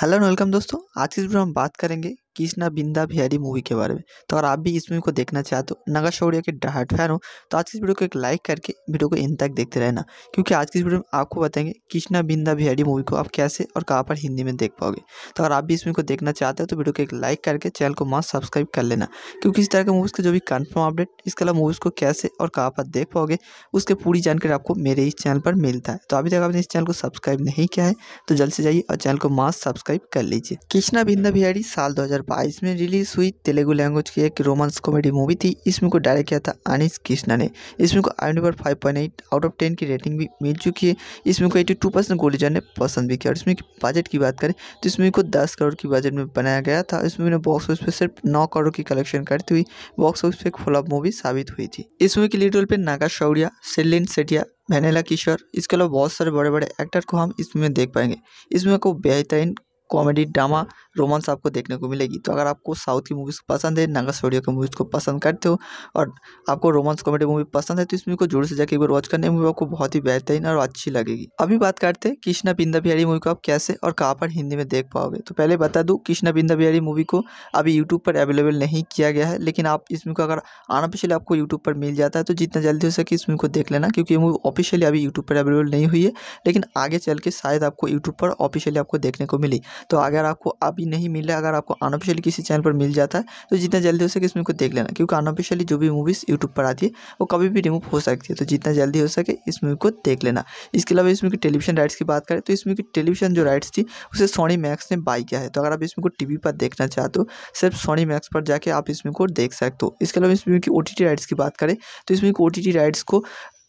hello and welcome दोस्तों आज की इस वीडियो हम बात करेंगे कृष्णा बिंदा बिहारी मूवी के बारे में तो अगर आप भी इस मूवी को देखना चाहते हो नगा शौर्य के डहाट फैन हो तो आज की इस वीडियो को एक लाइक करके वीडियो को इन तक देखते रहना क्योंकि आज की इस वीडियो में आपको बताएंगे कृष्णा बिंदा बिहारी मूवी को आप कैसे और कहाँ पर हिंदी में देख पाओगे तो अगर आप भी इस मूवी को देखना चाहते हो तो वीडियो को एक लाइक करके चैनल को मस्त सब्सक्राइब कर लेना क्योंकि इस तरह के मूवीज़ का जो भी कन्फर्म अपडेट इसके अलावा मूवीज़ को कैसे और कहाँ पर देख पाओगे उसके पूरी जानकारी आपको मेरे इस चैनल पर मिलता है तो अभी तक आपने इस चैनल को सब्सक्राइब नहीं किया है तो जल्द से जाइए और चैनल को मास्क सब्सक्राइब कर लीजिए कृष्णा बिंदा बिहारी साल दो 2022 में रिलीज़ हुई तेलुगु लैंग्वेज की एक रोमांस कॉमेडी मूवी थी इसमें को डायरेक्ट किया था अनिस कृष्णा ने इसमें को आई number five point eight out of ten की रेटिंग भी मिल चुकी है इसमें को एटी टू परसेंट गोलीजर ने पसंद भी किया और इसमें बजट की बात करें तो इसमें को दस करोड़ की बजट में बनाया गया था इसमें बॉक्स ऑफिस पर सिर्फ नौ करोड़ की कलेक्शन करती हुई बॉक्स ऑफिस पर एक फ्लॉप मूवी साबित हुई थी इस मूवी के लीड रोल पर नागा शौरिया सेलिन सेटिया मैनेला किशोर इसके अलावा बहुत सारे बड़े बड़े एक्टर को हम इसमें देख पाएंगे इसमें को बेहतरीन कॉमेडी ड्रामा रोमांस आपको देखने को मिलेगी तो अगर आपको साउथ की मूवीज़ पसंद है नागा स्टोडियो की मूवीज़ को पसंद करते हो और आपको रोमांस कॉमेडी मूवी पसंद है तो इस मूवी को जोर से जाकर एक बार वॉच करने मूवी आपको बहुत ही बेहतरीन और अच्छी लगेगी अभी बात करते हैं कृष्णा बिंदा बिहारी मूवी को आप कैसे और कहाँ पर हिंदी में देख पाओगे तो पहले बता दूँ कृष्णा बिंदा बिहारी मूवी को अभी यूट्यूब पर अवेलेबल नहीं किया गया है लेकिन आप इस मूवी को अगर आना पिछले आपको यूट्यूब पर मिल जाता है तो जितना जल्दी हो सके इस मूवी को देख लेना क्योंकि ये मूवी ऑफिशियली अभी यूट्यूब पर अवेलेबल नहीं हुई है लेकिन आगे चल के शायद आपको यूट्यूब पर ऑफिशियली आपको देखने को मिली तो अगर आपको अभी नहीं मिला अगर आपको अनऑफिशियली किसी चैनल पर मिल जाता है तो जितना जल्दी हो सके इसमें को देख लेना क्योंकि अनऑफिशियली जो भी मूवीज़ यूट्यूब पर आती है वो कभी भी रिमूव हो सकती है तो जितना जल्दी हो सके इस मूवी को देख लेना इसके अलावा इसमें की टेलीविजन राइट्स की बात करें तो इसमें की टेलीविजन जो राइट्स थी उसे सोनी मैक्स ने बाई किया है तो अगर आप इसमें को टी पर देखना चाहते हो सिर्फ सोनी मैक्स पर जाके आप इसमें को देख सकते हो इसके अलावा इसमें की ओ राइट्स की बात करें तो इसमें की ओ राइट्स को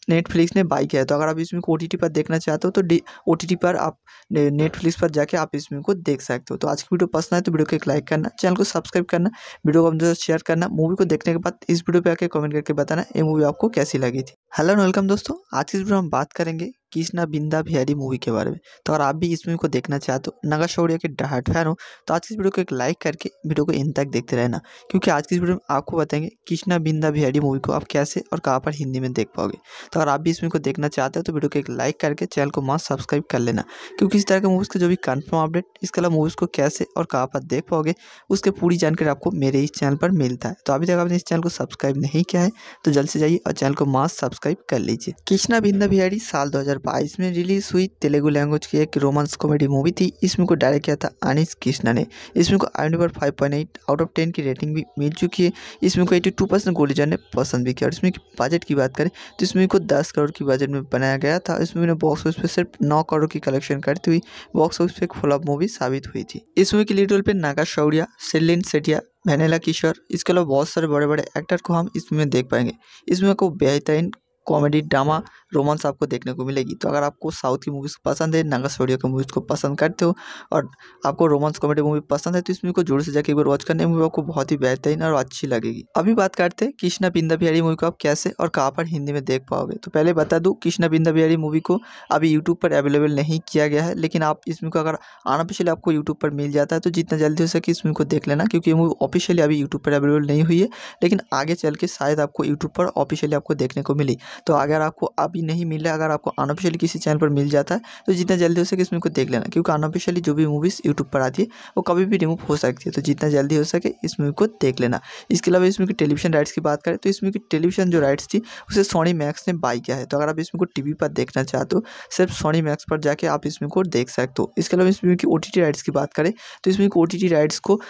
नेटफ्लिक्स ने बाई किया है तो अगर आप इसमें को ओ पर देखना चाहते हो तो ओ टी पर आप नेटफ्लिक्स पर जाके आप इसमें को देख सकते हो तो आज की वीडियो पसंद आए तो वीडियो को एक लाइक करना चैनल को सब्सक्राइब करना वीडियो को अपने शेयर करना मूवी को देखने के बाद इस वीडियो पर आके कमेंट करके बताना ये मूवी आपको कैसी लगी थी हेलो वेलकम दोस्तों आज की वीडियो हम बात करेंगे कृष्णा बिंदा बिहारी मूवी के बारे में तो अगर आप भी इस मूवी को देखना चाहते हो नगा शौर्य के डहाट फैन हो तो आज की इस वीडियो को एक लाइक करके वीडियो को इन तक देखते रहना क्योंकि आज की इस वीडियो में आपको बताएंगे कृष्णा बिंदा बिहारी मूवी को आप कैसे और कहाँ पर हिंदी में देख पाओगे तो अगर आप भी इस मूवी को देखना चाहते हो तो वीडियो को एक लाइक करके चैनल को मास्क सब्सक्राइब कर लेना क्योंकि इस तरह के मूवीज़ का जो भी कन्फर्म अपडेट इसके अलावा मूवीज़ को कैसे और कहाँ पर देख पाओगे उसके पूरी जानकारी आपको मेरे इस चैनल पर मिलता है तो अभी तक आपने इस चैनल को सब्सक्राइब नहीं किया है तो जल्द से जाइए और चैनल को मास्क सब्सक्राइब कर लीजिए कृष्णा बिंदा बिहारी साल दो 2022 में रिलीज़ हुई तेलुगु लैंग्वेज की एक रोमांस कॉमेडी मूवी थी इसमें को डायरेक्ट किया था अनिश कृष्णा ने इसमें को आई number five point eight out of ten की रेटिंग भी मिल चुकी है इसमें को एटी टू परसेंट गोलीजर ने पसंद भी किया और इसमें की बजट की बात करें तो इसमें को दस करोड़ की बजट में बनाया गया था इसमें ने बॉक्स ऑफिस पर सिर्फ नौ करोड़ की कलेक्शन करती हुई बॉक्स ऑफिस पर एक फ्लॉप मूवी साबित हुई थी इस मूवी के लीड रोल पर नागा शौरिया सेलिन सेटिया वेनेला किशोर इसके अलावा बहुत सारे बड़े बड़े एक्टर को हम इसमें देख पाएंगे इसमें को बेहतरीन कॉमेडी ड्रामा रोमांस आपको देखने को मिलेगी तो अगर आपको साउथ की मूवीज़ पसंद है नागा स्टूडियो की मूवीज़ को पसंद करते हो और आपको रोमांस कॉमेडी मूवी पसंद है तो इस मूवी को जोर से जाकर एक बार वॉच करने मूवी आपको बहुत ही बेहतरीन और अच्छी लगेगी अभी बात करते हैं कृष्णा बिंदा बिहारी मूवी को आप कैसे और कहाँ पर हिंदी में देख पाओगे तो पहले बता दूँ कृष्णा बिंदा बिहारी मूवी को अभी यूट्यूब पर अवेलेबल नहीं किया गया है लेकिन आप इस मूवी को अगर आना पिछले आपको यूट्यूब पर मिल जाता है तो जितना जल्दी हो सके इस मूवी को देख लेना क्योंकि ये मूवी ऑफिशियली अभी यूट्यूब पर अवेलेबल नहीं हुई है लेकिन आगे चल के शायद आपको यूट्यूब पर ऑफिशियली आपको देखने को मिली तो अगर आपको अब अभी नहीं मिल रहा अगर आपको अनऑफिशियली किसी चैनल पर मिल जाता है तो जितना जल्दी हो सके इसमें को देख लेना क्योंकि अनऑफिशियली जो भी मूवीज़ यूट्यूब पर आती है वो कभी भी रिमूव हो सकती है तो जितना जल्दी हो सके इस मूवी को देख लेना इसके अलावा इसमें की टेलीविजन राइट्स की बात करें तो इसमें की टेलीविजन जो राइट्स थी उसे सोनी मैक्स ने बाई किया है तो अगर आप इसमें को टी पर देखना चाहते हो सिर्फ सोनी मैक्स पर जाके आप इसमें को देख सकते हो इसके अलावा इसमें की ओ राइट्स की बात करें तो इसमें ओ टी राइट्स को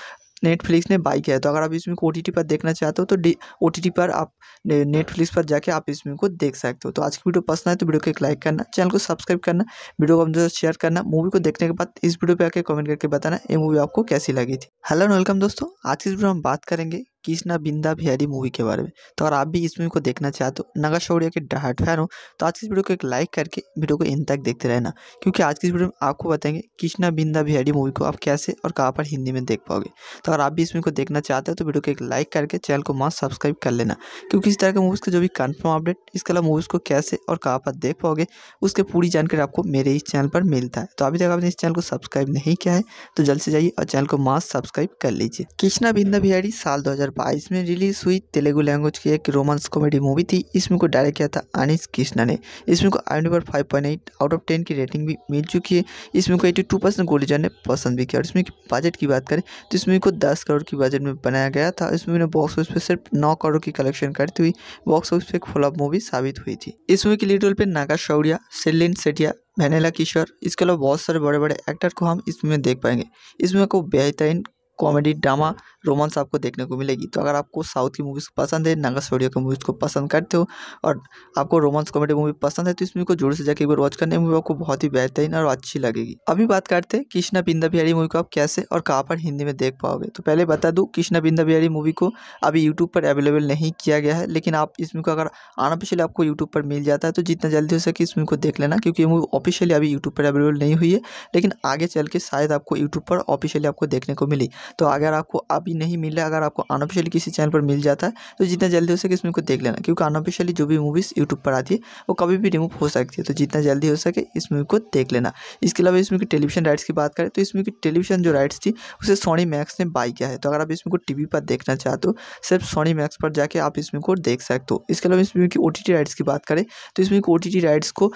नेटफ्लिक्स ने बाई किया है तो अगर आप इसमें को ओ टी टी पर देखना चाहते हो तो डी ओ टी टी पर आप नेटफ्लिक्स पर जाके आप इसमें को देख सकते हो तो आज की वीडियो पसंद आए तो वीडियो को एक लाइक करना चैनल को सब्सक्राइब करना वीडियो को अपने शेयर करना मूवी को देखने के बाद इस वीडियो पर आके कमेंट करके बताना ये मूवी आपको कैसी लगी थी हेलो एंड वेलकम दोस्तों आज की वीडियो हम बात करेंगे कृष्णा बिंदा बिहारी मूवी के बारे में तो अगर आप भी इस मूवी को देखना चाहते हो नगा शौर्य के डहाट फैन हो तो आज की इस वीडियो को एक लाइक करके वीडियो को इन तक देखते रहना क्योंकि आज की इस वीडियो में आपको बताएंगे कृष्णा बिंदा बिहारी मूवी को आप कैसे और कहाँ पर हिंदी में देख पाओगे तो अगर आप भी इस मूवी को देखना चाहते हो तो वीडियो को एक लाइक करके चैनल को मास्क सब्सक्राइब कर लेना क्योंकि इस तरह के मूवीज़ के जो भी कन्फर्म अपडेट इसके अलावा मूवीज़ को कैसे और कहाँ पर देख पाओगे उसकी पूरी जानकारी आपको मेरे इस चैनल पर मिलता है तो अभी तक आपने इस चैनल को सब्सक्राइब नहीं किया है तो जल्द से जाइए और चैनल को मास्क सब्सक्राइब कर लीजिए कृष्णा बिंदा बिहारी साल दो 2022 में रिलीज़ हुई तेलुगु लैंग्वेज की एक रोमांस कॉमेडी मूवी थी इसमें को डायरेक्ट किया था अनिश कृष्णा ने इसमें को आई number five point eight out of ten की रेटिंग भी मिल चुकी है इसमें को एटी टू परसेंट गोलीजन ने पसंद भी किया और इसमें बजट की बात करें तो इसमें को दस करोड़ की बजट में बनाया गया था इसमें बॉक्स ऑफिस पर सिर्फ नौ करोड़ की कलेक्शन करती हुई बॉक्स ऑफिस पर एक फ्लॉप मूवी साबित हुई थी इस मूवी के लीड रोल पर नागा शौरिया सेलिन सेटिया वैनेला किशोर इसके अलावा बहुत सारे बड़े बड़े एक्टर को हम इसमें देख पाएंगे इसमें को बेहतरीन कॉमेडी ड्रामा रोमांस आपको देखने को मिलेगी तो अगर आपको साउथ की मूवीज़ पसंद है नागा स्टूडियो की मूवीज़ को पसंद करते हो और आपको रोमांस कॉमेडी मूवी पसंद है तो इस मूवी को जोर से जाकर एक बार वॉच करने मूवी आपको बहुत ही बेहतरीन और अच्छी लगेगी अभी बात करते हैं कृष्णा बिंदा बिहारी मूवी को आप कैसे और कहाँ पर हिंदी में देख पाओगे तो पहले बता दूँ कृष्णा बिंदा बिहारी मूवी को अभी यूट्यूब पर अवेलेबल नहीं किया गया है लेकिन आप इस मूवी को अगर आना पिछले आपको यूट्यूब पर मिल जाता है तो जितना जल्दी हो सके इस मूवी को देख लेना क्योंकि ये मूवी ऑफिशियली अभी यूट्यूब पर अवेलेबल नहीं हुई है लेकिन आगे चल के शायद आपको यूट्यूब पर ऑफिशियली आपको देखने को मिली तो अगर आपको अब अभी नहीं मिला अगर आपको अनऑफिशियली किसी चैनल पर मिल जाता है तो जितना जल्दी हो सके इसमें को देख लेना क्योंकि अनऑफिशियली जो भी मूवीज़ यूट्यूब पर आती है वो कभी भी रिमूव हो सकती है तो जितना जल्दी हो सके इस मूवी को देख लेना इसके अलावा इसमें की टेलीविजन राइट्स की बात करें तो इसमें की टेलीविजन जो राइट्स थी उसे सोनी मैक्स ने बाई किया है तो अगर आप इसमें को टी पर देखना चाहते हो सिर्फ सोनी मैक्स पर जाके आप इसमें को देख सकते हो इसके अलावा इसमें की ओ राइट्स की बात करें तो इसमें ओ राइट्स को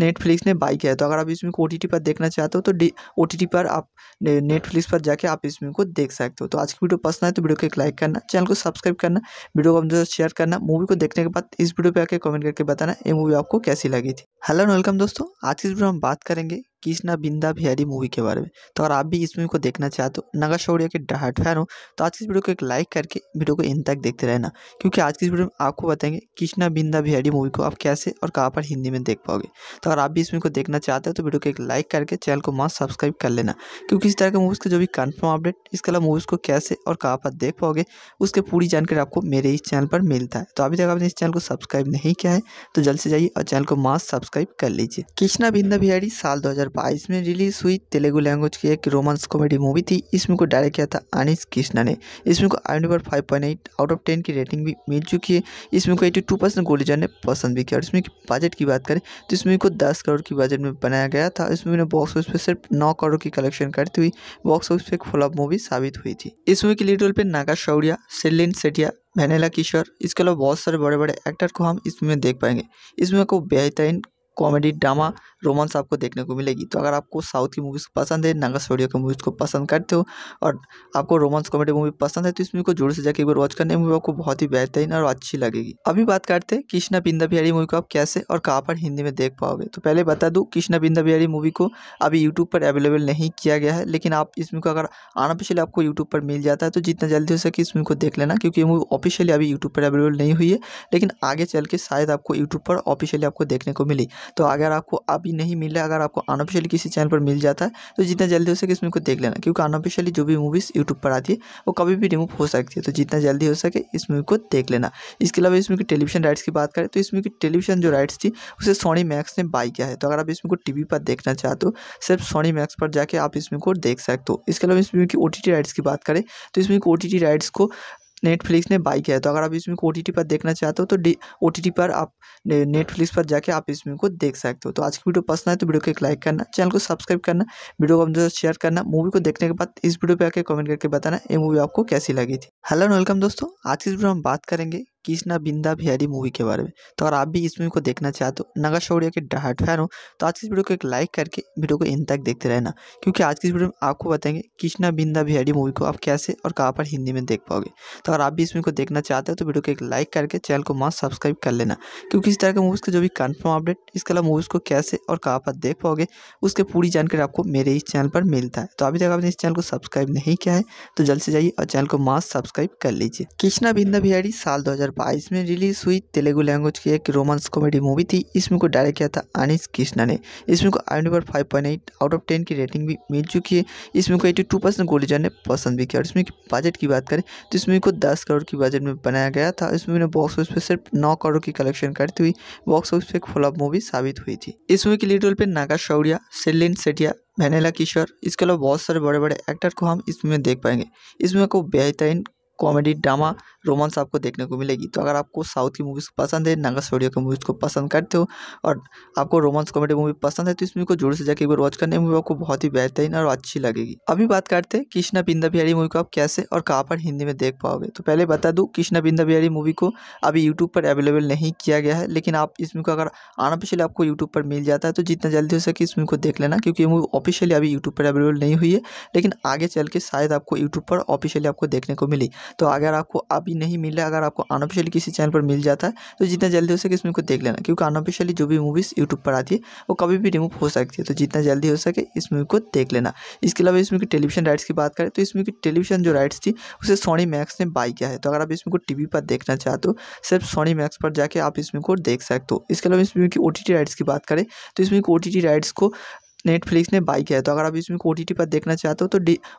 नेटफ्लिक्स ने बाई किया है तो अगर आप इसमें को ओ टी टी पर देखना चाहते हो तो ओ टी टी पर आप नेटफ्लिक्स पर जाके आप इस को देख सकते हो तो आज की वीडियो पसंद आए तो वीडियो को एक लाइक करना चैनल को सब्सक्राइब करना वीडियो को अपने शेयर करना मूवी को देखने के बाद इस वीडियो पर आके कमेंट करके बताना ये मूवी आपको कैसी लगी थी हेलो वेलकम दोस्तों आज की वीडियो हम बात करेंगे कृष्णा बिंदा बिहारी मूवी के बारे में तो अगर आप भी इस मूवी को देखना चाहते हो तो नगर शौर्य के डहाट फैन हो तो आज की इस वीडियो को एक लाइक करके वीडियो को इन तक देखते रहना क्योंकि आज की इस वीडियो में आपको बताएंगे कृष्णा बिंदा बिहारी मूवी को आप कैसे और कहाँ पर हिंदी में देख पाओगे तो अगर आप भी इस मूवी को देखना चाहते हो तो वीडियो को एक लाइक करके चैनल को मस्त सब्सक्राइब कर लेना क्योंकि इस तरह के मूवीज़ का जो भी कन्फर्म अपडेट इसके अलावा मूवीज़ को कैसे और कहाँ पर देख पाओगे उसके पूरी जानकारी आपको मेरे इस चैनल पर मिलता है तो अभी तक आपने इस चैनल को सब्सक्राइब नहीं किया है तो जल्द से जाइए और चैनल को मास्क सब्सक्राइब कर लीजिए कृष्णा बिंदा बिहारी साल दो 2022 में रिलीज़ हुई तेलुगु लैंग्वेज की एक रोमांस कॉमेडी मूवी थी इसमें को डायरेक्ट किया था अनिस कृष्णा ने इसमें को आई number five point eight out of ten की रेटिंग भी मिल चुकी है इसमें को एटी टू परसेंट गोली जाने पसंद भी किया और इसमें बजट की बात करें तो इसमें को दस करोड़ की बजट में बनाया गया था इसमें ने बॉक्स ऑफिस पर सिर्फ नौ करोड़ की कलेक्शन करती हुई बॉक्स ऑफिस पर एक फॉलोअप मूवी साबित हुई थी इस मूवी की लीड रोल पर नागा शौरिया सेलिन सेटिया मैनेला किशोर इसके अलावा बहुत सारे बड़े बड़े एक्टर को हम इसमें देख पाएंगे इसमें को बेहतरीन कॉमेडी ड्रामा रोमांस आपको देखने को मिलेगी तो अगर आपको साउथ की मूवीज़ पसंद है नागा स्टूडियो की मूवीज़ को पसंद करते हो और आपको रोमांस कॉमेडी मूवी पसंद है तो इस मूवी को जोर से जाकर एक बार वॉच करने मूवी आपको बहुत ही बेहतरीन और अच्छी लगेगी अभी बात करते हैं कृष्णा बिंदा बिहारी मूवी को आप कैसे और कहाँ पर हिंदी में देख पाओगे तो पहले बता दूँ कृष्णा बिंदा बिहारी मूवी को अभी यूट्यूब पर अवेलेबल नहीं किया गया है लेकिन आप इस मूवी को अगर आना पिछले आपको यूट्यूब पर मिल जाता है तो जितना जल्दी हो सके इस मूवी को देख लेना क्योंकि ये मूवी ऑफिशियली अभी यूट्यूब पर अवेलेबल नहीं हुई है लेकिन आगे चल के शायद आपको यूट्यूब पर ऑफिशियली आपको देखने को मिली तो अगर आपको अभी नहीं मिले अगर आपको अनऑफिशियली किसी चैनल पर मिल जाता है तो जितना जल्दी हो सके इसमें को देख लेना क्योंकि अनऑफिशियली जो भी मूवीज़ यूट्यूब पर आती है वो कभी भी रिमूव हो सकती है तो जितना जल्दी हो सके इस मूवी को देख लेना इसके अलावा इसमें की टेलीविजन राइट्स की बात करें तो इसमें की टेलीविजन जो राइट्स थी उसे सोनी मैक्स ने बाई किया है तो अगर आप इसमें को टी पर देखना चाहते हो सिर्फ सोनी मैक्स पर जाके आप इसमें को देख सकते हो इसके अलावा इसमें की ओ राइट्स की बात करें तो इसमें ओ टी राइट्स को नेटफ्लिक्स ने बाई किया है तो अगर आप इसमें को ओ पर देखना चाहते हो तो ओ टी पर आप नेटफ्लिक्स पर जाके आप इसमें को देख सकते हो तो आज की वीडियो पसंद आए तो वीडियो को एक लाइक करना चैनल को सब्सक्राइब करना वीडियो को अपने शेयर करना मूवी को देखने के बाद इस वीडियो पर आके कमेंट करके बताना ये मूवी आपको कैसी लगी थी हेलो वेलकम दोस्तों आज की वीडियो हम बात करेंगे कृष्णा बिंदा बिहारी मूवी के बारे में तो अगर आप भी इस मूवी को देखना चाहते हो नगर शौर्य के डहाट फैन हो तो आज की इस वीडियो को एक लाइक करके वीडियो को इन तक देखते रहना क्योंकि आज की इस वीडियो में आपको बताएंगे कृष्णा बिंदा बिहारी मूवी को आप कैसे और कहाँ पर हिंदी में देख पाओगे तो अगर आप भी इस मूवी को देखना चाहते हो तो वीडियो को एक लाइक करके चैनल को मास्क सब्सक्राइब कर लेना क्योंकि इस तरह के मूवीज़ का जो भी कन्फर्म अपडेट इसके अलावा मूवीज़ को कैसे और कहाँ पर देख पाओगे उसके पूरी जानकारी आपको मेरे इस चैनल पर मिलता है तो अभी तक आपने इस चैनल को सब्सक्राइब नहीं किया है तो जल्द से जाइए और चैनल को मास्क सब्सक्राइब कर लीजिए कृष्णा बिंदा बिहारी साल दो 2022 में रिलीज़ हुई तेलुगु लैंग्वेज की एक रोमांस कॉमेडी मूवी थी इसमें को डायरेक्ट किया था अनिश कृष्णा ने इसमें को आई number five point eight out of ten की रेटिंग भी मिल चुकी है इसमें को एटी टू परसेंट गोलीजर ने पसंद भी किया और इसमें बजट की बात करें तो इसमें को दस करोड़ की बजट में बनाया गया था इसमें ने बॉक्स ऑफिस पर सिर्फ नौ करोड़ की कलेक्शन करती हुई बॉक्स ऑफिस पर एक फॉलोअप मूवी साबित हुई थी इस मूवी की लीड रोल पर नागा शौरिया सेलिन सेटिया वैनेला किशोर इसके अलावा बहुत सारे बड़े बड़े एक्टर को हम इसमें देख पाएंगे इसमें को बेहतरीन कॉमेडी ड्रामा रोमांस आपको देखने को मिलेगी तो अगर आपको साउथ की मूवीज़ पसंद है नागा स्टूडियो की मूवीज़ को पसंद करते हो और आपको रोमांस कॉमेडी मूवी पसंद है तो इस मूवी को जोर से जाकर एक बार वॉच करने मूवी आपको बहुत ही बेहतरीन और अच्छी लगेगी अभी बात करते हैं कृष्णा बिंदा बिहारी मूवी को आप कैसे और कहाँ पर हिंदी में देख पाओगे तो पहले बता दूँ कृष्णा बिंदा बिहारी मूवी को अभी यूट्यूब पर अवेलेबल नहीं किया गया है लेकिन आप इस मूवी को अगर आना पिछले आपको यूट्यूब पर मिल जाता है तो जितना जल्दी हो सके इस मूवी को देख लेना क्योंकि ये मूवी ऑफिशियली अभी यूट्यूब पर अवेलेबल नहीं हुई है लेकिन आगे चल के शायद आपको यूट्यूब पर ऑफिशियली आपको देखने को मिली तो अगर आपको अभी नहीं मिल है अगर आपको अनऑफिशियली किसी चैनल पर मिल जाता है तो जितना जल्दी हो सके इसमें को देख लेना क्योंकि अनऑफिशियली जो भी मूवीज़ यूट्यूब पर आती है वो कभी भी रिमूव हो सकती है तो जितना जल्दी हो सके इस मूवी को देख लेना इसके अलावा इसमें की टेलीविजन राइट्स की बात करें तो इसमें की टेलीविजन जो राइट्स थी उसे सोनी मैक्स ने बाई किया है तो अगर आप इसमें को टी पर देखना चाहते हो सिर्फ सोनी मैक्स पर जाके आप इसमें को देख सकते हो इसके अलावा इसमें की ओ राइट्स की बात करें तो इसमें ओ टी राइट्स को नेटफ्लिक्स ने बाई किया है तो अगर आप इसमें को ओ पर देखना चाहते हो तो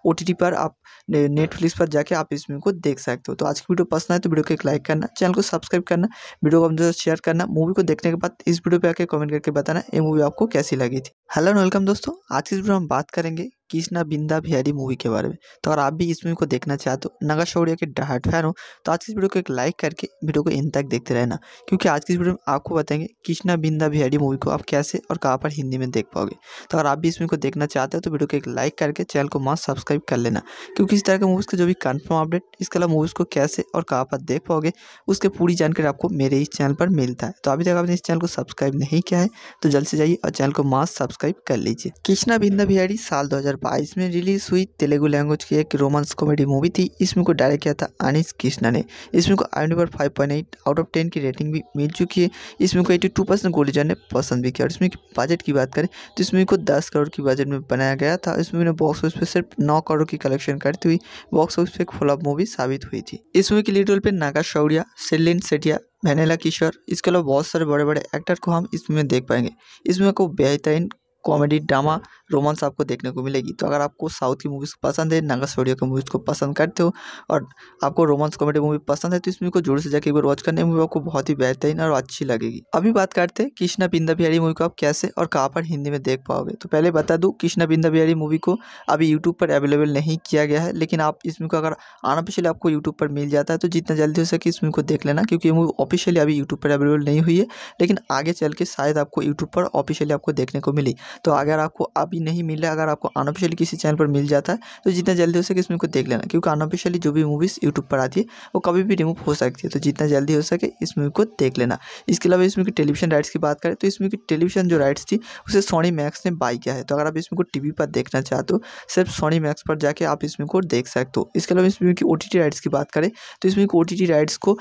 ओ पर आप नेटफ्लिक्स पर जाके आप इसमें को देख सकते हो तो आज की वीडियो पसंद आए तो वीडियो को एक लाइक करना चैनल को सब्सक्राइब करना वीडियो को अपने शेयर करना मूवी को देखने के बाद इस वीडियो पर आकर कमेंट करके बताना ये मूवी आपको कैसी लगी थी हेलो एंड वेलकम दोस्तों आज की वीडियो हम बात करेंगे कृष्णा बिंदा बिहारी मूवी के बारे में तो अगर आप भी इस मूवी को देखना चाहते हो नगा शौर्य के डहाट फैन हो तो आज की इस वीडियो को एक लाइक करके वीडियो को इन तक देखते रहना क्योंकि आज की इस वीडियो में आपको बताएंगे कृष्णा बिंदा बिहारी मूवी को आप कैसे और कहाँ पर हिंदी में देख पाओगे तो अगर आप भी इस मूवी को देखना चाहते हो तो वीडियो को एक लाइक करके चैनल को मास्क सब्सक्राइब कर लेना क्योंकि इस तरह के मूवीज़ का जो भी कन्फर्म अपडेट इसके अलावा मूवीज़ को कैसे और कहाँ पर देख पाओगे उसके पूरी जानकारी आपको मेरे इस चैनल पर मिलता है तो अभी तक आपने इस चैनल को सब्सक्राइब नहीं किया है तो जल्द से जाइए और चैनल को मास्क सब्सक्राइब कर लीजिए कृष्णा बिंदा बिहारी साल दो 2022 में रिलीज़ हुई तेलुगु लैंग्वेज की एक रोमांस कॉमेडी मूवी थी इसमें को डायरेक्ट किया था अनिश कृष्णा ने इसमें को आई number five point eight out of ten की रेटिंग भी मिल चुकी है इसमें को एट्टी टू परसेंट गोलीजन ने पसंद भी किया और इसमें बजट की बात करें तो इसमें को दस करोड़ की बजट में बनाया गया था इसमें बॉक्स ऑफिस पर सिर्फ नौ करोड़ की कलेक्शन करती हुई बॉक्स ऑफिस पर एक फ्लॉप मूवी साबित हुई थी इस मूवी के लीड रोल पर नागा शौरिया सेलिन सेटिया वैनेला किशोर इसके अलावा बहुत सारे बड़े बड़े एक्टर को हम इसमें देख पाएंगे इसमें को बेहतरीन कॉमेडी ड्रामा रोमांस आपको देखने को मिलेगी तो अगर आपको साउथ की मूवीज़ पसंद है नागा स्टूडियो की मूवीज़ को पसंद करते हो और आपको रोमांस कॉमेडी मूवी पसंद है तो इस मूवी को जोर से जाकर एक बार वॉच करने मूवी आपको बहुत ही बेहतरीन और अच्छी लगेगी अभी बात करते हैं कृष्णा बिंदा बिहारी मूवी को आप कैसे और कहाँ पर हिंदी में देख पाओगे तो पहले बता दूँ कृष्णा बिंदा बिहारी मूवी को अभी यूट्यूब पर अवेलेबल नहीं किया गया है लेकिन आप इस मूवी को अगर आना पिछले आपको यूट्यूब पर मिल जाता है तो जितना जल्दी हो सके इस मूवी को देख लेना क्योंकि ये मूवी ऑफिशियली अभी यूट्यूब पर अवेलेबल नहीं हुई है लेकिन आगे चल के शायद आपको यूट्यूब पर ऑफिशियली आपको देखने को मिली तो अगर आपको अब अभी नहीं मिला अगर आपको अनऑफिशियली किसी चैनल पर मिल जाता है तो जितना जल्दी हो सके इसमें को देख लेना क्योंकि अनऑफिशियली जो भी मूवीज़ यूट्यूब पर आती है वो कभी भी रिमूव हो सकती है तो जितना जल्दी हो सके इस मूवी को देख लेना इसके अलावा इसमें की टेलीविजन राइट्स की बात करें तो इसमें की टेलीविजन जो राइट्स थी उसे सोनी मैक्स ने बाई किया है तो अगर आप इसमें को टी पर देखना चाहते हो सिर्फ सोनी मैक्स पर जाके आप इसमें को देख सकते हो इसके अलावा इसमें की ओ राइट्स की बात करें तो इसमें ओ राइट्स को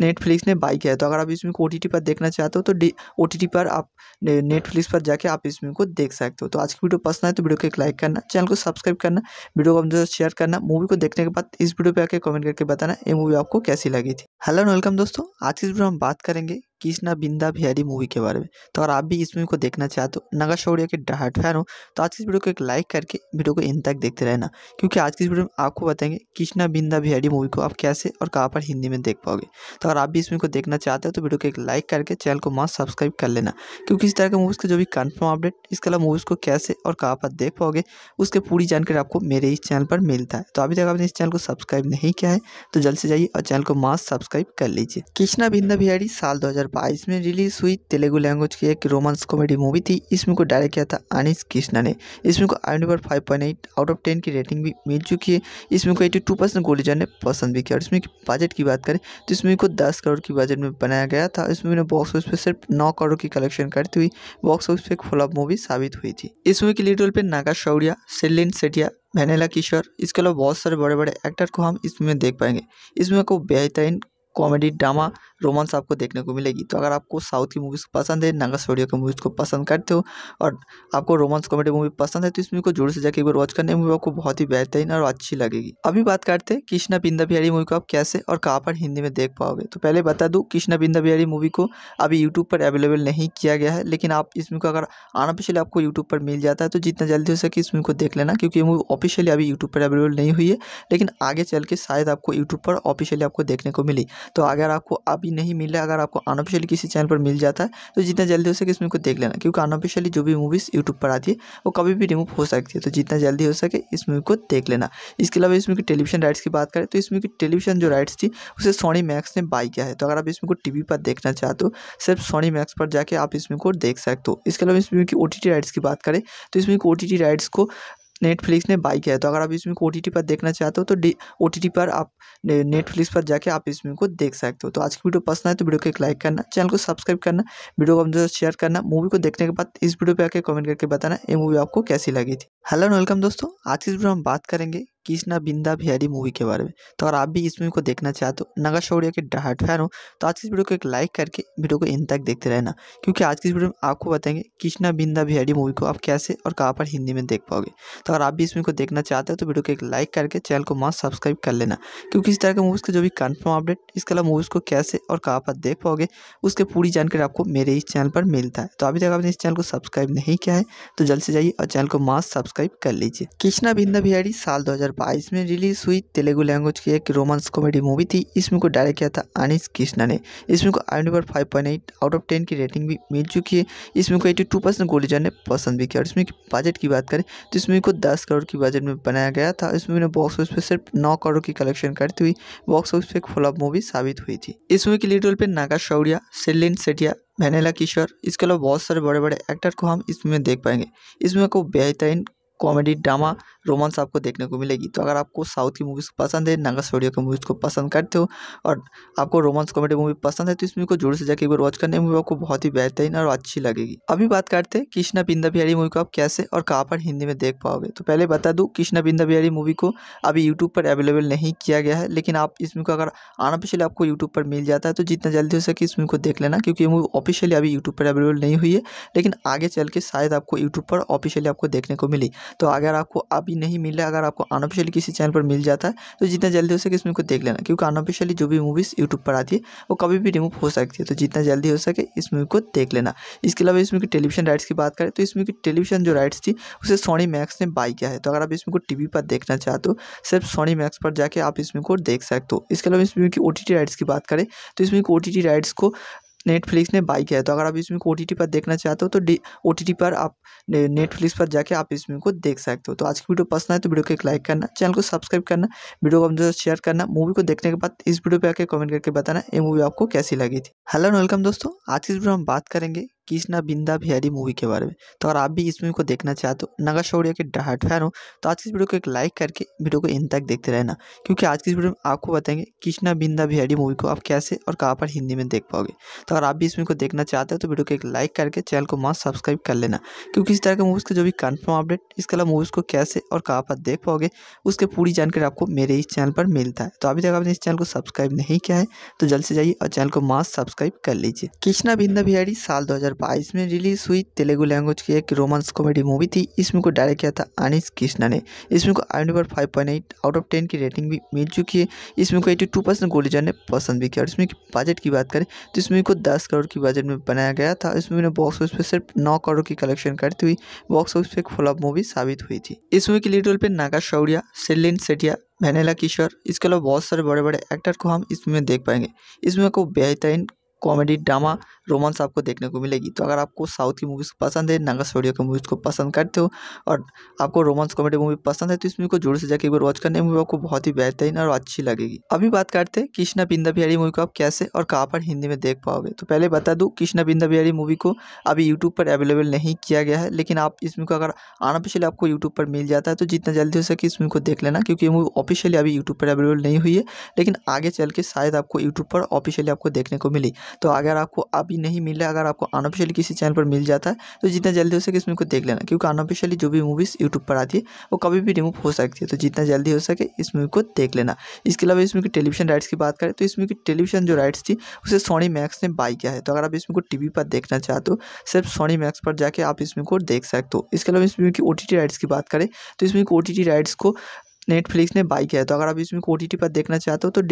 नेटफ्लिक्स ने बाई किया है तो अगर आप इसमें को ओ टी टी पर देखना चाहते हो तो डी ओ टी टी पर आप नेटफ्लिक्स पर जाके आप इसमें को देख सकते हो तो आज की वीडियो पसंद आए तो वीडियो को एक लाइक करना चैनल को सब्सक्राइब करना वीडियो को अपने शेयर करना मूवी को देखने के बाद इस वीडियो पर आके कमेंट करके बताना ये मूवी आपको कैसी लगी थी हेलो वेलकम दोस्तों आज की वीडियो हम बात करेंगे कृष्णा बिंदा बिहारी मूवी के बारे में तो अगर आप भी इस मूवी को देखना चाहते हो नगा शौर्य के डहाट फैन हो तो आज की इस वीडियो को एक लाइक करके वीडियो को इन तक देखते रहना क्योंकि आज की इस वीडियो में आपको बताएंगे कृष्णा बिंदा बिहारी मूवी को आप कैसे और कहाँ पर हिंदी में देख पाओगे तो अगर आप भी इस मूवी को देखना चाहते हो तो वीडियो को एक लाइक करके चैनल को मास्क सब्सक्राइब कर लेना क्योंकि इस तरह के मूवीज़ का जो भी कन्फर्म अपडेट इसके अलावा मूवीज़ को कैसे और कहाँ पर देख पाओगे उसके पूरी जानकारी आपको मेरे इस चैनल पर मिलता है तो अभी तक आपने इस चैनल को सब्सक्राइब नहीं किया है तो जल्द से जाइए और चैनल को मास्क सब्सक्राइब कर लीजिए कृष्णा बिंदा बिहारी साल दो 2022 में रिलीज़ हुई तेलुगु लैंग्वेज की एक रोमांस कॉमेडी मूवी थी इसमें को डायरेक्ट किया था अनिश कृष्णा ने इसमें को आई number five point eight out of ten की रेटिंग भी मिल चुकी है इसमें को एट्टी टू परसेंट गोली जाने पसंद भी किया और इसमें बजट की बात करें तो इसमें को दस करोड़ की बजट में बनाया गया था इसमें बॉक्स ऑफिस पर सिर्फ नौ करोड़ की कलेक्शन करती हुई बॉक्स ऑफिस पर एक फ्लॉप मूवी साबित हुई थी इस मूवी के लीड रोल पर नागा शौरिया सेलिन सेटिया वेनेला किशोर इसके अलावा बहुत सारे बड़े बड़े एक्टर को हम इसमें देख पाएंगे इसमें को बेहतरीन कॉमेडी ड्रामा रोमांस आपको देखने को मिलेगी तो अगर आपको साउथ की मूवीज़ पसंद है नागा स्टूडियो की मूवीज़ को पसंद करते हो और आपको रोमांस कॉमेडी मूवी पसंद है तो इस मूवी को जोर से जाकर एक बार वॉच करने मूवी आपको बहुत ही बेहतरीन और अच्छी लगेगी अभी बात करते हैं कृष्णा बिंदा बिहारी मूवी को आप कैसे और कहाँ पर हिंदी में देख पाओगे तो पहले बता दूँ कृष्णा बिंदा बिहारी मूवी को अभी यूट्यूब पर अवेलेबल नहीं किया गया है लेकिन आप इस मूवी को अगर आना पिछले आपको यूट्यूब पर मिल जाता है तो जितना जल्दी हो सके इस मूवी को देख लेना क्योंकि ये मूवी ऑफिशियली अभी यूट्यूब पर अवेलेबल नहीं हुई है लेकिन आगे चल के शायद आपको यूट्यूब पर ऑफिशियली आपको देखने को मिली तो अगर आपको अभी नहीं मिला अगर आपको अनऑफिशियली किसी चैनल पर मिल जाता है तो जितना जल्दी हो सके इसमें को देख लेना क्योंकि अनऑफिशियली जो भी मूवीज़ यूट्यूब पर आती है वो कभी भी रिमूव हो सकती है तो जितना जल्दी हो सके इस मूवी को देख लेना इसके अलावा इसमें की टेलीविजन राइट्स की बात करें तो इसमें की टेलीविजन जो राइट्स थी उसे सोनी मैक्स ने बाई किया है तो अगर आप इसमें को टी पर देखना चाहते हो सिर्फ सोनी मैक्स पर जाके आप इसमें को देख सकते हो इसके अलावा इसमें की ओ राइट्स की बात करें तो इसमें की ओ राइट्स को नेटफ्लिक्स ने बाई किया है तो अगर आप इस को ओ पर देखना चाहते हो तो ओ पर आप नेटफ्लिक्स पर जाके आप इस को देख सकते हो तो आज की वीडियो पसंद आए तो वीडियो को एक लाइक करना चैनल को सब्सक्राइब करना वीडियो को अपने साथ शेयर करना मूवी को देखने के बाद इस वीडियो पर आके कमेंट करके बताना ये मूवी आपको कैसी लगी थी हेलो वेलकम दोस्तों आज की वीडियो हम बात करेंगे कृष्णा बिंदा बिहारी मूवी के बारे में तो अगर आप भी इस मूवी को देखना चाहते हो नगा शौर्य के डहाट फैन हो तो आज की इस वीडियो को एक लाइक करके वीडियो को इन तक देखते रहना क्योंकि आज की इस वीडियो में आपको बताएंगे कृष्णा बिंदा बिहारी मूवी को आप कैसे और कहाँ पर हिंदी में देख पाओगे तो अगर आप भी इस मूवी को देखना चाहते हो तो वीडियो को एक लाइक करके चैनल को मस्त सब्सक्राइब कर लेना क्योंकि इस तरह के मूवीज़ का जो भी कन्फर्म अपडेट इसके अलावा मूवीज़ को कैसे और कहाँ पर देख पाओगे उसके पूरी जानकारी आपको मेरे इस चैनल पर मिलता है तो अभी तक आपने इस चैनल को सब्सक्राइब नहीं किया है तो जल्द से जाइए और चैनल को मास्क सब्सक्राइब कर लीजिए कृष्णा बिंदा बिहारी साल दो 2022 में रिलीज़ हुई तेलुगु लैंग्वेज की एक रोमांस कॉमेडी मूवी थी इसमें को डायरेक्ट किया था अनिश कृष्णा ने इसमें को आई number five point eight out of ten की रेटिंग भी मिल चुकी है इसमें को एटी टू परसेंट गोली ने पसंद भी किया और इसमें की बजट की बात करें तो इसमें को दस करोड़ की बजट में बनाया गया था इसमें ने बॉक्स ऑफिस पर सिर्फ नौ करोड़ की कलेक्शन करती हुई बॉक्स ऑफिस पर एक फ्लॉप मूवी साबित हुई थी इस मूवी की लीड रोल पर नागा शौरिया सेलिन सेटिया वैनेला किशोर इसके अलावा बहुत सारे बड़े बड़े एक्टर को हम इसमें देख पाएंगे इसमें को बेहतरीन कॉमेडी ड्रामा रोमांस आपको देखने को मिलेगी तो अगर आपको साउथ की मूवीज़ पसंद है नागा स्टोडियो की मूवीज़ को पसंद करते हो और आपको रोमांस कॉमेडी मूवी पसंद है तो इस मूवी को जोर से जाकर एक बार वॉच करने मूवी आपको बहुत ही बेहतरीन और अच्छी लगेगी अभी बात करते हैं कृष्णा बिंदा बिहारी मूवी को आप कैसे और कहाँ पर हिंदी में देख पाओगे तो पहले बता दूँ कृष्णा बिंदा बिहारी मूवी को अभी यूट्यूब पर अवेलेबल नहीं किया गया है लेकिन आप इस मूवी को अगर आना पिछले आपको यूट्यूब पर मिल जाता है तो जितना जल्दी हो सके इस मूवी को देख लेना क्योंकि ये मूवी ऑफिशियली अभी यूट्यूब पर अवेलेबल नहीं हुई है लेकिन आगे चल के शायद आपको यूट्यूब पर ऑफिशियली आपको देखने को मिली तो अगर आपको अभी नहीं मिल रहा अगर आपको अनऑफिशियली किसी चैनल पर मिल जाता है तो जितना जल्दी हो सके इसमें को देख लेना क्योंकि अनऑफिशियली जो भी मूवीज़ यूट्यूब पर आती है वो कभी भी रिमूव हो सकती है तो जितना जल्दी हो सके इस मूवी को देख लेना इसके अलावा इसमें की टेलीविजन राइट्स की बात करें तो इसमें की टेलीविजन जो राइट्स थी उसे सोनी मैक्स ने बाई किया है तो अगर आप इसमें को टी पर देखना चाहते हो सिर्फ सोनी मैक्स पर जाके आप इसमें को देख सकते हो इसके अलावा इसमें की ओ राइट्स की बात करें तो इसमें ओ राइट्स को नेटफ्लिक्स ने बाई किया है तो अगर आप इसमें को ओ टी टी पर देखना चाहते हो तो ओ टी टी पर आप नेटफ्लिक्स पर जाके आप इसमें को देख सकते हो तो आज की वीडियो पसंद आए तो वीडियो को एक लाइक करना चैनल को सब्सक्राइब करना वीडियो को अपने शेयर करना मूवी को देखने के बाद इस वीडियो पर आकर कमेंट करके बताना ये मूवी आपको कैसी लगी थी हेलो वेलकम दोस्तों आज की इस वीडियो हम बात करेंगे कृष्णा बिंदा बिहारी मूवी के बारे में तो अगर आप भी इस मूवी को देखना चाहते हो नगा शौर्य के डहाट फैन हो तो आज की इस वीडियो को एक लाइक करके वीडियो को इन तक देखते रहना क्योंकि आज की इस वीडियो में आपको बताएंगे कृष्णा बिंदा बिहारी मूवी को आप कैसे और कहाँ पर हिंदी में देख पाओगे तो अगर आप भी इस मूवी को देखना चाहते हो तो वीडियो को एक लाइक करके चैनल को मास्क सब्सक्राइब कर लेना क्योंकि इस तरह के मूवीज़ के जो भी कन्फर्म अपडेट इसके अलावा मूवीज़ को कैसे और कहाँ पर देख पाओगे उसके पूरी जानकारी आपको मेरे इस चैनल पर मिलता है तो अभी तक आपने इस चैनल को सब्सक्राइब नहीं किया है तो जल्द से जाइए और चैनल को मास्क सब्सक्राइब कर लीजिए कृष्णा बिंदा बिहारी साल दो 2022 में रिलीज़ हुई तेलुगु लैंग्वेज की एक रोमांस कॉमेडी मूवी थी इसमें को डायरेक्ट किया था अनिश कृष्णा ने इसमें को आई number five point eight out of ten की रेटिंग भी मिल चुकी है इसमें को एट्टी टू परसेंट गोली ने पसंद भी किया और इसमें बजट की बात करें तो इसमें को दस करोड़ की बजट में बनाया गया था इसमें बॉक्स ऑफिस पर सिर्फ नौ करोड़ की कलेक्शन करती हुई बॉक्स ऑफिस पर एक फ्लॉप मूवी साबित हुई थी इस मूवी के लीड रोल पर नागा शौरिया सिलिन सेटिया वेनेला किशोर इसके अलावा बहुत सारे बड़े बड़े एक्टर को हम इसमें देख पाएंगे इसमें को बेहतरीन कॉमेडी ड्रामा रोमांस आपको देखने को मिलेगी तो अगर आपको साउथ की मूवीज़ पसंद है नागा स्टोडियो की मूवीज़ को पसंद करते हो और आपको रोमांस कॉमेडी मूवी पसंद है तो इस मूवी को जोर से जाकर एक बार वॉच करने मूवी आपको बहुत ही बेहतरीन और अच्छी लगेगी अभी बात करते हैं कृष्णा बिंदा बिहारी मूवी को आप कैसे और कहाँ पर हिंदी में देख पाओगे तो पहले बता दूँ कृष्णा बिंदा बिहारी मूवी को अभी यूट्यूब पर अवेलेबल नहीं किया गया है लेकिन आप इस मूवी को अगर आना पिछले आपको यूट्यूब पर मिल जाता है तो जितना जल्दी हो सके इस मूवी को देख लेना क्योंकि ये मूवी ऑफिशियली अभी यूट्यूब पर अवेलेबल नहीं हुई है लेकिन आगे चल के शायद आपको यूट्यूब पर ऑफिशियली आपको देखने को मिली तो अगर आपको अभी नहीं मिल रहा अगर आपको अनऑफिशियली किसी चैनल पर मिल जाता है तो जितना जल्दी हो सके इसमें को देख लेना क्योंकि अनऑफिशियली जो भी मूवीज़ यूट्यूब पर आती है वो कभी भी रिमूव हो सकती है तो जितना जल्दी हो सके इस मूवी को देख लेना इसके अलावा इसमें की टेलीविजन राइट्स की बात करें तो इसमें की टेलीविजन जो राइट्स थी उसे सोनी मैक्स ने बाई किया है तो अगर आप इसमें को टी पर देखना चाहते हो सिर्फ सोनी मैक्स पर जाके आप इसमें को देख सकते हो इसके अलावा इसमें की ओ राइट्स की बात करें तो इसमें ओ राइट्स को नेटफ्लिक्स ने बाई किया है तो अगर आप इसमें को ओ टी टी पर देखना चाहते हो तो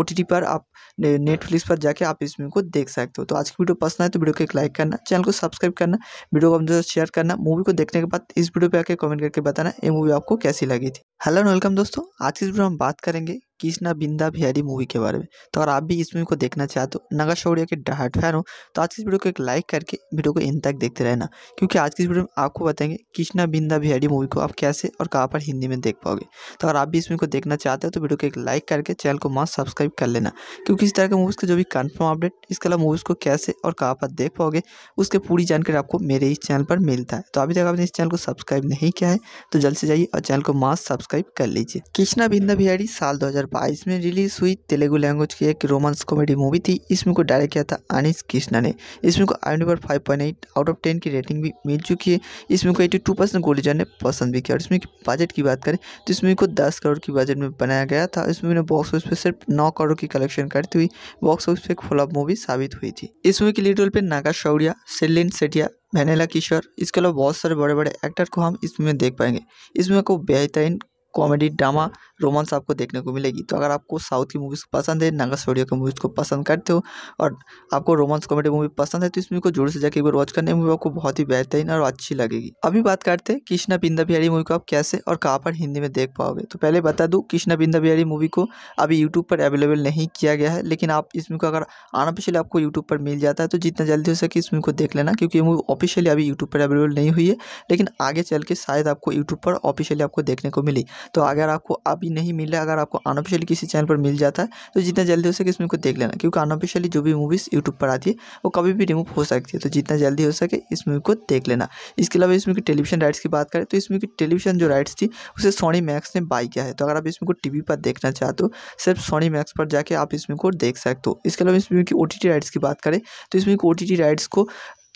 ओ टी टी पर आप नेटफ्लिक्स पर जाके आप इस को देख सकते हो तो आज की वीडियो पसंद आए तो वीडियो को एक लाइक करना चैनल को सब्सक्राइब करना वीडियो को अपने शेयर करना मूवी को देखने के बाद इस वीडियो पर आके कमेंट करके बताना ये मूवी आपको कैसी लगी थी हेलो एंड वेलकम दोस्तों आज की वीडियो हम बात करेंगे कृष्णा बिंदा बिहारी मूवी के बारे में तो अगर आप भी इस मूवी को देखना चाहते हो नगर शौर्य के डहाट फैन हो तो आज की इस वीडियो को एक लाइक करके वीडियो को इन तक देखते रहना क्योंकि आज की इस वीडियो में आपको बताएंगे कृष्णा बिंदा बिहारी मूवी को आप कैसे और कहाँ पर हिंदी में देख पाओगे तो अगर आप भी इस मूवी को देखना चाहते हो तो वीडियो को एक लाइक करके चैनल को मास्क सब्सक्राइब कर लेना क्योंकि इस तरह के मूवीज़ का जो भी कन्फर्म अपडेट इसके अलावा मूवीज़ को कैसे और कहाँ पर देख पाओगे उसके पूरी जानकारी आपको मेरे इस चैनल पर मिलता है तो अभी तक आपने इस चैनल को सब्सक्राइब नहीं किया है तो जल्द से जाइए और चैनल को मास्क सब्सक्राइब कर लीजिए कृष्णा बिंदा बिहारी साल दो 2022 में रिलीज़ हुई तेलुगु लैंग्वेज की एक रोमांस कॉमेडी मूवी थी इसमें को डायरेक्ट किया था अनिस कृष्णा ने इसमें को आई number five point eight out of ten की रेटिंग भी मिल चुकी है इसमें को एटी टू परसेंट गोली जाने पसंद भी किया और इसमें की बजट की बात करें तो इसमें को दस करोड़ की बजट में बनाया गया था इस मूवी ने बॉक्स ऑफिस पर सिर्फ नौ करोड़ की कलेक्शन करती हुई बॉक्स ऑफिस पर एक फ्लॉप मूवी साबित हुई थी इस मूवी के लीड रोल पर नागा शौरिया सेलिन सेटिया मैनेला किशोर इसके अलावा बहुत सारे बड़े बड़े एक्टर को हम इसमें देख पाएंगे इसमें को बेहतरीन कॉमेडी ड्रामा रोमांस आपको देखने को मिलेगी तो अगर आपको साउथ की मूवीज़ पसंद है नागा स्टोडियो की मूवीज़ को पसंद करते हो और आपको रोमांस कॉमेडी मूवी पसंद है तो इस मूवी को जोर से जाकर एक बार वॉच करने मूवी आपको बहुत ही बेहतरीन और अच्छी लगेगी अभी बात करते हैं कृष्णा बिंदा बिहारी मूवी को आप कैसे और कहाँ पर हिंदी में देख पाओगे तो पहले बता दूँ कृष्णा बिंदा बिहारी मूवी को अभी यूट्यूब पर अवेलेबल नहीं किया गया है लेकिन आप इस मूवी को अगर आना पिछले आपको यूट्यूब पर मिल जाता है तो जितना जल्दी हो सके इस मूवी को देख लेना क्योंकि ये मूवी ऑफिशियली अभी यूट्यूब पर अवेलेबल नहीं हुई है लेकिन आगे चल के शायद आपको यूट्यूब पर ऑफिशियली आपको देखने को मिली तो अगर आपको अभी नहीं मिला अगर आपको अनऑफिशियली किसी चैनल पर मिल जाता है तो जितना जल्दी हो सके इसमें को देख लेना क्योंकि अनऑफिशियली जो भी मूवीज़ यूट्यूब पर आती है वो कभी भी रिमूव हो सकती है तो जितना जल्दी हो सके इस मूवी को देख लेना इसके अलावा इसमें की टेलीविजन राइट्स की बात करें तो इसमें की टेलीविजन जो राइट्स थी उसे सोनी मैक्स ने बाई किया है तो अगर आप इसमें को टी पर देखना चाहते हो सिर्फ सोनी मैक्स पर जाके आप इसमें को देख सकते हो इसके अलावा इसमें की ओ राइट्स की बात करें तो इसमें की ओ राइट्स को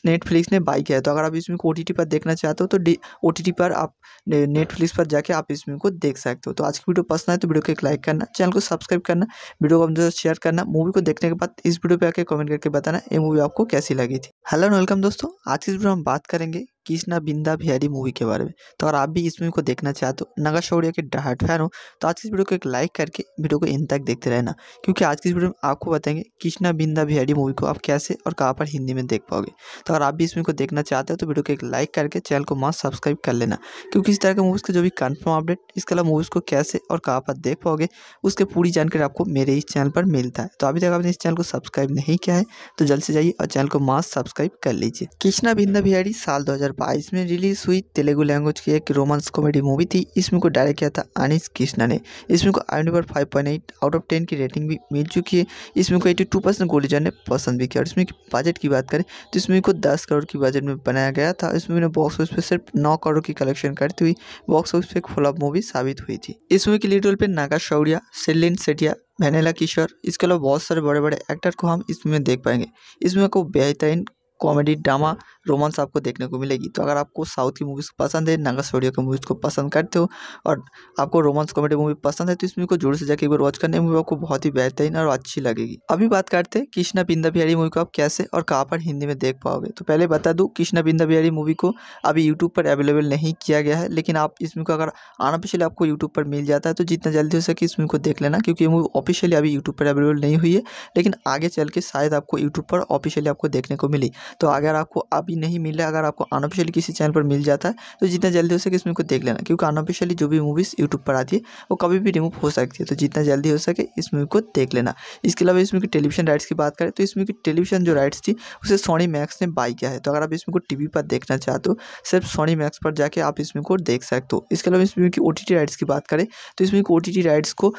नेटफ्लिक्स ने बाई किया है तो अगर आप इसमें को ओ पर देखना चाहते हो तो ओ टी पर आप नेटफ्लिक्स पर जाके आप इसमें को देख सकते हो तो आज की वीडियो पसंद आए तो वीडियो को एक लाइक करना चैनल को सब्सक्राइब करना वीडियो को अपने शेयर करना मूवी को देखने के बाद इस वीडियो पर आके कमेंट करके बताना ये मूवी आपको कैसी लगी थी हेलो वेलकम दोस्तों आज की वीडियो हम बात करेंगे कृष्णा बिंदा बिहारी मूवी के बारे में तो अगर आप भी इस मूवी को देखना चाहते हो नगा शौर्या के डहाट फैन हो तो आज की इस वीडियो को एक लाइक करके वीडियो को इन तक देखते रहना क्योंकि आज की इस वीडियो में आपको बताएंगे कृष्णा बिंदा बिहारी मूवी को आप कैसे और कहाँ पर हिंदी में देख पाओगे तो अगर आप भी इस मूवी को देखना चाहते हो तो वीडियो को एक लाइक करके चैनल को मास्क सब्सक्राइब कर लेना क्योंकि इस तरह के मूवीज़ का जो भी कन्फर्म अपडेट इसके अलावा मूवीज़ को कैसे और कहाँ पर देख पाओगे उसके पूरी जानकारी आपको मेरे इस चैनल पर मिलता है तो अभी तक आपने इस चैनल को सब्सक्राइब नहीं किया है तो जल्द से जाइए और चैनल को मास्क सब्सक्राइब कर लीजिए कृष्णा बिंदा बिहारी साल दो 2022 में रिलीज़ हुई तेलुगु लैंग्वेज की एक रोमांस कॉमेडी मूवी थी इसमें को डायरेक्ट किया था अनिश कृष्णा ने इसमें को आई number five point eight out of ten की रेटिंग भी मिल चुकी है इसमें को एटी टू परसेंट गोलीजर ने पसंद भी किया और इसमें बजट की बात करें तो इसमें को दस करोड़ की बजट में बनाया गया था इसमें ने बॉक्स ऑफिस पर सिर्फ नौ करोड़ की कलेक्शन करती हुई बॉक्स ऑफिस पर एक फॉलोअप मूवी साबित हुई थी इस मूवी की लीड रोल पर नागा शौरिया सेलिन सेटिया वैनेला किशोर इसके अलावा बहुत सारे बड़े बड़े एक्टर को हम इसमें देख पाएंगे इसमें को बेहतरीन कॉमेडी ड्रामा रोमांस आपको देखने को मिलेगी तो अगर आपको साउथ की मूवीज़ पसंद है नागा स्टूडियो की मूवीज़ को पसंद करते हो और आपको रोमांस कॉमेडी मूवी पसंद है तो इस मूवी को जोर से जाकर एक बार वॉच करने मूवी आपको बहुत ही बेहतरीन और अच्छी लगेगी अभी बात करते हैं कृष्णा बिंदा बिहारी मूवी को आप कैसे और कहाँ पर हिंदी में देख पाओगे तो पहले बता दूँ कृष्णा बिंदा बिहारी मूवी को अभी यूट्यूब पर अवेलेबल नहीं किया गया है लेकिन आप इस मूवी को अगर आना पिछले आपको यूट्यूब पर मिल जाता है तो जितना जल्दी हो सके इस मूवी को देख लेना क्योंकि ये मूवी ऑफिशियली अभी यूट्यूब पर अवेलेबल नहीं हुई है लेकिन आगे चल के शायद आपको यूट्यूब पर ऑफिशियली आपको देखने को मिली तो अगर आपको अभी भी नहीं मिला अगर आपको अनऑफिशियली किसी चैनल पर मिल जाता है तो जितना जल्दी हो सके इसमें को देख लेना क्योंकि अनऑफिशियली जो भी मूवीज़ यूट्यूब पर आती है वो कभी भी रिमूव हो सकती है तो जितना जल्दी हो सके इस मूवी को देख लेना इसके अलावा इसमें की टेलीविजन राइट्स की बात करें तो इसमें की टेलीविजन जो राइट्स थी उसे सोनी मैक्स ने बाई किया है तो अगर आप इसमें को टी पर देखना चाहते हो सिर्फ सोनी मैक्स पर जाके आप इसमें को देख सकते हो इसके अलावा इसमें की ओ राइट्स की बात करें तो इसमें ओ टी राइट्स को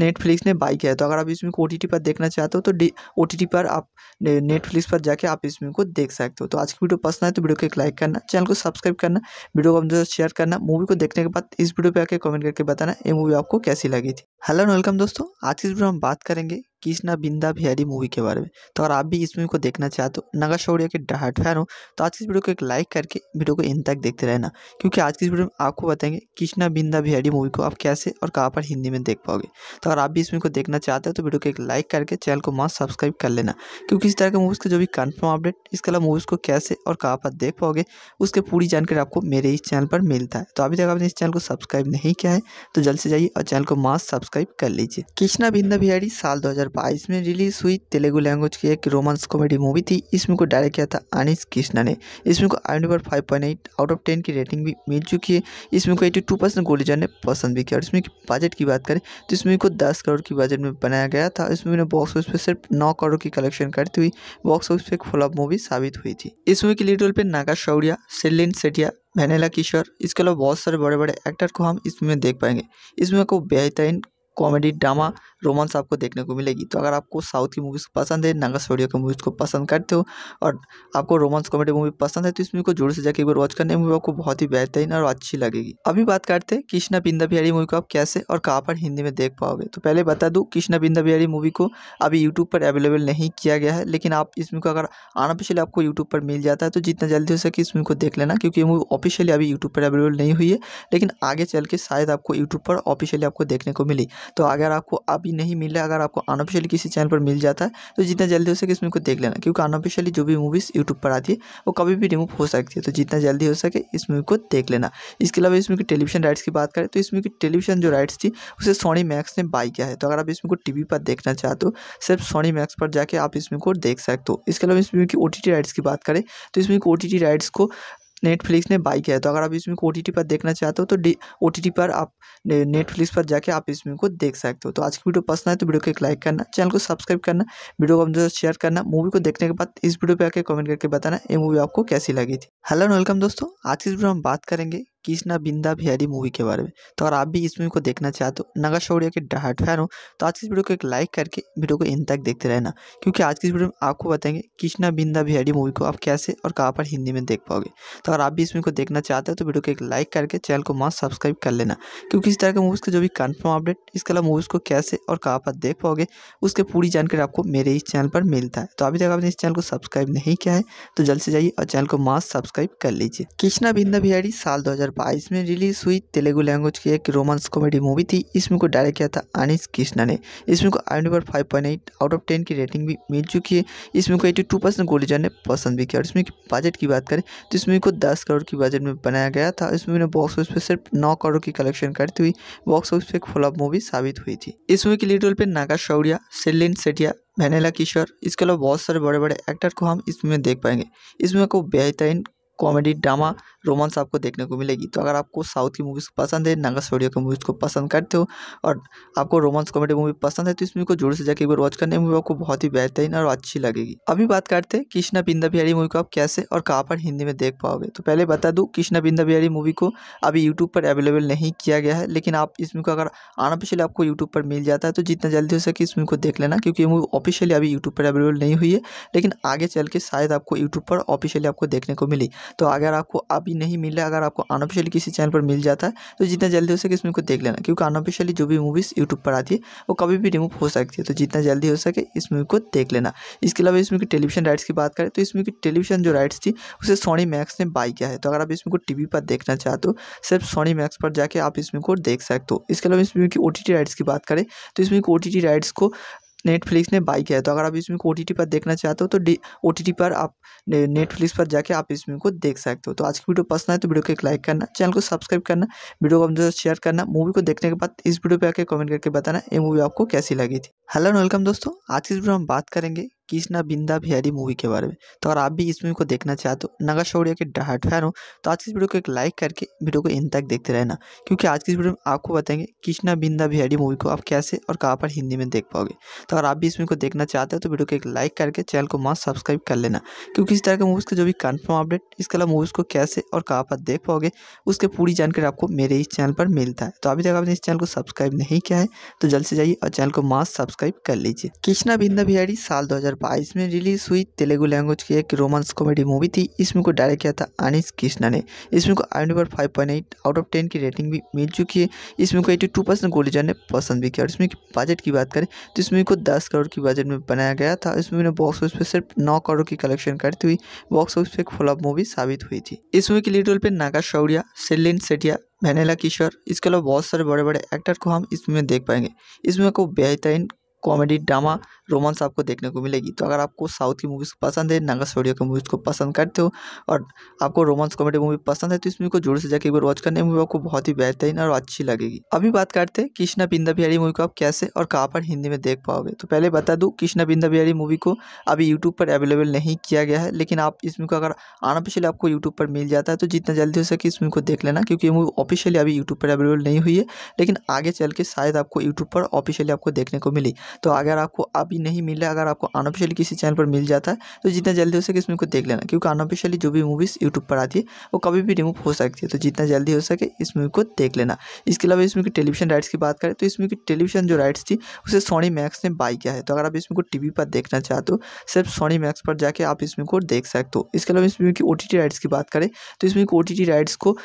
नेटफ्लिक्स ने बाई किया है तो अगर आप इसमें को ओ टी टी पर देखना चाहते हो तो ओ टी टी पर आप नेटफ्लिक्स पर जाके आप इसमें को देख सकते हो तो आज की वीडियो पसंद आए तो वीडियो को एक लाइक करना चैनल को सब्सक्राइब करना वीडियो को अपने शेयर करना मूवी को देखने के बाद इस वीडियो पर आकर कमेंट करके बताना ये मूवी आपको कैसी लगी थी हेलो एंड वेलकम दोस्तों आज की इस वीडियो हम बात करेंगे कृष्णा बिंदा भियारी मूवी के बारे में तो अगर आप भी इस मूवी को देखना चाहते हो नगा शौर्य के डहाट फैन हो तो आज की इस वीडियो को एक लाइक करके वीडियो को इन तक देखते रहना क्योंकि आज की इस वीडियो में आपको बताएंगे कृष्णा बिंदा भियारी मूवी को आप कैसे और कहाँ पर हिंदी में देख पाओगे तो अगर आप भी इस मूवी को देखना चाहते हो तो वीडियो को एक लाइक करके चैनल को मास्क सब्सक्राइब कर लेना क्योंकि इस तरह के मूवीज़ के जो भी कन्फर्म अपडेट इसके अलावा मूवीज़ को कैसे और कहाँ पर देख पाओगे उसकी पूरी जानकारी आपको मेरे इस चैनल पर मिलता है तो अभी तक आपने इस चैनल को सब्सक्राइब नहीं किया है तो जल्द से जाइए और चैनल को मास्क सब्सक्राइब कर लीजिए कृष्णा बिंदा भियारी साल दो 2022 में रिलीज़ हुई तेलुगु लैंग्वेज की एक रोमांस कॉमेडी मूवी थी इसमें को डायरेक्ट किया था अनिश कृष्णा ने इसमें को आई number five point eight out of ten की रेटिंग भी मिल चुकी है इसमें को एटी टू परसेंट गोलीजर ने पसंद भी किया और इसमें बजट की बात करें तो इसमें को दस करोड़ की बजट में बनाया गया था इसमें बॉक्स ऑफिस पर सिर्फ नौ करोड़ की कलेक्शन करती हुई बॉक्स ऑफिस पर फ्लॉप मूवी साबित हुई थी इस मूवी के लीड रोल पर नागा शौरिया सेलिन सेटिया वेनेला किशोर इसके अलावा बहुत सारे बड़े बड़े एक्टर को हम इसमें देख पाएंगे इसमें को बेहतरीन कॉमेडी ड्रामा रोमांस आपको देखने को मिलेगी तो अगर आपको साउथ की मूवीज़ पसंद है नागा स्टोडियो की मूवीज़ को पसंद करते हो और आपको रोमांस कॉमेडी मूवी पसंद है तो इस मूवी को जोर से जाकर एक बार वॉच करने मूवी आपको बहुत ही बेहतरीन और अच्छी लगेगी अभी बात करते हैं कृष्णा बिंदा बिहारी मूवी को आप कैसे और कहाँ पर हिंदी में देख पाओगे तो पहले बता दूँ कृष्णा बिंदा बिहारी मूवी को अभी यूट्यूब पर अवेलेबल नहीं किया गया है लेकिन आप इस मूवी को अगर आना पिछले आपको यूट्यूब पर मिल जाता है तो जितना जल्दी हो सके इस मूवी को देख लेना क्योंकि ये मूवी ऑफिशियली अभी यूट्यूब पर अवेलेबल नहीं हुई है लेकिन आगे चल के शायद आपको यूट्यूब पर ऑफिशियली आपको देखने को मिली तो अगर आपको अभी नहीं मिल रहा अगर आपको अनऑफिशियली किसी चैनल पर मिल जाता है तो जितना जल्दी हो सके इसमें को देख लेना क्योंकि अनऑफिशियली जो भी मूवीज़ यूट्यूब पर आती है वो कभी भी रिमूव हो सकती है तो जितना जल्दी हो सके इस मूवी को देख लेना इसके अलावा इसमें टेलीविजन राइट्स की बात करें तो इसमें की टेलीविजन जो राइट्स थी उसे सोनी मैक्स ने बाई किया है तो अगर आप इसमें को टी पर देखना चाहते हो सिर्फ सोनी मैक्स पर जाके आप इसमें को देख सकते हो इसके अलावा इसमें की ओ राइट्स की बात करें तो इसमें ओ टी राइट्स को नेटफ्लिक्स ने बाई किया है तो अगर आप इसमें को ओ टी टी पर देखना चाहते हो तो ओ टी टी पर आप नेटफ्लिक्स पर जाके आप इस को देख सकते हो तो आज की वीडियो पसंद आए तो वीडियो को एक लाइक करना चैनल को सब्सक्राइब करना वीडियो को हम शेयर करना मूवी को देखने के बाद इस वीडियो पर आके कमेंट करके बताना ये मूवी आपको कैसी लगी थी हेलो वेलकम दोस्तों आज की इस वीडियो हम बात करेंगे कृष्णा बिंदा बिहारी मूवी के बारे में तो अगर आप भी इस मूवी को देखना चाहते हो नगा शौर्य के डहाट फैन हो तो आज की इस वीडियो को एक लाइक करके वीडियो को इन तक देखते रहना क्योंकि आज की इस वीडियो में आपको बताएंगे कृष्णा बिंदा बिहारी मूवी को आप कैसे और कहाँ पर हिंदी में देख पाओगे तो अगर आप भी इस मूवी को देखना चाहते हो तो वीडियो को एक लाइक करके चैनल को मस्त सब्सक्राइब कर लेना क्योंकि इस तरह के मूवीज़ का जो भी कन्फर्म अपडेट इसके अलावा मूवीज़ को कैसे और कहाँ पर देख पाओगे उसके पूरी जानकारी आपको मेरे इस चैनल पर मिलता है तो अभी तक आपने इस चैनल को सब्सक्राइब नहीं किया है तो जल्द से जाइए और चैनल को मास्क सब्सक्राइब कर लीजिए कृष्णा बिंदा बिहारी साल दो 2022 में रिलीज़ हुई तेलुगु लैंग्वेज की एक रोमांस कॉमेडी मूवी थी इसमें को डायरेक्ट किया था अनिश कृष्णा ने इसमें को आई number five point eight out of ten की रेटिंग भी मिल चुकी है इसमें को एट्टी टू परसेंट गोली जाने पसंद भी किया और इसमें बजट की बात करें तो इसमें को दस करोड़ की बजट में बनाया गया था इसमें बॉक्स ऑफिस पर सिर्फ नौ करोड़ की कलेक्शन करती हुई बॉक्स ऑफिस पर एक फॉलोअप मूवी साबित हुई थी इस मूवी के लीड रोल पर नागा शौरिया सेलिन सेटिया वैनेला किशोर इसके अलावा बहुत सारे बड़े बड़े एक्टर को हम इसमें देख पाएंगे इसमें को बेहतरीन कॉमेडी ड्रामा रोमांस आपको देखने को मिलेगी तो अगर आपको साउथ की मूवीज़ पसंद है नागा स्टोडियो की मूवीज़ को पसंद करते हो और आपको रोमांस कॉमेडी मूवी पसंद है तो इस मूवी को जोर से जाकर एक बार वॉच करने मूवी आपको बहुत ही बेहतरीन और अच्छी लगेगी अभी बात करते हैं कृष्णा बिंदा बिहारी मूवी को आप कैसे और कहाँ पर हिंदी में देख पाओगे तो पहले बता दूँ कृष्णा बिंदा बिहारी मूवी को अभी यूट्यूब पर अवेलेबल नहीं किया गया है लेकिन आप इस मूवी को अगर आना पिछले आपको यूट्यूब पर मिल जाता है तो जितना जल्दी हो सके इस मूवी को देख लेना क्योंकि ये मूवी ऑफिशियली अभी यूट्यूब पर अवेलेबल नहीं हुई है लेकिन आगे चल के शायद आपको यूट्यूब पर ऑफिशियली आपको देखने को मिली तो अगर आपको अभी नहीं मिला अगर आपको अनऑफिशियली किसी चैनल पर मिल जाता तो है तो जितना जल्दी हो सके इसमें को देख लेना क्योंकि अनऑफिशियली जो भी मूवीज़ यूट्यूब पर आती है वो कभी भी रिमूव हो सकती है तो जितना जल्दी हो सके इस मूवी को देख लेना इसके अलावा इसमें की टेलीविजन राइट्स की बात करें तो इसमें की टेलीविजन जो राइट्स थी उसे सोनी मैक्स ने बाई किया है तो अगर आप इसमें को टीवी पर देखना चाहते हो सिर्फ सोनी मैक्स पर जाके आप इसमें को देख सकते हो इसके अलावा इसमें की ओ राइट्स की बात करें तो इसमें ओ राइट्स को नेटफ्लिक्स ने बाई किया है तो अगर आप इस मूवी को ओ टी टी पर देखना चाहते हो तो ओ टी टी पर आप नेटफ्लिक्स पर जाके आप इस मूवी को देख सकते हो तो आज की वीडियो पसंद आए तो वीडियो को एक लाइक करना चैनल को सब्सक्राइब करना वीडियो को अपने शेयर करना मूवी को देखने के बाद इस वीडियो पर आके कमेंट करके बताना ये मूवी आपको कैसी लगी थी हेलो वेलकम दोस्तों आज की वीडियो हम बात करेंगे कृष्णा बिंदा बिहारी मूवी के बारे में तो अगर आप भी इस मूवी को देखना चाहते हो नगर शौर्य के डहाट फैन हो तो आज की इस वीडियो को एक लाइक करके वीडियो को इन तक देखते रहना क्योंकि आज की इस वीडियो में आपको बताएंगे कृष्णा बिंदा बिहारी मूवी को आप कैसे और कहाँ पर हिंदी में देख पाओगे तो अगर आप भी इस मूवी को देखना चाहते हो तो वीडियो को एक लाइक करके चैनल को मास्क सब्सक्राइब कर लेना क्योंकि इस तरह के मूवीज़ का जो भी कन्फर्म अपडेट इसके अलावा मूवीज़ को कैसे और कहाँ पर देख पाओगे उसके पूरी जानकारी आपको मेरे इस चैनल पर मिलता है तो अभी तक आपने इस चैनल को सब्सक्राइब नहीं किया है तो जल्द से जाइए और चैनल को मास्क सब्सक्राइब कर लीजिए कृष्णा बिंदा बिहारी साल दो 2022 में रिलीज़ हुई तेलुगु लैंग्वेज की एक रोमांस कॉमेडी मूवी थी इसमें को डायरेक्ट किया था अनिश कृष्णा ने इसमें को आई number five point eight out of ten की रेटिंग भी मिल चुकी है इसमें को एटी टू परसेंट गोलीजर ने पसंद भी किया और इसमें बजट की बात करें तो इसमें को दस करोड़ की बजट में बनाया गया था इसमें ने बॉक्स ऑफिस पर सिर्फ नौ करोड़ की कलेक्शन करती हुई बॉक्स ऑफिस पर एक फ्लॉप मूवी साबित हुई थी इस मूवी की लीड रोल पर नागा शौरिया सेलिन सेटिया वैनेला किशोर इसके अलावा बहुत सारे बड़े बड़े एक्टर को हम इसमें देख पाएंगे इसमें को बेहतरीन कॉमेडी ड्रामा रोमांस आपको देखने को मिलेगी तो अगर आपको साउथ की मूवीज़ पसंद है नागा सोडियो की मूवीज़ को पसंद करते हो और आपको रोमांस कॉमेडी मूवी पसंद है तो इस मूवी को जोर से जाकर एक बार वॉच करने मूवी आपको बहुत ही बेहतरीन और अच्छी लगेगी अभी बात करते हैं कृष्णा बिंदा बिहारी मूवी को आप कैसे और कहाँ पर हिंदी में देख पाओगे तो पहले बता दूँ कृष्णा बिंदा बिहारी मूवी को अभी यूट्यूब पर अवेलेबल नहीं किया गया है लेकिन आप इस मूवी को अगर आना पिछले आपको यूट्यूब पर मिल जाता है तो जितना जल्दी हो सके इस मूवी को देख लेना क्योंकि ये मूवी ऑफिशियली अभी यूट्यूब पर अवेलेबल नहीं हुई है लेकिन आगे चल के शायद आपको यूट्यूब पर ऑफिशियली आपको देखने को मिली तो अगर आपको अभी भी नहीं मिला अगर आपको अनऑफिशियली किसी चैनल पर मिल जाता है तो जितना जल्दी हो सके इसमें को देख लेना क्योंकि अनऑफिशियली जो भी मूवीज़ यूट्यूब पर आती है वो कभी भी रिमूव हो सकती है तो जितना जल्दी हो सके इस मूवी को देख लेना इसके अलावा इसमें की टेलीविजन राइट्स की बात करें तो इसमें की टेलीविजन जो राइट्स थी उसे सोनी मैक्स ने बाई किया है तो अगर आप इसमें को टी पर देखना चाहते हो सिर्फ सोनी मैक्स पर जाके आप इसमें को देख सकते हो इसके अलावा इसमें की ओ राइट्स की बात करें तो इसमें ओ टी राइट्स को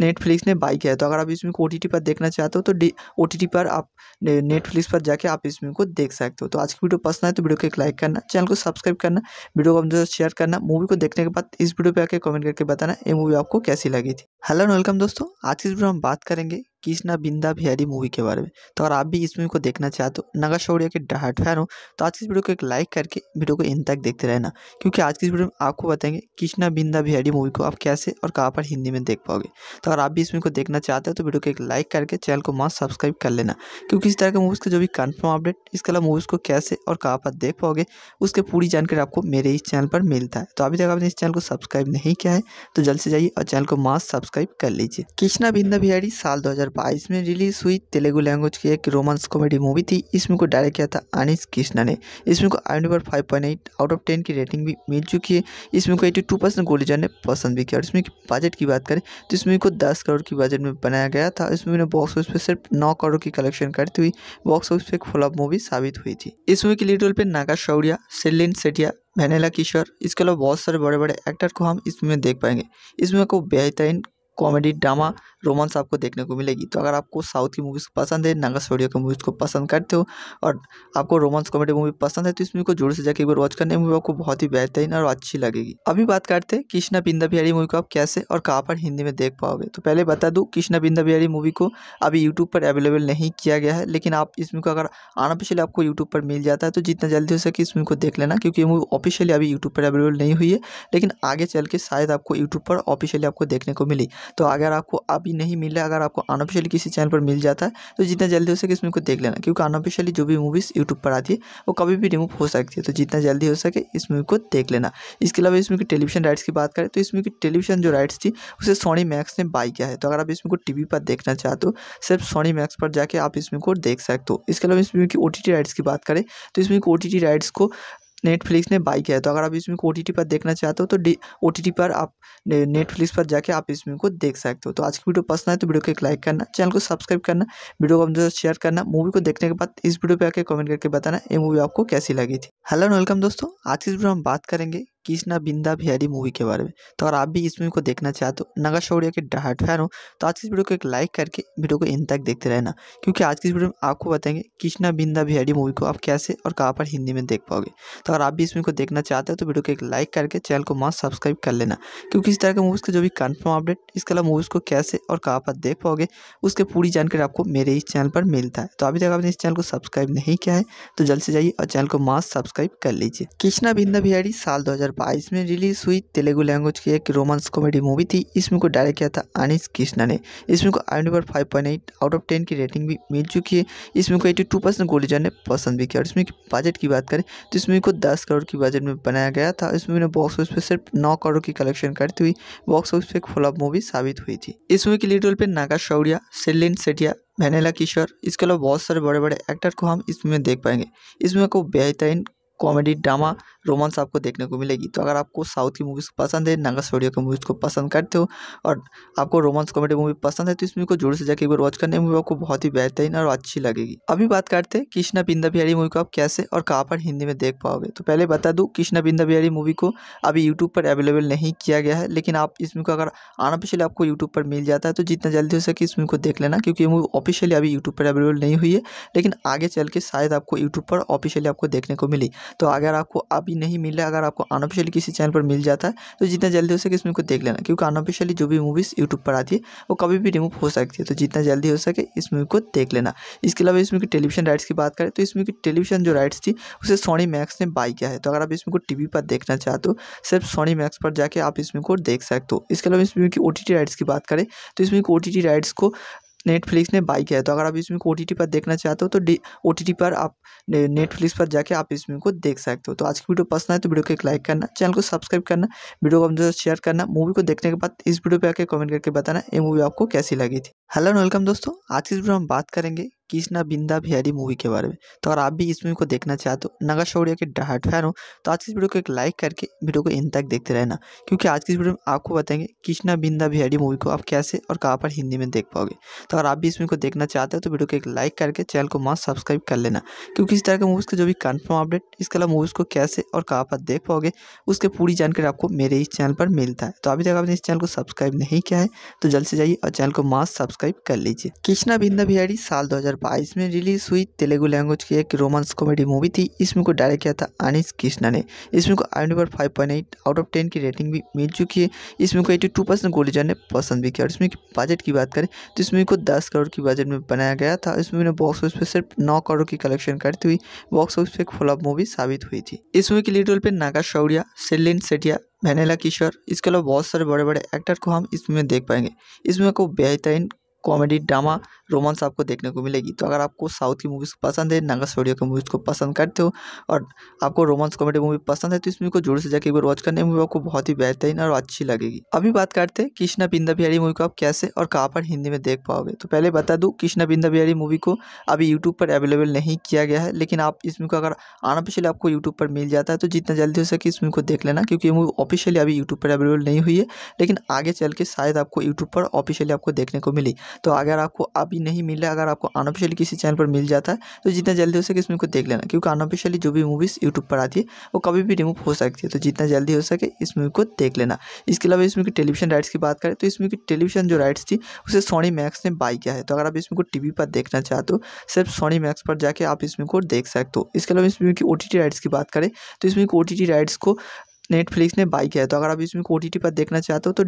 नेटफ्लिक्स ने बाई किया है तो अगर आप इसमें को ओ पर देखना चाहते हो तो ओ पर आप नेटफ्लिक्स पर जाके आप इसमें को देख सकते हो तो आज की वीडियो पसंद आए तो वीडियो को एक लाइक करना चैनल को सब्सक्राइब करना वीडियो को अपने शेयर करना मूवी को देखने के बाद इस वीडियो पर आकर कमेंट करके बताना ये मूवी आपको कैसी लगी थी हेलो एंड वेलकम दोस्तों आज की वीडियो हम बात करेंगे कृष्णा बिंदा भियारी मूवी के बारे में तो अगर आप भी इस मूवी को देखना चाहते हो नगा शौर्य के डहाट फैन हो तो आज की इस वीडियो को एक लाइक करके वीडियो को इन तक देखते रहना क्योंकि आज की इस वीडियो में आपको बताएंगे कृष्णा बिंदा भियारी मूवी को आप कैसे और कहाँ पर हिंदी में देख पाओगे तो अगर आप भी इस मूवी को देखना चाहते हो तो वीडियो को एक लाइक करके चैनल को मास्क सब्सक्राइब कर लेना क्योंकि इस तरह के मूवीज़ का जो भी कन्फर्म अपडेट इसके अलावा मूवीज़ को कैसे और कहाँ पर देख पाओगे उसके पूरी जानकारी आपको मेरे इस चैनल पर मिलता है तो अभी तक आपने इस चैनल को सब्सक्राइब नहीं किया है तो जल्द से जाइए और चैनल को मास्क सब्सक्राइब कर लीजिए कृष्णा बिंदा भियारी साल दो 2022 में रिलीज़ हुई तेलुगु लैंग्वेज की एक रोमांस कॉमेडी मूवी थी इसमें को डायरेक्ट किया था अनिश कृष्णा ने इसमें को आई five point eight out of ten की रेटिंग भी मिल चुकी है इसमें को एटी टू परसेंट गोलीजन ने पसंद भी किया और इसमें बजट की बात करें तो इसमें को दस करोड़ की बजट में बनाया गया था इस मूवी ने बॉक्स ऑफिस पर सिर्फ नौ करोड़ की कलेक्शन करती हुई बॉक्स ऑफिस पर एक फ्लॉप मूवी साबित हुई थी इस मूवी के लीड रोल पर नागा शौरिया सेलिन सेटिया वैनेला किशोर इसके अलावा बहुत सारे बड़े बड़े एक्टर को हम इसमें देख पाएंगे इसमें को बेहतरीन कॉमेडी ड्रामा रोमांस आपको देखने को मिलेगी तो अगर आपको साउथ की मूवीज़ पसंद है नागा स्टूडियो की मूवीज़ को पसंद करते हो और आपको रोमांस कॉमेडी मूवी पसंद है तो इस मूवी को जोर से जाकर एक बार वॉच करने मूवी आपको बहुत ही बेहतरीन और अच्छी लगेगी अभी बात करते हैं कृष्णा बिंदा बिहारी मूवी को आप कैसे और कहाँ पर हिंदी में देख पाओगे तो पहले बता दूँ कृष्णा बिंदा बिहारी मूवी को अभी यूट्यूब पर अवेलेबल नहीं किया गया है लेकिन आप इस मूवी को अगर आना पिछले आपको यूट्यूब पर मिल जाता है तो जितना जल्दी हो सके इस मूवी को देख लेना क्योंकि ये मूवी ऑफिशियली अभी यूट्यूब पर अवेलेबल नहीं हुई है लेकिन आगे चल के शायद आपको यूट्यूब पर ऑफिशियली आपको देखने को मिली तो अगर आपको अब अभी नहीं रहा अगर आपको अनऑफिशियली किसी चैनल पर मिल जाता है तो जितना जल्दी हो सके इसमें को देख लेना क्योंकि अनऑफिशियली जो भी मूवीज़ यूट्यूब पर आती है वो कभी भी रिमूव हो सकती है तो जितना जल्दी हो सके इस मूवी को देख लेना इसके अलावा इसमें की टेलीविजन राइट्स की बात करें तो इसमें की टेलीविजन जो राइट्स थी उसे सोनी मैक्स ने बाई किया है तो अगर आप इसमें को टी पर देखना चाहते हो सिर्फ सोनी मैक्स पर जाके आप इसमें को देख सकते हो इसके अलावा इसमें की ओ राइट्स की बात करें तो इसमें की ओ राइट्स को नेटफ्लिक्स ने बाई किया है तो अगर आप इसमें को ओ टी टी पर देखना चाहते हो तो ओ टी टी पर आप नेटफ्लिक्स पर जाके आप इसमें को देख सकते हो तो आज की वीडियो पसंद आए तो वीडियो को एक लाइक करना चैनल को सब्सक्राइब करना वीडियो को अपने शेयर करना मूवी को देखने के बाद इस वीडियो पर आके कमेंट करके बताना ये मूवी आपको कैसी लगी थी हेलो वेलकम दोस्तों आज की इस वीडियो हम बात करेंगे कृष्णा बिंदा बिहारी मूवी के बारे में तो अगर आप भी इस मूवी को देखना चाहते हो तो नगा शौर्य के डहाट फैन हो तो आज की इस वीडियो को एक लाइक करके वीडियो को इन तक देखते रहना क्योंकि आज की इस वीडियो में आपको बताएंगे कृष्णा बिंदा बिहारी मूवी को आप कैसे और कहाँ पर हिंदी में देख पाओगे तो अगर आप भी इस मूवी को देखना चाहते हो तो वीडियो को एक लाइक करके चैनल को मस्त सब्सक्राइब कर लेना क्योंकि इस तरह के मूवीज़ का जो भी कन्फर्म अपडेट इसके अलावा मूवीज़ को कैसे और कहाँ पर देख पाओगे उसके पूरी जानकारी आपको मेरे इस चैनल पर मिलता है तो अभी तक आपने इस चैनल को सब्सक्राइब नहीं किया है तो जल्द से जाइए और चैनल को मास्क सब्सक्राइब कर लीजिए कृष्णा बिंदा बिहारी साल दो 2022 में रिलीज़ हुई तेलुगु लैंग्वेज की एक रोमांस कॉमेडी मूवी थी इसमें को डायरेक्ट किया था अनिश कृष्णा ने इसमें को आई number five point eight out of ten की रेटिंग भी मिल चुकी है इसमें को एट्टी टू परसेंट गोलीजर ने पसंद भी किया और इसमें बजट की बात करें तो इसमें को दस करोड़ की बजट में बनाया गया था इसमें बॉक्स ऑफिस पर सिर्फ नौ करोड़ की कलेक्शन करती हुई बॉक्स ऑफिस पर एक फ्लॉप मूवी साबित हुई थी इस मूवी के लीड रोल पर नागा शौरिया सेलिन सेटिया वेनेला किशोर इसके अलावा बहुत सारे बड़े बड़े एक्टर को हम इसमें देख पाएंगे इसमें को बेहतरीन कॉमेडी ड्रामा रोमांस आपको देखने को मिलेगी तो अगर आपको साउथ की मूवीज़ पसंद है नागा स्टोडियो की मूवीज़ को पसंद करते हो और आपको रोमांस कॉमेडी मूवी पसंद है तो इस मूवी को जोर से जाकर एक बार वॉच करने मूवी आपको बहुत ही बेहतरीन और अच्छी लगेगी अभी बात करते हैं कृष्णा बिंदा बिहारी मूवी को आप कैसे और कहाँ पर हिंदी में देख पाओगे तो पहले बता दूँ कृष्णा बिंदा बिहारी मूवी को अभी यूट्यूब पर अवेलेबल नहीं किया गया है लेकिन आप इस मूवी को अगर आना पिछले आपको यूट्यूब पर मिल जाता है तो जितना जल्दी हो सके इस मूवी को देख लेना क्योंकि ये मूवी ऑफिशियली अभी यूट्यूब पर अवेलेबल नहीं हुई है लेकिन आगे चल के शायद आपको यूट्यूब पर ऑफिशियली आपको देखने को मिली तो अगर आपको अभी नहीं मिल है अगर आपको अनऑफिशियली किसी चैनल पर मिल जाता है तो जितना जल्दी हो सके इस मूवी को देख लेना क्योंकि अनऑफिशियली जो भी मूवीज़ यूट्यूब पर आती है वो कभी भी रिमूव हो सकती है तो जितना जल्दी हो सके इस मूवी को देख लेना इसके अलावा इसमें की टेलीविजन राइट्स की बात करें तो इसमें की टेलीविजन जो राइट्स थी उसे सोनी मैक्स ने बाई किया है तो अगर आप इसमें को टी पर देखना चाहते हो सिर्फ सोनी मैक्स पर जाके आप इसमें को देख सकते हो इसके अलावा इसमें की ओ राइट्स की बात करें तो इसमें की ओ राइट्स को नेटफ्लिक्स ने बाई किया है तो अगर आप इस मूवी को ओ टी टी पर देखना चाहते हो तो ओ टी टी पर आप नेटफ्लिक्स पर जाके आप इस मूवी को देख सकते हो तो आज की वीडियो पसंद आए तो वीडियो को एक लाइक करना चैनल को सब्सक्राइब करना वीडियो को अपने साथ शेयर करना मूवी को देखने के बाद इस वीडियो पर आके कमेंट करके बताना ये मूवी आपको कैसी लगी थी हेलो वेलकम दोस्तों आज की वीडियो हम बात करेंगे कृष्णा बिंदा बिहारी मूवी के बारे में तो अगर आप भी इस मूवी को देखना चाहते हो नगा शौर्य के डहाट फैन हो तो आज की इस वीडियो को एक लाइक करके वीडियो को इन तक देखते रहना क्योंकि आज की इस वीडियो में आपको बताएंगे कृष्णा बिंदा बिहारी मूवी को आप कैसे और कहाँ पर हिंदी में देख पाओगे तो अगर आप भी इस मूवी को देखना चाहते हो तो वीडियो को एक लाइक करके चैनल को मस्त सब्सक्राइब कर लेना क्योंकि इस तरह के मूवीज़ का जो भी कन्फर्म अपडेट इसके अलावा मूवीज़ को कैसे और कहाँ पर देख पाओगे उसके पूरी जानकारी आपको मेरे इस चैनल पर मिलता है तो अभी तक आपने इस चैनल को सब्सक्राइब नहीं किया है तो जल्द से जाइए और चैनल को मास्क सब्सक्राइब कर लीजिए कृष्णा बिंदा बिहारी साल दो 2022 में रिलीज़ हुई तेलुगु लैंग्वेज की एक रोमांस कॉमेडी मूवी थी इसमें को डायरेक्ट किया था अनिश कृष्णा ने इसमें को आई number five point eight out of ten की रेटिंग भी मिल चुकी है इसमें को एटी टू परसेंट गोलीजर ने पसंद भी किया और इसमें बजट की बात करें तो इसमें को दस करोड़ की बजट में बनाया गया था इसमें ने बॉक्स ऑफिस पर सिर्फ नौ करोड़ की कलेक्शन करती हुई बॉक्स ऑफिस पर एक फ्लॉप मूवी साबित हुई थी इस मूवी की लीड रोल पर नागा शौरिया सेलिन सेटिया वेनेला किशोर इसके अलावा बहुत सारे बड़े बड़े एक्टर को हम इसमें देख पाएंगे इसमें को बेहतरीन कॉमेडी ड्रामा रोमांस आपको देखने को मिलेगी तो अगर आपको साउथ की मूवीज़ पसंद है नागा स्टोडियो की मूवीज़ को पसंद करते हो और आपको रोमांस कॉमेडी मूवी पसंद है तो इस मूवी को जोर से जाकर एक बार वॉच करने मूवी आपको बहुत ही बेहतरीन और अच्छी लगेगी अभी बात करते हैं कृष्णा बिंदा बिहारी मूवी को आप कैसे और कहाँ पर हिंदी में देख पाओगे तो पहले बता दूँ कृष्णा बिंदा बिहारी मूवी को अभी यूट्यूब पर अवेलेबल नहीं किया गया है लेकिन आप इस मूवी को अगर आना पिछले आपको यूट्यूब पर मिल जाता है तो जितना जल्दी हो सके इस मूवी को देख लेना क्योंकि ये मूवी ऑफिशियली अभी यूट्यूब पर अवेलेबल नहीं हुई है लेकिन आगे चल के शायद आपको यूट्यूब पर ऑफिशियली आपको देखने को मिली तो अगर आपको अभी नहीं मिल रहा अगर आपको अनऑफिशियली किसी चैनल पर मिल जाता है तो जितना जल्दी हो सके इसमें को देख लेना क्योंकि अनऑफिशियली जो भी मूवीज़ यूट्यूब पर आती है वो कभी भी रिमूव हो सकती है तो जितना जल्दी हो सके इस मूवी को देख लेना इसके अलावा इसमें की टेलीविजन राइट्स की बात करें तो इसमें की टेलीविजन जो राइट्स थी उसे सोनी मैक्स ने बाई किया है तो अगर आप इसमें को टी पर देखना चाहते हो सिर्फ सोनी मैक्स पर जाके आप इसमें को देख सकते हो इसके अलावा इसमें की ओ राइट्स की बात करें तो इसमें ओ टी राइट्स को नेटफ्लिक्स ने बाई किया है तो अगर आप इसमें को ओ टी टी पर देखना चाहते हो तो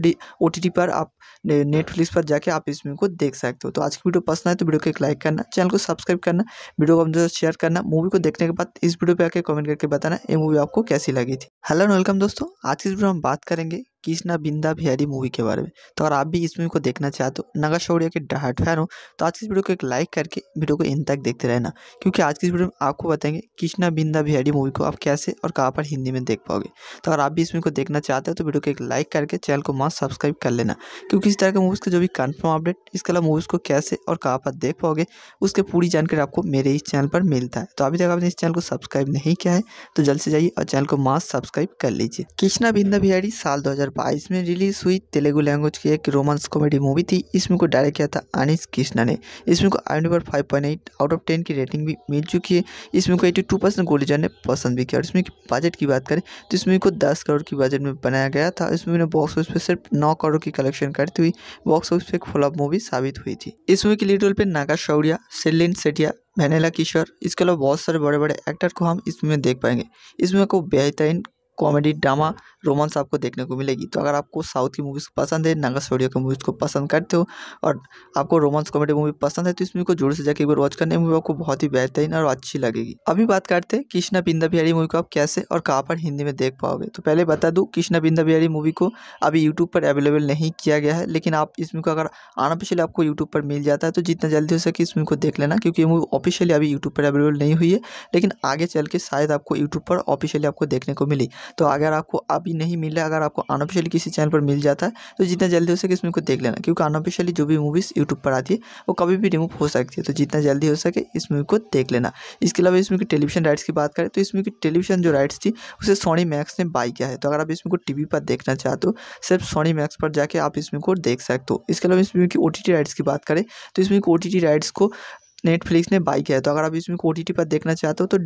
ओ टी टी पर आप नेटफ्लिक्स पर जाके आप इसमें को देख सकते हो तो आज की वीडियो पसंद आए तो वीडियो को एक लाइक करना चैनल को सब्सक्राइब करना वीडियो को अपने शेयर करना मूवी को देखने के बाद इस वीडियो पर आकर कमेंट करके बताना ये मूवी आपको कैसी लगी थी हेलो वेलकम दोस्तों आज की इस वीडियो हम बात करेंगे कृष्णा बिंदा बिहारी मूवी के बारे में तो अगर आप भी इस मूवी को देखना चाहते हो नगा शौर्य के डहाट फैन हो तो आज की इस वीडियो को एक लाइक करके वीडियो को इन तक देखते रहना क्योंकि आज की इस वीडियो में आपको बताएंगे कृष्णा बिंदा बिहारी मूवी को आप कैसे और कहाँ पर हिंदी में देख पाओगे तो अगर आप भी इस मूवी को देखना चाहते हो तो वीडियो को एक लाइक करके चैनल को मास्क सब्सक्राइब कर लेना क्योंकि इस तरह के मूवीज़ के जो भी कन्फर्म अपडेट इसके अलावा मूवीज़ को कैसे और कहाँ पर देख पाओगे उसके पूरी जानकारी आपको मेरे इस चैनल पर मिलता है तो अभी तक आपने इस चैनल को सब्सक्राइब नहीं किया है तो जल्द से जाइए और चैनल को मास्क सब्सक्राइब कर लीजिए कृष्णा बिंदा बिहारी साल दो 2022 में रिलीज़ हुई तेलुगु लैंग्वेज की एक रोमांस कॉमेडी मूवी थी इसमें को डायरेक्ट किया था अनिश कृष्णा ने इसमें को आई पर five point eight out of ten की रेटिंग भी मिल चुकी है इसमें को एटी टू परसेंट गोलीजर ने पसंद भी किया और इसमें बजट की बात करें तो इसमें को दस करोड़ की बजट में बनाया गया था इसमें बॉक्स ऑफिस पर सिर्फ नौ करोड़ की कलेक्शन करती हुई बॉक्स ऑफिस पर फ्लॉप मूवी साबित हुई थी इस मूवी के लीड रोल पर नागा शौरिया सिलिन सेटिया वैनेला किशोर इसके अलावा बहुत सारे बड़े बड़े एक्टर को हम इसमें देख पाएंगे इसमें को बेहतरीन कॉमेडी ड्रामा रोमांस आपको देखने को मिलेगी तो अगर आपको साउथ की मूवीज़ पसंद है नागा सोडियो की मूवीज़ को पसंद करते हो और आपको रोमांस कॉमेडी मूवी पसंद है तो इस मूवी को जोर से जाकर एक बार वॉच करने मूवी आपको बहुत ही बेहतरीन और अच्छी लगेगी अभी बात करते हैं कृष्णा बिंदा बिहारी मूवी को आप कैसे और कहाँ पर हिंदी में देख पाओगे तो पहले बता दूँ कृष्णा बिंदा बिहारी मूवी को अभी यूट्यूब पर अवेलेबल नहीं किया गया है लेकिन आप इस मूवी को अगर आना पिछले आपको यूट्यूब पर मिल जाता है तो जितना जल्दी हो सके इस मूवी को देख लेना क्योंकि ये मूवी ऑफिशियली अभी यूट्यूब पर अवेलेबल नहीं हुई है लेकिन आगे चल के शायद आपको यूट्यूब पर ऑफिशियली आपको देखने को मिली तो अगर आपको अब अभी नहीं मिला अगर आपको अनऑफिशियली किसी चैनल पर मिल जाता है तो जितना जल्दी हो सके इसमें को देख लेना क्योंकि अनऑफिशियली जो भी मूवीज़ यूट्यूब पर आती है वो कभी भी रिमूव हो सकती है तो जितना जल्दी हो सके इस मूवी को देख लेना इसके अलावा इसमें की टेलीविजन राइट्स की बात करें तो इसमें की टेलीविजन जो राइट्स थी उसे सोनी मैक्स ने बाई किया है तो अगर आप इसमें को टी पर देखना चाहते हो सिर्फ सोनी मैक्स पर जाके आप इसमें को देख सकते हो इसके अलावा इसमें की ओ राइट्स की बात करें तो इसमें ओ राइट्स को नेटफ्लिक्स ने बाई किया है तो अगर आप इसमें को ओ टी टी पर देखना चाहते हो तो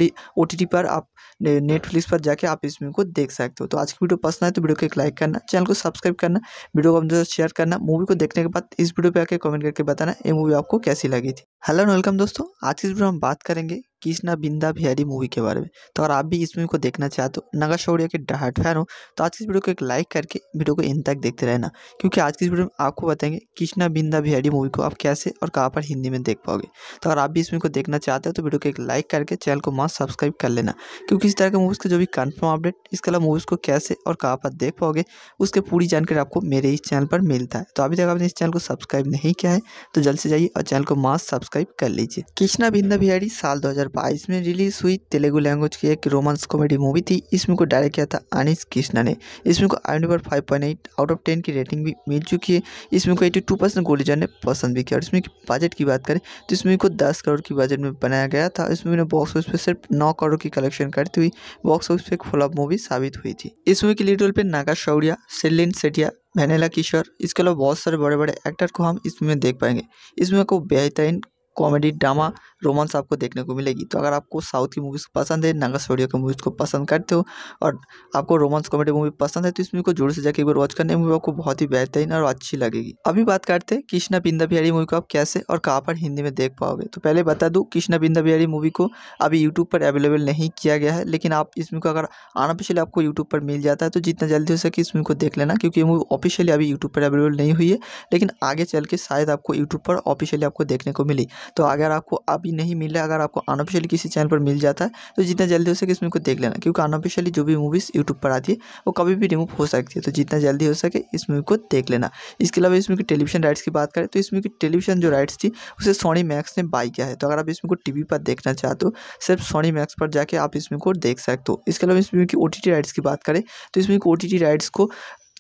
ओ टी टी पर आप नेटफ्लिक्स पर जाके आप इस को देख सकते हो तो आज की वीडियो पसंद आए तो वीडियो को एक लाइक करना चैनल को सब्सक्राइब करना वीडियो को अपने शेयर करना मूवी को देखने के बाद इस वीडियो पर आके कमेंट करके बताना ये मूवी आपको कैसी लगी थी हेलो एंड वेलकम दोस्तों आज की वीडियो हम बात करेंगे कृष्णा बिंदा बिहारी मूवी के बारे में तो अगर आप भी इस मूवी को देखना चाहते हो नगर शौर्य के डहाट फैन हो तो आज की इस वीडियो को एक लाइक करके वीडियो को इन तक देखते रहना क्योंकि आज की इस वीडियो में आपको बताएंगे कृष्णा बिंदा बिहारी मूवी को आप कैसे और कहाँ पर हिंदी में देख पाओगे तो अगर आप भी इस मूवी को देखना चाहते हो तो वीडियो को एक लाइक करके चैनल को मास्क सब्सक्राइब कर लेना क्योंकि इस तरह के मूवीज़ का जो भी कन्फर्म अपडेट इसके अलावा मूवीज़ को कैसे और कहाँ पर देख पाओगे उसके पूरी जानकारी आपको मेरे इस चैनल पर मिलता है तो अभी तक आपने इस चैनल को सब्सक्राइब नहीं किया है तो जल्द से जाइए और चैनल को मास्क सब्सक्राइब कर लीजिए कृष्णा बिंदा बिहारी साल दो 2022 में रिलीज़ हुई तेलुगु लैंग्वेज की एक रोमांस कॉमेडी मूवी थी इसमें को डायरेक्ट किया था अनिस कृष्णा ने इसमें को आई number five point eight out of ten की रेटिंग भी मिल चुकी है इसमें को एट्टी टू परसेंट गोली जाने पसंद भी किया और इसमें की बजट की बात करें तो इसमें को दस करोड़ की बजट में बनाया गया था इस मूवी ने बॉक्स ऑफिस पर सिर्फ नौ करोड़ की कलेक्शन करती हुई बॉक्स ऑफिस पर एक फ्लॉप मूवी साबित हुई थी इस मूवी के लीड रोल पर नागा शौरिया सेलिन सेटिया मैनेला किशोर इसके अलावा बहुत सारे बड़े बड़े एक्टर को हम इसमें देख पाएंगे इसमें को बेहतरीन कॉमेडी ड्रामा रोमांस आपको देखने को मिलेगी तो अगर आपको साउथ की मूवीज़ पसंद है नागा स्टूडियो की मूवीज़ को पसंद करते हो और आपको रोमांस कॉमेडी मूवी पसंद है तो इस मूवी को जोर से जाकर एक बार वॉच करने मूवी आपको बहुत ही बेहतरीन और अच्छी लगेगी अभी बात करते हैं कृष्णा बिंदा बिहारी मूवी को आप कैसे और कहाँ पर हिंदी में देख पाओगे तो पहले बता दूँ कृष्णा बिंदा बिहारी मूवी को अभी यूट्यूब पर अवेलेबल नहीं किया गया है लेकिन आप इस मूवी को अगर आना पिछले आपको यूट्यूब पर मिल जाता है तो जितना जल्दी हो सके इस मूवी को देख लेना क्योंकि ये मूवी ऑफिशियली अभी यूट्यूब पर अवेलेबल नहीं हुई है लेकिन आगे चल के शायद आपको यूट्यूब पर ऑफिशियली आपको देखने को मिली तो अगर आपको अभी नहीं मिला अगर आपको अनऑफिशियली किसी चैनल पर मिल जाता है तो जितना जल्दी हो सके इसमें को देख लेना क्योंकि अनऑफिशियली जो भी मूवीज़ यूट्यूब पर आती है वो कभी भी रिमूव हो सकती है तो जितना जल्दी हो सके इस मूवी को देख लेना इसके अलावा इसमें की टेलीविजन राइट्स की बात करें तो इसमें की टेलीविजन जो राइट्स थी उसे सोनी मैक्स ने बाई किया है तो अगर आप इसमें को टी पर देखना चाहते हो सिर्फ सोनी मैक्स पर जाके आप इसमें को देख सकते हो इसके अलावा इसमें की ओ राइट्स की बात करें तो इसमें की ओ राइट्स को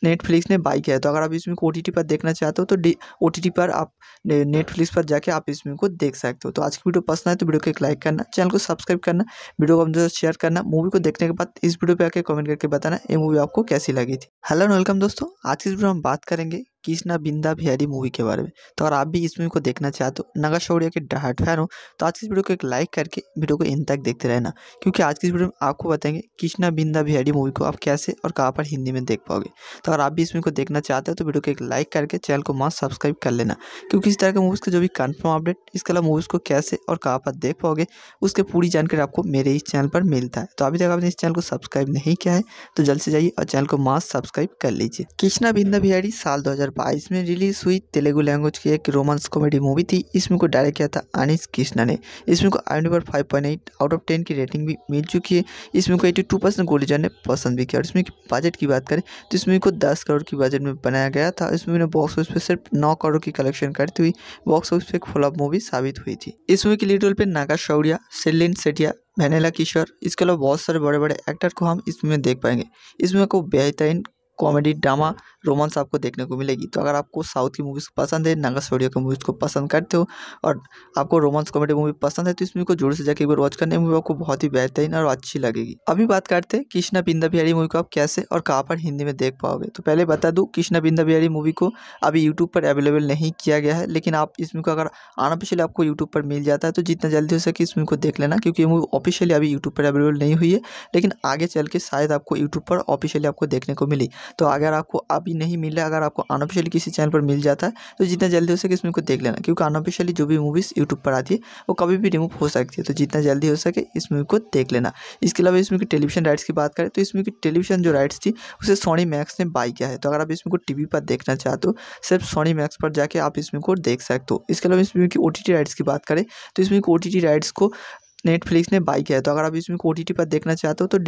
नेटफ्लिक्स ने बाई किया है तो अगर आप इसमें को ओ पर देखना चाहते हो तो ओ टी पर आप नेटफ्लिक्स पर जाके आप इसमें को देख सकते हो तो आज की वीडियो पसंद आए तो वीडियो को एक लाइक करना चैनल को सब्सक्राइब करना वीडियो को अपने शेयर करना मूवी को देखने के बाद इस वीडियो पर आके कमेंट करके बताना ये मूवी आपको कैसी लगी थी हेलो वेलकम दोस्तों आज की वीडियो हम बात करेंगे कृष्णा बिंदा बिहारी मूवी के बारे में तो अगर आप भी इस मूवी को देखना चाहते हो तो नगा शौर्य के डहाट फैन हो तो आज की इस वीडियो को एक लाइक करके वीडियो को इन तक देखते रहना क्योंकि आज की इस वीडियो में आपको बताएंगे कृष्णा बिंदा बिहारी मूवी को आप कैसे और कहाँ पर हिंदी में देख पाओगे तो अगर आप भी इस मूवी को देखना चाहते हो तो वीडियो को एक लाइक करके चैनल को मास्क सब्सक्राइब कर लेना क्योंकि इस तरह के मूवीज़ का जो भी कन्फर्म अपडेट इसके अलावा मूवीज़ को कैसे और कहाँ पर देख पाओगे उसके पूरी जानकारी आपको मेरे इस चैनल पर मिलता है तो अभी तक आपने इस चैनल को सब्सक्राइब नहीं किया है तो जल्द से जाइए और चैनल को मास्क सब्सक्राइब कर लीजिए कृष्णा बिंदा बिहारी साल दो 2022 में रिलीज़ हुई तेलुगु लैंग्वेज की एक रोमांस कॉमेडी मूवी थी इसमें को डायरेक्ट किया था अनिश कृष्णा ने इसमें को आई number five point eight out of ten की रेटिंग भी मिल चुकी है इसमें को एटी टू परसेंट गोलीजर ने पसंद भी किया और इसमें बजट की बात करें तो इसमें को दस करोड़ की बजट में बनाया गया था इसमें ने बॉक्स ऑफिस पर सिर्फ नौ करोड़ की कलेक्शन करती हुई बॉक्स ऑफिस पर एक फॉलोअप मूवी साबित हुई थी इस मूवी की लीड रोल पर नागा शौरिया सेलिन सेटिया मैनेला किशोर इसके अलावा बहुत सारे बड़े बड़े एक्टर को हम इसमें देख पाएंगे इसमें को बेहतरीन कॉमेडी ड्रामा रोमांस आपको देखने को मिलेगी तो अगर आपको साउथ की मूवीज़ पसंद है नागा स्टूडियो की मूवीज़ को पसंद करते हो और आपको रोमांस कॉमेडी मूवी पसंद है तो इस मूवी को जोर से जाकर एक बार वॉच करने मूवी आपको बहुत ही बेहतरीन और अच्छी लगेगी अभी बात करते हैं कृष्णा बिंदा बिहारी मूवी को आप कैसे और कहाँ पर हिंदी में देख पाओगे तो पहले बता दूँ कृष्णा बिंदा बिहारी मूवी को अभी यूट्यूब पर अवेलेबल नहीं किया गया है लेकिन आप इस मूवी को अगर आना पिछले आपको यूट्यूब पर मिल जाता है तो जितना जल्दी हो सके इस मूवी को देख लेना क्योंकि ये मूवी ऑफिशियली अभी यूट्यूब पर अवेलेबल नहीं हुई है लेकिन आगे चल के शायद आपको यूट्यूब पर ऑफिशियली आपको देखने को मिली तो अगर आपको अभी नहीं मिले अगर आपको अनऑफिशियली किसी चैनल पर मिल जाता है तो जितना जल्दी हो सके इसमें को देख लेना क्योंकि अनऑफिशियली जो भी मूवीज़ यूट्यूब पर आती है वो कभी भी रिमूव हो सकती है तो जितना जल्दी हो सके इस मूवी को देख लेना इसके अलावा इसमें की टेलीविजन राइट्स की बात करें तो इसमें की टेलीविजन जो राइट्स थी उसे सोनी मैक्स ने बाई किया है तो अगर आप इसमें को टी पर देखना चाहते हो सिर्फ सोनी मैक्स पर जाके आप इसमें को देख सकते हो इसके अलावा इसमें की ओ राइट्स की बात करें तो इसमें ओ टी राइट्स को नेटफ्लिक्स ने बाई किया है तो अगर आप इसमें को ओ टी टी पर देखना चाहते हो तो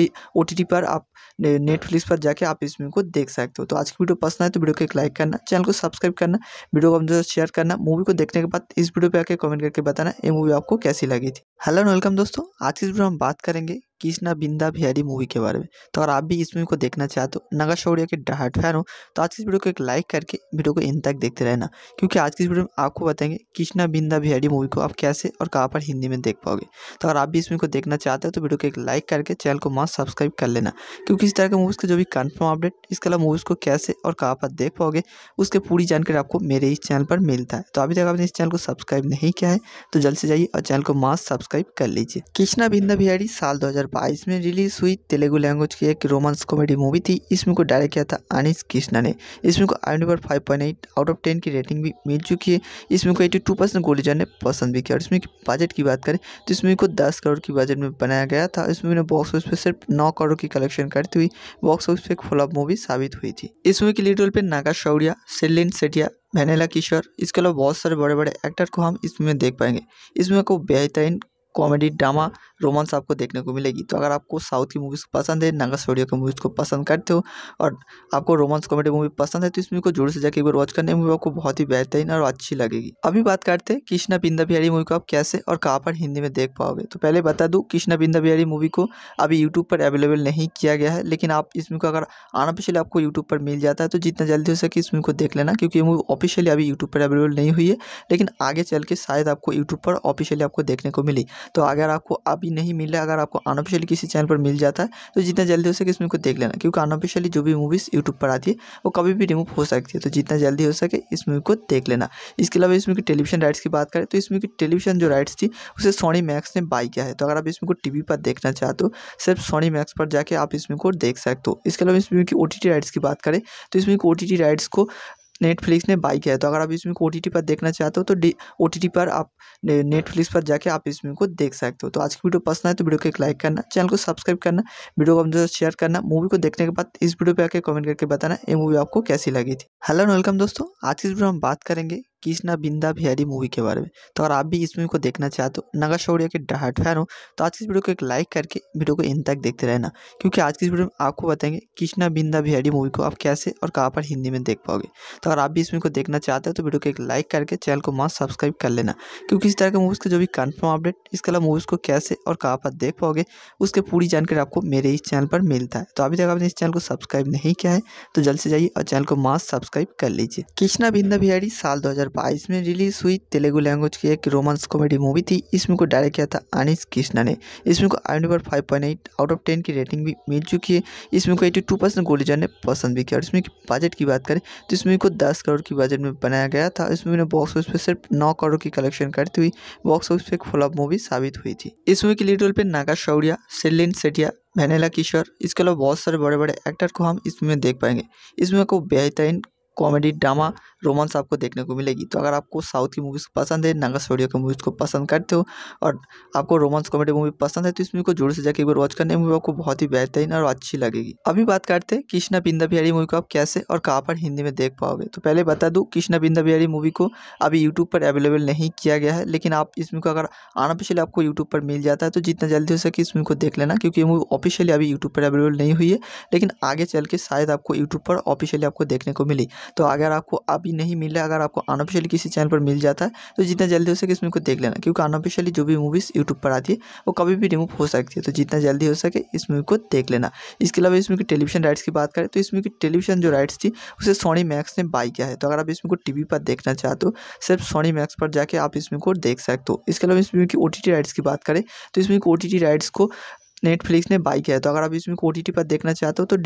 ओ टी टी पर आप नेटफ्लिक्स पर जाके आप इसमें को देख सकते हो तो आज की वीडियो पसंद आए तो वीडियो को एक लाइक करना चैनल को सब्सक्राइब करना वीडियो को अपने शेयर करना मूवी को देखने के बाद इस वीडियो पर आके कमेंट करके बताना ये मूवी आपको कैसी लगी थी हेलो वेलकम दोस्तों आज की इस वीडियो हम बात करेंगे कृष्णा बिंदा बिहारी मूवी के बारे में तो अगर आप भी इस मूवी को देखना चाहते हो नगा शौर्य के डहाट फैन हो तो आज की इस वीडियो को एक लाइक करके वीडियो को इन तक देखते रहना क्योंकि आज की इस वीडियो में आपको बताएंगे कृष्णा बिंदा बिहारी मूवी को आप कैसे और कहाँ पर हिंदी में देख पाओगे तो अगर आप भी इस मूवी को देखना चाहते हो तो वीडियो को एक लाइक करके चैनल को मास्क सब्सक्राइब कर लेना क्योंकि इस तरह के मूवीज़ के जो भी कन्फर्म अपडेट इसके अलावा मूवीज़ को कैसे और कहाँ पर देख पाओगे उसके पूरी जानकारी आपको मेरे इस चैनल पर मिलता है तो अभी तक आपने इस चैनल को सब्सक्राइब नहीं किया है तो जल्द से जाइए और चैनल को मास्क सब्सक्राइब कर लीजिए कृष्णा बिंदा बिहारी साल दो 2022 में रिलीज़ हुई तेलुगु लैंग्वेज की एक रोमांस कॉमेडी मूवी थी इसमें को डायरेक्ट किया था अनिश कृष्णा ने इसमें को आई number five point eight out of ten की रेटिंग भी मिल चुकी है इसमें को एटी टू परसेंट गोलीजन ने पसंद भी किया और इसमें बजट की बात करें तो इसमें को दस करोड़ की बजट में बनाया गया था इसमें बॉक्स ऑफिस पर सिर्फ नौ करोड़ की कलेक्शन करती हुई बॉक्स ऑफिस पर फ्लॉप मूवी साबित हुई थी इस मूवी के लीड रोल पर नागा शौरिया सेलिन सेटिया वेनेला किशोर इसके अलावा बहुत सारे बड़े बड़े एक्टर को हम इसमें देख पाएंगे इसमें को बेहतरीन कॉमेडी ड्रामा रोमांस आपको देखने को मिलेगी तो अगर आपको साउथ की मूवीज़ पसंद है नागा स्टोडियो की मूवीज़ को पसंद करते हो और आपको रोमांस कॉमेडी मूवी पसंद है तो इस मूवी को जोर से जाकर एक बार वॉच करने मूवी आपको बहुत ही बेहतरीन और अच्छी लगेगी अभी बात करते हैं कृष्णा बिंदा बिहारी मूवी को आप कैसे और कहाँ पर हिंदी में देख पाओगे तो पहले बता दूँ कृष्णा बिंदा बिहारी मूवी को अभी यूट्यूब पर अवेलेबल नहीं किया गया है लेकिन आप इस मूवी को अगर आना पिछले आपको यूट्यूब पर मिल जाता है तो जितना जल्दी हो सके इस मूवी को देख लेना क्योंकि ये मूवी ऑफिशियली अभी यूट्यूब पर अवेलेबल नहीं हुई है लेकिन आगे चल के शायद आपको यूट्यूब पर ऑफिशियली आपको देखने को मिली तो अगर आपको अभी नहीं मिल रहा अगर आपको अनऑफिशियली किसी चैनल पर मिल जाता है तो जितना जल्दी हो सके इसमें को देख लेना क्योंकि अनऑफिशियली जो भी मूवीज़ यूट्यूब पर आती है वो कभी भी रिमूव हो सकती है तो जितना जल्दी हो सके इस मूवी को देख लेना इसके अलावा इसमें की टेलीविजन राइट्स की बात करें तो इसमें की टेलीविजन जो राइट्स थी उसे सोनी मैक्स ने बाई किया है तो अगर आप इसमें को टी पर देखना चाहते हो सिर्फ सोनी मैक्स पर जाके आप इसमें को देख सकते हो इसके अलावा इसमें की ओ राइट्स की बात करें तो इसमें ओ टी राइट्स को नेटफ्लिक्स ने बाई किया है तो अगर आप इसमें को ओ टी टी पर देखना चाहते हो तो ओ टी टी पर आप नेटफ्लिक्स पर जाके आप इसमें को देख सकते हो तो आज की वीडियो पसंद आए तो वीडियो को एक लाइक करना चैनल को सब्सक्राइब करना वीडियो को अपने शेयर करना मूवी को देखने के बाद इस वीडियो पर आके कमेंट करके बताना ये मूवी आपको कैसी लगी थी हेलो वेलकम दोस्तों आज की इस वीडियो हम बात करेंगे कृष्णा बिंदा बिहारी मूवी के बारे में तो अगर आप भी इस मूवी को देखना चाहते हो नगा शौर्य के डहाट फैन हो तो आज की इस वीडियो को एक लाइक करके वीडियो को इन तक देखते रहना क्योंकि आज की इस वीडियो में आपको बताएंगे कृष्णा बिंदा बिहारी मूवी को आप कैसे और कहाँ पर हिंदी में देख पाओगे तो अगर आप भी इस मूवी को देखना चाहते हो तो वीडियो को एक लाइक करके चैनल को मस्त सब्सक्राइब कर लेना क्योंकि इस तरह के मूवीज़ का जो भी कन्फर्म अपडेट इसके अलावा मूवीज़ को कैसे और कहाँ पर देख पाओगे उसके पूरी जानकारी आपको मेरे इस चैनल पर मिलता है तो अभी तक आपने इस चैनल को सब्सक्राइब नहीं किया है तो जल्द से जाइए और चैनल को मास्क सब्सक्राइब कर लीजिए कृष्णा बिंदा बिहारी साल दो 2022 में रिलीज़ हुई तेलुगु लैंग्वेज की एक रोमांस कॉमेडी मूवी थी इसमें को डायरेक्ट किया था अनिश कृष्णा ने इसमें को आई number five point eight out of ten की रेटिंग भी मिल चुकी है इसमें को एट्टी टू परसेंट गोली जाने पसंद भी किया और इसमें बजट की बात करें तो इसमें को दस करोड़ की बजट में बनाया गया था इसमें बॉक्स ऑफिस पर सिर्फ नौ करोड़ की कलेक्शन करती हुई बॉक्स ऑफिस पर एक फ्लॉप मूवी साबित हुई थी इस मूवी के लीड रोल पर नागा शौरिया सेलिन सेटिया वेनेला किशोर इसके अलावा बहुत सारे बड़े बड़े एक्टर को हम इसमें देख पाएंगे इसमें को बेहतरीन कॉमेडी ड्रामा रोमांस आपको देखने को मिलेगी तो अगर आपको साउथ की मूवीज़ पसंद है नागा स्टूडियो की मूवीज़ को पसंद करते हो और आपको रोमांस कॉमेडी मूवी पसंद है तो इस मूवी को जोर से जाकर एक बार वॉच करने मूवी आपको बहुत ही बेहतरीन और अच्छी लगेगी अभी बात करते हैं कृष्णा बिंदा बिहारी मूवी को आप कैसे और कहाँ पर हिंदी में देख पाओगे तो पहले बता दूँ कृष्णा बिंदा बिहारी मूवी को अभी यूट्यूब पर अवेलेबल नहीं किया गया है लेकिन आप इस मूवी को अगर आना पिछले आपको यूट्यूब पर मिल जाता है तो जितना जल्दी हो सके इस मूवी को देख लेना क्योंकि ये मूवी ऑफिशियली अभी यूट्यूब पर अवेलेबल नहीं हुई है लेकिन आगे चल के शायद आपको यूट्यूब पर ऑफिशियली आपको देखने को मिली तो अगर आपको अब अभी नहीं मिल रहा अगर आपको अनऑफिशियली किसी चैनल पर मिल जाता है तो जितना जल्दी हो सके इस मूवी को देख लेना क्योंकि अनऑफिशियली जो भी मूवीज़ यूट्यूब पर आती है वो कभी भी रिमूव हो सकती है तो जितना जल्दी हो सके इस मूवी को देख लेना इसके अलावा इसमें की टेलीविजन राइट्स की बात करें तो इसमें की टेलीविजन जो राइट्स थी उसे सोनी मैक्स ने बाई किया है तो अगर आप इसमें को टी पर देखना चाहते हो सिर्फ सोनी मैक्स पर जाके आप इसमें को देख सकते हो इसके अलावा इसमें की ओ राइट्स की बात करें तो इसमें ओ टी राइट्स को नेटफ्लिक्स ने बाई किया है तो अगर आप इस मूवी को ओ टी टी पर देखना चाहते हो तो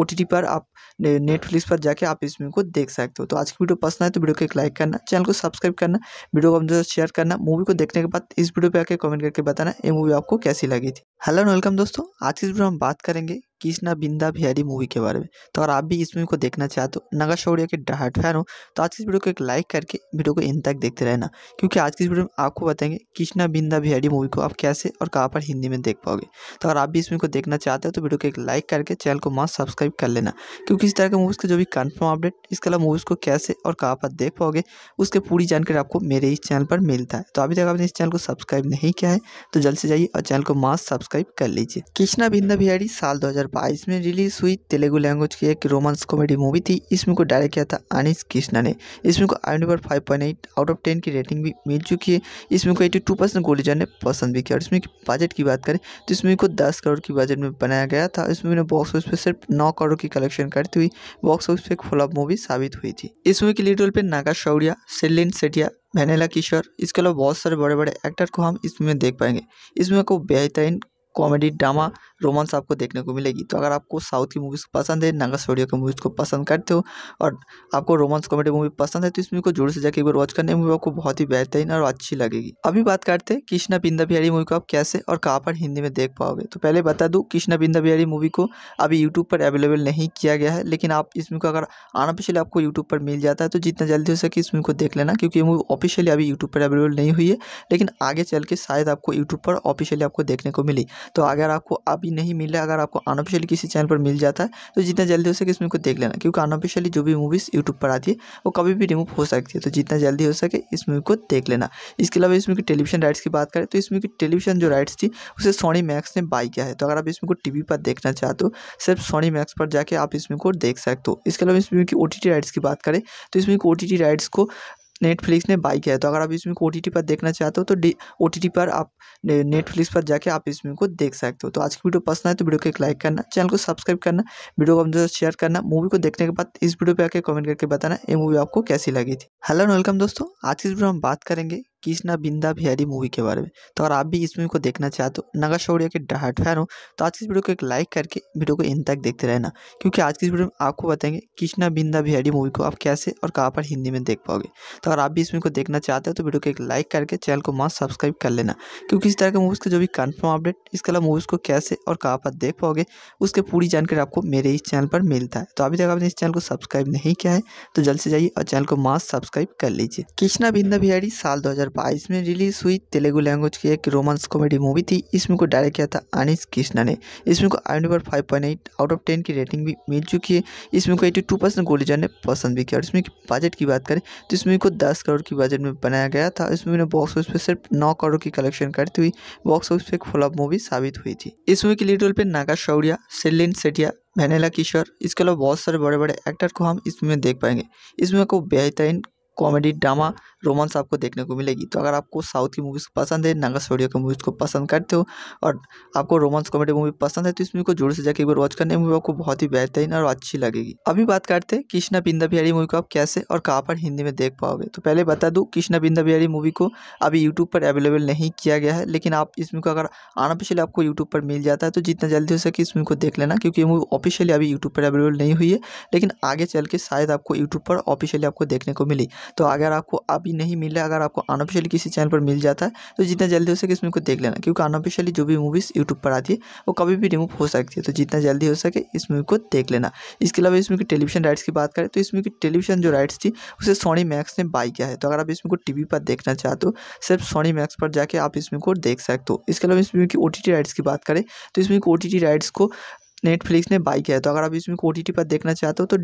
ओ टी टी पर आप नेटफ्लिक्स पर जाके आप इस मूवी को देख सकते हो तो आज की वीडियो पसंद आए तो वीडियो को एक लाइक करना चैनल को सब्सक्राइब करना वीडियो को अपने साथ शेयर करना मूवी को देखने के बाद इस वीडियो पर आके कमेंट करके बताना ये मूवी आपको कैसी लगी थी हेलो वेलकम दोस्तों आज की वीडियो हम बात करेंगे कृष्णा बिंदा बिहारी मूवी के बारे में तो अगर आप भी इस मूवी को देखना चाहते हो नगा शौर्य के डहाट फैन हो तो आज की इस वीडियो को एक लाइक करके वीडियो को इन तक देखते रहना क्योंकि आज की इस वीडियो में आपको बताएंगे कृष्णा बिंदा बिहारी मूवी को आप कैसे और कहाँ पर हिंदी में देख पाओगे तो अगर आप भी इस मूवी को देखना चाहते हो तो वीडियो को एक लाइक करके चैनल को मास्क सब्सक्राइब कर लेना क्योंकि इस तरह के मूवीज़ का जो भी कन्फर्म अपडेट इसके अलावा मूवीज़ को कैसे और कहाँ पर देख पाओगे उसके पूरी जानकारी आपको मेरे इस चैनल पर मिलता है तो अभी तक आपने इस चैनल को सब्सक्राइब नहीं किया है तो जल्द से जाइए और चैनल को मास्क सब्सक्राइब कर लीजिए कृष्णा बिंदा बिहारी साल दो 2022 में रिलीज़ हुई तेलुगु लैंग्वेज की एक रोमांस कॉमेडी मूवी थी इसमें को डायरेक्ट किया था अनिश कृष्णा ने इसमें को आई number five point eight out of ten की रेटिंग भी मिल चुकी है इसमें को एटी टू परसेंट गोली ने पसंद भी किया और इसमें बजट की बात करें तो इसमें को दस करोड़ की बजट में बनाया गया था इसमें ने बॉक्स ऑफिस पर सिर्फ नौ करोड़ की कलेक्शन करती हुई बॉक्स ऑफिस पर एक फ्लॉप मूवी साबित हुई थी इस मूवी के लीड रोल पर नागा शौरिया सेलिन सेटिया वैनेला किशोर इसके अलावा बहुत सारे बड़े बड़े एक्टर को हम इसमें देख पाएंगे इसमें को बेहतरीन कॉमेडी ड्रामा रोमांस आपको देखने को मिलेगी तो अगर आपको साउथ की मूवीज़ पसंद है नागा स्टूडियो की मूवीज़ को पसंद करते हो और आपको रोमांस कॉमेडी मूवी पसंद है तो इस मूवी को जोर से जाकर एक बार वॉच करने मूवी आपको बहुत ही बेहतरीन और अच्छी लगेगी अभी बात करते हैं कृष्णा बिंदा बिहारी मूवी को आप कैसे और कहाँ पर हिंदी में देख पाओगे तो पहले बता दूँ कृष्णा बिंदा बिहारी मूवी को अभी यूट्यूब पर अवेलेबल नहीं किया गया है लेकिन आप इस मूवी को अगर आना पिछले आपको यूट्यूब पर मिल जाता है तो जितना जल्दी हो सके इस मूवी को देख लेना क्योंकि ये मूवी ऑफिशियली अभी यूट्यूब पर अवेलेबल नहीं हुई है लेकिन आगे चल के शायद आपको यूट्यूब पर ऑफिशियली आपको देखने को मिली तो अगर आपको अभी अभी नहीं मिला अगर आपको अनऑफिशियली किसी चैनल पर मिल जाता है तो जितना जल्दी हो सके इसमें को देख लेना क्योंकि अनऑफिशियली जो भी मूवीज़ यूट्यूब पर आती है वो कभी भी रिमूव हो सकती है तो जितना जल्दी हो सके इस मूवी को देख लेना इसके अलावा इसमें की टेलीविजन राइट्स की बात करें तो इसमें की टेलीविजन जो राइट्स थी उसे सोनी मैक्स ने बाई किया है तो अगर आप इसमें को टी पर देखना चाहते हो सिर्फ सोनी मैक्स पर जाके आप इसमें को देख सकते हो इसके अलावा इसमें की ओ राइट्स की बात करें तो इसमें ओ टी राइट्स को नेटफ्लिक्स ने बाई किया है तो अगर आप इसमें को ओ पर देखना चाहते हो तो ओ पर आप नेटफ्लिक्स पर जाके आप इसमें को देख सकते हो तो आज की वीडियो पसंद आए तो वीडियो को एक लाइक करना चैनल को सब्सक्राइब करना वीडियो को अपने शेयर करना मूवी को देखने के बाद इस वीडियो पर आकर कमेंट करके बताना ये मूवी आपको कैसी लगी थी हेलो वेलकम दोस्तों आज की वीडियो हम बात करेंगे कृष्णा बिंदा बिहारी मूवी के बारे में तो अगर आप भी इस मूवी को देखना चाहते हो नगा शौर्या के डहाट फैन हो तो आज की इस वीडियो को एक लाइक करके वीडियो को इन तक देखते रहना क्योंकि आज की इस वीडियो में आपको बताएंगे कृष्णा बिंदा बिहारी मूवी को आप कैसे और कहाँ पर हिंदी में देख पाओगे तो अगर आप भी इस मूवी को देखना चाहते हो तो वीडियो को एक लाइक करके चैनल को मास्क सब्सक्राइब कर लेना क्योंकि इस तरह के मूवीज़ का जो भी कन्फर्म अपडेट इसके अलावा मूवीज़ को कैसे और कहाँ पर देख पाओगे उसके पूरी जानकारी आपको मेरे इस चैनल पर मिलता है तो अभी तक आपने इस चैनल को सब्सक्राइब नहीं किया है तो जल्द से जाइए और चैनल को मास्क सब्सक्राइब कर लीजिए कृष्णा बिंदा बिहारी साल दो 2022 में रिलीज़ हुई तेलुगु लैंग्वेज की एक रोमांस कॉमेडी मूवी थी इसमें को डायरेक्ट किया था अनिश कृष्णा ने इसमें को आई number five point eight out of ten की रेटिंग भी मिल चुकी है इसमें को एटी टू परसेंट गोली ने पसंद भी किया और इसमें की बजट की बात करें तो इसमें को दस करोड़ की बजट में बनाया गया था इसमें ने बॉक्स ऑफिस पर सिर्फ नौ करोड़ की कलेक्शन करती हुई बॉक्स ऑफिस पर एक फ्लॉप मूवी साबित हुई थी इस मूवी के लीड रोल पर नागा शौरिया सेलिन सेटिया वैनेला किशोर इसके अलावा बहुत सारे बड़े बड़े एक्टर को हम इसमें देख पाएंगे इसमें को बेहतरीन कॉमेडी ड्रामा रोमांस आपको देखने को मिलेगी तो अगर आपको साउथ की मूवीज़ पसंद है नागा स्टोडियो की मूवीज़ को पसंद करते हो और आपको रोमांस कॉमेडी मूवी पसंद है तो इस मूवी को जोर से जाकर एक बार वॉच करने मूवी आपको बहुत ही बेहतरीन और अच्छी लगेगी अभी बात करते हैं कृष्णा बिंदा बिहारी मूवी को आप कैसे और कहाँ पर हिंदी में देख पाओगे तो पहले बता दूँ कृष्णा बिंदा बिहारी मूवी को अभी यूट्यूब पर अवेलेबल नहीं किया गया है लेकिन आप इस मूवी को अगर आना पिछले आपको यूट्यूब पर मिल जाता है तो जितना जल्दी हो सके इस मूवी को देख लेना क्योंकि ये मूवी ऑफिशियली अभी यूट्यूब पर अवेलेबल नहीं हुई है लेकिन आगे चल के शायद आपको यूट्यूब पर ऑफिशियली आपको देखने को मिली तो अगर आपको अभी नहीं रहा अगर आपको अनऑफिशियली किसी चैनल पर मिल जाता है तो जितना जल्दी हो सके इसमें को देख लेना क्योंकि अनऑफिशियली जो भी मूवीज़ यूट्यूब पर आती है वो कभी भी रिमूव हो सकती है तो जितना जल्दी हो सके इस मूवी को देख लेना इसके अलावा इसमें की टेलीविजन राइट्स की बात करें तो इसमें की टेलीविजन जो राइट्स थी उसे सोनी मैक्स ने बाई किया है तो अगर आप इसमें को टी पर देखना चाहते हो सिर्फ सोनी मैक्स पर जाके आप इसमें को देख सकते हो इसके अलावा इसमें की ओ राइट्स की बात करें तो इसमें ओ राइट्स को नेटफ्लिक्स ने बाई किया है तो अगर आप इसमें को ओ टी टी पर देखना चाहते हो तो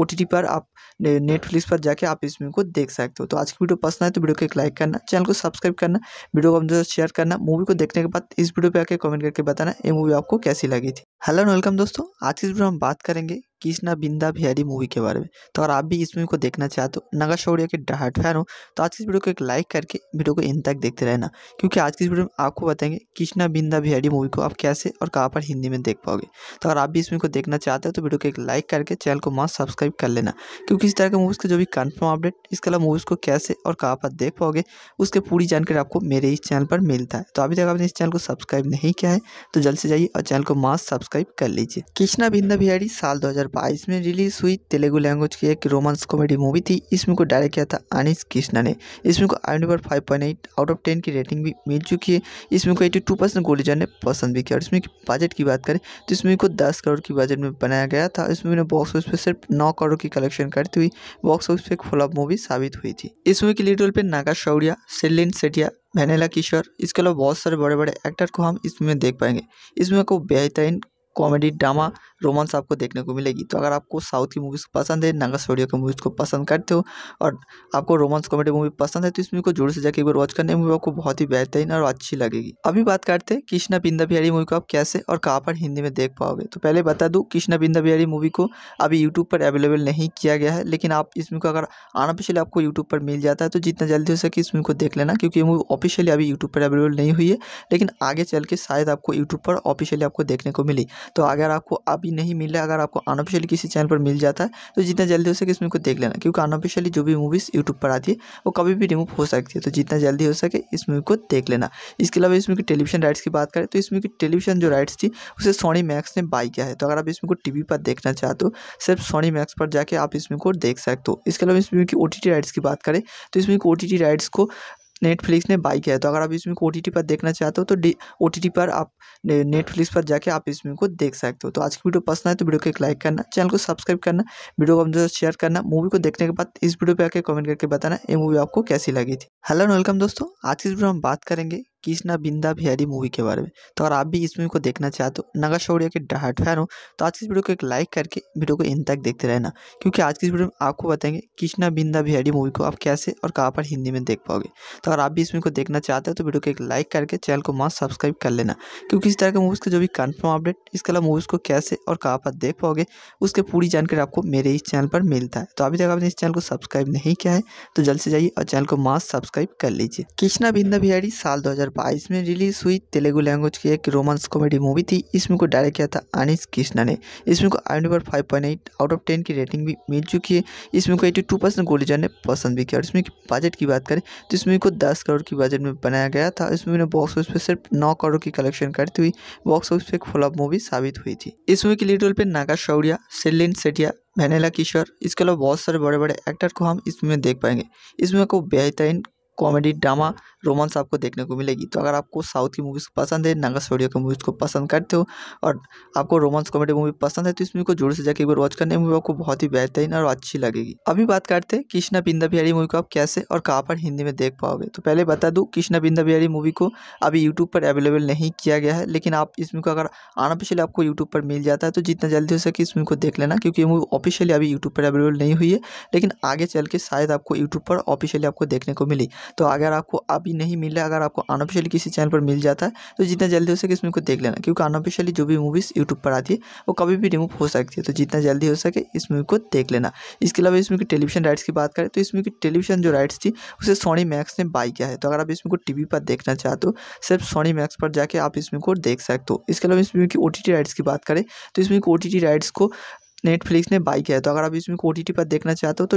ओ टी टी पर आप नेटफ्लिक्स पर जाके आप इस को देख सकते हो तो आज की वीडियो पसंद आए तो वीडियो को एक लाइक करना चैनल को सब्सक्राइब करना वीडियो को अपने शेयर करना मूवी को देखने के बाद इस वीडियो पर आके कमेंट करके बताना ये मूवी आपको कैसी लगी थी हेलो एंड वेलकम दोस्तों आज की वीडियो हम बात करेंगे कृष्णा बिंदा बिहारी मूवी के बारे में तो अगर आप भी इस मूवी को देखना चाहते हो नगा शौर्य के डहाट फैन हो तो आज की इस वीडियो को एक लाइक करके वीडियो को इन तक देखते रहना क्योंकि आज की इस वीडियो में आपको बताएंगे कृष्णा बिंदा बिहारी मूवी को आप कैसे और कहाँ पर हिंदी में देख पाओगे तो अगर आप भी इस मूवी को देखना चाहते हो तो वीडियो को एक लाइक करके चैनल को मस्त सब्सक्राइब कर लेना क्योंकि इस तरह के मूवीज़ का जो भी कन्फर्म अपडेट इसके अलावा मूवीज़ को कैसे और कहाँ पर देख पाओगे उसके पूरी जानकारी आपको मेरे इस चैनल पर मिलता है तो अभी तक आपने इस चैनल को सब्सक्राइब नहीं किया है तो जल्द से जाइए और चैनल को मास्क सब्सक्राइब कर लीजिए कृष्णा बिंदा बिहारी साल दो 2022 में रिलीज़ हुई तेलुगु लैंग्वेज की एक रोमांस कॉमेडी मूवी थी इसमें को डायरेक्ट किया था अनिस कृष्णा ने इसमें को आई number five point eight out of ten की रेटिंग भी मिल चुकी है इसमें को एट्टी टू परसेंट गोलीजर ने पसंद भी किया और इसमें बजट की बात करें तो इसमें को दस करोड़ की बजट में बनाया गया था इसमें बॉक्स ऑफिस पर सिर्फ नौ करोड़ की कलेक्शन करती हुई बॉक्स ऑफिस पर एक फ्लॉप मूवी साबित हुई थी इस मूवी के लीड रोल पर नागा शौरिया सेलिन सेटिया वेनेला किशोर इसके अलावा बहुत सारे बड़े बड़े एक्टर को हम इसमें देख पाएंगे इसमें को बेहतरीन कॉमेडी ड्रामा रोमांस आपको देखने को मिलेगी तो अगर आपको साउथ की मूवीज़ पसंद है नागा स्टोडियो की मूवीज़ को पसंद करते हो और आपको रोमांस कॉमेडी मूवी पसंद है तो इसमें को जोर से जाकर एक बार वॉच करने मूवी आपको बहुत ही बेहतरीन और अच्छी लगेगी अभी बात करते हैं कृष्णा बिंदा बिहारी मूवी को आप कैसे और कहाँ पर हिंदी में देख पाओगे तो पहले बता दूँ कृष्णा बिंदा बिहारी मूवी को अभी यूट्यूब पर अवेलेबल नहीं किया गया है लेकिन आप इसमें को अगर आना पिछले आपको यूट्यूब पर मिल जाता है तो जितना जल्दी हो सके इस मूवी को देख लेना क्योंकि ये मूवी ऑफिशियली अभी यूट्यूब पर अवेलेबल नहीं हुई है लेकिन आगे चल के शायद आपको यूट्यूब पर ऑफिशियली आपको देखने को मिली तो अगर आपको अभी नहीं मिल है अगर आपको अनऑफिशियली किसी चैनल पर मिल जाता है तो जितना जल्दी हो सके इस मूवी को देख लेना क्योंकि अनऑफिशियली जो भी मूवीज़ यूट्यूब पर आती है वो कभी भी रिमूव हो सकती है तो जितना जल्दी हो सके इस मूवी को देख लेना इसके अलावा इसमें की टेलीविजन राइट्स की बात करें तो इसमें की टेलीविजन जो राइट्स थी उसे सोनी मैक्स ने बाई किया है तो अगर आप इसमें को टी पर देखना चाहते हो सिर्फ सोनी मैक्स पर जाके आप इसमें को देख सकते हो इसके अलावा इसमें की ओ राइट्स की बात करें तो इसमें की ओ राइट्स को नेटफ्लिक्स ने बाई किया है तो अगर आप इसमें को ओ पर देखना चाहते हो तो ओ पर आप नेटफ्लिक्स पर जाके आप इसमें को देख सकते हो तो आज की वीडियो पसंद आए तो वीडियो को एक लाइक करना चैनल को सब्सक्राइब करना वीडियो को अपने साथ शेयर करना मूवी को देखने के बाद इस वीडियो पर आके कमेंट करके बताना ये मूवी आपको कैसी लगी थी हेलो वेलकम दोस्तों आज की वीडियो हम बात करेंगे कृष्णा बिंदा बिहारी मूवी के बारे में तो अगर आप भी इस मूवी को देखना चाहते हो तो नगा शौर्य के डहाट फैन हो तो आज की इस वीडियो को एक लाइक करके वीडियो को इन तक देखते रहना क्योंकि आज की इस वीडियो में आपको बताएंगे कृष्णा बिंदा बिहारी मूवी को आप कैसे और कहाँ पर हिंदी में देख पाओगे तो अगर आप भी इस मूवी को देखना चाहते हो तो वीडियो को एक लाइक करके चैनल को मास्क सब्सक्राइब कर लेना क्योंकि इस तरह के मूवीज़ का जो भी कन्फर्म अपडेट इसके अलावा मूवीज़ को कैसे और कहाँ पर देख पाओगे उसके पूरी जानकारी आपको मेरे इस चैनल पर मिलता है तो अभी तक आपने इस चैनल को सब्सक्राइब नहीं किया है तो जल्द से जाइए और चैनल को मास्क सब्सक्राइब कर लीजिए कृष्णा बिंदा बिहारी साल दो 2022 में रिलीज़ हुई तेलुगु लैंग्वेज की एक रोमांस कॉमेडी मूवी थी इसमें को डायरेक्ट किया था अनिश कृष्णा ने इसमें को आई number five point eight out of ten की रेटिंग भी मिल चुकी है इसमें को एट्टी टू परसेंट गोली ने पसंद भी किया और इसमें बजट की बात करें तो इसमें को दस करोड़ की बजट में बनाया गया था इसमें ने बॉक्स ऑफिस पर सिर्फ नौ करोड़ की कलेक्शन करती हुई बॉक्स ऑफिस पर एक फ्लॉप मूवी साबित हुई थी इस मूवी के लीड रोल पर नागा शौरिया सेलिन सेटिया मैनेला किशोर इसके अलावा बहुत सारे बड़े बड़े एक्टर को हम इसमें देख पाएंगे इसमें को बेहतरीन कॉमेडी ड्रामा रोमांस आपको देखने को मिलेगी तो अगर आपको साउथ की मूवीज़ पसंद है नागा स्टूडियो की मूवीज़ को पसंद करते हो और आपको रोमांस कॉमेडी मूवी पसंद है तो इस मूवी को जोर से जाकर एक बार वॉच करने मूवी आपको बहुत ही बेहतरीन और अच्छी लगेगी अभी बात करते हैं कृष्णा बिंदा बिहारी मूवी को आप कैसे और कहाँ पर हिंदी में देख पाओगे तो पहले बता दूँ कृष्णा बिंदा बिहारी मूवी को अभी यूट्यूब पर अवेलेबल नहीं किया गया है लेकिन आप इस मूवी को अगर आना पिछले आपको यूट्यूब पर मिल जाता है तो जितना जल्दी हो सके इस मूवी को देख लेना क्योंकि ये मूवी ऑफिशियली अभी यूट्यूब पर अवेलेबल नहीं हुई है लेकिन आगे चल के शायद आपको यूट्यूब पर ऑफिशियली आपको देखने को मिली तो अगर आपको अभी नहीं रहा अगर आपको अनऑफिशियली किसी चैनल पर मिल जाता है तो जितना जल्दी हो सके इसमें को देख लेना क्योंकि अनऑफिशियली जो भी मूवीज़ यूट्यूब पर आती है वो कभी भी रिमूव हो सकती है तो जितना जल्दी हो सके इस मूवी को देख लेना इसके अलावा इसमें की टेलीविजन राइट्स की बात करें तो इसमें की टेलीविजन जो राइट्स थी उसे सोनी मैक्स ने बाई किया है तो अगर आप इसमें को टी पर देखना चाहते हो सिर्फ सोनी मैक्स पर जाके आप इसमें को देख सकते हो इसके अलावा इसमें की ओ राइट्स की बात करें तो इसमें ओ टी राइट्स को नेटफ्लिक्स ने बाई किया है तो अगर आप इसमें को ओ पर देखना चाहते हो तो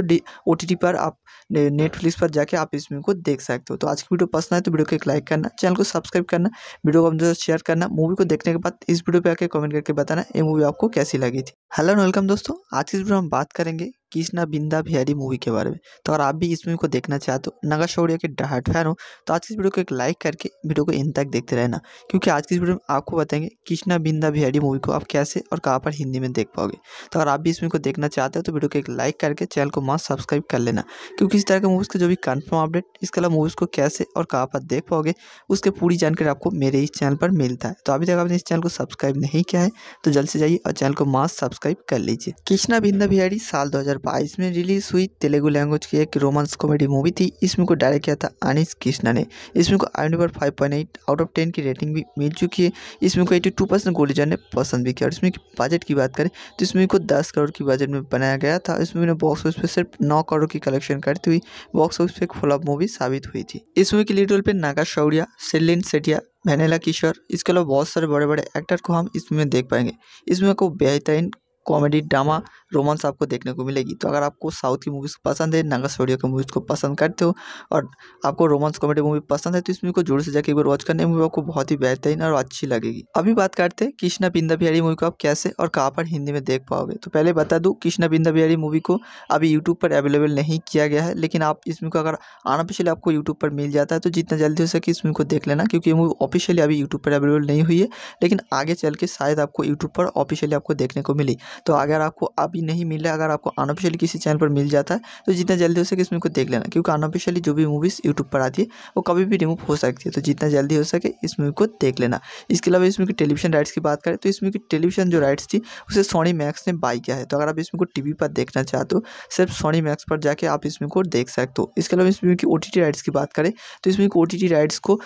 ओ पर आप नेटफ्लिक्स पर जाके आप इसमें को देख सकते हो तो आज की वीडियो पसंद आए तो वीडियो को एक लाइक करना चैनल को सब्सक्राइब करना वीडियो को अपने शेयर करना मूवी को देखने के बाद इस वीडियो पर आकर कमेंट करके बताना ये मूवी आपको कैसी लगी थी हेलो वेलकम दोस्तों आज की वीडियो हम बात करेंगे कृष्णा बिंदा बिहारी मूवी के बारे में तो अगर आप भी इस मूवी को देखना चाहते हो नगा शौर्य के डहाट फैन हो तो आज की इस वीडियो को एक लाइक करके वीडियो को इन तक देखते रहना क्योंकि आज की इस वीडियो में आपको बताएंगे कृष्णा बिंदा बिहारी मूवी को आप कैसे और कहाँ पर हिंदी में देख पाओगे तो अगर आप भी इस मूवी को देखना चाहते हो तो वीडियो को एक लाइक करके चैनल को मास्क सब्सक्राइब कर लेना क्योंकि इस तरह के मूवीज़ का जो भी कन्फर्म अपडेट इसके अलावा मूवीज़ को कैसे और कहाँ पर देख पाओगे उसके पूरी जानकारी आपको मेरे इस चैनल पर मिलता है तो अभी तक आपने इस चैनल को सब्सक्राइब नहीं किया है तो जल्द से जाइए और चैनल को मास्क सब्सक्राइब कर लीजिए कृष्णा बिंदा बिहारी साल दो 2022 में रिलीज़ हुई तेलुगु लैंग्वेज की एक रोमांस कॉमेडी मूवी थी इसमें को डायरेक्ट किया था अनिश कृष्णा ने इसमें को आई पर five point eight out of ten की रेटिंग भी मिल चुकी है इसमें को एटी टू परसेंट गोलीजर ने पसंद भी किया और इसमें बजट की बात करें तो इसमें को दस करोड़ की बजट में बनाया गया था इसमें बॉक्स ऑफिस पर सिर्फ नौ करोड़ की कलेक्शन करती हुई बॉक्स ऑफिस पर फ्लॉप मूवी साबित हुई थी इस मूवी के लीड रोल पर नागा शौरिया सेलिन सेटिया वैनेला किशोर इसके अलावा बहुत सारे बड़े बड़े एक्टर को हम इसमें देख पाएंगे इसमें को बेहतरीन कॉमेडी ड्रामा रोमांस आपको देखने को मिलेगी तो अगर आपको साउथ की मूवीज़ पसंद है नागा स्टूडियो की मूवीज़ को पसंद करते हो और आपको रोमांस कॉमेडी मूवी पसंद है तो इस मूवी को जोर से जाकर एक बार वॉच करने मूवी आपको बहुत ही बेहतरीन और अच्छी लगेगी अभी बात करते हैं कृष्णा बिंदा बिहारी मूवी को आप कैसे और कहाँ पर हिंदी में देख पाओगे तो पहले बता दूँ कृष्णा बिंदा बिहारी मूवी को अभी यूट्यूब पर अवेलेबल नहीं किया गया है लेकिन आप इस मूवी को अगर आना पिछले आपको यूट्यूब पर मिल जाता है तो जितना जल्दी हो सके इस मूवी को देख लेना क्योंकि ये मूवी ऑफिशियली अभी यूट्यूब पर अवेलेबल नहीं हुई है लेकिन आगे चल के शायद आपको यूट्यूब पर ऑफिशियली आपको देखने को मिली तो अगर आपको अब अभी नहीं मिला अगर आपको अनऑफिशियली किसी चैनल पर मिल जाता है तो जितना जल्दी हो सके इसमें को देख लेना क्योंकि अनऑफिशियली जो भी मूवीज़ यूट्यूब पर आती है वो कभी भी रिमूव हो सकती है तो जितना जल्दी हो सके इस मूवी को देख लेना इसके अलावा इसमें की टेलीविजन राइट्स की बात करें तो इसमें की टेलीविजन जो राइट्स थी उसे सोनी मैक्स ने बाई किया है तो अगर आप इसमें को टी पर देखना चाहते हो सिर्फ सोनी मैक्स पर जाके आप इसमें को देख सकते हो इसके अलावा इसमें की ओ राइट्स की बात करें तो इसमें ओ राइट्स को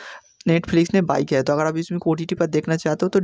नेटफ्लिक्स ने बाई किया है तो अगर आप इसमें को ओ पर देखना चाहते हो तो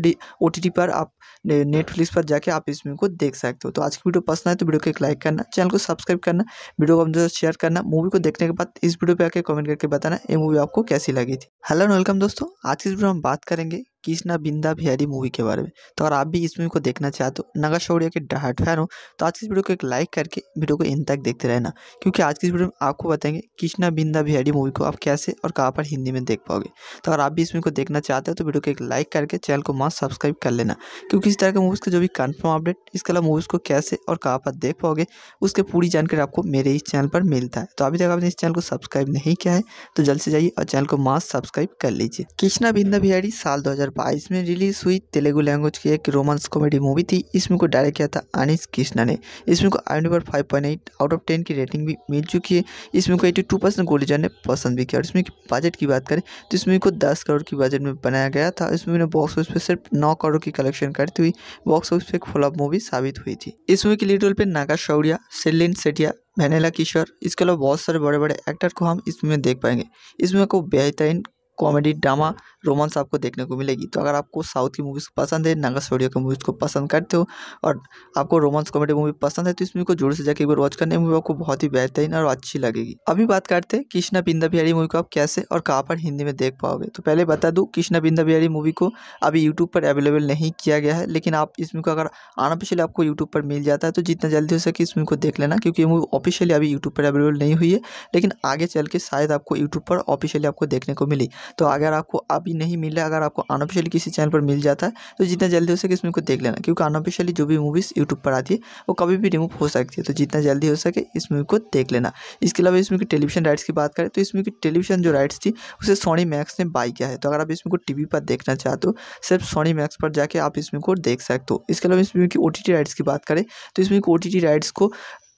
ओ पर आप नेटफ्लिक्स पर जाके आप इस को देख सकते हो तो आज की वीडियो पसंद आए तो वीडियो को एक लाइक करना चैनल को सब्सक्राइब करना वीडियो को अपने शेयर करना मूवी को देखने के बाद इस वीडियो पर आके कमेंट करके बताना ये मूवी आपको कैसी लगी थी हेलो एंड वेलकम दोस्तों आज की वीडियो हम बात करेंगे कृष्णा बिंदा बिहारी मूवी के बारे में तो अगर आप भी इस मूवी को देखना चाहते हो नगा शौर्य के डहाट फैन हो तो आज की इस वीडियो को एक लाइक करके वीडियो को इन तक देखते रहना क्योंकि आज की इस वीडियो में आपको बताएंगे कृष्णा बिंदा बिहारी मूवी को आप कैसे और कहाँ पर हिंदी में देख पाओगे तो अगर आप भी इस मूवी को देखना चाहते हो तो वीडियो को एक लाइक करके चैनल को मास्क सब्सक्राइब कर लेना क्योंकि इस तरह के मूवीज़ का जो भी कन्फर्म अपडेट इसके अलावा मूवीज़ को कैसे और कहाँ पर देख पाओगे उसके पूरी जानकारी आपको मेरे इस चैनल पर मिलता है तो अभी तक आपने इस चैनल को सब्सक्राइब नहीं किया है तो जल्द से जाइए और चैनल को मास्क सब्सक्राइब कर लीजिए कृष्णा बिंदा बिहारी साल दो 2022 में रिलीज़ हुई तेलुगु लैंग्वेज की एक रोमांस कॉमेडी मूवी थी इसमें को डायरेक्ट किया था अनिश कृष्णा ने इसमें को आई number five point eight out of ten की रेटिंग भी मिल चुकी है इसमें को एटी टू परसेंट गोलीजर ने पसंद भी किया और इसमें बजट की बात करें तो इसमें को दस करोड़ की बजट में बनाया गया था इसमें बॉक्स ऑफिस पर सिर्फ नौ करोड़ की कलेक्शन करती हुई बॉक्स ऑफिस पर एक फ्लॉप मूवी साबित हुई थी इस मूवी के लीड रोल पर नागा शौरिया सेलिन सेटिया वैनेला किशोर इसके अलावा बहुत सारे बड़े बड़े एक्टर को हम इसमें देख पाएंगे इसमें को बेहतरीन कॉमेडी ड्रामा रोमांस आपको देखने को मिलेगी तो अगर आपको साउथ की मूवीज़ पसंद है नागा स्टोडियो की मूवीज़ को पसंद करते हो और आपको रोमांस कॉमेडी मूवी पसंद है तो इस मूवी को जोर से जाकर एक बार वॉच करने मूवी आपको बहुत ही बेहतरीन और अच्छी लगेगी अभी बात करते हैं कृष्णा बिंदा बिहारी मूवी को आप कैसे और कहाँ पर हिंदी में देख पाओगे तो पहले बता दूँ कृष्णा बिंदा बिहारी मूवी को अभी यूट्यूब पर अवेलेबल नहीं किया गया है लेकिन आप इस मूवी को अगर आना पिछले आपको यूट्यूब पर मिल जाता है तो जितना जल्दी हो सके इस मूवी को देख लेना क्योंकि ये मूवी ऑफिशियली अभी यूट्यूब पर अवेलेबल नहीं हुई है लेकिन आगे चल के शायद आपको यूट्यूब पर ऑफिशियली आपको देखने को मिली तो अगर आपको अभी नहीं मिला अगर आपको अनऑफिशियली किसी चैनल पर मिल जाता है तो जितना जल्दी हो सके इसमें को देख लेना क्योंकि अनऑफिशियली जो भी मूवीज़ यूट्यूब पर आती है वो कभी भी रिमूव हो सकती है तो जितना जल्दी हो सके इस मूवी को देख लेना इसके अलावा इसमें की टेलीविजन राइट्स की बात करें तो इसमें की टेलीविजन जो राइट्स थी उसे सोनी मैक्स ने बाई किया है तो अगर आप इसमें को टी पर देखना चाहते हो सिर्फ सोनी मैक्स पर जाके आप इसमें को देख सकते हो इसके अलावा इसमें की ओ राइट्स की बात करें तो इसमें की ओ राइट्स को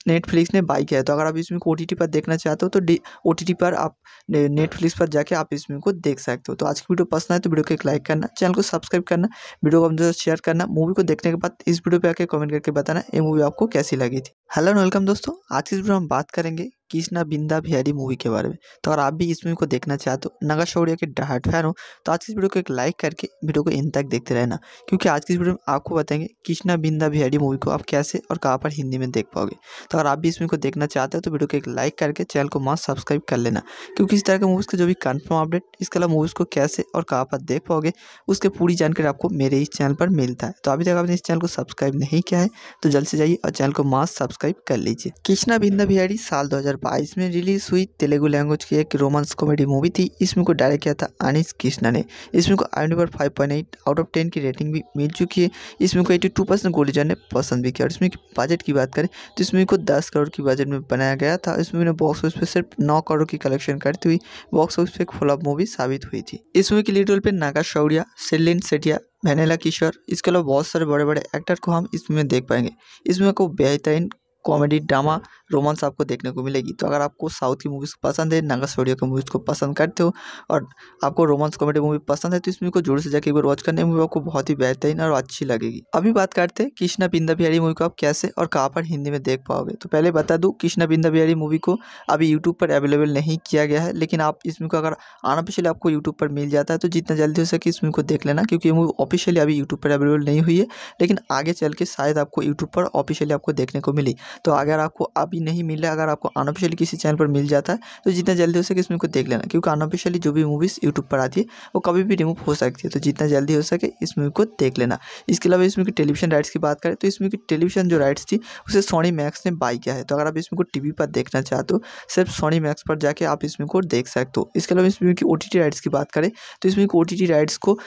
नेटफ्लिक्स ने बाई किया है तो अगर आप इसमें को ओ टी टी पर देखना चाहते हो तो डी ओ टी टी पर आप नेटफ्लिक्स पर जाके आप इसमें को देख सकते हो तो आज की वीडियो पसंद आए तो वीडियो को एक लाइक करना चैनल को सब्सक्राइब करना वीडियो को अपने साथ शेयर करना मूवी को देखने के बाद इस वीडियो पर आके कमेंट करके बताना ये मूवी आपको कैसी लगी थी हेलो वेलकम दोस्तों आज की वीडियो हम बात करेंगे कृष्णा बिंदा बिहारी मूवी के बारे में तो अगर आप भी इस मूवी को देखना चाहते हो तो नगा शौर्य के डहाट फैन हो तो आज की इस वीडियो को एक लाइक करके वीडियो को इन तक देखते रहना क्योंकि आज की इस वीडियो में आपको बताएंगे कृष्णा बिंदा बिहारी मूवी को आप कैसे और कहाँ पर हिंदी में देख पाओगे तो अगर आप भी इस मूवी को देखना चाहते हो तो वीडियो को एक लाइक करके चैनल को मास्क सब्सक्राइब कर लेना क्योंकि इस तरह के मूवीज़ का जो भी कन्फर्म अपडेट इसके अलावा मूवीज़ को कैसे और कहाँ पर देख पाओगे उसके पूरी जानकारी आपको मेरे इस चैनल पर मिलता है तो अभी तक आपने इस चैनल को सब्सक्राइब नहीं किया है तो जल्द से जाइए और चैनल को मास्क सब्सक्राइब कर लीजिए कृष्णा बिंदा बिहारी साल दो 2022 में रिलीज़ हुई तेलुगु लैंग्वेज की एक रोमांस कॉमेडी मूवी थी इसमें को डायरेक्ट किया था अनिश कृष्णा ने इसमें को आई number five point eight out of ten की रेटिंग भी मिल चुकी है इसमें को एटी टू परसेंट गोलीजर ने पसंद भी किया और इसमें बजट की बात करें तो इसमें को दस करोड़ की बजट में बनाया गया था इसमें ने बॉक्स ऑफिस पर सिर्फ नौ करोड़ की कलेक्शन करती हुई बॉक्स ऑफिस पर एक फॉलोअप मूवी साबित हुई थी इस मूवी के लीड रोल पर नागा शौरिया सेलिन सेटिया मैनेला किशोर इसके अलावा बहुत सारे बड़े बड़े एक्टर को हम इसमें देख पाएंगे इसमें को बेहतरीन कॉमेडी ड्रामा रोमांस आपको देखने को मिलेगी तो अगर आपको साउथ की मूवीज़ पसंद है नागा स्टूडियो की मूवीज़ को पसंद करते हो और आपको रोमांस कॉमेडी मूवी पसंद है तो इस मूवी को जोर से जाकर एक बार वॉच करने मूवी आपको बहुत ही बेहतरीन और अच्छी लगेगी अभी बात करते हैं कृष्णा बिंदा बिहारी मूवी को आप कैसे और कहाँ पर हिंदी में देख पाओगे तो पहले बता दूँ कृष्णा बिंदा बिहारी मूवी को अभी यूट्यूब पर अवेलेबल नहीं किया गया है लेकिन आप इस मूवी को अगर अनऑफिशियली आपको यूट्यूब पर मिल जाता है तो जितना जल्दी हो सके इस मूवी को देख लेना क्योंकि ये मूवी ऑफिशियली अभी यूट्यूब पर अवेलेबल नहीं हुई है लेकिन आगे चल के शायद आपको यूट्यूब पर ऑफिशियली आपको देखने को मिली तो अगर आपको अभी नहीं मिल रहा अगर आपको अनऑफिशियली किसी चैनल पर मिल जाता है तो जितना जल्दी हो सके इसमें को देख लेना क्योंकि अनऑफिशियली जो भी मूवीज़ यूट्यूब पर आती है वो कभी भी रिमूव हो सकती है तो जितना जल्दी हो सके इस मूवी को देख लेना इसके अलावा इसमें की टेलीविजन राइट्स की बात करें तो इसमें की टेलीविजन जो राइट्स थी उसे सोनी मैक्स ने बाई किया है तो अगर आप इसमें को टी पर देखना चाहते हो सिर्फ सोनी मैक्स पर जाके आप इसमें को देख सकते हो इसके अलावा इसमें की ओ राइट्स की बात करें तो इसमें ओ टी राइट्स को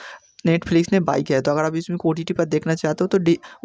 नेटफ्लिक्स ने बाई किया है तो अगर आप इसमें को ओ टी टी पर देखना चाहते हो तो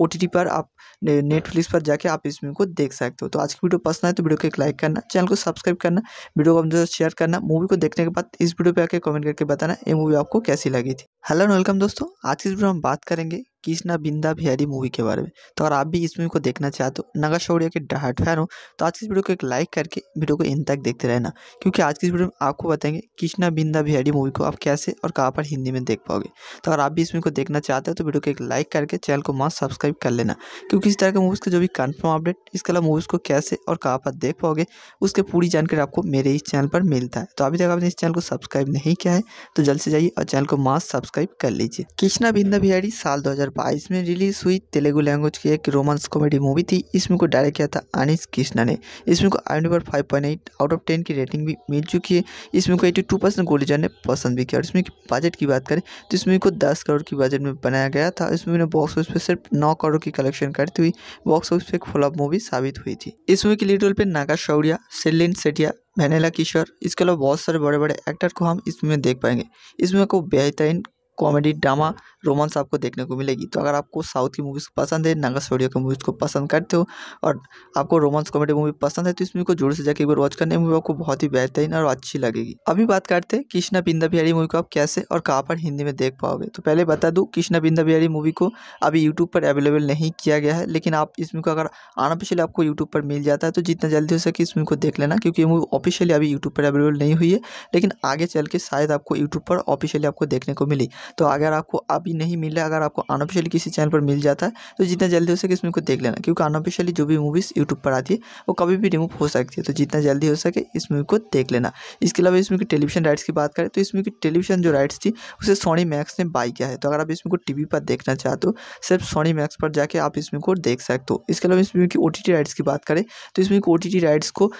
ओ टी टी पर आप नेटफ्लिक्स पर जाके आप इसमें को देख सकते हो तो आज की वीडियो पसंद आए तो वीडियो को एक लाइक करना चैनल को सब्सक्राइब करना वीडियो को अपने शेयर करना मूवी को देखने के बाद इस वीडियो पर आकर कमेंट करके बताना ये मूवी आपको कैसी लगी थी हेलो एंड वेलकम दोस्तों आज की इस वीडियो हम बात करेंगे कृष्णा बिंदा बिहारी मूवी के बारे में तो अगर आप भी इस मूवी को देखना चाहते हो नगा शौर्य के डहाट फैन हो तो आज की इस वीडियो को एक लाइक करके वीडियो को इन तक देखते रहना क्योंकि आज की इस वीडियो में आपको बताएंगे कृष्णा बिंदा बिहारी मूवी को आप कैसे और कहाँ पर हिंदी में देख पाओगे तो अगर आप भी इस मूवी को देखना चाहते हो तो वीडियो को एक लाइक करके चैनल को मास्क सब्सक्राइब कर लेना क्योंकि इस तरह के मूवीज़ के जो भी कन्फर्म अपडेट इसके अलावा मूवीज़ को कैसे और कहाँ पर देख पाओगे उसके पूरी जानकारी आपको मेरे इस चैनल पर मिलता है तो अभी तक आपने इस चैनल को सब्सक्राइब नहीं किया है तो जल्द से जाइए और चैनल को मास्क सब्सक्राइब कर लीजिए कृष्णा बिंदा बिहारी साल दो 2022 में रिलीज़ हुई तेलुगु लैंग्वेज की एक रोमांस कॉमेडी मूवी थी इसमें को डायरेक्ट किया था अनिश कृष्णा ने इसमें को आई number five point eight out of ten की रेटिंग भी मिल चुकी है इसमें को एटी टू परसेंट गोलीजन ने पसंद भी किया और इसमें बजट की बात करें तो इसमें को दस करोड़ की बजट में बनाया गया था इसमें बॉक्स ऑफिस पर सिर्फ नौ करोड़ की कलेक्शन करती हुई बॉक्स ऑफिस पर एक फ्लॉप मूवी साबित हुई थी इस मूवी के लीड रोल पर नागा शौरिया सेलिन सेटिया वैनेला किशोर इसके अलावा बहुत सारे बड़े बड़े एक्टर को हम इसमें देख पाएंगे इसमें को बेहतरीन कॉमेडी ड्रामा रोमांस आपको देखने को मिलेगी तो अगर आपको साउथ की मूवीज़ पसंद है नागा स्टोडियो की मूवीज़ को पसंद करते हो और आपको रोमांस कॉमेडी मूवी पसंद है तो इस मूवी को जोर से जाकर एक बार वॉच करने मूवी आपको बहुत ही बेहतरीन और अच्छी लगेगी अभी बात करते हैं कृष्णा बिंदा बिहारी मूवी को आप कैसे और कहाँ पर हिंदी में देख पाओगे तो पहले बता दूँ कृष्णा बिंदा बिहारी मूवी को अभी यूट्यूब पर अवेलेबल नहीं किया गया है लेकिन आप इस मूवी को अगर आना पिछले आपको यूट्यूब पर मिल जाता है तो जितना जल्दी हो सके इस मूवी को देख लेना क्योंकि ये मूवी ऑफिशियली अभी यूट्यूब पर अवेलेबल नहीं हुई है लेकिन आगे चल के शायद आपको यूट्यूब पर ऑफिशियली आपको देखने को मिली तो अगर आपको अब अभी नहीं मिला अगर आपको अनऑफिशियली किसी चैनल पर मिल जाता है तो जितना जल्दी हो सके इसमें को देख लेना क्योंकि अनऑफिशियली जो भी मूवीज़ यूट्यूब पर आती है वो कभी भी रिमूव हो सकती है तो जितना जल्दी हो सके इस मूवी को देख लेना इसके अलावा इसमें की टेलीविजन राइट्स की बात करें तो इसमें की टेलीविजन जो राइट्स थी उसे सोनी मैक्स ने बाई किया है तो अगर आप इसमें को टी पर देखना चाहते हो सिर्फ सोनी मैक्स पर जाके आप इसमें को देख सकते हो इसके अलावा इसमें की ओ राइट्स की बात करें तो इसमें ओ राइट्स को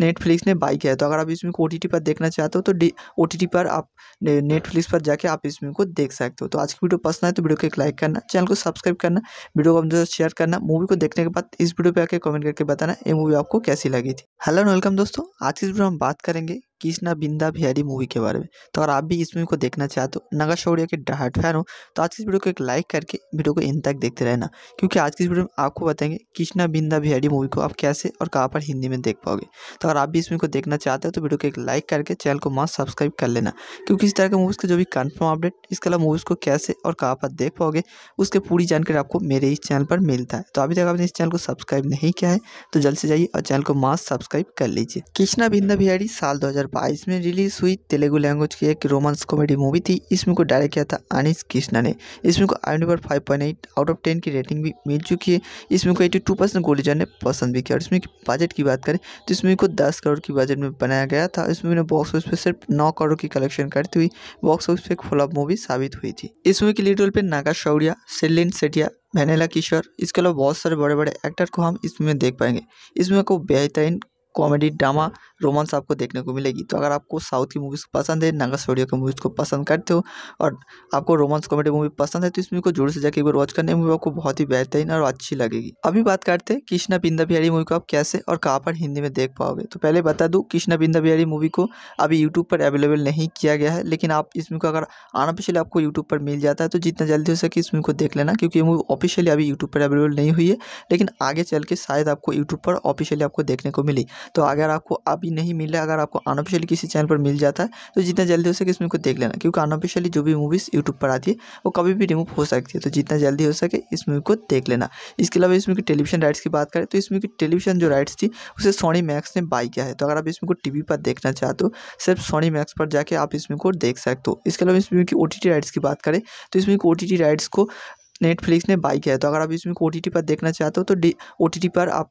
नेटफ्लिक्स ने बाई किया है तो अगर आप इसमें को ओ टी टी पर देखना चाहते हो तो ओ टी टी पर आप नेटफ्लिक्स पर जाके आप इसमें को देख सकते हो तो आज की वीडियो पसंद आए तो वीडियो को एक लाइक करना चैनल को सब्सक्राइब करना वीडियो को अपने शेयर करना मूवी को देखने के बाद इस वीडियो पर आके कमेंट करके बताना ये मूवी आपको कैसी लगी थी हेलो वेलकम दोस्तों आज की इस वीडियो हम बात करेंगे कृष्णा बिंदा बिहारी मूवी के बारे में तो अगर आप भी इस मूवी को देखना चाहते हो नगा शौर्य के डहाट फैन हो तो आज की इस वीडियो को एक लाइक करके वीडियो को इन तक देखते रहना क्योंकि आज की इस वीडियो में आपको बताएंगे कृष्णा बिंदा बिहारी मूवी को आप कैसे और कहाँ पर हिंदी में देख पाओगे तो अगर आप भी इस मूवी को देखना चाहते हो तो वीडियो को एक लाइक करके चैनल को मास्क सब्सक्राइब कर लेना क्योंकि इस तरह के मूवीज़ का जो भी कन्फर्म अपडेट इसके अलावा मूवीज़ को कैसे और कहाँ पर देख पाओगे उसके पूरी जानकारी आपको मेरे इस चैनल पर मिलता है तो अभी तक आपने इस चैनल को सब्सक्राइब नहीं किया है तो जल्द से जाइए और चैनल को मास्क सब्सक्राइब कर लीजिए कृष्णा बिंदा बिहारी साल दो 2022 में रिलीज़ हुई तेलुगु लैंग्वेज की एक रोमांस कॉमेडी मूवी थी इसमें को डायरेक्ट किया था अनिश कृष्णा ने इसमें को आई number five point eight out of ten की रेटिंग भी मिल चुकी है इसमें को एट्टी टू परसेंट गोली जाने पसंद भी किया और इसमें बजट की बात करें तो इसमें को दस करोड़ की बजट में बनाया गया था इसमें बॉक्स ऑफिस पर सिर्फ नौ करोड़ की कलेक्शन करती हुई बॉक्स ऑफिस पर एक फ्लॉप मूवी साबित हुई थी इस मूवी के लीड रोल पर नागा शौरिया सेलिन सेटिया वेनेला किशोर इसके अलावा बहुत सारे बड़े बड़े एक्टर को हम इसमें देख पाएंगे इसमें को बेहतरीन कॉमेडी ड्रामा रोमांस आपको देखने को मिलेगी तो अगर आपको साउथ की मूवीज़ पसंद है नागा स्टूडियो की मूवीज़ को पसंद करते हो और आपको रोमांस कॉमेडी मूवी पसंद है तो इस मूवी को जोर से जाकर एक बार वॉच करने मूवी आपको बहुत ही बेहतरीन और अच्छी लगेगी अभी बात करते हैं कृष्णा बिंदा बिहारी मूवी को आप कैसे और कहाँ पर हिंदी में देख पाओगे तो पहले बता दूँ कृष्णा बिंदा बिहारी मूवी को अभी यूट्यूब पर अवेलेबल नहीं किया गया है लेकिन आप इस मूवी को अगर आना पिछले आपको यूट्यूब पर मिल जाता है तो जितना जल्दी हो सके इस मूवी को देख लेना क्योंकि ये मूवी ऑफिशियली अभी यूट्यूब पर अवेलेबल नहीं हुई है लेकिन आगे चल के शायद आपको यूट्यूब पर ऑफिशियली आपको देखने को मिली तो अगर आपको अभी नहीं मिला अगर आपको अनऑफिशियली किसी चैनल पर मिल जाता है तो जितना जल्दी हो सके इसमें को देख लेना क्योंकि अनऑफिशियली जो भी मूवीज़ यूट्यूब पर आती है वो कभी भी रिमूव हो सकती है तो जितना जल्दी हो सके इस मूवी को देख लेना इसके अलावा इसमें की टेलीविजन राइट्स की बात करें तो इसमें की टेलीविजन जो राइट्स थी उसे सोनी मैक्स ने बाई किया है तो अगर आप इसमें को टी पर देखना चाहते हो सिर्फ सोनी मैक्स पर जाके आप इसमें को देख सकते हो इसके अलावा इसमें की ओ राइट्स की बात करें तो इसमें की ओ राइट्स को नेटफ्लिक्स ने बाई किया है तो अगर आप इस फिल्म को ओ पर देखना चाहते हो तो ओ टी पर आप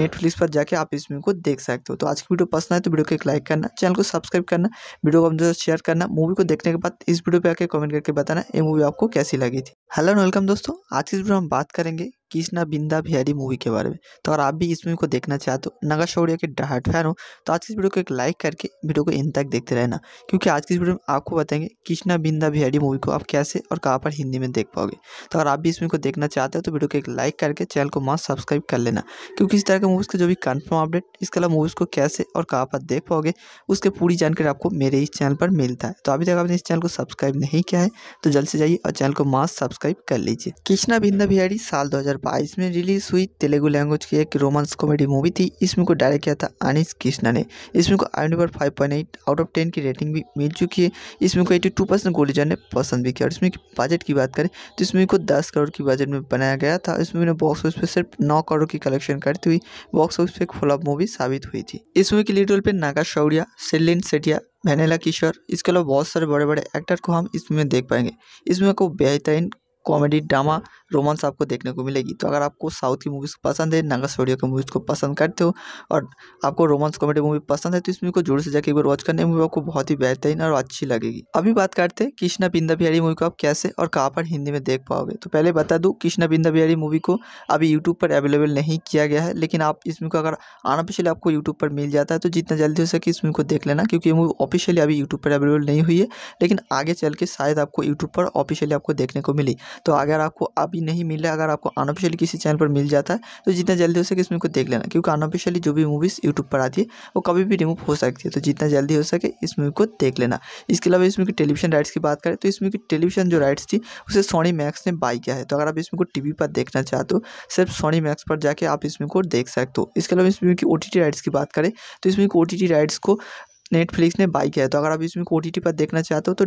नेटफ्लिक्स पर जाके आप इस फिल्म को देख सकते हो तो आज की वीडियो पसंद आए तो वीडियो को एक लाइक करना चैनल को सब्सक्राइब करना वीडियो को अपने शेयर करना मूवी को देखने के बाद इस वीडियो पर आके कमेंट करके बताना ये मूवी आपको कैसी लगी थी हेलो वेलकम दोस्तों आज की वीडियो हम बात करेंगे कृष्णा बिंदा बिहारी मूवी के बारे में तो अगर आप भी इस मूवी को देखना चाहते हो नगा शौर्य के डहाट फैन हो तो आज की इस वीडियो को एक लाइक करके वीडियो को इन तक देखते रहना क्योंकि आज की इस वीडियो में आपको बताएंगे कृष्णा बिंदा बिहारी मूवी को आप कैसे और कहाँ पर हिंदी में देख पाओगे तो अगर आप भी इस मूवी को देखना चाहते हो तो वीडियो को एक लाइक करके चैनल को मास्क सब्सक्राइब कर लेना क्योंकि इस तरह के मूवीज़ का जो भी कन्फर्म अपडेट इसके अलावा मूवीज़ को कैसे और कहाँ पर देख पाओगे उसके पूरी जानकारी आपको मेरे इस चैनल पर मिलता है तो अभी तक आपने इस चैनल को सब्सक्राइब नहीं किया है तो जल्द से जाइए और चैनल को मास्क सब्सक्राइब कर लीजिए कृष्णा बिंदा बिहारी साल दो 2022 में रिलीज़ हुई तेलुगु लैंग्वेज की एक रोमांस कॉमेडी मूवी थी इसमें को डायरेक्ट किया था अनिश कृष्णा ने इसमें को आई number five point eight out of ten की रेटिंग भी मिल चुकी है इसमें को एटी टू परसेंट गोली जाने पसंद भी किया और इसमें बजट की बात करें तो इस मूवी को दस करोड़ की बजट में बनाया गया था इसमें ने बॉक्स ऑफिस पर सिर्फ नौ करोड़ की कलेक्शन करती हुई बॉक्स ऑफिस पर एक फॉलोअप मूवी साबित हुई थी इस मूवी की लीड रोल पर नागा शौरिया सेलिन सेटिया वैनेला किशोर इसके अलावा बहुत सारे बड़े बड़े एक्टर को हम इसमें देख पाएंगे इसमें को बेहतरीन कॉमेडी ड्रामा रोमांस आपको देखने को मिलेगी तो अगर आपको साउथ की मूवीज़ पसंद है नागा स्टूडियो की मूवीज़ को पसंद करते हो और आपको रोमांस कॉमेडी मूवी पसंद है तो इस मूवी को जोर से जाकर एक बार वॉच करने मूवी आपको बहुत ही बेहतरीन और अच्छी लगेगी अभी बात करते हैं कृष्णा बिंदा बिहारी मूवी को आप कैसे और कहाँ पर हिंदी में देख पाओगे तो पहले बता दूँ कृष्णा बिंदा बिहारी मूवी को अभी यूट्यूब पर अवेलेबल नहीं किया गया है लेकिन आप इस मूवी को अगर आना पिछले आपको यूट्यूब पर मिल जाता है तो जितना जल्दी हो सके इस मूवी को देख लेना क्योंकि ये मूवी ऑफिशियली अभी यूट्यूब पर अवेलेबल नहीं हुई है लेकिन आगे चल के शायद आपको यूट्यूब पर ऑफिशियली आपको देखने को मिली तो अगर आपको अभी नहीं मिल रहा अगर आपको अनऑफिशियली किसी चैनल पर मिल जाता है तो जितना जल्दी हो सके इसमें को देख लेना क्योंकि अनऑफिशियली जो भी मूवीज़ यूट्यूब पर आती है वो कभी भी रिमूव हो सकती है तो जितना जल्दी हो सके इस मूवी को देख लेना इसके अलावा इसमें की टेलीविजन राइट्स की बात करें तो इसमें की टेलीविजन जो राइट्स थी उसे सोनी मैक्स ने बाई किया है तो अगर आप इसमें को टी पर देखना चाहते हो सिर्फ सोनी मैक्स पर जाके आप इसमें को देख सकते हो इसके अलावा इसमें की ओ राइट्स की बात करें तो इसमें ओ राइट्स को नेटफ्लिक्स ने बाई किया है तो अगर आप इसमें को ओ टी टी पर देखना चाहते हो तो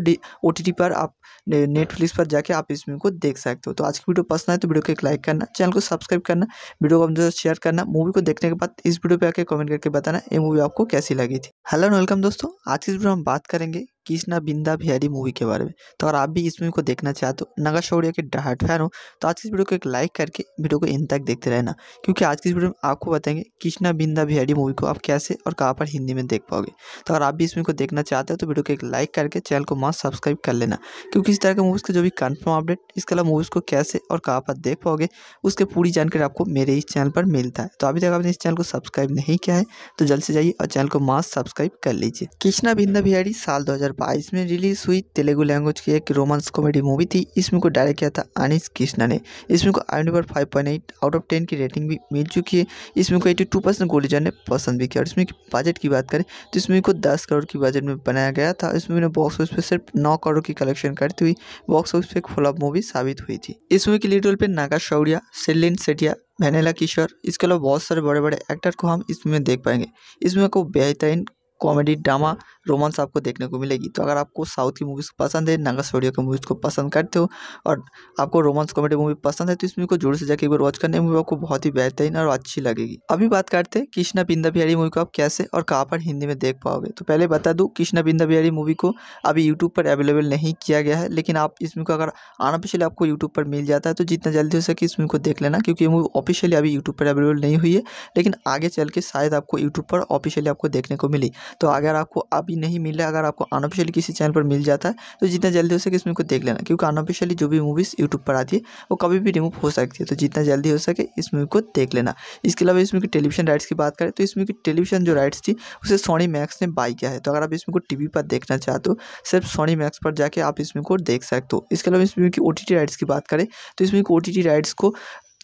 ओ टी टी पर आप नेटफ्लिक्स पर जाके आप इसमें को देख सकते हो तो आज की वीडियो पसंद आए तो वीडियो को एक लाइक करना चैनल को सब्सक्राइब करना वीडियो को अपने शेयर करना मूवी को देखने के बाद इस वीडियो पर आकर कमेंट करके बताना ये मूवी आपको कैसी लगी थी हेलो वेलकम दोस्तों आज की इस वीडियो हम बात करेंगे कृष्णा बिंदा बिहारी मूवी के बारे में तो अगर आप भी इस मूवी को देखना चाहते हो नगा शौर्या के डहाट फैन हो तो आज की इस वीडियो को एक लाइक करके वीडियो को इन तक देखते रहना क्योंकि आज की इस वीडियो में आपको बताएंगे कृष्णा बिंदा बिहारी मूवी को आप कैसे और कहाँ पर हिंदी में देख पाओगे तो अगर आप भी इस मूवी को देखना चाहते हो तो वीडियो को एक लाइक करके चैनल को मास्क सब्सक्राइब कर लेना क्योंकि इस तरह के मूवीज़ का जो भी कन्फर्म अपडेट इसके अलावा मूवीज़ को कैसे और कहाँ पर देख पाओगे उसके पूरी जानकारी आपको मेरे इस चैनल पर मिलता है तो अभी तक आपने इस चैनल को सब्सक्राइब नहीं किया है तो जल्द से जाइए और चैनल को मास्क सब्सक्राइब कर लीजिए कृष्णा बिंदा बिहारी साल दो 2022 में रिलीज़ हुई तेलुगु लैंग्वेज की एक रोमांस कॉमेडी मूवी थी इसमें को डायरेक्ट किया था अनिश कृष्णा ने इसमें को आई number five point eight out of ten की रेटिंग भी मिल चुकी है इसमें को एटी टू परसेंट गोली ने पसंद भी किया और इसमें बजट की बात करें तो इसमें को दस करोड़ की बजट में बनाया गया था इसमें ने बॉक्स ऑफिस पर सिर्फ नौ करोड़ की कलेक्शन करती हुई बॉक्स ऑफिस पर एक फ्लॉप मूवी साबित हुई थी इस मूवी के लीड रोल पर नागा शौरिया सिलिन सेटिया वैनेला किशोर इसके अलावा बहुत सारे बड़े बड़े एक्टर को हम इसमें देख पाएंगे इसमें को बेहतरीन कॉमेडी ड्रामा रोमांस आपको देखने को मिलेगी तो अगर आपको साउथ की मूवीज़ पसंद है नागा स्टोडियो की मूवीज़ को पसंद करते हो और आपको रोमांस कॉमेडी मूवी पसंद है तो इस मूवी को जोर से जाकर एक बार वॉच करने मूवी आपको बहुत ही बेहतरीन और अच्छी लगेगी अभी बात करते हैं कृष्णा बिंदा बिहारी मूवी को आप कैसे और कहाँ पर हिंदी में देख पाओगे तो पहले बता दूँ कृष्णा बिंदा बिहारी मूवी को अभी यूट्यूब पर अवेलेबल नहीं किया गया है लेकिन आप इस मूवी को अगर आना पिछले आपको यूट्यूब पर मिल जाता है तो जितना जल्दी हो सके इस मूवी को देख लेना क्योंकि ये मूवी ऑफिशियली अभी यूट्यूब पर अवेलेबल नहीं हुई है लेकिन आगे चल के शायद आपको यूट्यूब पर ऑफिशियली आपको देखने को मिली तो अगर आपको अभी नहीं मिल रहा अगर आपको अनऑफिशियली किसी चैनल पर मिल जाता है तो जितना जल्दी हो सके इसमें को देख लेना क्योंकि अनऑफिशियली जो भी मूवीज़ यूट्यूब पर आती है वो कभी भी रिमूव हो सकती है तो जितना जल्दी हो सके इस मूवी को देख लेना इसके अलावा इसमें की टेलीविजन राइट्स की बात करें तो इसमें की टेलीविजन जो राइट्स थी उसे सोनी मैक्स ने बाई किया है तो अगर आप इसमें को टी पर देखना चाहते हो सिर्फ सोनी मैक्स पर जाके आप इसमें को देख सकते हो इसके अलावा इसमें की ओ राइट्स की बात करें तो इसमें ओ राइट्स को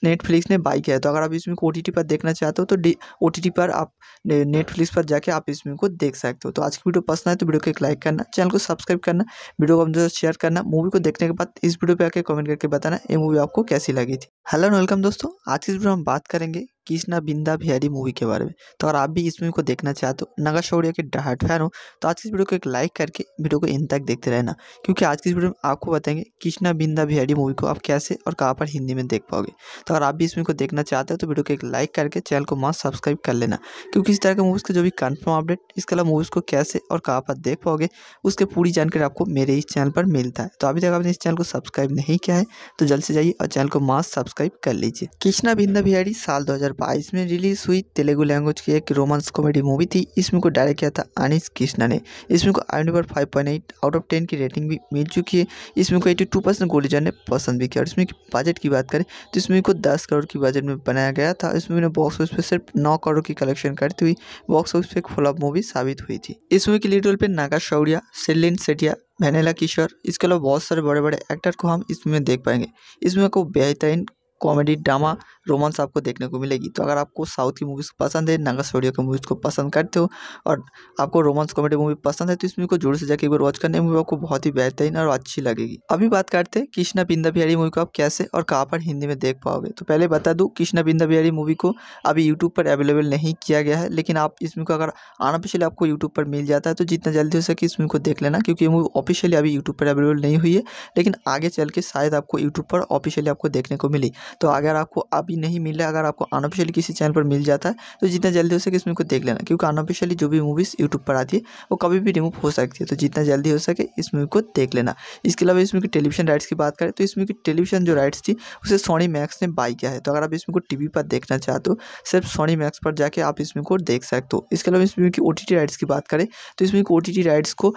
नेटफ्लिक्स ने बाई किया है तो अगर आप इसमें को ओ टी टी पर देखना चाहते हो तो ओ टी टी पर आप नेटफ्लिक्स पर जाके आप इस को देख सकते हो तो आज की वीडियो पसंद आए तो वीडियो को एक लाइक करना चैनल को सब्सक्राइब करना वीडियो को अपने शेयर करना मूवी को देखने के बाद इस वीडियो पर आके कमेंट करके बताना ये मूवी आपको कैसी लगी थी हेलो वेलकम दोस्तों आज की वीडियो हम बात करेंगे कृष्णा बिंदा बिहारी मूवी के बारे में तो अगर आप भी इस मूवी को देखना चाहते हो नगा शौर्य के डहाट फैन हो तो आज की इस वीडियो को एक लाइक करके वीडियो को इन तक देखते रहना क्योंकि आज की इस वीडियो में आपको बताएंगे कृष्णा बिंदा बिहारी मूवी को आप कैसे और कहाँ पर हिंदी में देख पाओगे तो अगर आप भी इस मूवी को देखना चाहते हो तो वीडियो को एक लाइक करके चैनल को मस्त सब्सक्राइब कर लेना क्योंकि इस तरह के मूवीज़ का जो भी कन्फर्म अपडेट इसके अलावा मूवीज़ को कैसे और कहाँ पर देख पाओगे उसके पूरी जानकारी आपको मेरे इस चैनल पर मिलता है तो अभी तक आपने इस चैनल को सब्सक्राइब नहीं किया है तो जल्द से जाइए और चैनल को मास्क सब्सक्राइब कर लीजिए कृष्णा बिंदा बिहारी साल दो 2022 में रिलीज़ हुई तेलुगु लैंग्वेज की एक रोमांस कॉमेडी मूवी थी इसमें को डायरेक्ट किया था अनिस कृष्णा ने इसमें को आई number five point eight out of ten की रेटिंग भी मिल चुकी है इसमें को एट्टी टू परसेंट गोलीजर ने पसंद भी किया और इसमें बजट की बात करें तो इसमें को दस करोड़ की बजट में बनाया गया था इसमें बॉक्स ऑफिस पर सिर्फ नौ करोड़ की कलेक्शन करती हुई बॉक्स ऑफिस पर एक फ्लॉप मूवी साबित हुई थी इस मूवी के लीड रोल पर नागा शौरिया सेलिन सेटिया वेनेला किशोर इसके अलावा बहुत सारे बड़े बड़े एक्टर को हम इसमें देख पाएंगे इसमें को बेहतरीन कॉमेडी ड्रामा रोमांस आपको देखने को मिलेगी तो अगर आपको साउथ की मूवीज़ पसंद है नागा स्टूडियो की मूवीज़ को पसंद करते हो और आपको रोमांस कॉमेडी मूवी पसंद है तो इस मूवी को जोर से जाकर एक बार वॉच करने मूवी आपको बहुत ही बेहतरीन और अच्छी लगेगी अभी बात करते हैं कृष्णा बिंदा बिहारी मूवी को आप कैसे और कहाँ पर हिंदी में देख पाओगे तो पहले बता दूँ कृष्णा बिंदा बिहारी मूवी को अभी यूट्यूब पर अवेलेबल नहीं किया गया है लेकिन आप इस मूवी को अगर आना पिछले आपको यूट्यूब पर मिल जाता है तो जितना जल्दी हो सके इस मूवी को देख लेना क्योंकि ये मूवी ऑफिशियली अभी यूट्यूब पर अवेलेबल नहीं हुई है लेकिन आगे चल के शायद आपको यूट्यूब पर ऑफिशियली आपको देखने को मिली तो अगर आपको अभी नहीं मिला अगर आपको अनऑफिशियली किसी चैनल पर मिल जाता है तो जितना जल्दी हो सके इसमें को देख लेना क्योंकि अनऑफिशियली जो भी मूवीज़ यूट्यूब पर आती है वो कभी भी रिमूव हो सकती है तो जितना जल्दी हो सके इस मूवी को देख लेना इसके अलावा इसमें की टेलीविजन राइट्स की बात करें तो इसमें की टेलीविजन जो राइट्स थी उसे सोनी मैक्स ने बाई किया है तो अगर आप इसमें को टी पर देखना चाहते हो सिर्फ सोनी मैक्स पर जाके आप इसमें को देख सकते हो इसके अलावा इसमें की ओ राइट्स की बात करें तो इसमें की ओ राइट्स को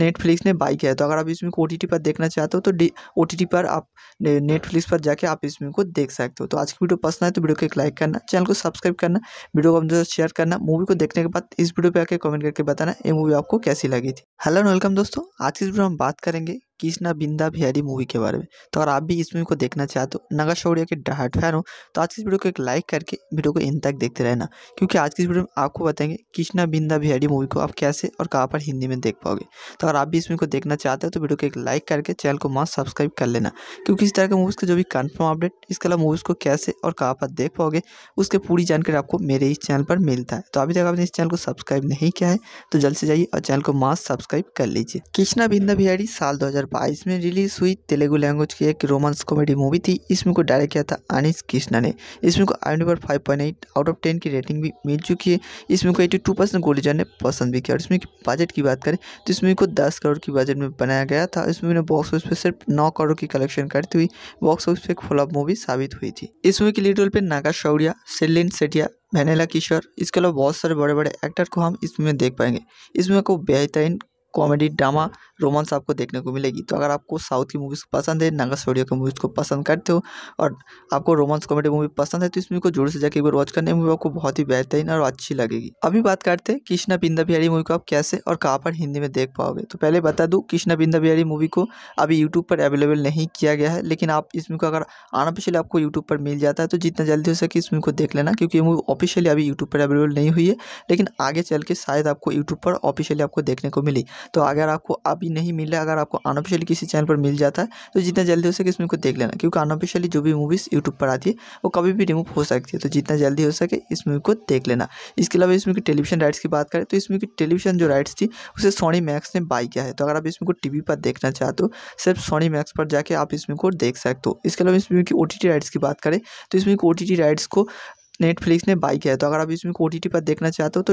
नेटफ्लिक्स ने बाई किया है तो अगर आप इसमें को ओ पर देखना चाहते हो तो ओ टी पर आप नेटफ्लिक्स पर जाके आप इस मूवी को देख सकते हो तो आज की वीडियो पसंद आए तो वीडियो को एक लाइक करना चैनल को सब्सक्राइब करना वीडियो को अपने शेयर करना मूवी को देखने के बाद इस वीडियो पर आकर कमेंट करके बताना ये मूवी आपको कैसी लगी थी हेलो वेलकम दोस्तों आज की वीडियो हम बात करेंगे कृष्णा बिंदा बिहारी मूवी के बारे में तो अगर आप भी इस मूवी को देखना चाहते हो नगर शौर्य के डहाट फैन हो तो आज की इस वीडियो को एक लाइक करके वीडियो को इन तक देखते रहना क्योंकि आज की इस वीडियो में आपको बताएंगे कृष्णा बिंदा बिहारी मूवी को आप कैसे और कहाँ पर हिंदी में देख पाओगे तो अगर आप भी इस मूवी को देखना चाहते हो तो वीडियो को एक लाइक करके चैनल को मास्क सब्सक्राइब कर लेना क्योंकि इस तरह के मूवीज़ का जो भी कन्फर्म अपडेट इसके अलावा मूवीज़ को कैसे और कहाँ पर देख पाओगे उसके पूरी जानकारी आपको मेरे इस चैनल पर मिलता है तो अभी तक आपने इस चैनल को सब्सक्राइब नहीं किया है तो जल्द से जाइए और चैनल को मास्क सब्सक्राइब कर लीजिए कृष्णा बिंदा बिहारी साल दो 2022 में रिलीज़ हुई तेलुगु लैंग्वेज की एक रोमांस कॉमेडी मूवी थी इसमें को डायरेक्ट किया था अनिश कृष्णा ने इसमें को आई number five point eight out of ten की रेटिंग भी मिल चुकी है इसमें को एटी टू परसेंट गोलीजर ने पसंद भी किया और इसमें बजट की बात करें तो इसमें को दस करोड़ की बजट में बनाया गया था इसमें ने बॉक्स ऑफिस पर सिर्फ नौ करोड़ की कलेक्शन करती हुई बॉक्स ऑफिस पर एक फ्लॉप मूवी साबित हुई थी इस मूवी की लीड रोल पर नागा शौरिया सेलिन सेटिया मैनेला किशोर इसके अलावा बहुत सारे बड़े बड़े एक्टर को हम इसमें देख पाएंगे इसमें को बेहतरीन कॉमेडी ड्रामा रोमांस आपको देखने को मिलेगी तो अगर आपको साउथ की मूवीज़ पसंद है नागा स्टूडियो की मूवीज़ को पसंद करते हो और आपको रोमांस कॉमेडी मूवी पसंद है तो इस मूवी को जोर से जाकर एक बार वॉच करने मूवी आपको बहुत ही बेहतरीन और अच्छी लगेगी अभी बात करते हैं कृष्णा बिंदा बिहारी मूवी को आप कैसे और कहाँ पर हिंदी में देख पाओगे तो पहले बता दूँ कृष्णा बिंदा बिहारी मूवी को अभी यूट्यूब पर अवेलेबल नहीं किया गया है लेकिन आप इस मूवी को अगर आना पिछले आपको यूट्यूब पर मिल जाता है तो जितना जल्दी हो सके इस मूवी को देख लेना क्योंकि ये मूवी ऑफिशियली अभी यूट्यूब पर अवेलेबल नहीं हुई है लेकिन आगे चल के शायद आपको यूट्यूब पर ऑफिशियली आपको देखने को मिली तो अगर आपको अभी नहीं रहा अगर आपको अनऑफिशियली किसी चैनल पर मिल जाता है तो जितना जल्दी हो सके इसमें को देख लेना क्योंकि अनऑफिशियली जो भी मूवीज़ यूट्यूब पर आती है वो कभी भी रिमूव हो सकती है तो जितना जल्दी हो सके इस मूवी को देख लेना इसके अलावा इसमें की टेलीविजन राइट्स की बात करें तो इसमें की टेलीविजन जो राइट्स थी उसे सोनी मैक्स ने बाई किया है तो अगर आप इसमें को टी पर देखना चाहते हो सिर्फ सोनी मैक्स पर जाके आप इसमें को देख सकते हो इसके अलावा इसमें की ओ राइट्स की बात करें तो इसमें ओ टी राइट्स को नेटफ्लिक्स ने बाई किया है तो अगर आप इसमें को ओ पर देखना चाहते हो तो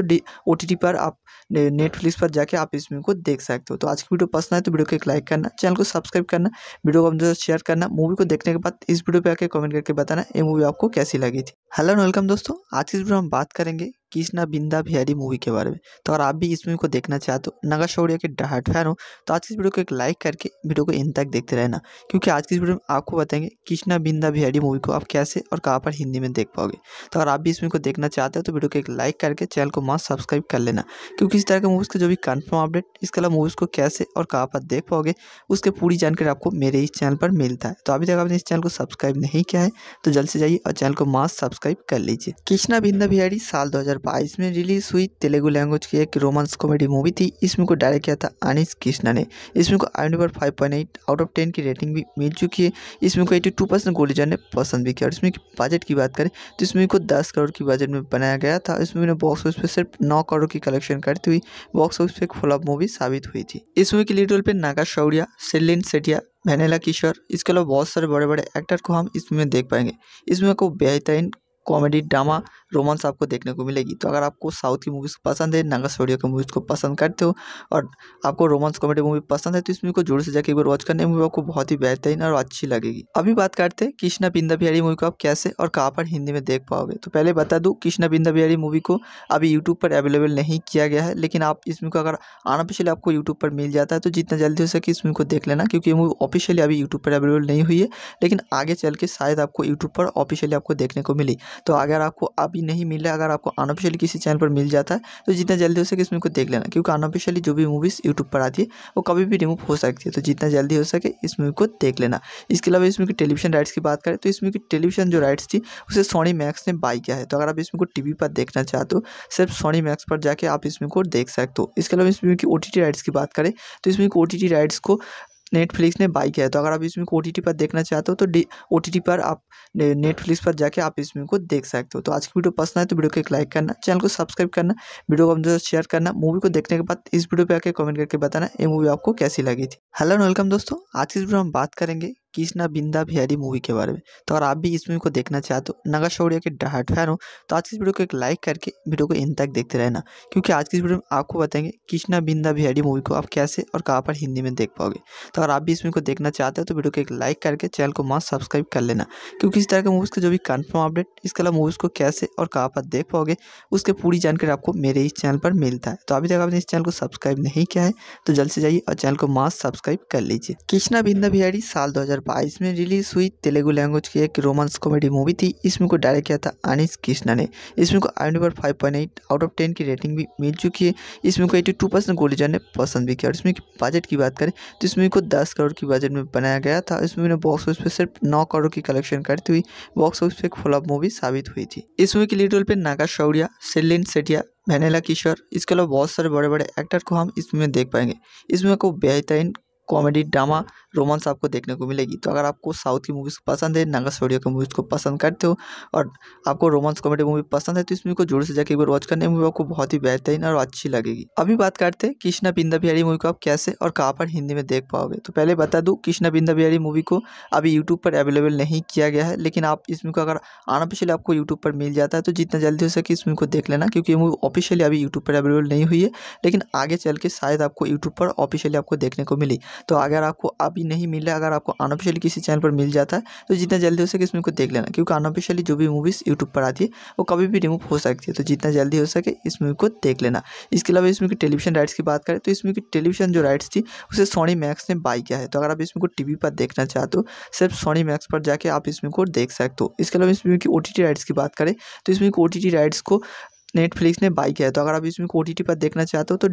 ओ पर आप नेटफ्लिक्स पर जाके आप इसमें को देख सकते हो तो आज की वीडियो पसंद आए तो वीडियो को एक लाइक करना चैनल को सब्सक्राइब करना वीडियो को अपने शेयर करना मूवी को देखने के बाद इस वीडियो पर आकर कमेंट करके बताना ये मूवी आपको कैसी लगी थी हेलो एंड वेलकम दोस्तों आज की वीडियो हम बात करेंगे कृष्णा बिंदा बिहारी मूवी के बारे में तो अगर आप भी इस मूवी को देखना चाहते हो नगा शौर्य के डहाट फैन हो तो आज की इस वीडियो को एक लाइक करके वीडियो को इन तक देखते रहना क्योंकि आज की इस वीडियो में आपको बताएंगे कृष्णा बिंदा बिहारी मूवी को आप कैसे और कहाँ पर हिंदी में देख पाओगे तो अगर आप भी इस मूवी को देखना चाहते हो तो वीडियो को एक लाइक करके चैनल को मास्क सब्सक्राइब कर लेना क्योंकि इस तरह के मूवीज़ का जो भी कन्फर्म अपडेट इसके अलावा मूवीज़ को कैसे और कहाँ पर देख पाओगे उसके पूरी जानकारी आपको मेरे इस चैनल पर मिलता है तो अभी तक आपने इस चैनल को सब्सक्राइब नहीं किया है तो जल्द से जाइए और चैनल को मास्क सब्सक्राइब कर लीजिए कृष्णा बिंदा बिहारी साल दो 2022 में रिलीज़ हुई तेलुगु लैंग्वेज की एक रोमांस कॉमेडी मूवी थी इसमें को डायरेक्ट किया था अनिश कृष्णा ने इसमें को आई number five point eight out of ten की रेटिंग भी मिल चुकी है इसमें को एटी टू परसेंट गोलीजर ने पसंद भी किया और इसमें बजट की बात करें तो इसमें को दस करोड़ की बजट में बनाया गया था इसमें बॉक्स ऑफिस पर सिर्फ नौ करोड़ की कलेक्शन करती हुई बॉक्स ऑफिस पर फ्लॉप मूवी साबित हुई थी इस मूवी के लीड रोल पर नागा शौरिया सेलिन सेटिया मैनेला किशोर इसके अलावा बहुत सारे बड़े बड़े एक्टर को हम इसमें देख पाएंगे इसमें को बेहतरीन कॉमेडी ड्रामा रोमांस आपको देखने को मिलेगी तो अगर आपको साउथ की मूवीज़ पसंद है नागा स्टोडियो की मूवीज़ को पसंद करते हो और आपको रोमांस कॉमेडी मूवी पसंद है तो इस मूवी को जोर से जाकर एक बार वॉच करने मूवी आपको बहुत ही बेहतरीन और अच्छी लगेगी अभी बात करते हैं कृष्णा बिंदा बिहारी मूवी को आप कैसे और कहाँ पर हिंदी में देख पाओगे तो पहले बता दूँ कृष्णा बिंदा बिहारी मूवी को अभी यूट्यूब पर अवेलेबल नहीं किया गया है लेकिन आप इस मूवी को अगर आना पिछले आपको यूट्यूब पर मिल जाता है तो जितना जल्दी हो सके इस मूवी को देख लेना क्योंकि ये मूवी ऑफिशियली अभी यूट्यूब पर अवेलेबल नहीं हुई है लेकिन आगे चल के शायद आपको यूट्यूब पर ऑफिशियली आपको देखने को मिली तो अगर आपको अभी नहीं मिल रहा अगर आपको अनऑफिशियली किसी चैनल पर मिल जाता है तो जितना जल्दी हो सके इसमें को देख लेना क्योंकि अनऑफिशियली जो भी मूवीज़ यूट्यूब पर आती है वो कभी भी रिमूव हो सकती है तो जितना जल्दी हो सके इस मूवी को देख लेना इसके अलावा इसमें टेलीविजन राइट्स की बात करें तो इसमें की टेलीविजन जो राइट्स थी उसे सोनी मैक्स ने बाई किया है तो अगर आप इसमें को टी पर देखना चाहते हो सिर्फ सोनी मैक्स पर जाके आप इसमें को देख सकते हो इसके अलावा इसमें की ओ राइट्स की बात करें तो इसमें ओ टी राइट्स को नेटफ्लिक्स ने बाई किया है तो अगर आप इसमें को ओ टी टी पर देखना चाहते हो तो ओ टी टी पर आप नेटफ्लिक्स पर जाके आप इस को देख सकते हो तो आज की वीडियो पसंद आए तो वीडियो को एक लाइक करना चैनल को सब्सक्राइब करना वीडियो को अपने शेयर करना मूवी को देखने के बाद इस वीडियो पर आके कमेंट करके बताना ये मूवी आपको कैसी लगी थी हेलो एंड वेलकम दोस्तों आज की इस वीडियो हम बात करेंगे कृष्णा बिंदा बिहारी मूवी के बारे में तो अगर आप भी इस मूवी को देखना चाहते हो नगा शौर्य के डहाट फैन हो तो आज की इस वीडियो को एक लाइक करके वीडियो को इन तक देखते रहना क्योंकि आज की इस वीडियो में आपको बताएंगे कृष्णा बिंदा बिहारी मूवी को आप कैसे और कहाँ पर हिंदी में देख पाओगे तो अगर आप भी इस मूवी को देखना चाहते हो तो वीडियो को एक लाइक करके चैनल को मास्क सब्सक्राइब कर लेना क्योंकि इस तरह के मूवीज़ का जो भी कन्फर्म अपडेट इसके अलावा मूवीज़ को कैसे और कहाँ पर देख पाओगे उसके पूरी जानकारी आपको मेरे इस चैनल पर मिलता है तो अभी तक आपने इस चैनल को सब्सक्राइब नहीं किया है तो जल्द से जाइए और चैनल को मास्क सब्सक्राइब कर लीजिए कृष्णा बिंदा बिहारी साल दो 2022 में रिलीज़ हुई तेलुगु लैंग्वेज की एक रोमांस कॉमेडी मूवी थी इसमें को डायरेक्ट किया था अनिश कृष्णा ने इसमें को आई number five point eight out of ten की रेटिंग भी मिल चुकी है इसमें को एटी टू परसेंट गोलीजर ने पसंद भी किया और इसमें बजट की बात करें तो इसमें को दस करोड़ की बजट में बनाया गया था इसमें बॉक्स ऑफिस पर सिर्फ नौ करोड़ की कलेक्शन करती हुई बॉक्स ऑफिस पर एक फ्लॉप मूवी साबित हुई थी इस मूवी के लीड रोल पर नागा शौरिया सेलिन सेटिया वैनेला किशोर इसके अलावा बहुत सारे बड़े बड़े एक्टर को हम इसमें देख पाएंगे इसमें को बेहतरीन कॉमेडी ड्रामा रोमांस आपको देखने को मिलेगी तो अगर आपको साउथ की मूवीज़ पसंद है नागा स्टोडियो की मूवीज़ को पसंद करते हो और आपको रोमांस कॉमेडी मूवी पसंद है तो इस मूवी को जोर से जाकर एक बार वॉच करने मूवी आपको बहुत ही बेहतरीन और अच्छी लगेगी अभी बात करते हैं कृष्णा बिंदा बिहारी मूवी को आप कैसे और कहाँ पर हिंदी में देख पाओगे तो पहले बता दूँ कृष्णा बिंदा बिहारी मूवी को अभी यूट्यूब पर अवेलेबल नहीं किया गया है लेकिन आप इस मूवी को अगर आना पिछले आपको यूट्यूब पर मिल जाता है तो जितना जल्दी हो सके इस मूवी को देख लेना क्योंकि ये मूवी ऑफिशियली अभी यूट्यूब पर अवेलेबल नहीं हुई है लेकिन आगे चल के शायद आपको यूट्यूब पर ऑफिशियली आपको देखने को मिली तो अगर आपको अभी नहीं मिला अगर आपको अनऑफिशियली किसी चैनल पर मिल जाता है तो जितना जल्दी हो सके इसमें को देख लेना क्योंकि अनऑफिशियली जो भी मूवीज़ यूट्यूब पर आती है वो कभी भी रिमूव हो सकती है तो जितना जल्दी हो सके इस मूवी को देख लेना इसके अलावा इसमें की टेलीविजन राइट्स की बात करें तो इसमें की टेलीविजन जो राइट्स थी उसे सोनी मैक्स ने बाई किया है तो अगर आप इसमें को टी पर देखना चाहते हो सिर्फ सोनी मैक्स पर जाके आप इसमें को देख सकते हो इसके अलावा इसमें की ओ राइट्स की बात करें तो इसमें ओ राइट्स को नेटफ्लिक्स ने बाई किया है तो अगर आप इसमें को ओ टी टी पर देखना चाहते हो तो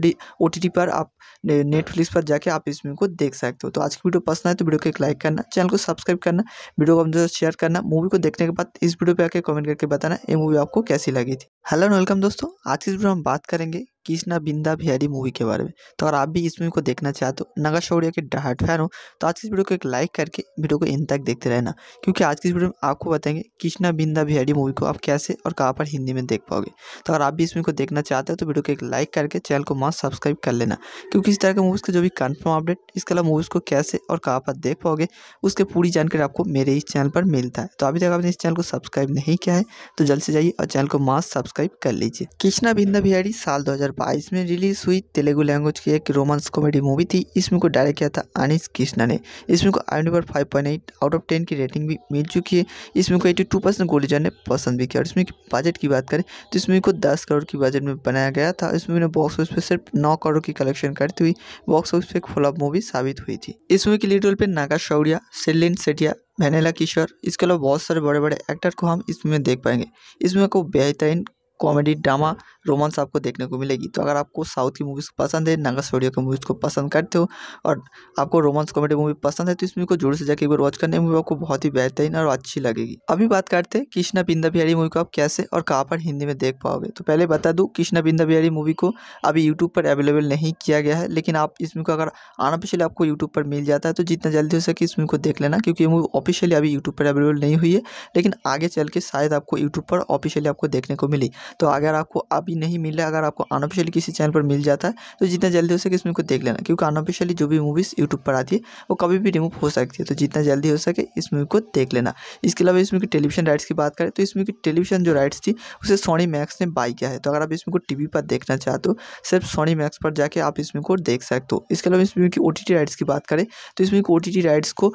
ओ टी टी पर आप नेटफ्लिक्स पर जाके आप इसमें को देख सकते हो तो आज की वीडियो पसंद आए तो वीडियो को एक लाइक करना चैनल को सब्सक्राइब करना वीडियो को अपने साथ शेयर करना मूवी को देखने के बाद इस वीडियो पर आके कमेंट करके बताना ये मूवी आपको कैसी लगी थी हेलो वेलकम दोस्तों आज की वीडियो हम बात करेंगे कृष्णा बिंदा बिहारी मूवी के बारे में तो अगर आप भी इस मूवी को देखना चाहते हो नगर शौर्य के डहाट फैन हो तो आज की इस वीडियो को एक लाइक करके वीडियो को इन तक देखते रहना क्योंकि आज की इस वीडियो में आपको बताएंगे कृष्णा बिंदा बिहारी मूवी को आप कैसे और कहाँ पर हिंदी में देख पाओगे तो अगर आप भी इस मूवी को देखना चाहते हो तो वीडियो को एक लाइक करके चैनल को मास्क सब्सक्राइब कर लेना क्योंकि इस तरह के मूवीज़ का जो भी कन्फर्म अपडेट इसके अलावा मूवीज़ को कैसे और कहाँ पर देख पाओगे उसके पूरी जानकारी आपको मेरे इस चैनल पर मिलता है तो अभी तक आपने इस चैनल को सब्सक्राइब नहीं किया है तो जल्द से जाइए और चैनल को मास्क सब्सक्राइब कर लीजिए कृष्णा बिंदा बिहारी साल दो 2022 में रिलीज़ हुई तेलुगु लैंग्वेज की एक रोमांस कॉमेडी मूवी थी इसमें को डायरेक्ट किया था अनिश कृष्णा ने इसमें को आई number five point eight out of ten की रेटिंग भी मिल चुकी है इसमें को एटी टू परसेंट गोलीजर ने पसंद भी किया और इसमें बजट की बात करें तो इसमें को दस करोड़ की बजट में बनाया गया था इसमें ने बॉक्स ऑफिस पर सिर्फ नौ करोड़ की कलेक्शन करती हुई बॉक्स ऑफिस पर एक फॉलोअप मूवी साबित हुई थी इस मूवी की लीड रोल पर नागा शौरिया सेलिन सेटिया वेनेला किशोर इसके अलावा बहुत सारे बड़े बड़े एक्टर को हम इसमें देख पाएंगे इसमें को बेहतरीन कॉमेडी ड्रामा रोमांस आपको देखने को मिलेगी तो अगर आपको साउथ की मूवीज़ पसंद है नागा स्टूडियो की मूवीज़ को पसंद करते हो और आपको रोमांस कॉमेडी मूवी पसंद है तो इस मूवी को जोर से जाकर एक बार वॉच करने मूवी आपको बहुत ही बेहतरीन और अच्छी लगेगी अभी बात करते हैं कृष्णा बिंदा बिहारी मूवी को आप कैसे और कहाँ पर हिंदी में देख पाओगे तो पहले बता दूँ कृष्णा बिंदा बिहारी मूवी को अभी यूट्यूब पर अवेलेबल नहीं किया गया है लेकिन आप इस मूवी को अगर आना पिछले आपको यूट्यूब पर मिल जाता है तो जितना जल्दी हो सके इस मूवी को देख लेना क्योंकि ये मूवी ऑफिशियली अभी यूट्यूब पर अवेलेबल नहीं हुई है लेकिन आगे चल के शायद आपको यूट्यूब पर ऑफिशियली आपको देखने को मिली तो अगर आपको अभी भी नहीं मिल रहा अगर आपको अनऑफिशियली किसी चैनल पर मिल जाता है तो जितना जल्दी हो सके इसमें को देख लेना क्योंकि अनऑफिशियली जो भी मूवीज़ यूट्यूब पर आती है वो कभी भी रिमूव हो सकती है तो जितना जल्दी हो सके इस मूवी को देख लेना इसके अलावा इसमें की टेलीविजन राइट्स की बात करें तो इसमें की टेलीविजन जो राइट्स थी उसे सोनी मैक्स ने बाई किया है तो अगर आप इसमें को टी पर देखना चाहते हो सिर्फ सोनी मैक्स पर जाके आप इसमें को देख सकते हो इसके अलावा इसमें की ओ राइट्स की बात करें तो इसमें ओ राइट्स को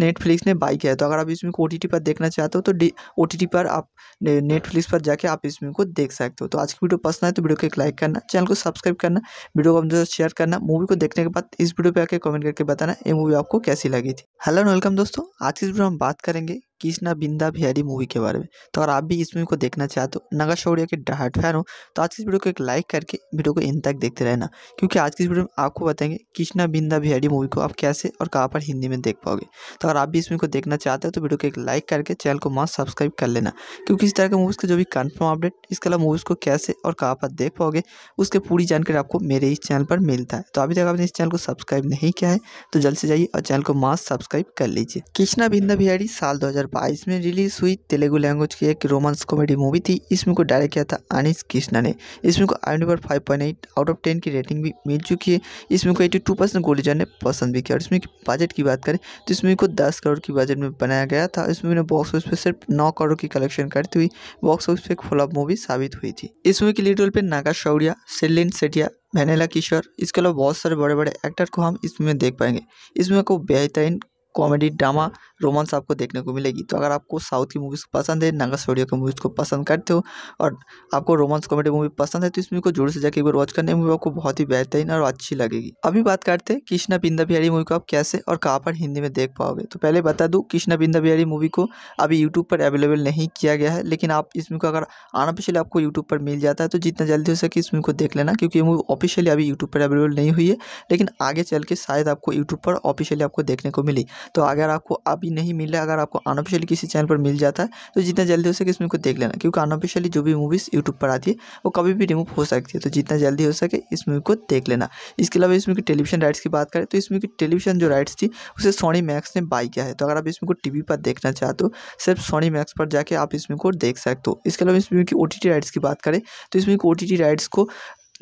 नेटफ्लिक्स ने बाई किया है तो अगर आप इसमें को ओ पर देखना चाहते हो तो ओ पर आप नेटफ्लिक्स पर जाके आप इसमें को देख सकते हो तो आज की वीडियो पसंद आए तो वीडियो को एक लाइक करना चैनल को सब्सक्राइब करना वीडियो को अपने शेयर करना मूवी को देखने के बाद इस वीडियो पर आकर कमेंट करके बताना ये मूवी आपको कैसी लगी थी हेलो वेलकम दोस्तों आज की वीडियो हम बात करेंगे कृष्णा बिंदा बिहारी मूवी के बारे में तो अगर आप भी इस मूवी को देखना चाहते हो नगा शौर्य के डहाट फैन हो तो आज की इस वीडियो को एक लाइक करके वीडियो को इन तक देखते रहना क्योंकि आज की इस वीडियो में आपको बताएंगे कृष्णा बिंदा बिहारी मूवी को आप कैसे और कहाँ पर हिंदी में देख पाओगे तो अगर आप भी इस मूवी को देखना चाहते हो तो वीडियो को एक लाइक करके चैनल को मास्क सब्सक्राइब कर लेना क्योंकि इस तरह के मूवीज़ के जो भी कन्फर्म अपडेट इसके अलावा मूवीज़ को कैसे और कहाँ पर देख पाओगे उसके पूरी जानकारी आपको मेरे इस चैनल पर मिलता है तो अभी तक आपने इस चैनल को सब्सक्राइब नहीं किया है तो जल्द से जाइए और चैनल को मास्क सब्सक्राइब कर लीजिए कृष्णा बिंदा बिहारी साल दो 2022 में रिलीज़ हुई तेलुगु लैंग्वेज की एक रोमांस कॉमेडी मूवी थी इसमें को डायरेक्ट किया था अनिश कृष्णा ने इसमें को आई number five point eight out of ten की रेटिंग भी मिल चुकी है इसमें को एटी टू परसेंट गोलीजर ने पसंद भी किया और इसमें की बजट की बात करें तो इसमें को दस करोड़ की बजट में बनाया गया था इस मूवी ने बॉक्स ऑफिस पर सिर्फ नौ करोड़ की कलेक्शन करती हुई बॉक्स ऑफिस पर एक फ्लॉप मूवी साबित हुई थी इस मूवी के लीड रोल पर नागा शौरिया सेलिन सेटिया वैनेला किशोर इसके अलावा बहुत सारे बड़े बड़े एक्टर को हम इसमें देख पाएंगे इसमें को बेहतरीन कॉमेडी ड्रामा रोमांस आपको देखने को मिलेगी तो अगर आपको साउथ की मूवीज़ पसंद है नागा स्टूडियो की मूवीज़ को पसंद करते हो और आपको रोमांस कॉमेडी मूवी पसंद है तो इस मूवी को जोर से जाकर एक बार वॉच करने मूवी आपको बहुत ही बेहतरीन और अच्छी लगेगी अभी बात करते हैं कृष्णा बिंदा बिहारी मूवी को आप कैसे और कहाँ पर हिंदी में देख पाओगे तो पहले बता दूँ कृष्णा बिंदा बिहारी मूवी को अभी यूट्यूब पर अवेलेबल नहीं किया गया है लेकिन आप इस मूवी को अगर आना पिछले आपको यूट्यूब पर मिल जाता है तो जितना जल्दी हो सके इस मूवी को देख लेना क्योंकि ये मूवी ऑफिशियली अभी यूट्यूब पर अवेलेबल नहीं हुई है लेकिन आगे चल के शायद आपको यूट्यूब पर ऑफिशियली आपको देखने को मिली तो अगर आपको अब भी नहीं मिल रहा अगर आपको अनऑफिशियली किसी चैनल पर मिल जाता है तो जितना जल्दी हो सके इसमें को देख लेना क्योंकि अनऑफिशियली जो भी मूवीज़ यूट्यूब पर आती है वो कभी भी रिमूव हो सकती है तो जितना जल्दी हो सके इस मूवी को देख लेना इसके अलावा इसमें की टेलीविजन राइट्स की बात करें तो इसमें की टेलीविजन जो राइट्स थी उसे सोनी मैक्स ने बाई किया है तो अगर आप इसमें को टी पर देखना चाहते हो सिर्फ सोनी मैक्स पर जाके आप इसमें को देख सकते हो इसके अलावा इसमें की ओ राइट्स की बात करें तो इसमें ओ राइट्स को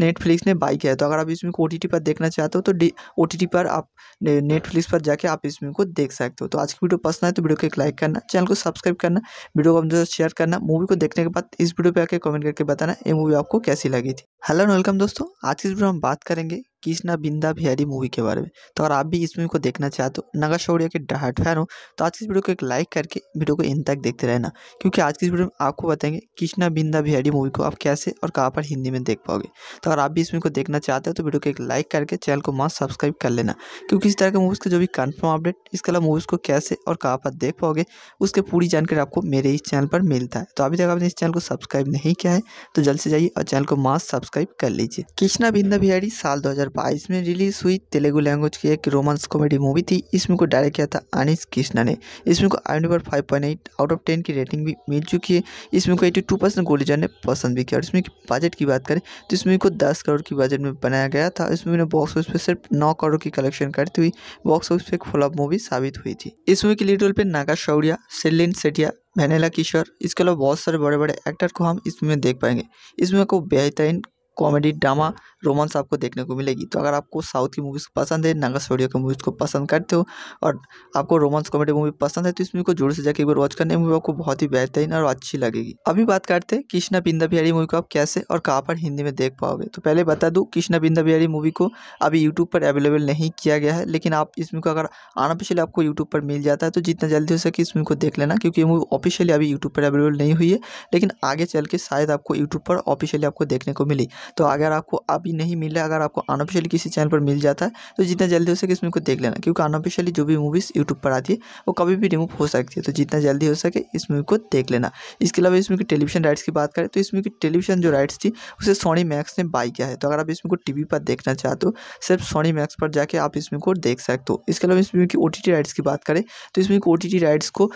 नेटफ्लिक्स ने बाई किया है तो अगर आप इसमें को ओ टी टी पर देखना चाहते हो तो डी ओ टी टी पर आप नेटफ्लिक्स पर जाके आप इसमें को देख सकते हो तो आज की वीडियो पसंद आए तो वीडियो को एक लाइक करना चैनल को सब्सक्राइब करना वीडियो को अपने शेयर करना मूवी को देखने के बाद इस वीडियो पर आकर कमेंट करके बताना ये मूवी आपको कैसी लगी थी हेलो एंड वेलकम दोस्तों आज की इस वीडियो हम बात करेंगे कृष्णा बिंदा बिहारी मूवी के बारे में तो अगर आप भी इस मूवी को देखना चाहते हो नगा शौर्य के डहाट फैन हो तो आज की इस वीडियो को एक लाइक करके वीडियो को इन तक देखते रहना क्योंकि आज की इस वीडियो में आपको बताएंगे कृष्णा बिंदा बिहारी मूवी को आप कैसे और कहाँ पर हिंदी में देख पाओगे तो अगर आप भी इस मूवी को देखना चाहते हो तो वीडियो को एक लाइक करके चैनल को मास्क सब्सक्राइब कर लेना क्योंकि इस तरह के मूवीज़ का जो भी कन्फर्म अपडेट इसके अलावा मूवीज़ को कैसे और कहाँ पर देख पाओगे उसके पूरी जानकारी आपको मेरे इस चैनल पर मिलता है तो अभी तक आपने इस चैनल को सब्सक्राइब नहीं किया है तो जल्द से जाइए और चैनल को मास्क सब्सक्राइब कर लीजिए कृष्णा बिंदा बिहारी साल दो 2022 में रिलीज़ हुई तेलुगु लैंग्वेज की एक रोमांस कॉमेडी मूवी थी इसमें को डायरेक्ट किया था अनिश कृष्णा ने इसमें को आई number five point out of ten की रेटिंग भी मिल चुकी है इसमें को एट्टी टू परसेंट गोली जाने पसंद भी किया और इसमें बजट की बात करें तो इसमें को दस करोड़ की बजट में बनाया गया था इसमें बॉक्स ऑफिस पर सिर्फ नौ करोड़ की कलेक्शन करती हुई बॉक्स ऑफिस पर एक फ्लॉप मूवी साबित हुई थी इस मूवी के लीड रोल पर नागा शौरिया सेलिन सेटिया वेनेला किशोर इसके अलावा बहुत सारे बड़े बड़े एक्टर को हम इसमें देख पाएंगे इसमें को बेहतरीन कॉमेडी ड्रामा रोमांस आपको देखने को मिलेगी तो अगर आपको साउथ की मूवीज़ पसंद है नागा स्टोडियो की मूवीज़ को पसंद करते हो और आपको रोमांस कॉमेडी मूवी पसंद है तो इस मूवी को जोर से जाकर एक बार वॉच करने मूवी आपको बहुत ही बेहतरीन और अच्छी लगेगी अभी बात करते हैं कृष्णा बिंदा बिहारी मूवी को आप कैसे और कहाँ पर हिंदी में देख पाओगे तो पहले बता दूँ कृष्णा बिंदा बिहारी मूवी को अभी यूट्यूब पर अवेलेबल नहीं किया गया है लेकिन आप इस मूवी को अगर आना पिछले आपको यूट्यूब पर मिल जाता है तो जितना जल्दी हो सके इस मूवी को देख लेना क्योंकि ये मूवी ऑफिशियली अभी यूट्यूब पर अवेलेबल नहीं हुई है लेकिन आगे चल के शायद आपको यूट्यूब पर ऑफिशियली आपको देखने को मिली तो अगर आपको अभी नहीं मिला अगर आपको अनऑफिशियली किसी चैनल पर मिल जाता है तो जितना जल्दी हो सके इसमें को देख लेना क्योंकि अनऑफिशियली जो भी मूवीज़ यूट्यूब पर आती है वो कभी भी रिमूव हो सकती है तो जितना जल्दी हो सके इस मूवी को देख लेना इसके अलावा इसमें की टेलीविजन राइट्स की बात करें तो इसमें की टेलीविजन जो राइट्स थी उसे सोनी मैक्स ने बाई किया है तो अगर आप इसमें को टीवी पर देखना चाहते हो सिर्फ सोनी मैक्स पर जाके आप इसमें को देख सकते हो इसके अलावा इसमें की ओ राइट्स की बात करें तो इसमें की ओ राइट्स को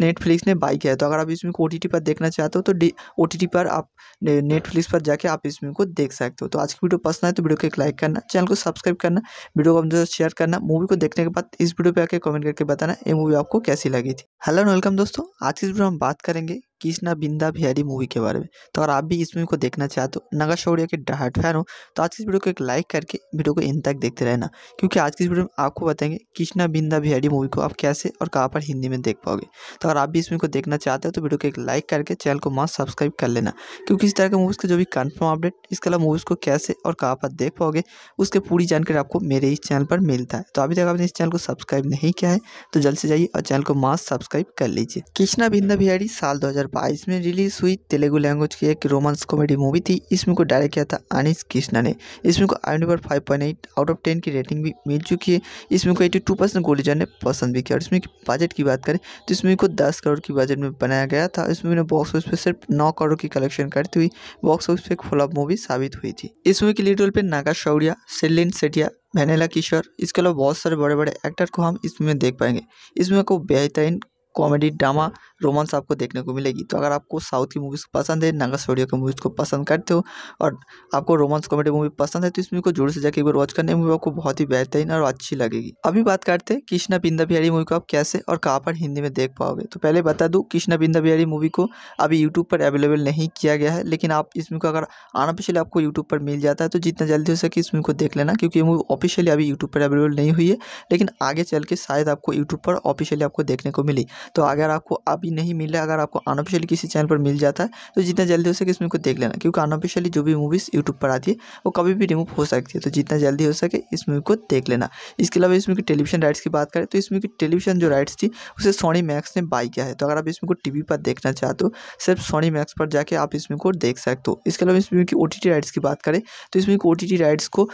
नेटफ्लिक्स ने बाई किया है तो अगर आप इस को ओ पर देखना चाहते हो तो ओ पर आप नेटफ्लिक्स पर जाके आप इस को देख सकते हो तो आज की वीडियो पसंद आए तो वीडियो को एक लाइक करना चैनल को सब्सक्राइब करना वीडियो को अपने साथ शेयर करना मूवी को देखने के बाद इस वीडियो पर आके कमेंट करके बताना ये मूवी आपको कैसी लगी थी हेलो वेलकम दोस्तों आज की वीडियो हम बात करेंगे कृष्णा बिंदा बिहारी मूवी के बारे में तो अगर आप भी इस मूवी को देखना चाहते हो नगा शौर्य के डहाट फैन हो तो आज की इस वीडियो को एक लाइक करके वीडियो को इन तक देखते रहना क्योंकि आज की इस वीडियो में आपको बताएंगे कृष्णा बिंदा बिहारी मूवी को आप कैसे और कहाँ पर हिंदी में देख पाओगे तो अगर आप भी इस मूवी को देखना चाहते हो तो वीडियो को एक लाइक करके चैनल को मास्क सब्सक्राइब कर लेना क्योंकि इस तरह के मूवीज़ का जो भी कन्फर्म अपडेट इसके अलावा मूवीज़ को कैसे और कहाँ पर देख पाओगे उसके पूरी जानकारी आपको मेरे इस चैनल पर मिलता है तो अभी तक आपने इस चैनल को सब्सक्राइब नहीं किया है तो जल्द से जाइए और चैनल को मास्क सब्सक्राइब कर लीजिए कृष्णा बिंदा बिहारी साल दो 2022 में रिलीज़ हुई तेलुगु लैंग्वेज की एक रोमांस कॉमेडी मूवी थी इसमें को डायरेक्ट किया था अनिस कृष्णा ने इसमें को आई number five point eight out of ten की रेटिंग भी मिल चुकी है इसमें को एटी टू परसेंट गोली जाने पसंद भी किया और इसमें बजट की बात करें तो इसमें को दस करोड़ की बजट में बनाया गया था इसमें बॉक्स ऑफिस पर सिर्फ नौ करोड़ की कलेक्शन करती हुई बॉक्स ऑफिस पर एक फॉलोअप मूवी साबित हुई थी इस मूवी के लीड रोल पर नागा शौरिया सेलिन सेटिया मैनेला किशोर इसके अलावा बहुत सारे बड़े बड़े एक्टर को हम इसमें देख पाएंगे इसमें को बेहतरीन कॉमेडी ड्रामा रोमांस आपको देखने को मिलेगी तो अगर आपको साउथ की मूवीज़ पसंद है नागा स्टूडियो की मूवीज़ को पसंद करते हो और आपको रोमांस कॉमेडी मूवी पसंद है तो इस मूवी को जोर से जाकर एक बार वॉच करने मूवी आपको बहुत ही बेहतरीन और अच्छी लगेगी अभी बात करते हैं कृष्णा बिंदा बिहारी मूवी को आप कैसे और कहाँ पर हिंदी में देख पाओगे तो पहले बता दूँ कृष्णा बिंदा बिहारी मूवी को अभी यूट्यूब पर अवेलेबल नहीं किया गया है लेकिन आप इस मूवी को अगर आना पिछले आपको यूट्यूब पर मिल जाता है तो जितना जल्दी हो सके इस मूवी को देख लेना क्योंकि ये मूवी ऑफिशियली अभी यूट्यूब पर अवेलेबल नहीं हुई है लेकिन आगे चल के शायद आपको यूट्यूब पर ऑफिशियली आपको देखने को मिली तो अगर आपको अभी नहीं मिले अगर आपको अनऑफिशियली किसी चैनल पर मिल जाता है तो जितना जल्दी हो सके इसमें को देख लेना क्योंकि अनऑफिशियली जो भी मूवीज़ यूट्यूब पर आती है वो कभी भी रिमूव हो सकती है तो जितना जल्दी हो सके इस मूवी को देख लेना इसके अलावा इसमें की टेलीविजन राइट्स की बात करें तो इसमें की टेलीविजन जो राइट्स थी उसे सोनी मैक्स ने बाई किया है तो अगर आप इसमें को टी पर देखना चाहते हो सिर्फ सोनी मैक्स पर जाके आप इसमें को देख सकते हो इसके अलावा इसमें की ओ राइट्स की बात करें तो इसमें ओ राइट्स को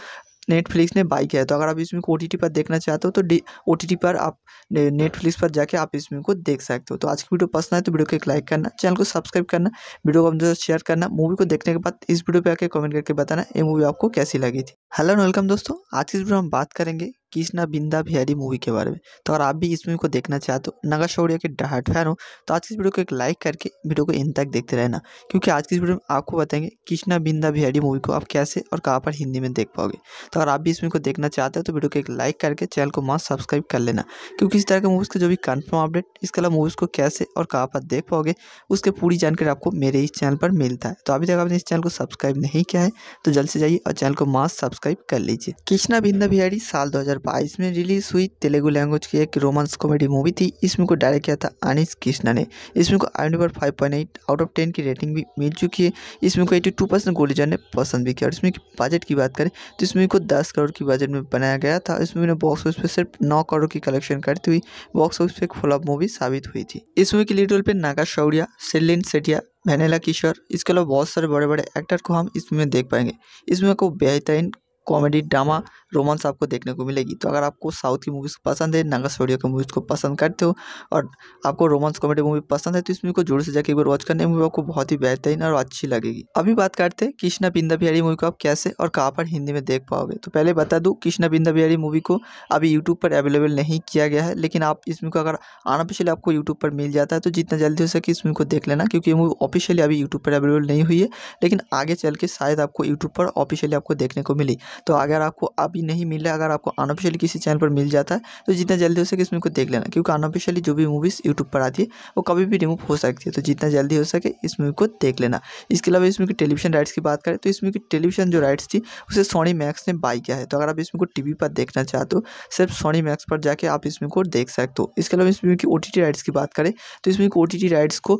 नेटफ्लिक्स ने बाई किया है तो अगर आप इसमें को ओ पर देखना चाहते हो तो ओ टी पर आप नेटफ्लिक्स पर जाके आप इसमें को देख सकते हो तो आज की वीडियो पसंद आए तो वीडियो को एक लाइक करना चैनल को सब्सक्राइब करना वीडियो को अपने शेयर करना मूवी को देखने के बाद इस वीडियो पर आके कमेंट करके बताना ये मूवी आपको कैसी लगी थी हेलो वेलकम दोस्तों आज की वीडियो हम बात करेंगे कृष्णा बिंदा बिहारी मूवी के बारे में तो अगर आप भी इस मूवी को देखना चाहते हो नगा शौर्य के डहाट फैन हो तो आज की इस वीडियो को एक लाइक करके वीडियो को इन तक देखते रहना क्योंकि आज की इस वीडियो में आपको बताएंगे कृष्णा बिंदा बिहारी मूवी को आप कैसे और कहाँ पर हिंदी में देख पाओगे तो अगर आप भी इस मूवी को देखना चाहते हो तो वीडियो को एक लाइक करके चैनल को मास्क सब्सक्राइब कर लेना क्योंकि इस तरह के मूवीज़ के जो भी कन्फर्म अपडेट इसके अलावा मूवीज़ को कैसे और कहाँ पर देख पाओगे उसके पूरी जानकारी आपको मेरे इस चैनल पर मिलता है तो अभी तक आपने इस चैनल को सब्सक्राइब नहीं किया है तो जल्द से जाइए और चैनल को मास्क सब्सक्राइब कर लीजिए कृष्णा बिंदा बिहारी साल दो 2022 में रिलीज़ हुई तेलुगु लैंग्वेज की एक रोमांस कॉमेडी मूवी थी इसमें को डायरेक्ट किया था अनिश कृष्णा ने इसमें को आई number five point eight out of ten की रेटिंग भी मिल चुकी है इसमें को एटी टू परसेंट गोली ने पसंद भी किया और इसमें बजट की बात करें तो इसमें को दस करोड़ की बजट में बनाया गया था इसमें ने बॉक्स ऑफिस पर सिर्फ नौ करोड़ की कलेक्शन करती हुई बॉक्स ऑफिस पर एक फ्लॉप मूवी साबित हुई थी इस मूवी के लीड रोल पर नागा शौरिया सिलिन सेटिया वैनेला किशोर इसके अलावा बहुत सारे बड़े बड़े एक्टर को हम इसमें देख पाएंगे इसमें को बेहतरीन कॉमेडी ड्रामा रोमांस आपको देखने को मिलेगी तो अगर आपको साउथ की मूवीज़ पसंद है नागा सोडियो की मूवीज़ को पसंद करते हो और आपको रोमांस कॉमेडी मूवी पसंद है तो इस मूवी को जोर से जाकर एक बार वॉच करने मूवी आपको बहुत ही बेहतरीन और अच्छी लगेगी अभी बात करते हैं कृष्णा बिंदा बिहारी मूवी को आप कैसे और कहाँ पर हिंदी में देख पाओगे तो पहले बता दूँ कृष्णा बिंदा बिहारी मूवी को अभी यूट्यूब पर अवेलेबल नहीं किया गया है लेकिन आप इस मूवी को अगर आना पिछले आपको यूट्यूब पर मिल जाता है तो जितना जल्दी हो सके इस मूवी को देख लेना क्योंकि ये मूवी ऑफिशियली अभी यूट्यूब पर अवेलेबल नहीं हुई है लेकिन आगे चल के शायद आपको यूट्यूब पर ऑफिशियली आपको देखने को मिली तो अगर आपको अब अभी नहीं मिला अगर आपको अनऑफिशियली किसी चैनल पर मिल जाता है तो जितना जल्दी हो सके इसमें को देख लेना क्योंकि अनऑफिशियली जो भी मूवीज़ यूट्यूब पर आती है वो कभी भी रिमूव हो सकती है तो जितना जल्दी हो सके इस मूवी को देख लेना इसके अलावा इसमें की टेलीविजन राइट्स की बात करें तो इसमें की टेलीविजन जो राइट्स थी उसे सोनी मैक्स ने बाई किया है तो अगर आप इसमें को टी पर देखना चाहते हो सिर्फ सोनी मैक्स पर जाके आप इसमें को देख सकते हो इसके अलावा इसमें की ओ राइट्स की बात करें तो इसमें ओ राइट्स को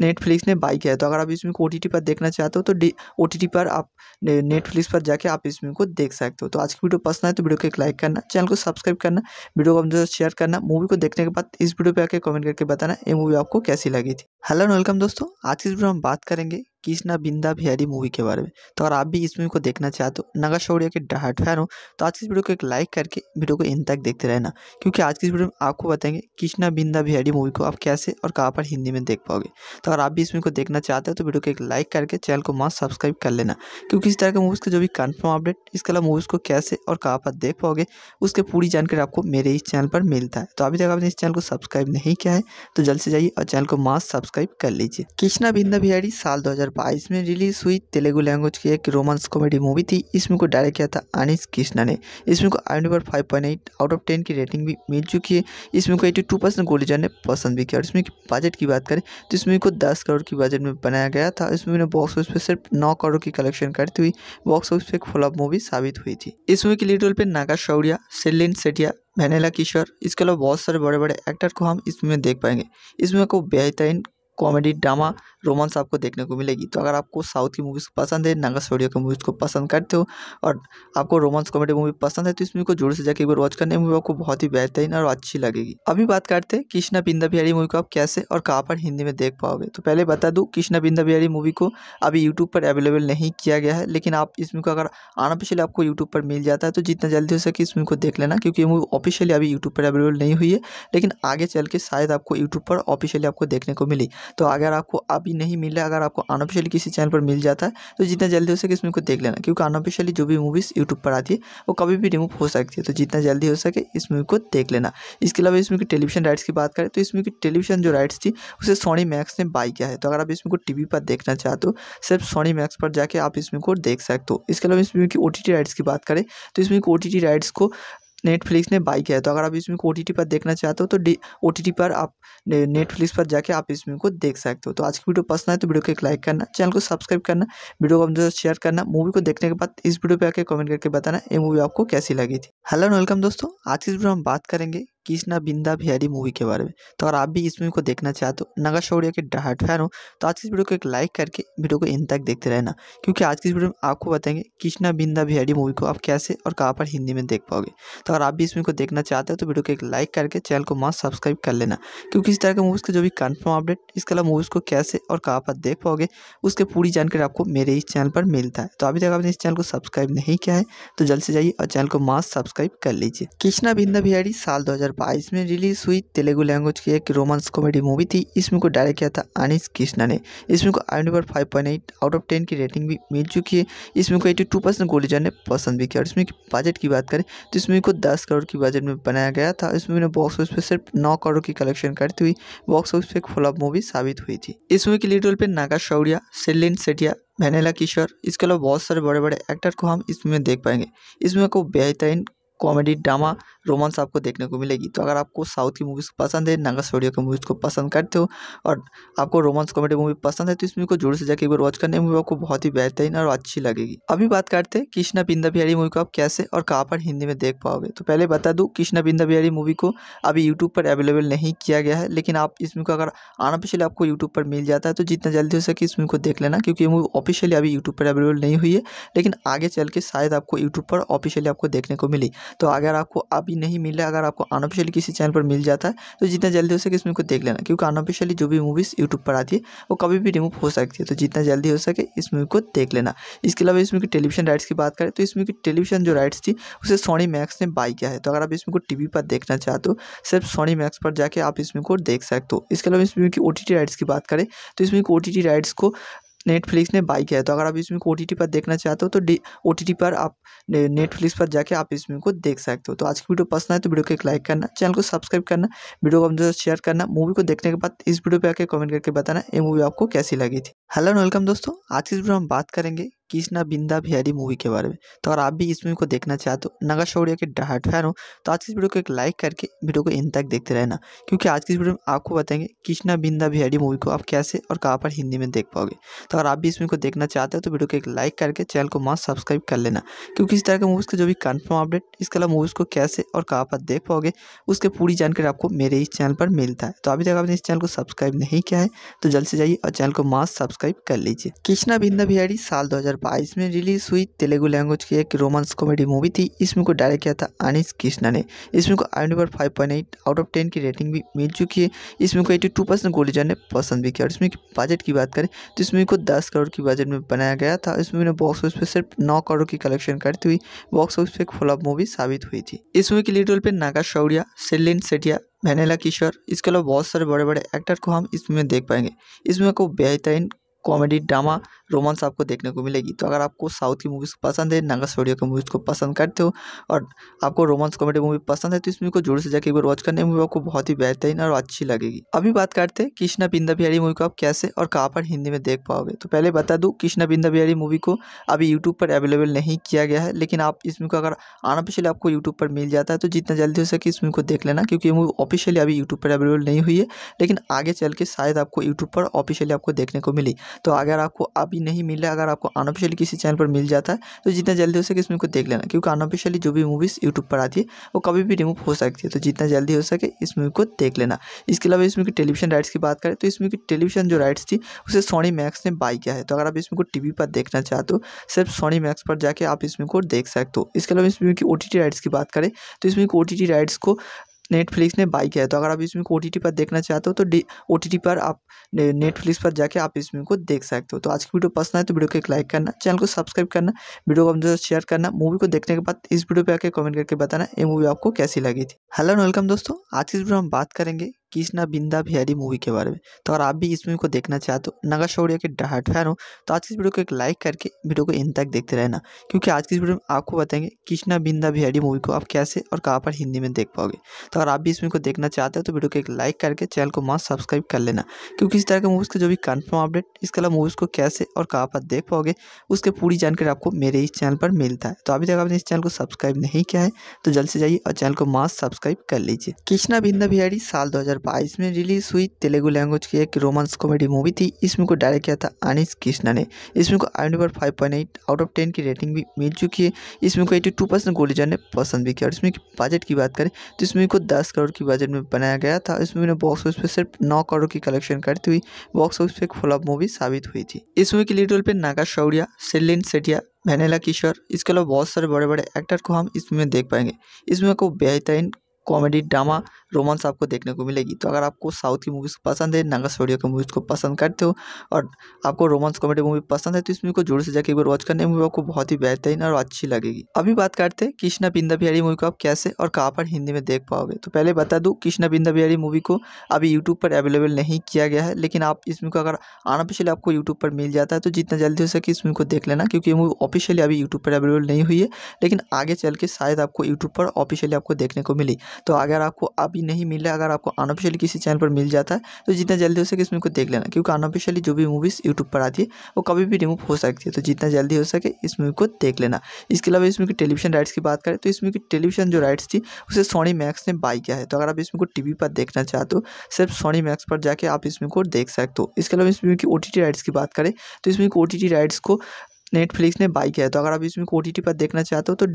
नेटफ्लिक्स ने बाई किया है तो अगर आप इसमें को ओ टी टी पर देखना चाहते हो तो ओ टी टी पर आप नेटफ्लिक्स पर जाके आप इस को देख सकते हो तो आज की वीडियो पसंद आए तो वीडियो को एक लाइक करना चैनल को सब्सक्राइब करना वीडियो को अपने शेयर करना मूवी को देखने के बाद इस वीडियो पर आके कमेंट करके बताना ये मूवी आपको कैसी लगी थी हेलो वेलकम दोस्तों आज की वीडियो हम बात करेंगे कृष्णा बिंदा बिहारी मूवी के बारे में तो अगर आप भी इस मूवी को देखना चाहते हो नगा शौर्य के डहाट फैन हो तो आज की इस वीडियो को एक लाइक करके वीडियो को इन तक देखते रहना क्योंकि आज की इस वीडियो में आपको बताएंगे कृष्णा बिंदा बिहारी मूवी को आप कैसे और कहाँ पर हिंदी में देख पाओगे तो अगर आप भी इस मूवी को देखना चाहते हो तो वीडियो को एक लाइक करके चैनल को मस्त सब्सक्राइब कर लेना क्योंकि इस तरह के मूवीज़ का जो भी कन्फर्म अपडेट इसके अलावा मूवीज़ को कैसे और कहाँ पर देख पाओगे उसके पूरी जानकारी आपको मेरे इस चैनल पर मिलता है तो अभी तक आपने इस चैनल को सब्सक्राइब नहीं किया है तो जल्द से जाइए और चैनल को मास्क सब्सक्राइब कर लीजिए कृष्णा बिंदा बिहारी साल दो 2022 में रिलीज़ हुई तेलुगु लैंग्वेज की एक रोमांस कॉमेडी मूवी थी इसमें को डायरेक्ट किया था अनिस कृष्णा ने इसमें को आई number five point eight out of ten की रेटिंग भी मिल चुकी है इसमें को एट्टी टू परसेंट गोलीजर ने पसंद भी किया और इसमें बजट की बात करें तो इसमें को दस करोड़ की बजट में बनाया गया था इसमें बॉक्स ऑफिस पर सिर्फ नौ करोड़ की कलेक्शन करती हुई बॉक्स ऑफिस पर एक फ्लॉप मूवी साबित हुई थी इस मूवी के लीड रोल पर नागा शौरिया सेलिन सेटिया वेनेला किशोर इसके अलावा बहुत सारे बड़े बड़े एक्टर को हम इसमें देख पाएंगे इसमें को बेहतरीन कॉमेडी ड्रामा रोमांस आपको देखने को मिलेगी तो अगर आपको साउथ की मूवीज़ पसंद है नागा स्टोडियो की मूवीज़ को पसंद करते हो और आपको रोमांस कॉमेडी मूवी पसंद है तो इस मूवी को जोर से जाकर एक बार वॉच करने मूवी आपको बहुत ही बेहतरीन और अच्छी लगेगी अभी बात करते हैं कृष्णा बिंदा बिहारी मूवी को आप कैसे और कहाँ पर हिंदी में देख पाओगे तो पहले बता दूँ कृष्णा बिंदा बिहारी मूवी को अभी यूट्यूब पर अवेलेबल नहीं किया गया है लेकिन आप इस मूवी को अगर आना पिछले आपको यूट्यूब पर मिल जाता है तो जितना जल्दी हो सके इस मूवी को देख लेना क्योंकि ये मूवी ऑफिशियली अभी यूट्यूब पर अवेलेबल नहीं हुई है लेकिन आगे चल के शायद आपको यूट्यूब पर ऑफिशियली आपको देखने को मिली तो अगर आपको अभी नहीं मिला अगर आपको अनऑफिशियली किसी चैनल पर मिल जाता है तो जितना जल्दी हो सके इसमें को देख लेना क्योंकि अनऑफिशियली जो भी मूवीज़ यूट्यूब पर आती है वो कभी भी रिमूव हो सकती है तो जितना जल्दी हो सके इस मूवी को देख लेना इसके अलावा इसमें की टेलीविजन राइट्स की बात करें तो इसमें की टेलीविजन जो राइट्स थी उसे सोनी मैक्स ने बाई किया है तो अगर आप इसमें को टी पर देखना चाहते हो सिर्फ सोनी मैक्स पर जाके आप इसमें को देख सकते हो इसके अलावा इसमें की ओ राइट्स की बात करें तो इसमें की ओ राइट्स को नेटफ्लिक्स ने बाई किया है तो अगर आप इसमें को ओ पर देखना चाहते हो तो ओ पर आप नेटफ्लिक्स पर जाके आप इसमें को देख सकते हो तो आज की वीडियो पसंद आए तो वीडियो को एक लाइक करना चैनल को सब्सक्राइब करना वीडियो को अपने शेयर करना मूवी को देखने के बाद इस वीडियो पर आके कमेंट करके बताना ये मूवी आपको कैसी लगी थी हेलो वेलकम दोस्तों आज की वीडियो हम बात करेंगे कृष्णा बिंदा बिहारी मूवी के बारे में तो अगर आप भी इस मूवी को देखना चाहते हो नगा शौर्य के डहाट फैन हो तो आज की इस वीडियो को एक लाइक करके वीडियो को इन तक देखते रहना क्योंकि आज की इस वीडियो में आपको बताएंगे कृष्णा बिंदा बिहारी मूवी को आप कैसे और कहाँ पर हिंदी में देख पाओगे तो अगर आप भी इस मूवी को देखना चाहते हो तो वीडियो को एक लाइक करके चैनल को मास्क सब्सक्राइब कर लेना क्योंकि इस तरह के मूवीज़ का जो भी कन्फर्म अपडेट इसके अलावा मूवीज़ को कैसे और कहाँ पर देख पाओगे उसके पूरी जानकारी आपको मेरे इस चैनल पर मिलता है तो अभी तक आपने इस चैनल को सब्सक्राइब नहीं किया है तो जल्द से जाइए और चैनल को मास्क सब्सक्राइब कर लीजिए कृष्णा बिंदा बिहारी साल दो 2022 में रिलीज़ हुई तेलुगु लैंग्वेज की एक रोमांस कॉमेडी मूवी थी इसमें को डायरेक्ट किया था अनिश कृष्णा ने इसमें को आई number five point eight out of ten की रेटिंग भी मिल चुकी है इसमें को एटी टू परसेंट गोलीजर ने पसंद भी किया और इसमें बजट की बात करें तो इसमें को दस करोड़ की बजट में बनाया गया था इसमें ने बॉक्स ऑफिस पर सिर्फ नौ करोड़ की कलेक्शन करती हुई बॉक्स ऑफिस पर एक फॉलोअप मूवी साबित हुई थी इस मूवी की लीड रोल पर नागा शौरिया सेलिन सेटिया मैनेला किशोर इसके अलावा बहुत सारे बड़े बड़े एक्टर को हम इसमें देख पाएंगे इसमें को बेहतरीन कॉमेडी ड्रामा रोमांस आपको देखने को मिलेगी तो अगर आपको साउथ की मूवीज़ पसंद है नागा स्टूडियो की मूवीज़ को पसंद करते हो और आपको रोमांस कॉमेडी मूवी पसंद है तो इस मूवी को जोर से जाकर एक बार वॉच करने मूवी आपको बहुत ही बेहतरीन और अच्छी लगेगी अभी बात करते हैं कृष्णा बिंदा बिहारी मूवी को आप कैसे और कहाँ पर हिंदी में देख पाओगे तो पहले बता दूँ कृष्णा बिंदा बिहारी मूवी को अभी यूट्यूब पर अवेलेबल नहीं किया गया है लेकिन आप इस मूवी को अगर आना पिछले आपको यूट्यूब पर मिल जाता है तो जितना जल्दी हो सके इस मूवी को देख लेना क्योंकि ये मूवी ऑफिशियली अभी यूट्यूब पर अवेलेबल नहीं हुई है लेकिन आगे चल के शायद आपको यूट्यूब पर ऑफिशियली आपको देखने को मिली तो अगर आपको अभी नहीं रहा अगर आपको अनऑफिशियली किसी चैनल पर मिल जाता है तो जितना जल्दी हो सके इसमें को देख लेना क्योंकि अनऑफिशियली जो भी मूवीज़ यूट्यूब पर आती है वो कभी भी रिमूव हो सकती है तो जितना जल्दी हो सके इस मूवी को देख लेना इसके अलावा इसमें की टेलीविजन राइट्स की बात करें तो इसमें की टेलीविजन जो राइट्स थी उसे सोनी मैक्स ने बाई किया है तो अगर आप इसमें को टी पर देखना चाहते हो सिर्फ सोनी मैक्स पर जाके आप इसमें को देख सकते हो इसके अलावा इसमें की ओ राइट्स की बात करें तो इसमें ओ राइट्स को नेटफ्लिक्स ने बाई किया है तो अगर आप इसमें को ओ पर देखना चाहते हो तो ओ पर आप नेटफ्लिक्स पर जाके आप इसमें को देख सकते हो तो आज की वीडियो पसंद आए तो वीडियो को एक लाइक करना चैनल को सब्सक्राइब करना वीडियो को अपने शेयर करना मूवी को देखने के बाद इस वीडियो पर आके कमेंट करके बताना ये मूवी आपको कैसी लगी थी हेलो एंड वेलकम दोस्तों आज की इस वीडियो हम बात करेंगे कृष्णा बिंदा बिहारी मूवी के बारे में तो अगर आप भी इस मूवी को देखना चाहते हो नगा शौर्य के डहाट फैन हो तो आज की इस वीडियो को एक लाइक करके वीडियो को इन तक देखते रहना क्योंकि आज की इस वीडियो में आपको बताएंगे कृष्णा बिंदा बिहारी मूवी को आप कैसे और कहाँ पर हिंदी में देख पाओगे तो अगर आप भी इस मूवी को देखना चाहते हो तो वीडियो को एक लाइक करके चैनल को मास्क सब्सक्राइब कर लेना क्योंकि इस तरह के मूवीज़ का जो भी कन्फर्म अपडेट इसके अलावा मूवीज़ को कैसे और कहाँ पर देख पाओगे उसकी पूरी जानकारी आपको मेरे इस चैनल पर मिलता है तो अभी तक आपने इस चैनल को सब्सक्राइब नहीं किया है तो जल्द से जाइए और चैनल को मास्क सब्सक्राइब कर लीजिए कृष्णा बिंदा बिहारी साल दो 2022 में रिलीज़ हुई तेलुगु लैंग्वेज की एक रोमांस कॉमेडी मूवी थी इसमें को डायरेक्ट किया था अनिश कृष्णा ने इसमें को आई number five point eight out of ten की रेटिंग भी मिल चुकी है इसमें को एटी टू परसेंट गोलीजन ने पसंद भी किया और इसमें बजट की बात करें तो इसमें को दस करोड़ की बजट में बनाया गया था इसमें बॉक्स ऑफिस पर सिर्फ नौ करोड़ की कलेक्शन करती हुई बॉक्स ऑफिस पर फ्लॉप मूवी साबित हुई थी इस मूवी के लीड रोल पर नागा शौरिया सेलिन सेटिया वैनेला किशोर इसके अलावा बहुत सारे बड़े बड़े एक्टर को हम इसमें देख पाएंगे इसमें को बेहतरीन कॉमेडी ड्रामा रोमांस आपको देखने को मिलेगी तो अगर आपको साउथ की मूवीज़ पसंद है नागा स्टूडियो की मूवीज़ को पसंद करते हो और आपको रोमांस कॉमेडी मूवी पसंद है तो इस मूवी को जोर से जाकर एक बार वॉच करने मूवी आपको बहुत ही बेहतरीन और अच्छी लगेगी अभी बात करते हैं कृष्णा बिंदा बिहारी मूवी को आप कैसे और कहाँ पर हिंदी में देख पाओगे तो पहले बता दूँ कृष्णा बिंदा बिहारी मूवी को अभी यूट्यूब पर अवेलेबल नहीं किया गया है लेकिन आप इस मूवी को अगर आना पिछले आपको यूट्यूब पर मिल जाता है तो जितना जल्दी हो सके इस मूवी को देख लेना क्योंकि ये मूवी ऑफिशियली अभी यूट्यूब पर अवेलेबल नहीं हुई है लेकिन आगे चल के शायद आपको यूट्यूब पर ऑफिशियली आपको देखने को मिली तो अगर आपको अब अभी नहीं मिला अगर आपको अनऑफिशियली किसी चैनल पर मिल जाता है तो जितना जल्दी हो सके इसमें को देख लेना क्योंकि अनऑफिशियली जो भी मूवीज़ यूट्यूब पर आती है वो कभी भी रिमूव हो सकती है तो जितना जल्दी हो सके इस मूवी को देख लेना इसके अलावा इसमें की टेलीविजन राइट्स की बात करें तो इसमें की टेलीविजन जो राइट्स थी उसे सोनी मैक्स ने बाई किया है तो अगर आप इसमें को टी पर देखना चाहते हो सिर्फ सोनी मैक्स पर जाके आप इसमें को देख सकते हो इसके अलावा इसमें की ओ राइट्स की बात करें तो इसमें ओ राइट्स को नेटफ्लिक्स ने बाई किया है तो अगर आप इसमें को ओ टी टी पर देखना चाहते हो तो ओ टी टी पर आप नेटफ्लिक्स पर जाके आप इस को देख सकते हो तो आज की वीडियो पसंद आए तो वीडियो को एक लाइक करना चैनल को सब्सक्राइब करना वीडियो को अपने शेयर करना मूवी को देखने के बाद इस वीडियो पर आके कमेंट करके बताना ये मूवी आपको कैसी लगी थी हेलो वेलकम दोस्तों आज की इस वीडियो हम बात करेंगे कृष्णा बिंदा बिहारी मूवी के बारे में तो अगर आप भी इस मूवी को देखना चाहते हो नगा शौर्य के डहाट फैन हो तो आज की इस वीडियो को एक लाइक करके वीडियो को इन तक देखते रहना क्योंकि आज की इस वीडियो में आपको बताएंगे कृष्णा बिंदा बिहारी मूवी को आप कैसे और कहाँ पर हिंदी में देख पाओगे तो अगर आप भी इस मूवी को देखना चाहते हो तो वीडियो को एक लाइक करके चैनल को मास्क सब्सक्राइब कर लेना क्योंकि इस तरह के मूवीज़ का जो भी कन्फर्म अपडेट इसके अलावा मूवीज़ को कैसे और कहाँ पर देख पाओगे उसके पूरी जानकारी आपको मेरे इस चैनल पर मिलता है तो अभी तक आपने इस चैनल को सब्सक्राइब नहीं किया है तो जल्द से जाइए और चैनल को मास्क सब्सक्राइब कर लीजिए कृष्णा बिंदा बिहारी साल दो 2022 में रिलीज़ हुई तेलुगु लैंग्वेज की एक रोमांस कॉमेडी मूवी थी इसमें को डायरेक्ट किया था अनिश कृष्णा ने इसमें को आई number five point eight out of ten की रेटिंग भी मिल चुकी है इसमें को एट्टी टू परसेंट गोली जाने पसंद भी किया और इसमें की बजट की बात करें तो इसमें को दस करोड़ की बजट में बनाया गया था इसमें बॉक्स ऑफिस पर सिर्फ नौ करोड़ की कलेक्शन करती हुई बॉक्स ऑफिस पर एक फॉलोअप मूवी साबित हुई थी इस मूवी के लीड रोल पर नागा शौरिया सेलिन सेटिया वैनेला किशोर इसके अलावा बहुत सारे बड़े बड़े एक्टर को हम इसमें देख पाएंगे इसमें को बेहतरीन कॉमेडी ड्रामा रोमांस आपको देखने को मिलेगी तो अगर आपको साउथ की मूवीज़ पसंद है नागा स्टूडियो की मूवीज़ को पसंद करते हो और आपको रोमांस कॉमेडी मूवी पसंद है तो इस मूवी को जोर से जाकर एक बार वॉच करने मूवी आपको बहुत ही बेहतरीन और अच्छी लगेगी अभी बात करते हैं कृष्णा बिंदा बिहारी मूवी को आप कैसे और कहाँ पर हिंदी में देख पाओगे तो पहले बता दूँ कृष्णा बिंदा बिहारी मूवी को अभी यूट्यूब पर अवेलेबल नहीं किया गया है लेकिन आप इस मूवी को अगर आना पिछले आपको यूट्यूब पर मिल जाता है तो जितना जल्दी हो सके इस मूवी को देख लेना क्योंकि मूवी ऑफिशियली अभी यूट्यूब पर अवेलेबल नहीं हुई है लेकिन आगे चल के शायद आपको यूट्यूब पर ऑफिशियली आपको देखने को मिली तो अगर आपको अब अभी नहीं मिला अगर आपको अनऑफिशियली किसी चैनल पर मिल जाता है तो जितना जल्दी हो सके इसमें को देख लेना क्योंकि अनऑफिशियली जो भी मूवीज़ यूट्यूब पर आती है वो कभी भी रिमूव हो सकती है तो जितना जल्दी हो सके इस मूवी को देख लेना इसके अलावा इसमें की टेलीविजन राइट्स की बात करें तो इसमें की टेलीविजन जो राइट्स थी उसे सोनी मैक्स ने बाई किया है तो अगर आप इसमें को टी पर देखना चाहते हो सिर्फ सोनी मैक्स पर जाके आप इसमें को देख सकते हो इसके अलावा इसमें की ओ राइट्स की बात करें तो इसमें ओ राइट्स को नेटफ्लिक्स ने बाई किया है तो अगर आप इस मूवी को ओ टी टी पर देखना चाहते हो तो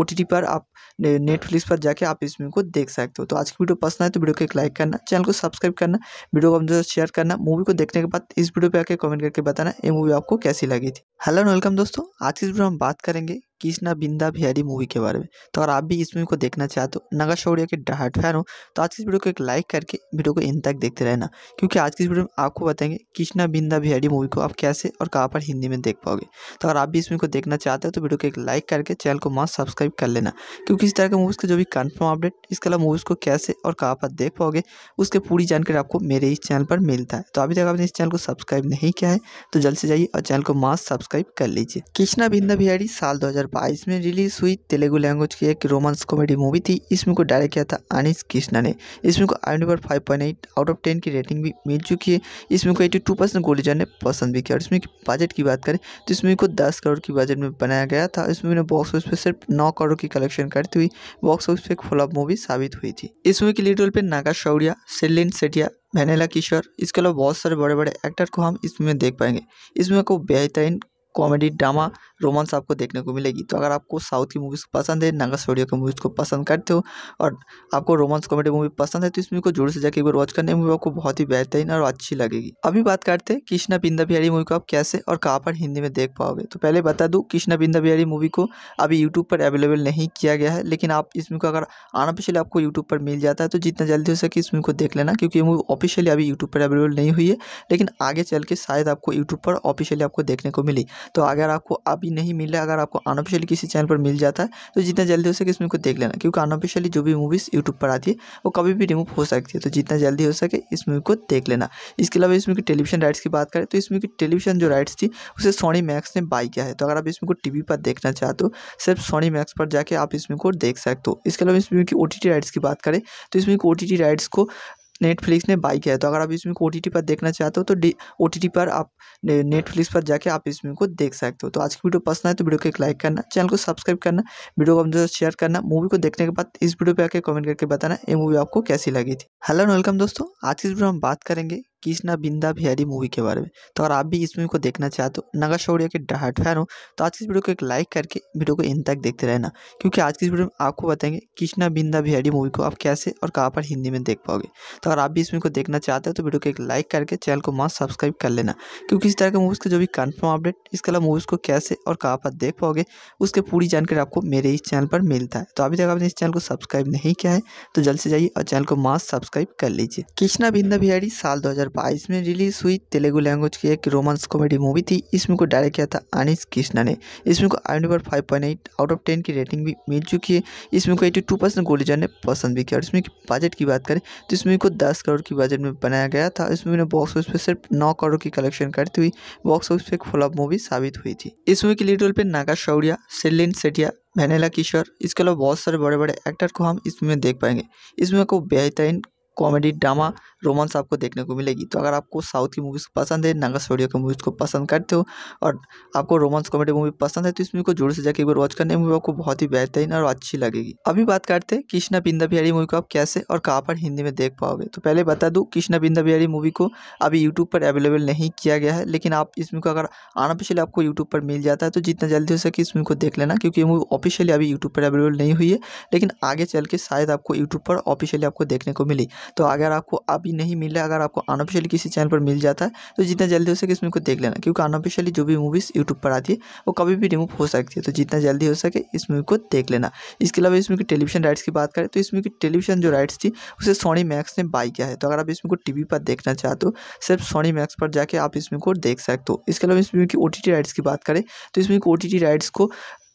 ओ टी टी पर आप नेटफ्लिक्स पर जाके आप इस मूवी को देख सकते हो तो आज की वीडियो पसंद आए तो वीडियो को एक लाइक करना चैनल को सब्सक्राइब करना वीडियो को अपने शेयर करना मूवी को देखने के बाद इस वीडियो पर आके कमेंट करके बताना ये मूवी आपको कैसी लगी थी हेलो वेलकम दोस्तों आज की वीडियो हम बात करेंगे कृष्णा बिंदा बिहारी मूवी के बारे में तो अगर आप भी इस मूवी को देखना चाहते हो नगर शौर्य के डहाट फैन हो तो आज की इस वीडियो को एक लाइक करके वीडियो को इन तक देखते रहना क्योंकि आज की इस वीडियो में आपको बताएंगे कृष्णा बिंदा बिहारी मूवी को आप कैसे और कहाँ पर हिंदी में देख पाओगे तो अगर आप भी इस मूवी को देखना चाहते हो तो वीडियो को एक लाइक करके चैनल को मास्क सब्सक्राइब कर लेना क्योंकि इस तरह के मूवीज़ का जो भी कन्फर्म अपडेट इसके अलावा मूवीज़ को कैसे और कहाँ पर देख पाओगे उसके पूरी जानकारी आपको मेरे इस चैनल पर मिलता है तो अभी तक आपने इस चैनल को सब्सक्राइब नहीं किया है तो जल्द से जाइए और चैनल को मास्क सब्सक्राइब कर लीजिए कृष्णा बिंदा बिहारी साल दो 2022 में रिलीज़ हुई तेलुगु लैंग्वेज की एक रोमांस कॉमेडी मूवी थी इसमें को डायरेक्ट किया था अनिश कृष्णा ने इसमें को आई number five point eight out of ten की रेटिंग भी मिल चुकी है इसमें को एटी टू परसेंट गोलीजर ने पसंद भी किया और इसमें बजट की बात करें तो इसमें को दस करोड़ की बजट में बनाया गया था इसमें ने बॉक्स ऑफिस पर सिर्फ नौ करोड़ की कलेक्शन करती हुई बॉक्स ऑफिस पर एक फ्लॉप मूवी साबित हुई थी इस मूवी की लीड रोल पर नागा शौरिया सेलिन सेटिया वैनेला किशोर इसके अलावा बहुत सारे बड़े बड़े एक्टर को हम इसमें देख पाएंगे इसमें को बेहतरीन कॉमेडी ड्रामा रोमांस आपको देखने को मिलेगी तो अगर आपको साउथ की मूवीज़ पसंद है नागा स्टूडियो की मूवीज़ को पसंद करते हो और आपको रोमांस कॉमेडी मूवी पसंद है तो इस मूवी को जोर से जाकर एक बार वॉच करने मूवी आपको बहुत ही बेहतरीन और अच्छी लगेगी अभी बात करते हैं कृष्णा बिंदा बिहारी मूवी को आप कैसे और कहाँ पर हिंदी में देख पाओगे तो पहले बता दूँ कृष्णा बिंदा बिहारी मूवी को अभी यूट्यूब पर अवेलेबल नहीं किया गया है लेकिन आप इस मूवी को अगर आना पिछले आपको यूट्यूब पर मिल जाता है तो जितना जल्दी हो सके इस मूवी को देख लेना क्योंकि ये मूवी ऑफिशियली अभी यूट्यूब पर अवेलेबल नहीं हुई है लेकिन आगे चल के शायद आपको यूट्यूब पर ऑफिशियली आपको देखने को मिली तो अगर आपको अभी नहीं मिल है अगर आपको अनऑफिशियली किसी चैनल पर मिल जाता है तो जितना जल्दी हो सके इसमें को देख लेना क्योंकि अनऑफिशियली जो भी मूवीज़ यूट्यूब पर आती है वो कभी भी रिमूव हो सकती है तो जितना जल्दी हो सके इस मूवी को देख लेना इसके अलावा इसमें की टेलीविजन राइट्स की बात करें तो इसमें की टेलीविजन जो राइट्स थी उसे सोनी मैक्स ने बाई किया है तो अगर आप इसमें को टी पर देखना चाहते हो सिर्फ सोनी मैक्स पर जाके आप इसमें को देख सकते हो इसके अलावा इसमें की ओ राइट्स की बात करें तो इसमें ओ टी राइट्स को नेटफ्लिक्स ने बाई किया है तो अगर आप इसमें को ओ पर देखना चाहते हो तो ओ पर आप नेटफ्लिक्स पर जाके आप इसमें को देख सकते हो तो आज की वीडियो पसंद आए तो वीडियो को एक लाइक करना चैनल को सब्सक्राइब करना वीडियो को अपने शेयर करना मूवी को देखने के बाद इस वीडियो पर आकर कमेंट करके बताना ये मूवी आपको कैसी लगी थी हेलो वेलकम दोस्तों आज की वीडियो हम बात करेंगे कृष्णा बिंदा बिहारी मूवी के बारे में तो अगर आप भी इस मूवी को देखना चाहते हो नगा शौर्या के डहाट फैन हो तो आज की इस वीडियो को एक लाइक करके वीडियो को इन तक देखते रहना क्योंकि आज की इस वीडियो में आपको बताएंगे कृष्णा बिंदा बिहारी मूवी को आप कैसे और कहाँ पर हिंदी में देख पाओगे तो अगर आप भी इस मूवी को देखना चाहते हो तो वीडियो को एक लाइक करके चैनल को मास्क सब्सक्राइब कर लेना क्योंकि इस तरह के मूवीज़ का जो भी कन्फर्म अपडेट इसके अलावा मूवीज़ को कैसे और कहाँ पर देख पाओगे उसके पूरी जानकारी आपको मेरे इस चैनल पर मिलता है तो अभी तक आपने इस चैनल को सब्सक्राइब नहीं किया है तो जल्द से जाइए और चैनल को मास्क सब्सक्राइब कर लीजिए कृष्णा बिंदा बिहारी साल दो 2022 में रिलीज़ हुई तेलुगु लैंग्वेज की एक रोमांस कॉमेडी मूवी थी इसमें को डायरेक्ट किया था अनिश कृष्णा ने इसमें को आई number five point eight out of ten की रेटिंग भी मिल चुकी है इसमें को एटी टू परसेंट गोलीजर ने पसंद भी किया और इसमें की बजट की बात करें तो इसमें को दस करोड़ की बजट में बनाया गया था इस मूवी ने बॉक्स ऑफिस पर सिर्फ नौ करोड़ की कलेक्शन करती हुई बॉक्स ऑफिस पर एक फ्लॉप मूवी साबित हुई थी इस मूवी के लीड रोल पर नागा शौरिया सेलिन सेटिया वैनेला किशोर इसके अलावा बहुत सारे बड़े बड़े एक्टर को हम इसमें देख पाएंगे इसमें को बेहतरीन कॉमेडी ड्रामा रोमांस आपको देखने को मिलेगी तो अगर आपको साउथ की मूवीज़ पसंद है नागा स्टोडियो की मूवीज़ को पसंद करते हो और आपको रोमांस कॉमेडी मूवी पसंद है तो इस मूवी को जोर से जाकर एक बार वॉच करने मूवी आपको बहुत ही बेहतरीन और अच्छी लगेगी अभी बात करते हैं कृष्णा बिंदा बिहारी मूवी को आप कैसे और कहाँ पर हिंदी में देख पाओगे तो पहले बता दूँ कृष्णा बिंदा बिहारी मूवी को अभी यूट्यूब पर अवेलेबल नहीं किया गया है लेकिन आप इस मूवी को अगर आना पिछले आपको यूट्यूब पर मिल जाता है तो जितना जल्दी हो सके इस मूवी को देख लेना क्योंकि ये मूवी ऑफिशियली अभी यूट्यूब पर अवेलेबल नहीं हुई है लेकिन आगे चल के शायद आपको यूट्यूब पर ऑफिशियली आपको देखने को मिली तो अगर आपको अभी नहीं मिल है अगर आपको अनऑफिशियली किसी चैनल पर मिल जाता है तो जितना जल्दी हो सके इसमें को देख लेना क्योंकि अनऑफिशियली जो भी मूवीज़ यूट्यूब पर आती है वो कभी भी रिमूव हो सकती है तो जितना जल्दी हो सके इस मूवी को देख लेना इसके अलावा इसमें की टेलीविजन राइट्स की बात करें तो इसमें की टेलीविजन जो राइट्स थी उसे सोनी मैक्स ने बाई किया है तो अगर आप इसमें को टी पर देखना चाहते हो सिर्फ सोनी मैक्स पर जाके आप इसमें को देख सकते हो इसके अलावा इसमें की ओ राइट्स की बात करें तो इसमें ओ राइट्स को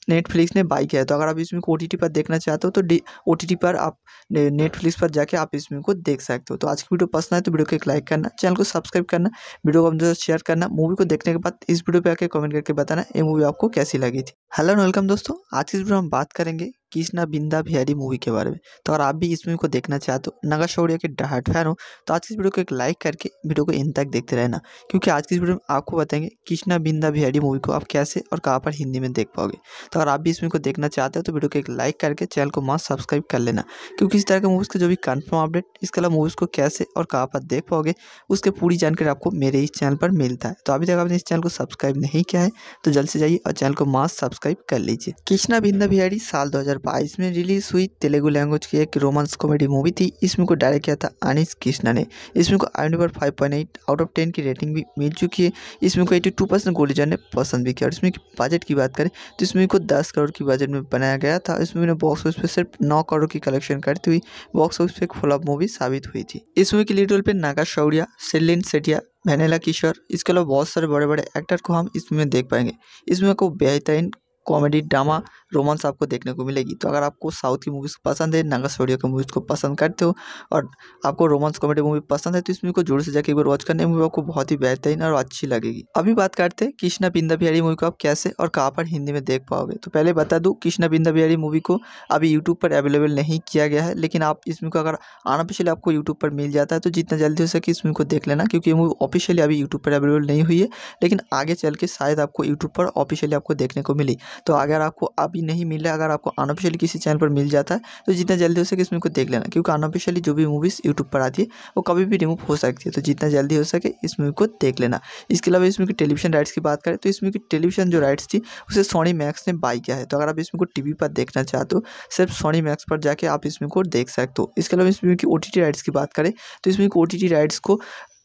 नेटफ्लिक्स ने बाई किया है तो अगर आप इसमें को ओ टी टी पर देखना चाहते हो तो डी ओ टी टी पर आप नेटफ्लिक्स पर जाके आप इस को देख सकते हो तो आज की वीडियो पसंद आए तो वीडियो को एक लाइक करना चैनल को सब्सक्राइब करना वीडियो को अपने शेयर करना मूवी को देखने के बाद इस वीडियो पर आकर कमेंट करके बताना ये मूवी आपको कैसी लगी थी हेलो एंड वेलकम दोस्तों आज की इस वीडियो हम बात करेंगे कृष्णा बिंदा बिहारी मूवी के बारे में तो अगर आप भी इस मूवी को देखना चाहते हो नगा शौर्य के डहाट फैन हो तो आज की इस वीडियो को एक लाइक करके वीडियो को इन तक देखते रहना क्योंकि आज की इस वीडियो में आपको बताएंगे कृष्णा बिंदा बिहारी मूवी को आप कैसे और कहाँ पर हिंदी में देख पाओगे तो अगर आप भी इस मूवी को देखना चाहते हो तो वीडियो को एक लाइक करके चैनल को मास्क सब्सक्राइब कर लेना क्योंकि इस तरह के मूवीज़ का जो भी कन्फर्म अपडेट इसके अलावा मूवीज़ को कैसे और कहाँ पर देख पाओगे उसके पूरी जानकारी आपको मेरे इस चैनल पर मिलता है तो अभी तक आपने इस चैनल को सब्सक्राइब नहीं किया है तो जल्द से जाइए और चैनल को मास्क सब्सक्राइब कर लीजिए कृष्णा बिंदा बिहारी साल दो 2022 में रिलीज़ हुई तेलुगु लैंग्वेज की एक रोमांस कॉमेडी मूवी थी इसमें को डायरेक्ट किया था अनिश कृष्णा ने इसमें को आई number five point eight out of ten की रेटिंग भी मिल चुकी है इसमें को एट्टी टू परसेंट गोली जाने पसंद भी किया और इसमें बजट की बात करें तो इसमें को दस करोड़ की बजट में बनाया गया था इसमें बॉक्स ऑफिस पर सिर्फ नौ करोड़ की कलेक्शन करती हुई बॉक्स ऑफिस पर एक फ्लॉप मूवी साबित हुई थी इस मूवी के लीड रोल पर नागा शौरिया सेलिन सेटिया वेनेला किशोर इसके अलावा बहुत सारे बड़े बड़े एक्टर को हम इसमें देख पाएंगे इसमें को बेहतरीन कॉमेडी ड्रामा रोमांस आपको देखने को मिलेगी तो अगर आपको साउथ की मूवीज़ पसंद है नागा स्टूडियो की मूवीज़ को पसंद करते हो और आपको रोमांस कॉमेडी मूवी पसंद है तो इस मूवी को जोर से जाकर एक बार वॉच करने मूवी आपको बहुत ही बेहतरीन और अच्छी लगेगी अभी बात करते हैं कृष्णा बिंदा बिहारी मूवी को आप कैसे और कहाँ पर हिंदी में देख पाओगे तो पहले बता दूँ कृष्णा बिंदा बिहारी मूवी को अभी यूट्यूब पर अवेलेबल नहीं किया गया है लेकिन आप इस मूवी को अगर आना पिछले आपको यूट्यूब पर मिल जाता है तो जितना जल्दी हो सके इस मूवी को देख लेना क्योंकि ये मूवी ऑफिशियली अभी यूट्यूब पर अवेलेबल नहीं हुई है लेकिन आगे चल के शायद आपको यूट्यूब पर ऑफिशियली आपको देखने को मिली तो अगर आपको अभी नहीं मिला अगर आपको अनऑफिशियली किसी चैनल पर मिल जाता है तो जितना जल्दी हो सके इसमें को देख लेना क्योंकि अनऑफिशियली जो भी मूवीज़ यूट्यूब पर आती है वो कभी भी रिमूव हो सकती है तो जितना जल्दी हो सके इस मूवी को देख लेना इसके अलावा इसमें की टेलीविजन राइट्स की बात करें तो इसमें की टेलीविजन जो राइट्स थी उसे सोनी मैक्स ने बाई किया है तो अगर आप इसमें को टी पर देखना चाहते हो सिर्फ सोनी मैक्स पर जाके आप इसमें को देख सकते हो इसके अलावा इसमें की ओ राइट्स की बात करें तो इसमें की ओ राइट्स को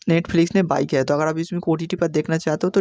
नेटफ्लिक्स ने बाई किया है तो अगर आप इस मूवी को ओ टी टी पर देखना चाहते हो तो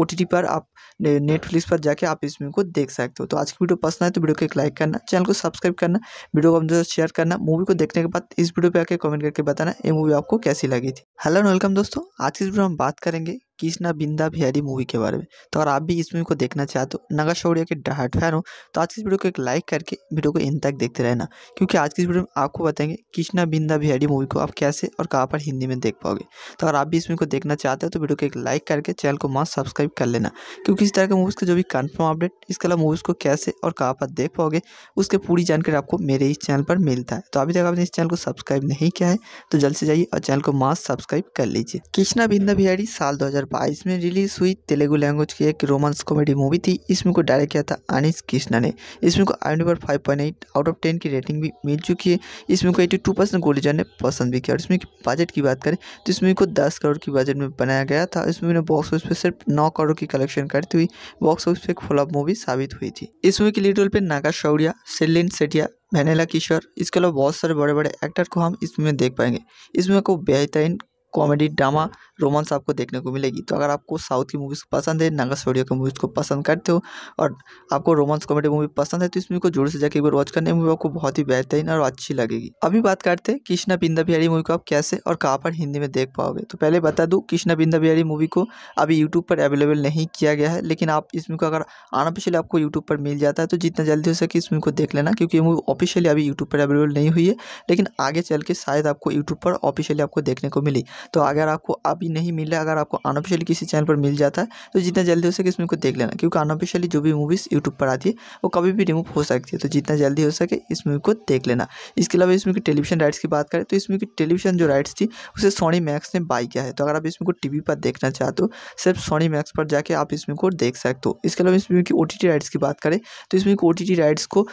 ओ टी टी पर आप नेटफ्लिक्स पर जाके आप इस मूवी को देख सकते हो तो आज की वीडियो पसंद आए तो वीडियो को एक लाइक करना चैनल को सब्सक्राइब करना वीडियो को अपने साथ शेयर करना मूवी को देखने के बाद इस वीडियो पर आके कमेंट करके बताना ये मूवी आपको कैसी लगी थी हेलो वेलकम दोस्तों आज की वीडियो हम बात करेंगे कृष्णा बिंदा बिहारी मूवी के बारे में तो अगर आप भी इस मूवी को देखना चाहते हो नगा शौर्य के डहाट फैन हो तो आज की इस वीडियो को एक लाइक करके वीडियो को इन तक देखते रहना क्योंकि आज की इस वीडियो में आपको बताएंगे कृष्णा बिंदा बिहारी मूवी को आप कैसे और कहाँ पर हिंदी में देख पाओगे तो अगर आप भी इस मूवी को देखना चाहते हो तो वीडियो को एक लाइक करके चैनल को मास्क सब्सक्राइब कर लेना क्योंकि इस तरह के मूवीज़ का जो भी कन्फर्म अपडेट इसके अलावा मूवीज़ को कैसे और कहाँ पर देख पाओगे उसके पूरी जानकारी आपको मेरे इस चैनल पर मिलता है तो अभी तक आपने इस चैनल को सब्सक्राइब नहीं किया है तो जल्द से जाइए और चैनल को मास्क सब्सक्राइब कर लीजिए कृष्णा बिंदा बिहारी साल दो 2022 में रिलीज़ हुई तेलुगु लैंग्वेज की एक रोमांस कॉमेडी मूवी थी इसमें को डायरेक्ट किया था अनिस कृष्णा ने इसमें को आई number five point eight out of ten की रेटिंग भी मिल चुकी है इसमें को एटी टू परसेंट गोली जाने पसंद भी किया और इसमें बजट की बात करें तो इसमें को दस करोड़ की बजट में बनाया गया था इस मूवी ने बॉक्स ऑफिस पर सिर्फ नौ करोड़ की कलेक्शन करती हुई बॉक्स ऑफिस पर एक फॉलोअप मूवी साबित हुई थी इस मूवी के लीड रोल पर नागा शौरिया सेलिन सेटिया मैनेला किशोर इसके अलावा बहुत सारे बड़े बड़े एक्टर को हम इसमें देख पाएंगे इसमें को बेहतरीन कॉमेडी ड्रामा रोमांस आपको देखने को मिलेगी तो अगर आपको साउथ की मूवीज़ पसंद है नागा स्टूडियो की मूवीज़ को पसंद करते हो और आपको रोमांस कॉमेडी मूवी पसंद है तो इसमें को जोर से जाकर एक बार वॉच करने मूवी आपको बहुत ही बेहतरीन और अच्छी लगेगी अभी बात करते हैं कृष्णा बिंदा बिहारी मूवी को आप कैसे और कहाँ पर हिंदी में देख पाओगे तो पहले बता दूँ कृष्णा बिंदा बिहारी मूवी को अभी यूट्यूब पर अवेलेबल नहीं किया गया है लेकिन आप इस मूवी को अगर आना पिछले आपको यूट्यूब पर मिल जाता है तो जितना जल्दी हो सके इस मूवी को देख लेना क्योंकि ये मूवी ऑफिशियली अभी यूट्यूब पर अवेलेबल नहीं हुई है लेकिन आगे चल के शायद आपको यूट्यूब पर ऑफिशियली आपको देखने को मिली तो अगर आपको अभी नहीं मिले अगर आपको अनऑफिशियली किसी चैनल पर मिल जाता है तो जितना जल्दी हो सके इसमें को देख लेना क्योंकि अनऑफिशियली जो भी मूवीज़ यूट्यूब पर आती है वो कभी भी रिमूव हो सकती है तो जितना जल्दी हो सके इस मूवी को देख लेना इसके अलावा इसमें की टेलीविजन राइट्स की बात करें तो इसमें की टेलीविजन जो राइट्स थी उसे सोनी मैक्स ने बाई किया है तो अगर आप इसमें को टी पर देखना चाहते हो सिर्फ सोनी मैक्स पर जाके आप इसमें को देख सकते हो इसके अलावा इसमें की ओ राइट्स की बात करें तो इसमें ओ राइट्स को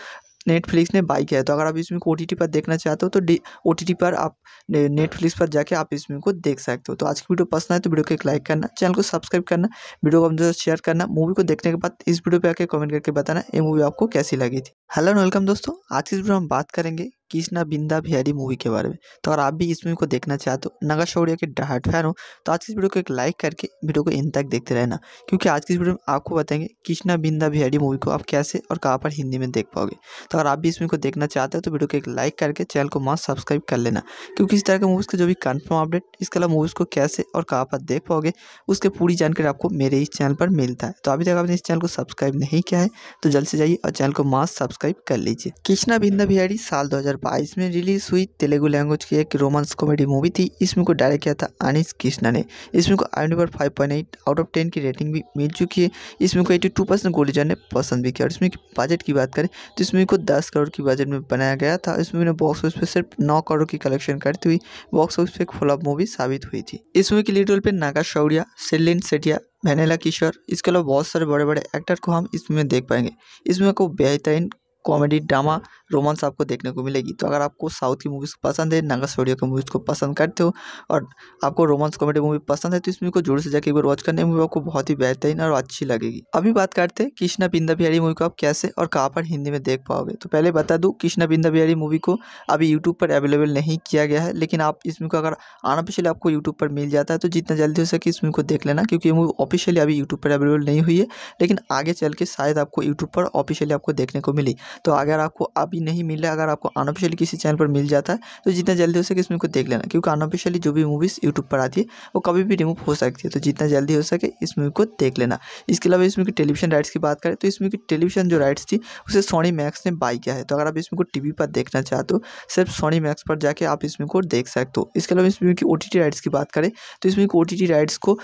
नेटफ्लिक्स ने बाई किया है तो अगर आप इसमें को ओ पर देखना चाहते हो तो ओ टी पर आप नेटफ्लिक्स पर जाके आप इसमें को देख सकते हो तो आज की वीडियो पसंद आए तो वीडियो को एक लाइक करना चैनल को सब्सक्राइब करना वीडियो को अपने शेयर करना मूवी को देखने के बाद इस वीडियो पर आके कमेंट करके बताना ये मूवी आपको कैसी लगी थी हेलो वेलकम दोस्तों आज की वीडियो हम बात करेंगे कृष्णा बिंदा बिहारी मूवी के बारे में तो अगर आप भी इस मूवी को देखना चाहते हो नगा शौर्य के डहाट फैन हो तो आज की इस वीडियो को एक लाइक करके वीडियो को इन तक देखते रहना क्योंकि आज की इस वीडियो में आपको बताएंगे कृष्णा बिंदा बिहारी मूवी को आप कैसे और कहाँ पर हिंदी में देख पाओगे तो अगर आप भी इस मूवी को देखना चाहते हो तो वीडियो को एक लाइक करके चैनल को मास्क सब्सक्राइब कर लेना क्योंकि इस तरह के मूवीज़ का जो भी कन्फर्म अपडेट इसके अलावा मूवीज़ को कैसे और कहाँ पर देख पाओगे उसके पूरी जानकारी आपको मेरे इस चैनल पर मिलता है तो अभी तक आपने इस चैनल को सब्सक्राइब नहीं किया है तो जल्द से जाइए और चैनल को मास्क सब्सक्राइब कर लीजिए कृष्णा बिंदा बिहारी साल दो 2022 में रिलीज़ हुई तेलुगु लैंग्वेज की एक रोमांस कॉमेडी मूवी थी इसमें को डायरेक्ट किया था अनिश कृष्णा ने इसमें को आई number five point eight out of ten की रेटिंग भी मिल चुकी है इसमें को एटी टू परसेंट गोली ने पसंद भी किया और इसमें बजट की बात करें तो इसमें को दस करोड़ की बजट में बनाया गया था इसमें बॉक्स ऑफिस पर सिर्फ नौ करोड़ की कलेक्शन करती हुई बॉक्स ऑफिस पर एक फ्लॉप मूवी साबित हुई थी इस मूवी के लीड रोल पर नागा शौरिया सिलिन सेटिया वेनेला किशोर इसके अलावा बहुत सारे बड़े बड़े एक्टर को हम इसमें देख पाएंगे इसमें को बेहतरीन कॉमेडी ड्रामा रोमांस आपको देखने को मिलेगी तो अगर आपको साउथ की मूवीज़ पसंद है नागा स्टोडियो की मूवीज़ को पसंद करते हो और आपको रोमांस कॉमेडी मूवी पसंद है तो इस मूवी को जोर से जाकर एक बार वॉच करने मूवी आपको बहुत ही बेहतरीन और अच्छी लगेगी अभी बात करते हैं कृष्णा बिंदा बिहारी मूवी को आप कैसे और कहाँ पर हिंदी में देख पाओगे तो पहले बता दूँ कृष्णा बिंदा बिहारी मूवी को अभी यूट्यूब पर अवेलेबल नहीं किया गया है लेकिन आप इस मूवी को अगर आना पिछले आपको यूट्यूब पर मिल जाता है तो जितना जल्दी हो सके इस मूवी को देख लेना क्योंकि ये मूवी ऑफिशियली अभी यूट्यूब पर अवेलेबल नहीं हुई है लेकिन आगे चल के शायद आपको यूट्यूब पर ऑफिशियली आपको देखने को मिली तो अगर आपको अभी नहीं मिल रहा अगर आपको अनऑफिशियली किसी चैनल पर मिल जाता है तो जितना जल्दी हो सके इसमें को देख लेना क्योंकि अनऑफिशियली जो भी मूवीज़ यूट्यूब पर आती है वो कभी भी रिमूव हो सकती है तो जितना जल्दी हो सके इस मूवी को देख लेना इसके अलावा इसमें की टेलीविजन राइट्स की बात करें तो इसमें की टेलीविजन जो राइट्स थी उसे सोनी मैक्स ने बाई किया है तो अगर आप इसमें को टी पर देखना चाहते हो सिर्फ सोनी मैक्स पर जाके आप इसमें को देख सकते हो इसके अलावा इसमें की ओ राइट्स की बात करें तो इसमें ओ राइट्स को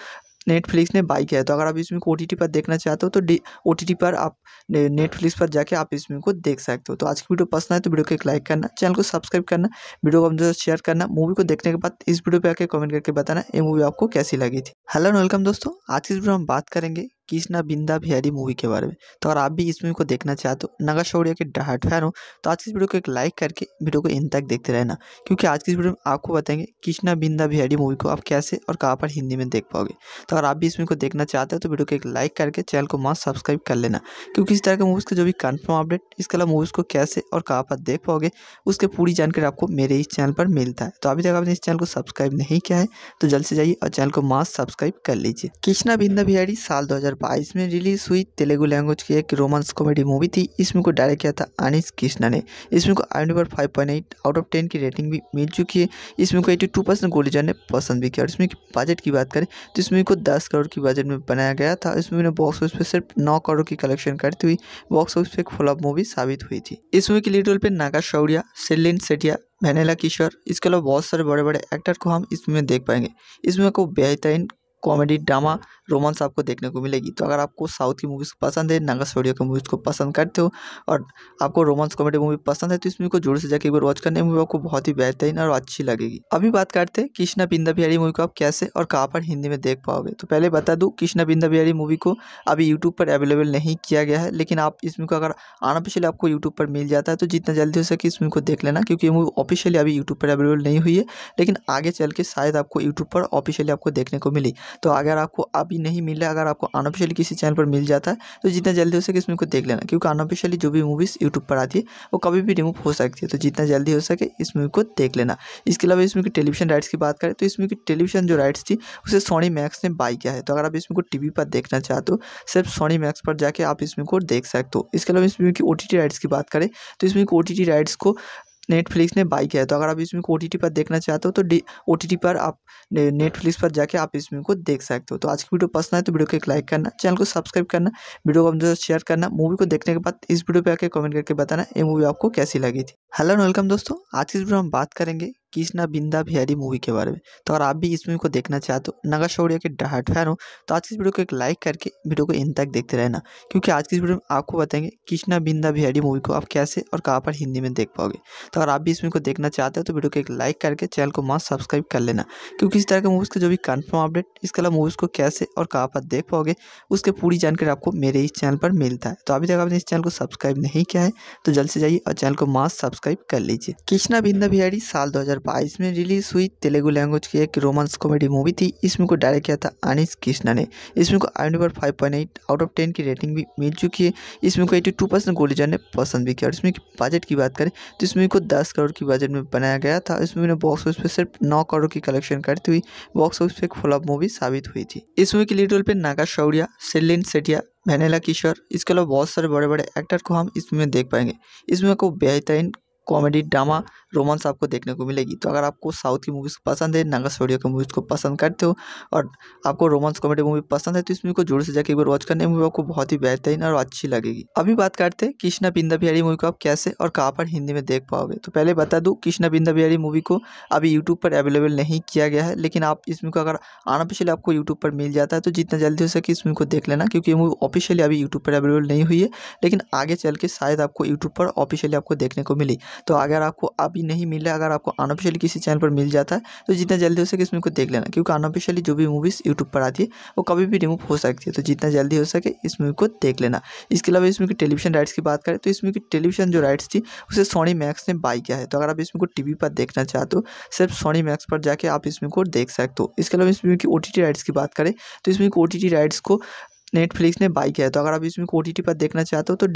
नेटफ्लिक्स ने बाई किया है तो अगर आप इसमें को ओ टी टी पर देखना चाहते हो तो ओ टी टी पर आप नेटफ्लिक्स पर जाके आप इस को देख सकते हो तो आज की वीडियो पसंद आए तो वीडियो को एक लाइक करना चैनल को सब्सक्राइब करना वीडियो को अपने शेयर करना मूवी को देखने के बाद इस वीडियो पर आके कमेंट करके बताना ये मूवी आपको कैसी लगी थी हेलो वेलकम दोस्तों आज की वीडियो हम बात करेंगे कृष्णा बिंदा भियारी मूवी के बारे में तो अगर आप भी इस मूवी को देखना चाहते हो नगा शौर्य के डहाट फैन हो तो आज की इस वीडियो को एक लाइक करके वीडियो को इन तक देखते रहना क्योंकि आज की इस वीडियो में आपको बताएंगे कृष्णा बिंदा भियारी मूवी को आप कैसे और कहाँ पर हिंदी में देख पाओगे तो अगर आप भी इस मूवी को देखना चाहते हो तो वीडियो को एक लाइक करके चैनल को मस्त सब्सक्राइब कर लेना क्योंकि इस तरह के मूवीज़ का जो भी कन्फर्म अपडेट इसके अलावा मूवीज़ को कैसे और कहाँ पर देख पाओगे उसके पूरी जानकारी आपको मेरे इस चैनल पर मिलता है तो अभी तक आपने इस चैनल को सब्सक्राइब नहीं किया है तो जल्द से जाइए और चैनल को मास्क सब्सक्राइब कर लीजिए कृष्णा बिंदा भियारी साल दो 2022 में रिलीज़ हुई तेलुगु लैंग्वेज की एक रोमांस कॉमेडी मूवी थी इसमें को डायरेक्ट किया था अनिश कृष्णा ने इसमें को आई number five point eight out of ten की रेटिंग भी मिल चुकी है इसमें को एट्टी टू परसेंट गोलीजा ने पसंद भी किया और इसमें बजट की बात करें तो इसमें को दस करोड़ की बजट में बनाया गया था इस मूवी ने बॉक्स ऑफिस पर सिर्फ नौ करोड़ की कलेक्शन करती हुई बॉक्स ऑफिस पर एक फ्लॉप मूवी साबित हुई थी इस मूवी के लीड रोल पर नागा शौरिया सेलिन सेटिया वैनेला किशोर इसके अलावा बहुत सारे बड़े बड़े एक्टर को हम इसमें देख पाएंगे इसमें को बेहतरीन कॉमेडी ड्रामा रोमांस आपको देखने को मिलेगी तो अगर आपको साउथ की मूवीज़ पसंद है नागा स्टोडियो की मूवीज़ को पसंद करते हो और आपको रोमांस कॉमेडी मूवी पसंद है तो इस मूवी को जोर से जाकर एक बार वॉच करने मूवी आपको बहुत ही बेहतरीन और अच्छी लगेगी अभी बात करते हैं कृष्णा बिंदा बिहारी मूवी को आप कैसे और कहाँ पर हिंदी में देख पाओगे तो पहले बता दूँ कृष्णा बिंदा बिहारी मूवी को अभी यूट्यूब पर अवेलेबल नहीं किया गया है लेकिन आप इस मूवी को अगर आना पिछले आपको यूट्यूब पर मिल जाता है तो जितना जल्दी हो सके इस मूवी को देख लेना क्योंकि मूवी ऑफिशियली अभी यूट्यूब पर अवेलेबल नहीं हुई है लेकिन आगे चल के शायद आपको यूट्यूब पर ऑफिशियली आपको देखने को मिली तो अगर आपको अभी नहीं रहा अगर आपको अनऑफिशियली किसी चैनल पर मिल जाता है तो जितना जल्दी हो सके इस मूवी को देख लेना क्योंकि अनऑफिशियली जो भी मूवीज़ यूट्यूब पर आती है वो कभी भी रिमूव हो सकती है तो जितना जल्दी हो सके इस मूवी को देख लेना इसके अलावा इसमें की टेलीविजन राइट्स की बात करें तो इसमें की टेलीविजन जो राइट्स थी उसे सोनी मैक्स ने बाई किया है तो अगर आप इसमें को टी पर देखना चाहते हो सिर्फ सोनी मैक्स पर जाके आप इसमें को देख सकते हो इसके अलावा इसमें की ओ राइट्स की बात करें तो इसमें ओ राइट्स को नेटफ्लिक्स ने बाई किया है तो अगर आप इसमें को ओ टी टी पर देखना चाहते हो तो ओ टी टी पर आप नेटफ्लिक्स पर जाके आप इसमें को देख सकते हो तो आज की वीडियो पसंद आए तो वीडियो को एक लाइक करना चैनल को सब्सक्राइब करना वीडियो को अपने शेयर करना मूवी को देखने के बाद इस वीडियो पर आके कमेंट करके बताना ये मूवी आपको कैसी लगी थी हेलो वेलकम दोस्तों आज की वीडियो हम बात करेंगे कृष्णा बिंदा बिहारी मूवी के बारे में तो अगर आप भी इस मूवी को देखना चाहते हो नगा शौर्य के डहाट फैन हो तो आज की इस वीडियो को एक लाइक करके वीडियो को इन तक देखते रहना क्योंकि आज की इस वीडियो में आपको बताएंगे कृष्णा बिंदा बिहारी मूवी को आप कैसे और कहाँ पर हिंदी में देख पाओगे तो अगर आप भी इस मूवी को देखना चाहते हो तो वीडियो को एक लाइक करके चैनल को मास्क सब्सक्राइब कर लेना क्योंकि इस तरह के मूवीज़ का जो भी कन्फर्म अपडेट इसके अलावा मूवीज़ को कैसे और कहाँ पर देख पाओगे उसके पूरी जानकारी आपको मेरे इस चैनल पर मिलता है तो अभी तक आपने इस चैनल को सब्सक्राइब नहीं किया है तो जल्द से जाइए और चैनल को मास्क सब्सक्राइब कर लीजिए कृष्णा बिंदा बिहारी साल दो 2022 में रिलीज़ हुई तेलुगु लैंग्वेज की एक रोमांस कॉमेडी मूवी थी इसमें को डायरेक्ट किया था अनिश कृष्णा ने इसमें को आई number five point eight out of ten की रेटिंग भी मिल चुकी है इसमें को एटी टू परसेंट गोलीजर ने पसंद भी किया और इसमें बजट की बात करें तो इसमें को दस करोड़ की बजट में बनाया गया था इसमें ने बॉक्स ऑफिस पर सिर्फ नौ करोड़ की कलेक्शन करती हुई बॉक्स ऑफिस पर एक फॉलोअप मूवी साबित हुई थी इस मूवी के लीड रोल पर नागा शौरिया सेलिन सेटिया वैनेला किशोर इसके अलावा बहुत सारे बड़े बड़े एक्टर को हम इसमें देख पाएंगे इसमें को बेहतरीन कॉमेडी ड्रामा रोमांस आपको देखने को मिलेगी तो अगर आपको साउथ की मूवीज़ पसंद है नागा स्टूडियो की मूवीज़ को पसंद करते हो और आपको रोमांस कॉमेडी मूवी पसंद है तो इस मूवी को जोर से जाकर एक बार वॉच करने मूवी आपको बहुत ही बेहतरीन और अच्छी लगेगी अभी बात करते हैं कृष्णा बिंदा बिहारी मूवी को आप कैसे और कहाँ पर हिंदी में देख पाओगे तो पहले बता दूँ कृष्णा बिंदा बिहारी मूवी को अभी यूट्यूब पर अवेलेबल नहीं किया गया है लेकिन आप इस मूवी को अगर आना पिछले आपको यूट्यूब पर मिल जाता है तो जितना जल्दी हो सके इस मूवी को देख लेना क्योंकि ये मूवी ऑफिशियली अभी यूट्यूब पर अवेलेबल नहीं हुई है लेकिन आगे चल के शायद आपको यूट्यूब पर ऑफिशियली आपको देखने को मिली तो अगर आपको अभी भी नहीं मिला अगर आपको अनऑफिशियली किसी चैनल पर मिल जाता है तो जितना जल्दी हो सके इसमें को देख लेना क्योंकि अनऑफिशियली जो भी मूवीज़ यूट्यूब पर आती है वो कभी भी रिमूव हो सकती है तो जितना जल्दी हो सके इस मूवी को देख लेना इसके अलावा इसमें की टेलीविजन राइट्स की बात करें तो इसमें की टेलीविजन जो राइट्स थी उसे सोनी मैक्स ने बाई किया है तो अगर आप इसमें को टी पर देखना चाहते हो सिर्फ सोनी मैक्स पर जाके आप इसमें को देख सकते हो इसके अलावा इसमें की ओ राइट्स की बात करें तो इसमें ओ टी राइट्स को नेटफ्लिक्स ने बाई किया है तो अगर आप इसमें को ओ पर देखना चाहते हो तो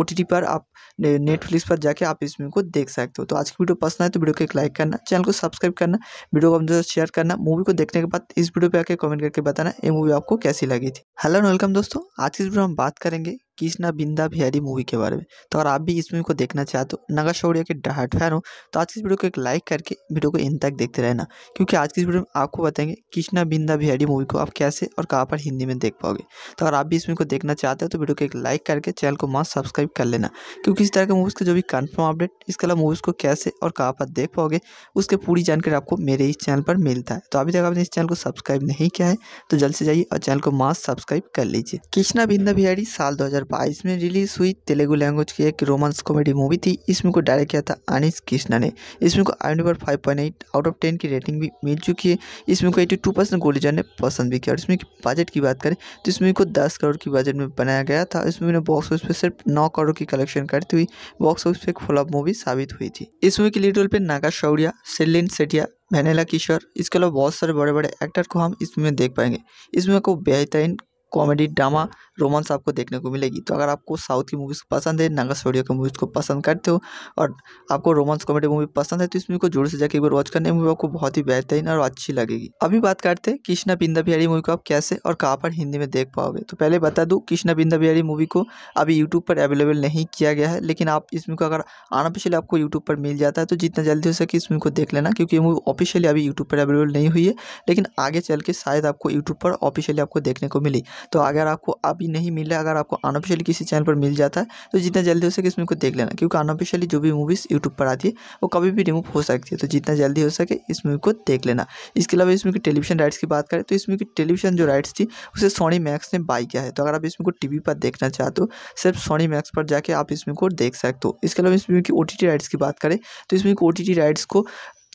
ओ पर आप नेटफ्लिक्स पर जाके आप इसमें को देख सकते हो तो आज की वीडियो पसंद आए तो वीडियो को एक लाइक करना चैनल को सब्सक्राइब करना वीडियो को अपने शेयर करना मूवी को देखने के बाद इस वीडियो पर आके कमेंट करके बताना ये मूवी आपको कैसी लगी थी हेलो वेलकम दोस्तों आज की वीडियो हम बात करेंगे कृष्णा बिंदा बिहारी मूवी के बारे में तो अगर आप भी इस मूवी को देखना चाहते हो नगा शौर्या के डहाट फैन हो तो आज की इस वीडियो को एक लाइक करके वीडियो को इन तक देखते रहना क्योंकि आज की इस वीडियो में आपको बताएंगे कृष्णा बिंदा बिहारी मूवी को आप कैसे और कहाँ पर हिंदी में देख पाओगे तो अगर आप भी इस मूवी को देखना चाहते हो तो वीडियो को एक लाइक करके चैनल को मास्क सब्सक्राइब कर लेना क्योंकि इस तरह के मूवीज़ का जो भी कन्फर्म अपडेट इसके अलावा मूवीज़ को कैसे और कहाँ पर देख पाओगे उसके पूरी जानकारी आपको मेरे इस चैनल पर मिलता है तो अभी तक आपने इस चैनल को सब्सक्राइब नहीं किया है तो जल्द से जाइए और चैनल को मास्क सब्सक्राइब कर लीजिए कृष्णा बिंदा बिहारी साल दो 2022 में रिलीज़ हुई तेलुगु लैंग्वेज की एक रोमांस कॉमेडी मूवी थी इसमें को डायरेक्ट किया था अनिश कृष्णा ने इसमें को आई number five point eight out of ten की रेटिंग भी मिल चुकी है इसमें को एटी टू परसेंट गोलीजर ने पसंद भी किया और इसमें की बजट की बात करें तो इसमें को दस करोड़ की बजट में बनाया गया था इसमें ने बॉक्स ऑफिस पर सिर्फ नौ करोड़ की कलेक्शन करती हुई बॉक्स ऑफिस पर एक फ्लॉप मूवी साबित हुई थी इस मूवी की लीड रोल पर नागा शौरिया सेलिन सेटिया वेनेला किशोर इसके अलावा बहुत सारे बड़े बड़े एक्टर को हम इसमें देख पाएंगे इसमें को बेहतरीन कॉमेडी ड्रामा रोमांस आपको देखने को मिलेगी तो अगर आपको साउथ की मूवीज़ पसंद है नागा स्टूडियो की मूवीज़ को पसंद करते हो और आपको रोमांस कॉमेडी मूवी पसंद है तो इस मूवी को जोर से जाकर एक बार वॉच करने मूवी आपको बहुत ही बेहतरीन और अच्छी लगेगी अभी बात करते हैं कृष्णा बिंदा बिहारी मूवी को आप कैसे और कहाँ पर हिंदी में देख पाओगे तो पहले बता दूँ कृष्णा बिंदा बिहारी मूवी को अभी यूट्यूब पर अवेलेबल नहीं किया गया है लेकिन आप इस मूवी को अगर आना पिछले आपको यूट्यूब पर मिल जाता है तो जितना जल्दी हो सके इस मूवी को देख लेना क्योंकि ये मूवी ऑफिशियली अभी यूट्यूब पर अवेलेबल नहीं हुई है लेकिन आगे चल के शायद आपको यूट्यूब पर ऑफिशियली आपको देखने को मिली तो अगर आपको अब अभी नहीं मिल रहा अगर आपको अनऑफिशियली किसी चैनल पर मिल जाता है तो जितना जल्दी हो सके इसमें को देख लेना क्योंकि अनऑफिशियली जो भी मूवीज़ यूट्यूब पर आती है वो कभी भी रिमूव हो सकती है तो जितना जल्दी हो सके इस मूवी को देख लेना इसके अलावा इसमें की टेलीविजन राइट्स की बात करें तो इसमें की टेलीविजन जो राइट्स थी उसे सोनी मैक्स ने बाई किया है तो अगर आप इसमें को टी पर देखना चाहते हो सिर्फ सोनी मैक्स पर जाके आप इसमें को देख सकते हो इसके अलावा इसमें की ओ राइट्स की बात करें तो इसमें ओ राइट्स को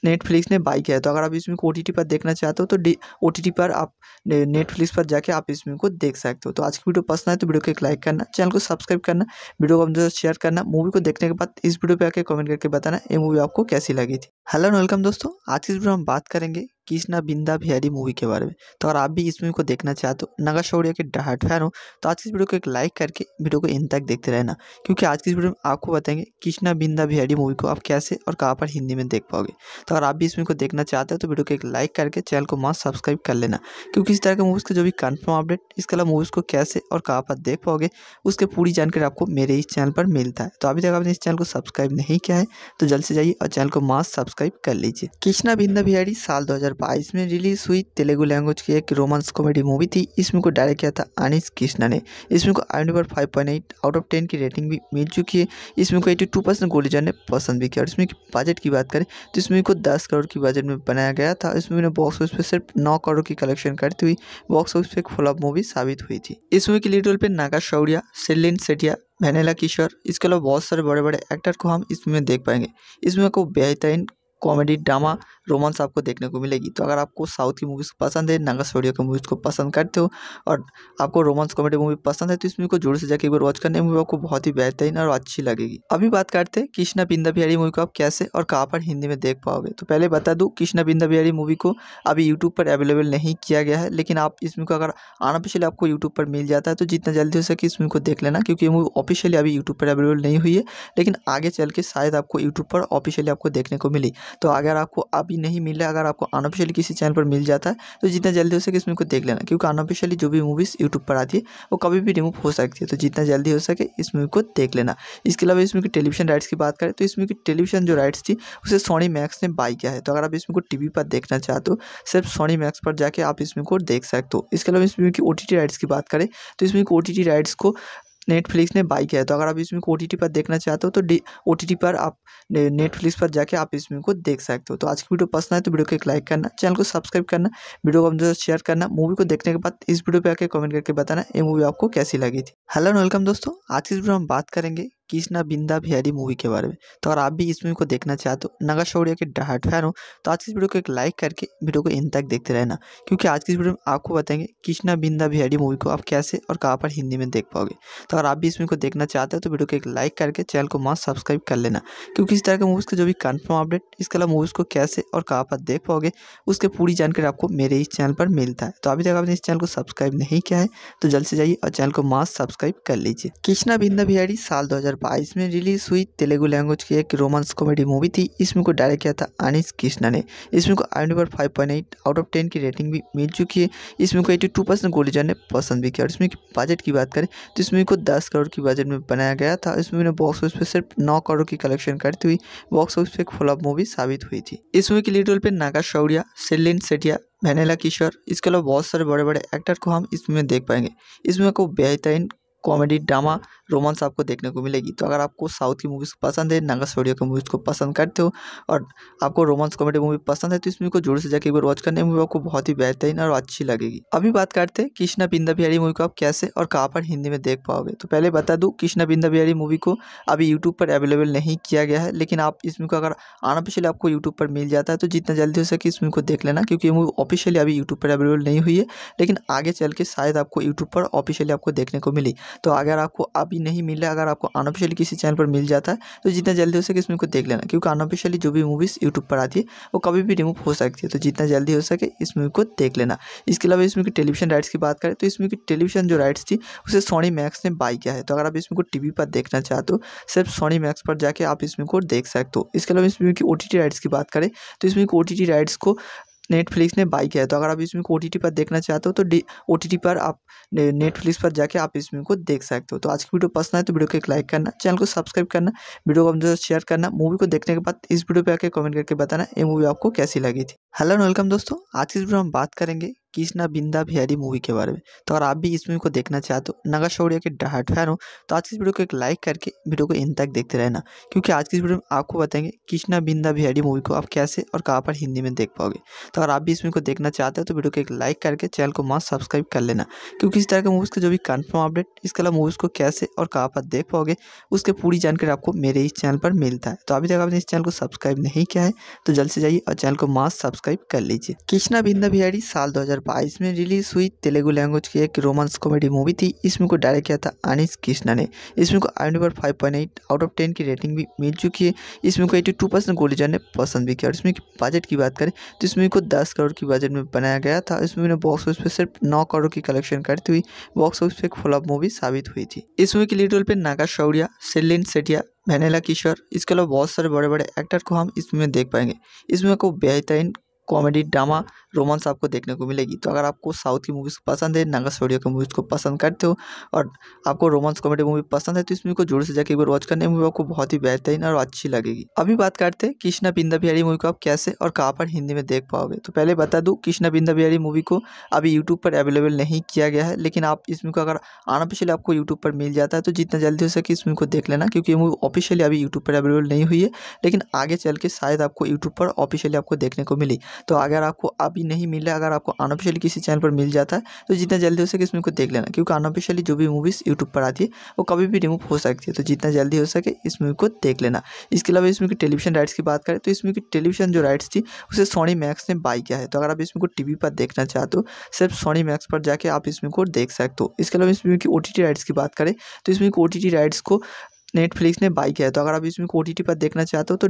नेटफ्लिक्स ने बाई किया है तो अगर आप इसमें को ओ टी टी पर देखना चाहते हो तो डी ओ टी टी पर आप नेटफ्लिक्स पर जाके आप इसमें को देख सकते हो तो आज की वीडियो पसंद आए तो वीडियो को एक लाइक करना चैनल को सब्सक्राइब करना वीडियो को अपने शेयर करना मूवी को देखने के बाद इस वीडियो पर आके कमेंट करके बताना ये मूवी आपको कैसी लगी थी हेलो एंड वेलकम दोस्तों आज की इस वीडियो हम बात करेंगे कृष्णा बिंदा बिहारी मूवी के बारे में तो अगर आप भी इस मूवी को देखना चाहते हो नगा शौर्य के डहाट फैन हो तो आज की इस वीडियो को एक लाइक करके वीडियो को इन तक देखते रहना क्योंकि आज की इस वीडियो में आपको बताएंगे कृष्णा बिंदा बिहारी मूवी को आप कैसे और कहाँ पर हिंदी में देख पाओगे तो अगर आप भी इस मूवी को देखना चाहते हो तो वीडियो को एक लाइक करके चैनल को मास्क सब्सक्राइब कर लेना क्योंकि इस तरह के मूवीज़ का जो भी कन्फर्म अपडेट इसके अलावा मूवीज़ को कैसे और कहाँ पर देख पाओगे उसके पूरी जानकारी आपको मेरे इस चैनल पर मिलता है तो अभी तक आपने इस चैनल को सब्सक्राइब नहीं किया है तो जल्द से जाइए और चैनल को मास्क सब्सक्राइब कर लीजिए कृष्णा बिंदा बिहारी साल दो 2022 में रिलीज़ हुई तेलुगु लैंग्वेज की एक रोमांस कॉमेडी मूवी थी इसमें को डायरेक्ट किया था अनिश कृष्णा ने इसमें को आई number five point eight out of ten की रेटिंग भी मिल चुकी है इसमें को एट्टी टू परसेंट गोली जाने पसंद भी किया और इसमें बजट की बात करें तो इसमें को दस करोड़ की बजट में बनाया गया था इसमें बॉक्स ऑफिस पर सिर्फ नौ करोड़ की कलेक्शन करती हुई बॉक्स ऑफिस पर एक फ्लॉप मूवी साबित हुई थी इस मूवी के लीड रोल पर नागा शौरिया सेलिन सेटिया वेनेला किशोर इसके अलावा बहुत सारे बड़े बड़े एक्टर को हम इसमें देख पाएंगे इसमें को बेहतरीन कॉमेडी ड्रामा रोमांस आपको देखने को मिलेगी तो अगर आपको साउथ की मूवीज़ पसंद है नागा स्टोडियो की मूवीज़ को पसंद करते हो और आपको रोमांस कॉमेडी मूवी पसंद है तो इस मूवी को जोर से जाकर एक बार वॉच करने मूवी आपको बहुत ही बेहतरीन और अच्छी लगेगी अभी बात करते हैं कृष्णा बिंदा बिहारी मूवी को आप कैसे और कहाँ पर हिंदी में देख पाओगे तो पहले बता दूँ कृष्णा बिंदा बिहारी मूवी को अभी यूट्यूब पर अवेलेबल नहीं किया गया है लेकिन आप इस मूवी को अगर आना पिछले आपको यूट्यूब पर मिल जाता है तो जितना जल्दी हो सके इस मूवी को देख लेना क्योंकि ये मूवी ऑफिशियली अभी यूट्यूब पर अवेलेबल नहीं हुई है लेकिन आगे चल के शायद आपको यूट्यूब पर ऑफिशियली आपको देखने को मिली तो अगर आपको अभी नहीं मिल है अगर आपको अनऑफिशियली किसी चैनल पर मिल जाता है तो जितना जल्दी हो सके इसमें को देख लेना क्योंकि अनऑफिशियली जो भी मूवीज़ यूट्यूब पर आती है वो कभी भी रिमूव हो सकती है तो जितना जल्दी हो सके इस मूवी को देख लेना इसके अलावा इसमें की टेलीविजन राइट्स की बात करें तो इसमें की टेलीविजन जो राइट्स थी उसे सोनी मैक्स ने बाई किया है तो अगर आप इसमें को टी पर देखना चाहते हो सिर्फ सोनी मैक्स पर जाके आप इसमें को देख सकते हो इसके अलावा इसमें की ओ राइट्स की बात करें तो इसमें ओ राइट्स को नेटफ्लिक्स ने बाई किया है तो अगर आप इस मूवी को ओ टी टी पर देखना चाहते हो तो ओ टी टी पर आप नेटफ्लिक्स पर जाके आप इस मूवी को देख सकते हो तो आज की वीडियो पसंद आए तो वीडियो को एक लाइक करना चैनल को सब्सक्राइब करना वीडियो को अपने साथ शेयर करना मूवी को देखने के बाद इस वीडियो पर आके कमेंट करके बताना ये मूवी आपको कैसी लगी थी हेलो वेलकम दोस्तों आज की वीडियो हम बात करेंगे कृष्णा बिंदा बिहारी मूवी के बारे में तो अगर आप भी इस मूवी को देखना चाहते हो नगर शौर्य के डहाट फैन हो तो आज की इस वीडियो को एक लाइक करके वीडियो को इन तक देखते रहना क्योंकि आज की इस वीडियो में आपको बताएंगे कृष्णा बिंदा बिहारी मूवी को आप कैसे और कहाँ पर हिंदी में देख पाओगे तो अगर आप भी इस मूवी को देखना चाहते हो तो वीडियो को एक लाइक करके चैनल को मस्त सब्सक्राइब कर लेना क्योंकि इस तरह के मूवीज़ का जो भी कन्फर्म अपडेट इसके अलावा मूवीज़ को कैसे और कहाँ पर देख पाओगे उसके पूरी जानकारी आपको मेरे इस चैनल पर मिलता है तो अभी तक आपने इस चैनल को सब्सक्राइब नहीं किया है तो जल्द से जाइए और चैनल को मास्क सब्सक्राइब कर लीजिए कृष्णा बिंदा बिहारी साल दो 2022 में रिलीज़ हुई तेलुगु लैंग्वेज की एक रोमांस कॉमेडी मूवी थी इसमें को डायरेक्ट किया था अनिस कृष्णा ने इसमें को आई number five point eight out of ten की रेटिंग भी मिल चुकी है इसमें को एट्टी टू परसेंट गोली जाने पसंद भी किया और इसमें बजट की बात करें तो इसमें को दस करोड़ की बजट में बनाया गया था इसमें ने बॉक्स ऑफिस पर सिर्फ नौ करोड़ की कलेक्शन करती हुई बॉक्स ऑफिस पर एक फॉलोअप मूवी साबित हुई थी इस मूवी की लीड रोल पर नागा शौरिया सेलिन सेटिया वैनेला किशोर इसके अलावा बहुत सारे बड़े बड़े एक्टर को हम इसमें देख पाएंगे इसमें को बेहतरीन कॉमेडी ड्रामा रोमांस आपको देखने को मिलेगी तो अगर आपको साउथ की मूवीज़ पसंद है नागा स्टूडियो की मूवीज़ को पसंद करते हो और आपको रोमांस कॉमेडी मूवी पसंद है तो इस मूवी को जोर से जाकर एक बार वॉच करने मूवी आपको बहुत ही बेहतरीन और अच्छी लगेगी अभी बात करते हैं कृष्णा बिंदा बिहारी मूवी को आप कैसे और कहाँ पर हिंदी में देख पाओगे तो पहले बता दूँ कृष्णा बिंदा बिहारी मूवी को अभी यूट्यूब पर अवेलेबल नहीं किया गया है लेकिन आप इस मूवी को अगर आना पिछले आपको यूट्यूब पर मिल जाता है तो जितना जल्दी हो सके इस मूवी को देख लेना क्योंकि ये मूवी ऑफिशियली अभी यूट्यूब पर अवेलेबल नहीं हुई है लेकिन आगे चल के शायद आपको यूट्यूब पर ऑफिशियली आपको देखने को मिली तो अगर आपको अभी नहीं रहा अगर आपको अनऑफिशियली किसी चैनल पर मिल जाता है तो जितना जल्दी हो सके इसमें को देख लेना क्योंकि अनऑफिशियली जो भी मूवीज़ यूट्यूब पर आती है वो कभी भी रिमूव हो सकती है तो जितना जल्दी हो सके इस मूवी को देख लेना इसके अलावा इसमें की टेलीविजन राइट्स की बात करें तो इसमें की टेलीविजन जो राइट्स थी उसे सोनी मैक्स ने बाई किया है तो अगर आप इसमें को टी पर देखना चाहते हो सिर्फ सोनी मैक्स पर जाके आप इसमें को देख सकते हो इसके अलावा इसमें की ओ राइट्स की बात करें तो इसमें ओ राइट्स को नेटफ्लिक्स ने बाई किया है तो अगर आप इसमें को ओ पर देखना चाहते हो तो ओ टी पर आप नेटफ्लिक्स पर जाके आप इसमें को देख सकते हो तो आज की वीडियो पसंद आए तो वीडियो को एक लाइक करना चैनल को सब्सक्राइब करना वीडियो को अपने शेयर करना मूवी को देखने के बाद इस वीडियो पर आके कमेंट करके बताना ये मूवी आपको कैसी लगी थी हेलो वेलकम दोस्तों आज की वीडियो हम बात करेंगे कृष्णा बिंदा बिहारी मूवी के बारे में तो अगर आप भी इस मूवी को देखना चाहते हो नगा शौर्या के डहाट फैन हो तो आज की इस वीडियो को एक लाइक करके वीडियो को इन तक देखते रहना क्योंकि आज की इस वीडियो में आपको बताएंगे कृष्णा बिंदा बिहारी मूवी को आप कैसे और कहाँ पर हिंदी में देख पाओगे तो अगर आप भी इस मूवी को देखना चाहते हो तो वीडियो को एक लाइक करके चैनल को मास्क सब्सक्राइब कर लेना क्योंकि इस तरह के मूवीज़ का जो भी कन्फर्म अपडेट इसके अलावा मूवीज़ को कैसे और कहाँ पर देख पाओगे उसके पूरी जानकारी आपको मेरे इस चैनल पर मिलता है तो अभी तक आपने इस चैनल को सब्सक्राइब नहीं किया है तो जल्द से जाइए और चैनल को मास्क सब्सक्राइब कर लीजिए कृष्णा बिंदा बिहारी साल दो 2022 में रिलीज़ हुई तेलुगु लैंग्वेज की एक रोमांस कॉमेडी मूवी थी इसमें को डायरेक्ट किया था अनिश कृष्णा ने इसमें को आई number five point eight out of ten की रेटिंग भी मिल चुकी है इसमें को एटी टू परसेंट गोलीजर ने पसंद भी किया और इसमें की बजट की बात करें तो इसमें को दस करोड़ की बजट में बनाया गया था इस मूवी ने बॉक्स ऑफिस पर सिर्फ नौ करोड़ की कलेक्शन करती हुई बॉक्स ऑफिस पर एक फ्लॉप मूवी साबित हुई थी इस मूवी के लीड रोल पर नागा शौरिया सेलिन सेटिया वैनेला किशोर इसके अलावा बहुत सारे बड़े बड़े एक्टर को हम इसमें देख पाएंगे इसमें को बेहतरीन कॉमेडी ड्रामा रोमांस आपको देखने को मिलेगी तो अगर आपको साउथ की मूवीज़ पसंद है नागा स्टोडियो की मूवीज़ को पसंद करते हो और आपको रोमांस कॉमेडी मूवी पसंद है तो इस मूवी को जोर से जाकर एक बार वॉच करने मूवी आपको बहुत ही बेहतरीन और अच्छी लगेगी अभी बात करते हैं कृष्णा बिंदा बिहारी मूवी को आप कैसे और कहाँ पर हिंदी में देख पाओगे तो पहले बता दूँ कृष्णा बिंदा बिहारी मूवी को अभी यूट्यूब पर अवेलेबल नहीं किया गया है लेकिन आप इस मूवी को अगर आना पिछले आपको यूट्यूब पर मिल जाता है तो जितना जल्दी हो सके इस मूवी को देख लेना क्योंकि ये मूवी ऑफिशियली अभी यूट्यूब पर अवेलेबल नहीं हुई है लेकिन आगे चल के शायद आपको यूट्यूब पर ऑफिशियली आपको देखने को मिली तो अगर आपको अभी नहीं रहा अगर आपको अनऑफिशियली किसी चैनल पर मिल जाता है तो जितना जल्दी हो सके इसमें को देख लेना क्योंकि अनऑफिशियली जो भी मूवीज़ यूट्यूब पर आती है वो कभी भी रिमूव हो सकती है तो जितना जल्दी हो सके इस मूवी को देख लेना इसके अलावा इसमें की टेलीविजन राइट्स की बात करें तो इसमें की टेलीविजन जो राइट्स थी उसे सोनी मैक्स ने बाई किया है तो अगर आप इसमें को टी पर देखना चाहते हो सिर्फ सोनी मैक्स पर जाके आप इसमें को देख सकते हो इसके अलावा इसमें की ओ राइट्स की बात करें तो इसमें ओ राइट्स को नेटफ्लिक्स ने बाई किया है तो अगर आप इसमें को ओ टी टी पर देखना चाहते हो तो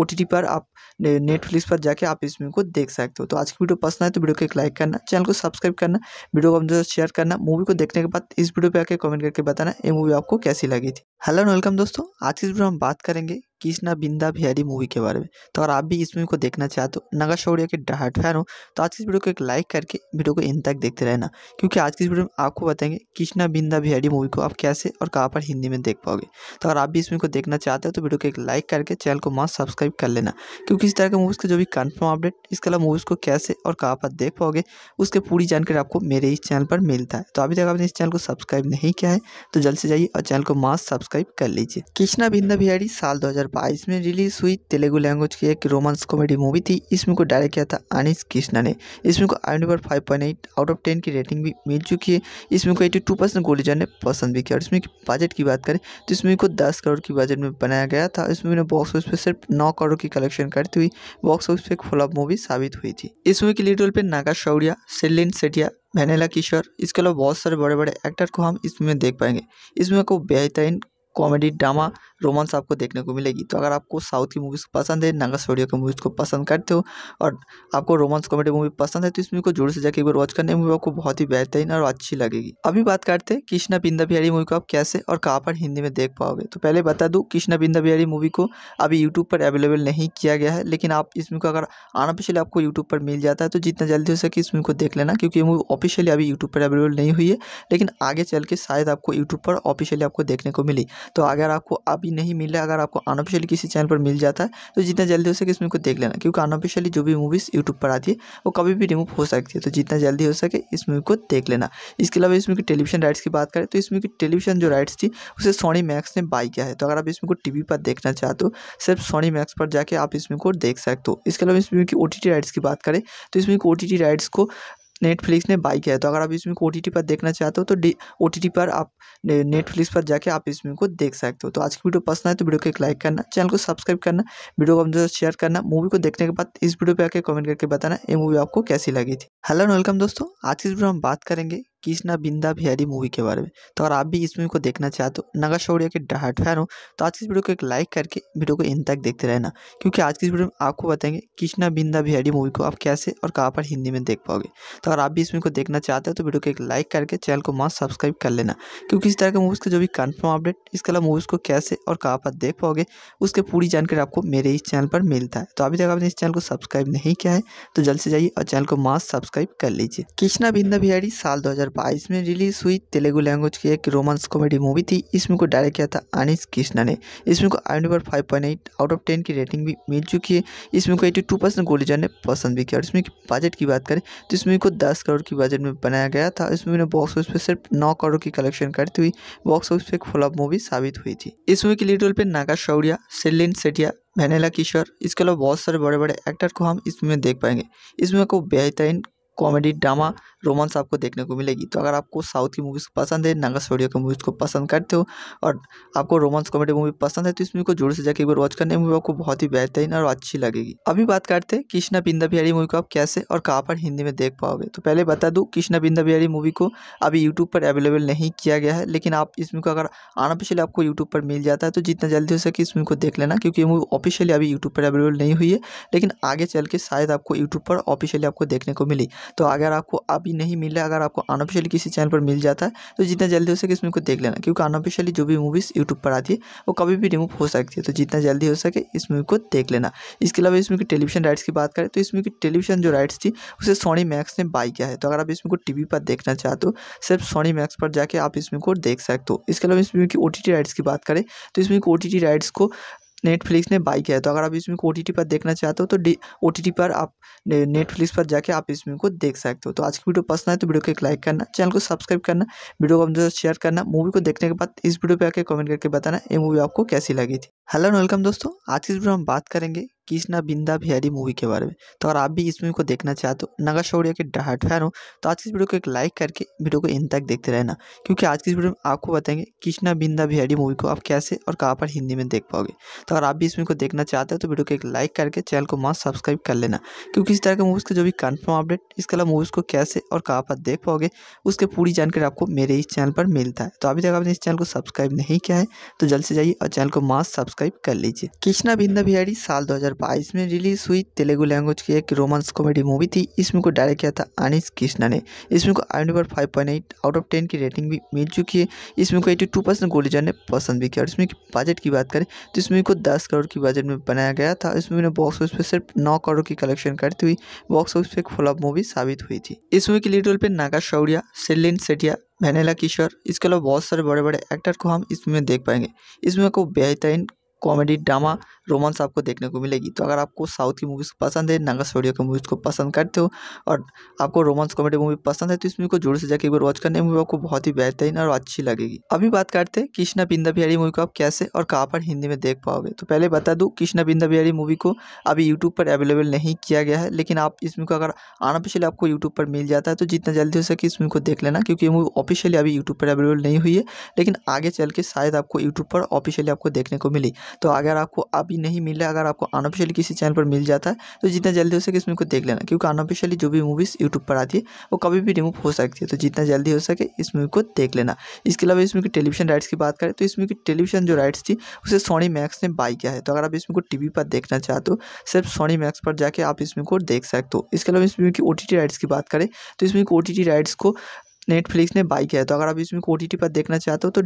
ओ टी टी पर आप नेटफ्लिक्स पर जाके आप इस को देख सकते हो तो आज की वीडियो पसंद आए तो वीडियो को एक लाइक करना चैनल को सब्सक्राइब करना वीडियो को हमसे शेयर करना मूवी को देखने के बाद इस वीडियो पर आके कमेंट करके बताना ये मूवी आपको कैसी लगी थी हेलो एंड वेलकम दोस्तों आज की इस वीडियो हम बात करेंगे कृष्णा बिंदा बिहारी मूवी के बारे में तो अगर आप भी इस मूवी को देखना चाहते हो नगा शौर्य के डहाट फैन हो तो आज की इस वीडियो को एक लाइक करके वीडियो को इन तक देखते रहना क्योंकि आज की इस वीडियो में आपको बताएंगे कृष्णा बिंदा बिहारी मूवी को आप कैसे और कहाँ पर हिंदी में देख पाओगे तो अगर आप भी इस मूवी को देखना चाहते हो तो वीडियो को एक लाइक करके चैनल को मास्क सब्सक्राइब कर लेना क्योंकि इस तरह के मूवीज़ का जो भी कन्फर्म अपडेट इसके अलावा मूवीज़ को कैसे और कहाँ पर देख पाओगे उसके पूरी जानकारी आपको मेरे इस चैनल पर मिलता है तो अभी तक आपने इस चैनल को सब्सक्राइब नहीं किया है तो जल्द से जाइए और चैनल को मास्क सब्सक्राइब कर लीजिए कृष्णा बिंदा बिहारी साल दो 2022 में रिलीज़ हुई तेलुगु लैंग्वेज की एक रोमांस कॉमेडी मूवी थी इसमें को डायरेक्ट किया था अनिश कृष्णा ने इसमें को आई number five point eight out of ten की रेटिंग भी मिल चुकी है इसमें को एट्टी टू परसेंट गोली जाने पसंद भी किया और इसमें बजट की बात करें तो इसमें को दस करोड़ की बजट में बनाया गया था इसमें बॉक्स ऑफिस पर सिर्फ नौ करोड़ की कलेक्शन करती हुई बॉक्स ऑफिस पर एक फ्लॉप मूवी साबित हुई थी इस मूवी के लीड रोल पर नागा शौरिया सेलिन सेटिया मैनेला किशोर इसके अलावा बहुत सारे बड़े बड़े एक्टर को हम इसमें देख पाएंगे इसमें को बेहतरीन कॉमेडी ड्रामा रोमांस आपको देखने को मिलेगी तो अगर आपको साउथ की मूवीज़ पसंद है नागा स्टूडियो की मूवीज़ को पसंद करते हो और आपको रोमांस कॉमेडी मूवी पसंद है तो इस मूवी को जोर से जाकर एक बार वॉच करने मूवी आपको बहुत ही बेहतरीन और अच्छी लगेगी अभी बात करते हैं कृष्णा बिंदा बिहारी मूवी को आप कैसे और कहाँ पर हिंदी में देख पाओगे तो पहले बता दूँ कृष्णा बिंदा बिहारी मूवी को अभी यूट्यूब पर अवेलेबल नहीं किया गया है लेकिन आप इस मूवी को अगर आना पिछले आपको यूट्यूब पर मिल जाता है तो जितना जल्दी हो सके इस मूवी को देख लेना क्योंकि ये मूवी ऑफिशियली अभी यूट्यूब पर अवेलेबल नहीं हुई है लेकिन आगे चल के शायद आपको यूट्यूब पर ऑफिशियली आपको देखने को मिली तो अगर आपको अभी नहीं मिला अगर आपको अनऑफिशियली किसी चैनल पर मिल जाता है तो जितना जल्दी हो सके इसमें को देख लेना क्योंकि अनऑफिशियली जो भी मूवीज़ यूट्यूब पर आती है वो कभी भी रिमूव हो सकती है तो जितना जल्दी हो सके इस मूवी को देख लेना इसके अलावा इसमें की टेलीविजन राइट्स की बात करें तो इसमें की टेलीविजन जो राइट्स थी उसे सोनी मैक्स ने बाई किया है तो अगर आप इसमें को टी पर देखना चाहते हो सिर्फ सोनी मैक्स पर जाके आप इसमें को देख सकते हो इसके अलावा इसमें की ओ राइट्स की बात करें तो इसमें की ओ राइट्स को नेटफ्लिक्स ने बाई किया है तो अगर आप इस मूवी को ओ पर देखना चाहते हो तो ओ पर आप नेटफ्लिक्स पर जाके आप इस मूवी को देख सकते हो तो आज की वीडियो पसंद आए तो वीडियो को एक लाइक करना चैनल को सब्सक्राइब करना वीडियो को अपने साथ शेयर करना मूवी को देखने के बाद इस वीडियो पर आके कमेंट करके बताना ये मूवी आपको कैसी लगी थी हेलो वेलकम दोस्तों आज की वीडियो हम बात करेंगे कृष्णा बिंदा बिहारी मूवी के बारे में तो अगर आप भी इस मूवी को देखना चाहते हो नगा शौर्य के डहाट फैन हो तो आज की इस वीडियो को एक लाइक करके वीडियो को इन तक देखते रहना क्योंकि आज की इस वीडियो में आपको बताएंगे कृष्णा बिंदा बिहारी मूवी को आप कैसे और कहाँ पर हिंदी में देख पाओगे तो अगर आप भी इस मूवी को देखना चाहते हो तो वीडियो को एक लाइक करके चैनल को मास्क सब्सक्राइब कर लेना क्योंकि इस तरह के मूवीज़ का जो भी कन्फर्म अपडेट इसके अलावा मूवीज़ को कैसे और कहाँ पर देख पाओगे उसके पूरी जानकारी आपको मेरे इस चैनल पर मिलता है तो अभी तक आपने इस चैनल को सब्सक्राइब नहीं किया है तो जल्द से जाइए और चैनल को मास्क सब्सक्राइब कर लीजिए कृष्णा बिंदा बिहारी साल दो 2022 में रिलीज़ हुई तेलुगु लैंग्वेज की एक रोमांस कॉमेडी मूवी थी इसमें को डायरेक्ट किया था अनिश कृष्णा ने इसमें को आई number five point eight out of ten की रेटिंग भी मिल चुकी है इसमें को एट्टी टू परसेंट गोलीजर ने पसंद भी किया और इसमें बजट की बात करें तो इसमें को दस करोड़ की बजट में बनाया गया था इस मूवी ने बॉक्स ऑफिस पर सिर्फ नौ करोड़ की कलेक्शन करती हुई बॉक्स ऑफिस पर एक फॉलोअप मूवी साबित हुई थी इस मूवी के लीड रोल पर नागा शौरिया सेलिन सेटिया मैनेला किशोर इसके अलावा बहुत सारे बड़े बड़े एक्टर को हम इसमें देख पाएंगे इसमें को बेहतरीन कॉमेडी ड्रामा रोमांस आपको देखने को मिलेगी तो अगर आपको साउथ की मूवीज़ पसंद है नागा सोडियो की मूवीज़ को पसंद करते हो और आपको रोमांस कॉमेडी मूवी पसंद है तो इसमें को जोर से जाकर एक बार वॉच करने मूवी आपको बहुत ही बेहतरीन और अच्छी लगेगी अभी बात करते हैं कृष्णा बिंदा बिहारी मूवी को आप कैसे और कहाँ पर हिंदी में देख पाओगे तो पहले बता दूँ कृष्णा बिंदा बिहारी मूवी को अभी यूट्यूब पर अवेलेबल नहीं किया गया है लेकिन आप इस मूवी को अगर आना पिछले आपको यूट्यूब पर मिल जाता है तो जितना जल्दी हो सके इस मूवी को देख लेना क्योंकि ये मूवी ऑफिशियली अभी यूट्यूब पर अवेलेबल नहीं हुई है लेकिन आगे चल के शायद आपको यूट्यूब पर ऑफिशियली आपको देखने को मिली तो अगर आपको अभी नहीं मिल रहा अगर आपको अनऑफिशियली किसी चैनल पर मिल जाता है तो जितना जल्दी हो सके इसमें को देख लेना क्योंकि अनऑफिशियली जो भी मूवीज़ यूट्यूब पर आती है वो कभी भी रिमूव हो सकती है तो जितना जल्दी हो सके इस मूवी को देख लेना इसके अलावा इसमें की टेलीविजन राइट्स की बात करें तो इसमें की टेलीविजन जो राइट्स थी उसे सोनी मैक्स ने बाई किया है तो अगर आप इसमें को टी पर देखना चाहते हो सिर्फ सोनी मैक्स पर जाके आप इसमें को देख सकते हो इसके अलावा इसमें की ओ राइट्स की बात करें तो इसमें ओ टी राइट्स को नेटफ्लिक्स ने बाई किया है तो अगर आप इसमें को ओ पर देखना चाहते हो तो ओ टी पर आप नेटफ्लिक्स पर जाके आप इसमें को देख सकते हो तो आज की वीडियो पसंद आए तो वीडियो को एक लाइक करना चैनल को सब्सक्राइब करना वीडियो को अपने शेयर करना मूवी को देखने के बाद इस वीडियो पर आके कमेंट करके बताना ये मूवी आपको कैसी लगी थी हेलो वेलकम दोस्तों आज की इस वीडियो हम बात करेंगे कृष्णा बिंदा बिहारी मूवी के बारे में तो अगर आप भी इस मूवी को देखना चाहते हो नगा शौर्य के डहाट फैन हो तो आज की इस वीडियो को एक लाइक करके वीडियो को इन तक देखते रहना क्योंकि आज की इस वीडियो में आपको बताएंगे कृष्णा बिंदा बिहारी मूवी को आप कैसे और कहाँ पर हिंदी में देख पाओगे तो अगर आप भी इस मूवी को देखना चाहते हो तो वीडियो को एक लाइक करके चैनल को मास्क सब्सक्राइब कर लेना क्योंकि इस तरह के मूवीज़ के जो भी कन्फर्म अपडेट इसके अलावा मूवीज़ को कैसे और कहाँ पर देख पाओगे उसके पूरी जानकारी आपको मेरे इस चैनल पर मिलता है तो अभी तक आपने इस चैनल को सब्सक्राइब नहीं किया है तो जल्द से जाइए और चैनल को मास्क सब्सक्राइब कर लीजिए कृष्णा बिंदा बिहारी साल दो 2022 में रिलीज़ हुई तेलुगु लैंग्वेज की एक रोमांस कॉमेडी मूवी थी इसमें को डायरेक्ट किया था अनिश कृष्णा ने इसमें को आई number five point eight out of ten की रेटिंग भी मिल चुकी है इसमें को एट्टी टू परसेंट गोली ने पसंद भी किया और इसमें बजट की बात करें तो इसमें को दस करोड़ की बजट में बनाया गया था इसमें बॉक्स ऑफिस पर सिर्फ नौ करोड़ की कलेक्शन करती हुई बॉक्स ऑफिस पर एक फ्लॉप मूवी साबित हुई थी इस मूवी के लीड रोल पर नागा शौरिया सिलिन सेटिया वेनेला किशोर इसके अलावा बहुत सारे बड़े बड़े एक्टर को हम इसमें देख पाएंगे इसमें को बेहतरीन कॉमेडी ड्रामा रोमांस आपको देखने को मिलेगी तो अगर आपको साउथ की मूवीज़ पसंद है नागा स्टोडियो की मूवीज़ को पसंद करते हो और आपको रोमांस कॉमेडी मूवी पसंद है तो इस मूवी को जोर से जाकर एक बार वॉच करने मूवी आपको बहुत ही बेहतरीन और अच्छी लगेगी अभी बात करते हैं कृष्णा बिंदा बिहारी मूवी को आप कैसे और कहाँ पर हिंदी में देख पाओगे तो पहले बता दूँ कृष्णा बिंदा बिहारी मूवी को अभी यूट्यूब पर अवेलेबल नहीं किया गया है लेकिन आप इस मूवी को अगर आना पिछले आपको यूट्यूब पर मिल जाता है तो जितना जल्दी हो सके इस मूवी को देख लेना क्योंकि ये मूवी ऑफिशियली अभी यूट्यूब पर अवेलेबल नहीं हुई है लेकिन आगे चल के शायद आपको यूट्यूब पर ऑफिशियली आपको देखने को मिली तो अगर आपको अभी नहीं मिल रहा अगर आपको अनऑफिशियली किसी चैनल पर मिल जाता है तो जितना जल्दी हो सके इसमें को देख लेना क्योंकि अनऑफिशियली जो भी मूवीज़ यूट्यूब पर आती है वो कभी भी रिमूव हो सकती है तो जितना जल्दी हो सके इस मूवी को देख लेना इसके अलावा इसमें की टेलीविजन राइट्स की बात करें तो इसमें की टेलीविजन जो राइट्स थी उसे सोनी मैक्स ने बाई किया है तो अगर आप इसमें को टी पर देखना चाहते हो सिर्फ सोनी मैक्स पर जाके आप इसमें को देख सकते हो इसके अलावा इसमें की ओ राइट्स की बात करें तो इसमें ओ राइट्स को नेटफ्लिक्स ने बाई किया है तो अगर आप इसमें को ओ टी टी पर देखना चाहते हो तो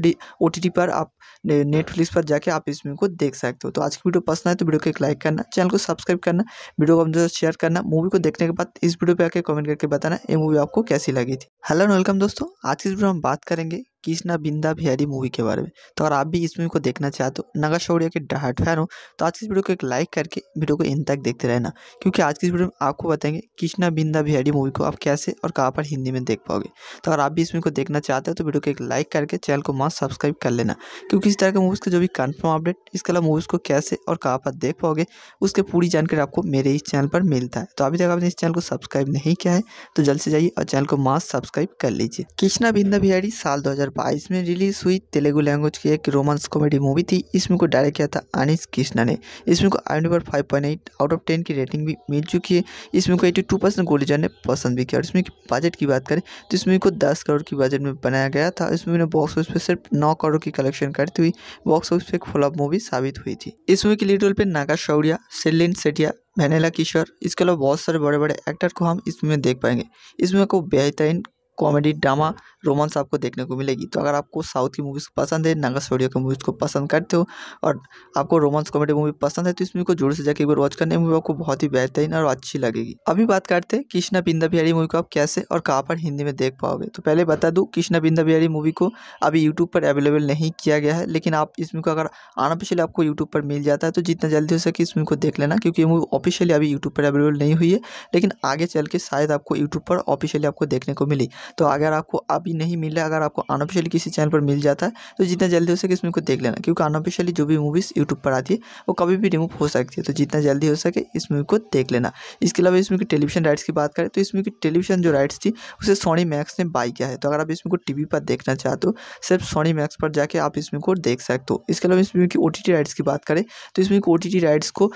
ओ टी टी पर आप नेटफ्लिक्स पर जाके आप इस को देख सकते हो तो आज की वीडियो पसंद आए तो वीडियो को एक लाइक करना चैनल को सब्सक्राइब करना वीडियो को अपने शेयर करना मूवी को देखने के बाद इस वीडियो पर आके कमेंट करके बताना ये मूवी आपको कैसी लगी थी हेलो वेलकम दोस्तों आज की वीडियो हम बात करेंगे कृष्णा बिंदा बिहारी मूवी के बारे में तो अगर आप भी इस मूवी को देखना चाहते हो नगा शौर्य के डहाट फैन हो तो आज की इस वीडियो को एक लाइक करके वीडियो को इन तक देखते रहना क्योंकि आज की इस वीडियो में आपको बताएंगे कृष्णा बिंदा बिहारी मूवी को आप कैसे और कहाँ पर हिंदी में देख पाओगे तो अगर आप भी इस मूवी को देखना चाहते हो तो वीडियो को एक लाइक करके चैनल को मास्क सब्सक्राइब कर लेना क्योंकि इस तरह के मूवीज़ का जो भी कन्फर्म अपडेट इसके अलावा मूवीज़ को कैसे और कहाँ पर देख पाओगे उसके पूरी जानकारी आपको मेरे इस चैनल पर मिलता है तो अभी तक आपने इस चैनल को सब्सक्राइब नहीं किया है तो जल्द से जाइए और चैनल को मास्क सब्सक्राइब कर लीजिए कृष्णा बिंदा बिहारी साल दो 2022 में रिलीज़ हुई तेलुगु लैंग्वेज की एक रोमांस कॉमेडी मूवी थी इसमें को डायरेक्ट किया था अनिश कृष्णा ने इसमें को आई number five point eight out of ten की रेटिंग भी मिल चुकी है इसमें को एट्टी टू परसेंट गोलीजा ने पसंद भी किया और इसमें बजट की बात करें तो इसमें को दस करोड़ की बजट में बनाया गया था इस मूवी ने बॉक्स ऑफिस पर सिर्फ नौ करोड़ की कलेक्शन करती हुई बॉक्स ऑफिस पर एक फ्लॉप मूवी साबित हुई थी इस मूवी के लीड रोल पर नागा शौरिया सेलिन सेटिया वैनेला किशोर इसके अलावा बहुत सारे बड़े बड़े एक्टर को हम इसमें देख पाएंगे इसमें को बेहतरीन कॉमेडी ड्रामा रोमांस आपको देखने को मिलेगी तो अगर आपको साउथ की मूवीज़ पसंद है नागा स्टोडियो की मूवीज़ को पसंद करते हो और आपको रोमांस कॉमेडी मूवी पसंद है तो इस मूवी को जोर से जाकर एक बार वॉच करने मूवी आपको बहुत ही बेहतरीन और अच्छी लगेगी अभी बात करते हैं कृष्णा बिंदा बिहारी मूवी को आप कैसे और कहाँ पर हिंदी में देख पाओगे तो पहले बता दूँ कृष्णा बिंदा बिहारी मूवी को अभी यूट्यूब पर अवेलेबल नहीं किया गया है लेकिन आप इस मूवी को अगर आना पिछले आपको यूट्यूब पर मिल जाता है तो जितना जल्दी हो सके इस मूवी को देख लेना क्योंकि मूवी ऑफिशियली अभी यूट्यूब पर अवेलेबल नहीं हुई है लेकिन आगे चल के शायद आपको यूट्यूब पर ऑफिशियली आपको देखने को मिली तो अगर आपको अभी नहीं रहा अगर आपको अनऑफिशियली किसी चैनल पर मिल जाता है तो जितना जल्दी हो सके इस मूवी को देख लेना क्योंकि अनऑफिशियली जो भी मूवीज़ यूट्यूब पर आती है वो कभी भी रिमूव हो सकती है तो जितना जल्दी हो सके इस मूवी को देख लेना इसके अलावा इसमें की टेलीविजन राइट्स की बात करें तो इसमें की टेलीविजन जो राइट्स थी उसे सोनी मैक्स ने बाई किया है तो अगर आप इसमें को टी पर देखना चाहते हो सिर्फ सोनी मैक्स पर जाके आप इसमें को देख सकते हो इसके अलावा इसमें की ओ राइट्स की बात करें तो इसमें की ओ राइट्स को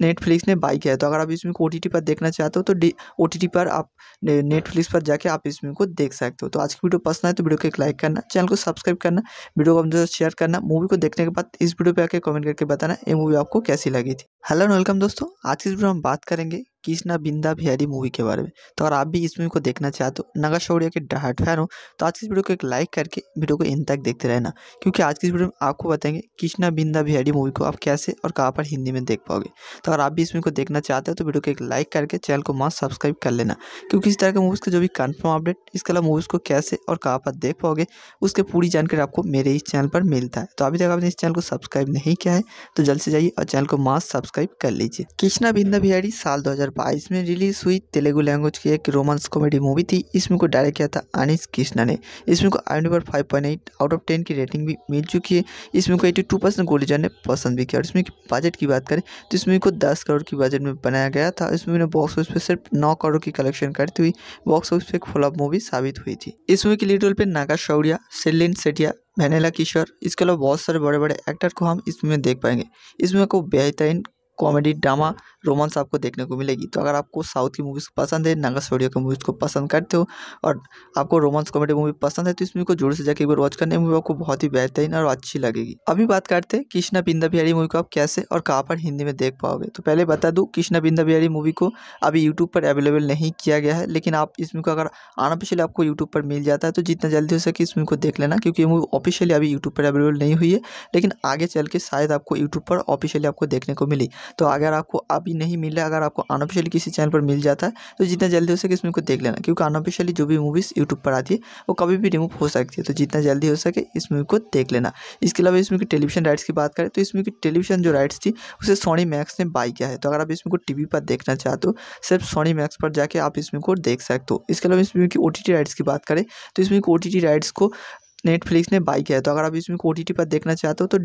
नेटफ्लिक्स ने बाई किया है तो अगर आप इसमें को ओ टी टी पर देखना चाहते हो तो ओ टी टी पर आप नेटफ्लिक्स पर जाके आप इसमें को देख सकते हो तो आज की वीडियो पसंद आए तो वीडियो को एक लाइक करना चैनल को सब्सक्राइब करना वीडियो को अपने शेयर करना मूवी को देखने के बाद इस वीडियो पर आके कमेंट करके बताना ये मूवी आपको कैसी लगी थी हेलो वेलकम दोस्तों आज की वीडियो हम बात करेंगे कृष्णा बिंदा बिहारी मूवी के बारे में तो अगर आप भी इस मूवी को देखना चाहते हो नगा शौर्य के डहाट फैन हो तो आज की इस वीडियो को एक लाइक करके वीडियो को इन तक देखते रहना क्योंकि आज की इस वीडियो में आपको बताएंगे कृष्णा बिंदा बिहारी मूवी को आप कैसे और कहाँ पर हिंदी में देख पाओगे तो अगर आप भी इस मूवी को देखना चाहते हो तो वीडियो को एक लाइक करके चैनल को मास्क सब्सक्राइब कर लेना क्योंकि इस तरह के मूवीज़ का जो भी कन्फर्म अपडेट इसके अलावा मूवीज़ को कैसे और कहाँ पर देख पाओगे उसके पूरी जानकारी आपको मेरे इस चैनल पर मिलता है तो अभी तक आपने इस चैनल को सब्सक्राइब नहीं किया है तो जल्द से जाइए और चैनल को मास्क सब्सक्राइब कर लीजिए कृष्णा बिंदा बिहारी साल दो 2022 में रिलीज़ हुई तेलुगु लैंग्वेज की एक रोमांस कॉमेडी मूवी थी इसमें को डायरेक्ट किया था अनिश कृष्णा ने इसमें को आई number five point eight out of ten की रेटिंग भी मिल चुकी है इसमें को एटी टू परसेंट गोलीजर ने पसंद भी किया और इसमें बजट की बात करें तो इसमें को दस करोड़ की बजट में बनाया गया था इसमें ने बॉक्स ऑफिस पर सिर्फ नौ करोड़ की कलेक्शन करती हुई बॉक्स ऑफिस पर एक फॉलोअप मूवी साबित हुई थी इस मूवी के लीड रोल पर नागा शौरिया सेलिन सेटिया मैनेला किशोर इसके अलावा बहुत सारे बड़े बड़े एक्टर को हम इसमें देख पाएंगे इसमें को बेहतरीन कॉमेडी ड्रामा रोमांस आपको देखने को मिलेगी तो अगर आपको साउथ की मूवीज़ पसंद है नागा स्टूडियो की मूवीज़ को पसंद करते हो और आपको रोमांस कॉमेडी मूवी पसंद है तो इस मूवी को जोर से जाकर एक बार वॉच करने मूवी आपको बहुत ही बेहतरीन और अच्छी लगेगी अभी बात करते हैं कृष्णा बिंदा बिहारी मूवी को आप कैसे और कहाँ पर हिंदी में देख पाओगे तो पहले बता दूँ कृष्णा बिंदा बिहारी मूवी को अभी यूट्यूब पर अवेलेबल नहीं किया गया है लेकिन आप इस मूवी को अगर आना पिछले आपको यूट्यूब पर मिल जाता है तो जितना जल्दी हो सके इस मूवी को देख लेना क्योंकि ये मूवी ऑफिशियली अभी यूट्यूब पर अवेलेबल नहीं हुई है लेकिन आगे चल के शायद आपको यूट्यूब पर ऑफिशियली आपको देखने को मिली तो अगर आपको अभी भी नहीं मिला अगर आपको अनऑफिशियली किसी चैनल पर मिल जाता है तो जितना जल्दी हो सके इसमें को देख लेना क्योंकि अनऑफिशियली जो भी मूवीज़ यूट्यूब पर आती है वो कभी भी रिमूव हो सकती है तो जितना जल्दी हो सके इस मूवी को देख लेना इसके अलावा इसमें की टेलीविजन राइट्स की बात करें तो इसमें की टेलीविजन जो राइट्स थी उसे सोनी मैक्स ने बाई किया है तो अगर आप इसमें को टी पर देखना चाहते हो सिर्फ सोनी मैक्स पर जाके आप इसमें को देख सकते हो इसके अलावा इसमें की ओ राइट्स की बात करें तो इसमें ओ टी राइट्स को नेटफ्लिक्स ने बाई किया है तो अगर आप इसमें को ओ पर देखना चाहते हो तो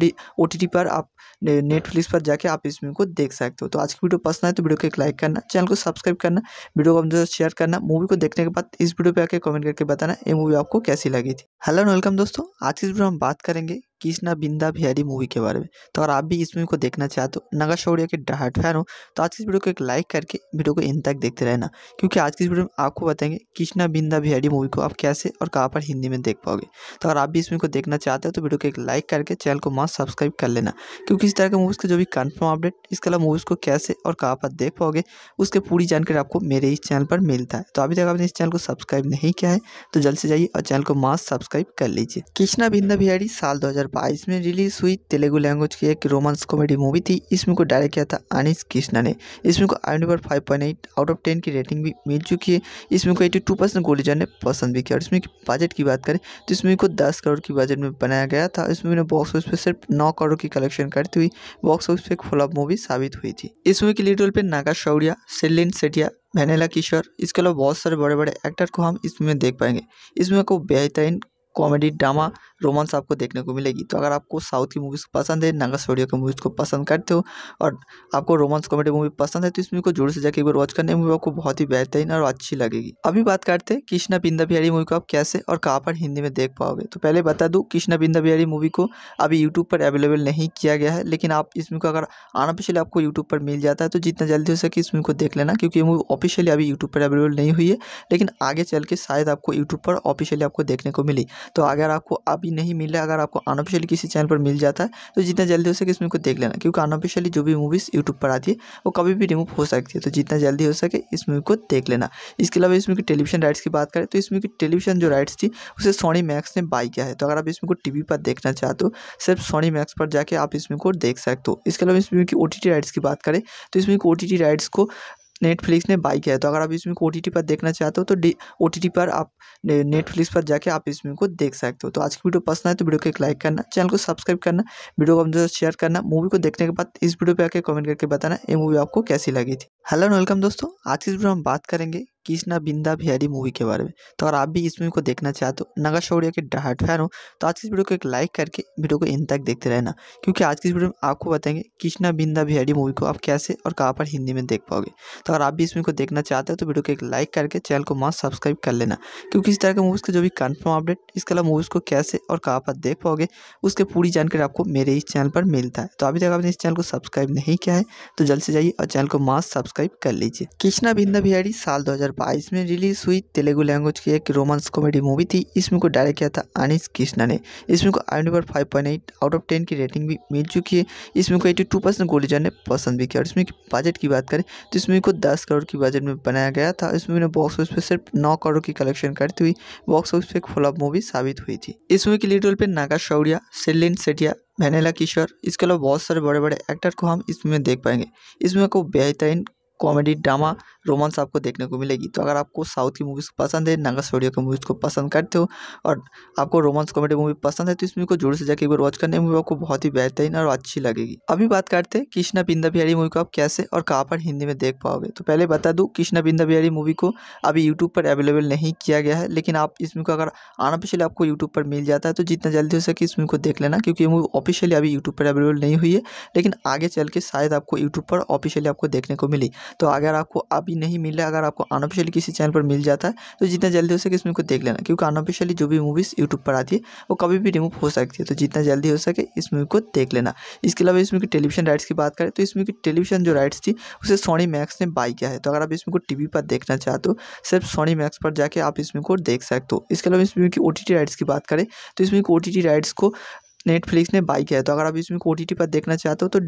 ओ पर आप नेटफ्लिक्स पर जाके आप इसमें को देख सकते हो तो आज की वीडियो पसंद आए तो वीडियो को एक लाइक करना चैनल को सब्सक्राइब करना वीडियो को अपने शेयर करना मूवी को देखने के बाद इस वीडियो पर आके कमेंट करके बताना ये मूवी आपको कैसी लगी थी हेलो वेलकम दोस्तों आज की वीडियो हम बात करेंगे कृष्णा बिंदा बिहारी मूवी के बारे में तो अगर आप भी इस मूवी को देखना चाहते हो नगा शौर्य के डहाट फैन हो तो आज की इस वीडियो को एक लाइक करके वीडियो को इन तक देखते रहना क्योंकि आज की इस वीडियो में आपको बताएंगे कृष्णा बिंदा बिहारी मूवी को आप कैसे और कहाँ पर हिंदी में देख पाओगे तो अगर आप भी इस मूवी को देखना चाहते हो तो वीडियो को एक लाइक करके चैनल को मास्क सब्सक्राइब कर लेना क्योंकि इस तरह के मूवीज़ का जो भी कन्फर्म अपडेट इसके अलावा मूवीज़ को कैसे और कहाँ पर देख पाओगे उसके पूरी जानकारी आपको मेरे इस चैनल पर मिलता है तो अभी तक आपने इस चैनल को सब्सक्राइब नहीं किया है तो जल्द से जाइए और चैनल को मास्क सब्सक्राइब कर लीजिए कृष्णा बिंदा बिहारी साल दो 2022 में रिलीज़ हुई तेलुगु लैंग्वेज की एक रोमांस कॉमेडी मूवी थी इसमें को डायरेक्ट किया था अनिश कृष्णा ने इसमें को आई number five point eight out of ten की रेटिंग भी मिल चुकी है इसमें को एटी टू परसेंट गोली ने पसंद भी किया और इसमें की बजट की बात करें तो इसमें को दस करोड़ की बजट में बनाया गया था इसमें ने बॉक्स ऑफिस पर सिर्फ नौ करोड़ की कलेक्शन करती हुई बॉक्स ऑफिस पर एक फ्लॉप मूवी साबित हुई थी इस मूवी के लीड रोल पर नागा शौरिया सेलिन सेटिया वेनेला किशोर इसके अलावा बहुत सारे बड़े बड़े एक्टर को हम इसमें देख पाएंगे इसमें को बेहतरीन कॉमेडी ड्रामा रोमांस आपको देखने को मिलेगी तो अगर आपको साउथ की मूवीज़ पसंद है नागा स्टूडियो की मूवीज़ को पसंद करते हो और आपको रोमांस कॉमेडी मूवी पसंद है तो इस मूवी को जोर से जाकर एक बार वॉच करने मूवी आपको बहुत ही बेहतरीन और अच्छी लगेगी अभी बात करते हैं कृष्णा बिंदा बिहारी मूवी को आप कैसे और कहाँ पर हिंदी में देख पाओगे तो पहले बता दूँ कृष्णा बिंदा बिहारी मूवी को अभी यूट्यूब पर अवेलेबल नहीं किया गया है लेकिन आप इस मूवी को अगर आना पिछले आपको यूट्यूब पर मिल जाता है तो जितना जल्दी हो सके इस मूवी को देख लेना क्योंकि ये मूवी ऑफिशियली अभी यूट्यूब पर अवेलेबल नहीं हुई है लेकिन आगे चल के शायद आपको यूट्यूब पर ऑफिशियली आपको देखने को मिली तो अगर आपको अब अभी नहीं मिल रहा अगर आपको अनऑफिशियली किसी चैनल पर मिल जाता है तो जितना जल्दी हो सके इसमें को देख लेना क्योंकि अनऑफिशियली जो भी मूवीज़ यूट्यूब पर आती है वो कभी भी रिमूव हो सकती है तो जितना जल्दी हो सके इस मूवी को देख लेना इसके अलावा इसमें की टेलीविजन राइट्स की बात करें तो इसमें की टेलीविजन जो राइट्स थी उसे सोनी मैक्स ने बाई किया है तो अगर आप इसमें को टी पर देखना चाहते हो सिर्फ सोनी मैक्स पर जाके आप इसमें को देख सकते हो इसके अलावा इसमें की ओ राइट्स की बात करें तो इसमें ओ राइट्स को नेटफ्लिक्स ने बाई किया है तो अगर आप इसमें को ओ टी टी पर देखना चाहते हो तो डी ओ टी टी पर आप नेटफ्लिक्स पर जाके आप इसमें को देख सकते हो तो आज की वीडियो पसंद आए तो वीडियो को एक लाइक करना चैनल को सब्सक्राइब करना वीडियो को अपने शेयर करना मूवी को देखने के बाद इस वीडियो पर आके कमेंट करके बताना ये मूवी आपको कैसी लगी थी हेलो एंड वेलकम दोस्तों आज की इस वीडियो हम बात करेंगे कृष्णा बिंदा बिहारी मूवी के बारे में तो अगर आप भी इस मूवी को देखना चाहते हो नगा शौर्य के डहाट फैन हो तो आज की इस वीडियो को एक लाइक करके वीडियो को इन तक देखते रहना क्योंकि आज की इस वीडियो में आपको बताएंगे कृष्णा बिंदा बिहारी मूवी को आप कैसे और कहाँ पर हिंदी में देख पाओगे तो अगर आप भी इस मूवी को देखना चाहते हो तो वीडियो को एक लाइक करके चैनल को मस्त सब्सक्राइब कर लेना क्योंकि इस तरह के मूवीज़ का जो भी कन्फर्म अपडेट इसके अलावा मूवीज़ को कैसे और कहाँ पर देख पाओगे उसके पूरी जानकारी आपको मेरे इस चैनल पर मिलता है तो अभी तक आपने इस चैनल को सब्सक्राइब नहीं किया है तो जल्द से जाइए और चैनल को मास्क सब्सक्राइब कर लीजिए कृष्णा बिंदा बिहारी साल दो 2022 में रिलीज़ हुई तेलुगु लैंग्वेज की एक रोमांस कॉमेडी मूवी थी इसमें को डायरेक्ट किया था अनिश कृष्णा ने इसमें को आई number five point eight out of ten की रेटिंग भी मिल चुकी है इसमें को एट्टी टू परसेंट गोली जाने पसंद भी किया और इसमें बजट की बात करें तो इसमें को दस करोड़ की बजट में बनाया गया था इसमें बॉक्स ऑफिस पर सिर्फ नौ करोड़ की कलेक्शन करती हुई बॉक्स ऑफिस पर एक फ्लॉप मूवी साबित हुई थी इस मूवी के लीड रोल पर नागा शौरिया सेलिन सेटिया वैनेला किशोर इसके अलावा बहुत सारे बड़े बड़े एक्टर को हम इसमें देख पाएंगे इसमें को बेहतरीन कॉमेडी ड्रामा रोमांस आपको देखने को मिलेगी तो अगर आपको साउथ की मूवीज़ पसंद है नागा स्टोडियो की मूवीज़ को पसंद करते हो और आपको रोमांस कॉमेडी मूवी पसंद है तो इस मूवी को जोर से जाकर एक बार वॉच करने मूवी आपको बहुत ही बेहतरीन और अच्छी लगेगी अभी बात करते हैं कृष्णा बिंदा बिहारी मूवी को आप कैसे और कहाँ पर हिंदी में देख पाओगे तो पहले बता दूँ कृष्णा बिंदा बिहारी मूवी को अभी यूट्यूब पर अवेलेबल नहीं किया गया है लेकिन आप इस मूवी को अगर आना पिछले आपको यूट्यूब पर मिल जाता है तो जितना जल्दी हो सके इस मूवी को देख लेना क्योंकि ये मूवी ऑफिशियली अभी यूट्यूब पर अवेलेबल नहीं हुई है लेकिन आगे चल के शायद आपको यूट्यूब पर ऑफिशियली आपको देखने को मिली तो अगर आपको अभी नहीं मिला अगर आपको अनऑफिशियली किसी चैनल पर मिल जाता है तो जितना जल्दी हो सके इसमें को देख लेना क्योंकि अनऑफिशियली जो भी मूवीज़ यूट्यूब पर आती है वो कभी भी रिमूव हो सकती है तो जितना जल्दी हो सके इस मूवी को देख लेना इसके अलावा इसमें की टेलीविजन राइट्स की बात करें तो इसमें की टेलीविजन जो राइट्स थी उसे सोनी मैक्स ने बाई किया है तो अगर आप इसमें को टीवी पर देखना चाहते हो सिर्फ सोनी मैक्स पर जाके आप इसमें को देख सकते हो इसके अलावा इसमें की ओ राइट्स की बात करें तो इसमें ओ राइट्स को नेटफ्लिक्स ने बाई किया है तो अगर आप इस मूवी को ओ टी टी पर देखना चाहते हो तो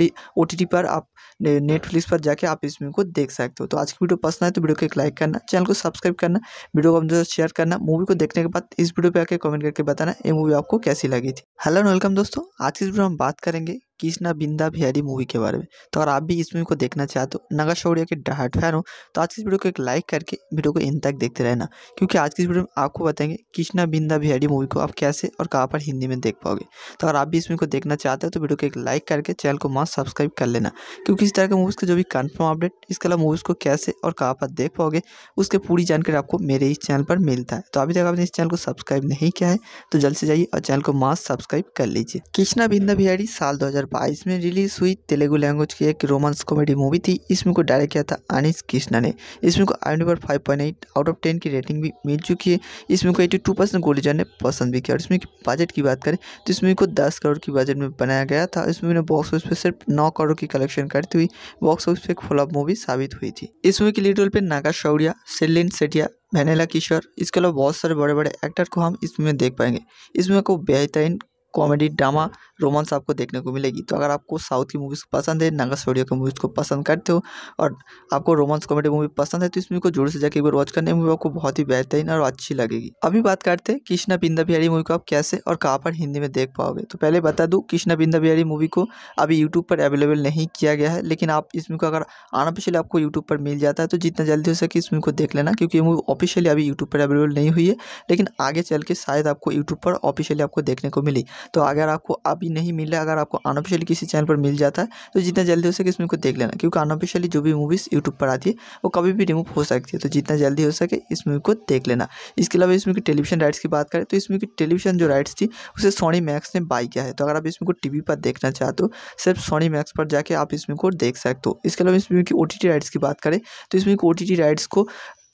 ओ टी टी पर आप नेटफ्लिक्स पर जाके आप इस मूवी को देख सकते हो तो आज की वीडियो पसंद आए तो वीडियो को एक लाइक करना चैनल को सब्सक्राइब करना वीडियो को अपने साथ शेयर करना मूवी को देखने के बाद इस वीडियो पर आके कमेंट करके बताना ये मूवी आपको कैसी लगी थी हेलो वेलकम दोस्तों आज की वीडियो हम बात करेंगे कृष्णा बिंदा बिहारी मूवी के बारे में तो अगर आप भी इस मूवी को देखना चाहते हो नगर शौर्य के डहाट फैन हो तो आज की इस वीडियो को एक लाइक करके वीडियो को इन तक देखते रहना क्योंकि आज की इस वीडियो में आपको बताएंगे कृष्णा बिंदा बिहारी मूवी को आप कैसे और कहाँ पर हिंदी में देख पाओगे तो अगर आप भी इस मूवी को देखना चाहते हो तो वीडियो को एक लाइक करके चैनल को मस्त सब्सक्राइब कर लेना क्योंकि इस तरह के मूवीज़ का जो भी कन्फर्म अपडेट इसके अलावा मूवीज़ को कैसे और कहाँ पर देख पाओगे उसके पूरी जानकारी आपको मेरे इस चैनल पर मिलता है तो अभी तक आपने इस चैनल को सब्सक्राइब नहीं किया है तो जल्द से जाइए और चैनल को मास्क सब्सक्राइब कर लीजिए कृष्णा बिंदा बिहारी साल दो 2022 में रिलीज़ हुई तेलुगु लैंग्वेज की एक रोमांस कॉमेडी मूवी थी इसमें को डायरेक्ट किया था अनिस कृष्णा ने इसमें को आई number five point eight out of ten की रेटिंग भी मिल चुकी है इसमें को एट्टी टू परसेंट गोली जाने पसंद भी किया और इसमें बजट की बात करें तो इसमें को दस करोड़ की बजट में बनाया गया था इसमें ने बॉक्स ऑफिस पर सिर्फ नौ करोड़ की कलेक्शन करती हुई बॉक्स ऑफिस पर एक फॉलोअप मूवी साबित हुई थी इस मूवी की लीड रोल पर नागा शौरिया सेलिन सेटिया वैनेला किशोर इसके अलावा बहुत सारे बड़े बड़े एक्टर को हम इसमें देख पाएंगे इसमें को बेहतरीन कॉमेडी ड्रामा रोमांस आपको देखने को मिलेगी तो अगर आपको साउथ की मूवीज़ पसंद है नागा स्टूडियो की मूवीज़ को पसंद करते हो और आपको रोमांस कॉमेडी मूवी पसंद है तो इस मूवी को जोर से जाकर एक बार वॉच करने मूवी आपको बहुत ही बेहतरीन और अच्छी लगेगी अभी बात करते हैं कृष्णा बिंदा बिहारी मूवी को आप कैसे और कहाँ पर हिंदी में देख पाओगे तो पहले बता दूँ कृष्णा बिंदा बिहारी मूवी को अभी यूट्यूब पर अवेलेबल नहीं किया गया है लेकिन आप इस मूवी को अगर आना पिछले आपको यूट्यूब पर मिल जाता है तो जितना जल्दी हो सके इस मूवी को देख लेना क्योंकि ये मूवी ऑफिशियली अभी यूट्यूब पर अवेलेबल नहीं हुई है लेकिन आगे चल के शायद आपको यूट्यूब पर ऑफिशियली आपको देखने को मिली तो अगर आपको अभी नहीं रहा अगर आपको अनऑफिशियली किसी चैनल पर मिल जाता है तो जितना जल्दी हो सके इसमें को देख लेना क्योंकि अनऑफिशियली जो भी मूवीज़ यूट्यूब पर आती है वो कभी भी रिमूव हो सकती है तो जितना जल्दी हो सके इस मूवी को देख लेना इसके अलावा इसमें की टेलीविजन राइट्स की बात करें तो इसमें की टेलीविजन जो राइट्स थी उसे सोनी मैक्स ने बाई किया है तो अगर आप इसमें को टी पर देखना चाहते हो सिर्फ सोनी मैक्स पर जाके आप इसमें को देख सकते हो इसके अलावा इसमें की ओ राइट्स की बात करें तो इसमें ओ राइट्स को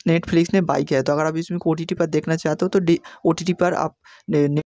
नेटफ्लिक्स ने बाई किया है तो अगर आप इसमें ओ पर देखना चाहते हो तो डी ओ पर आप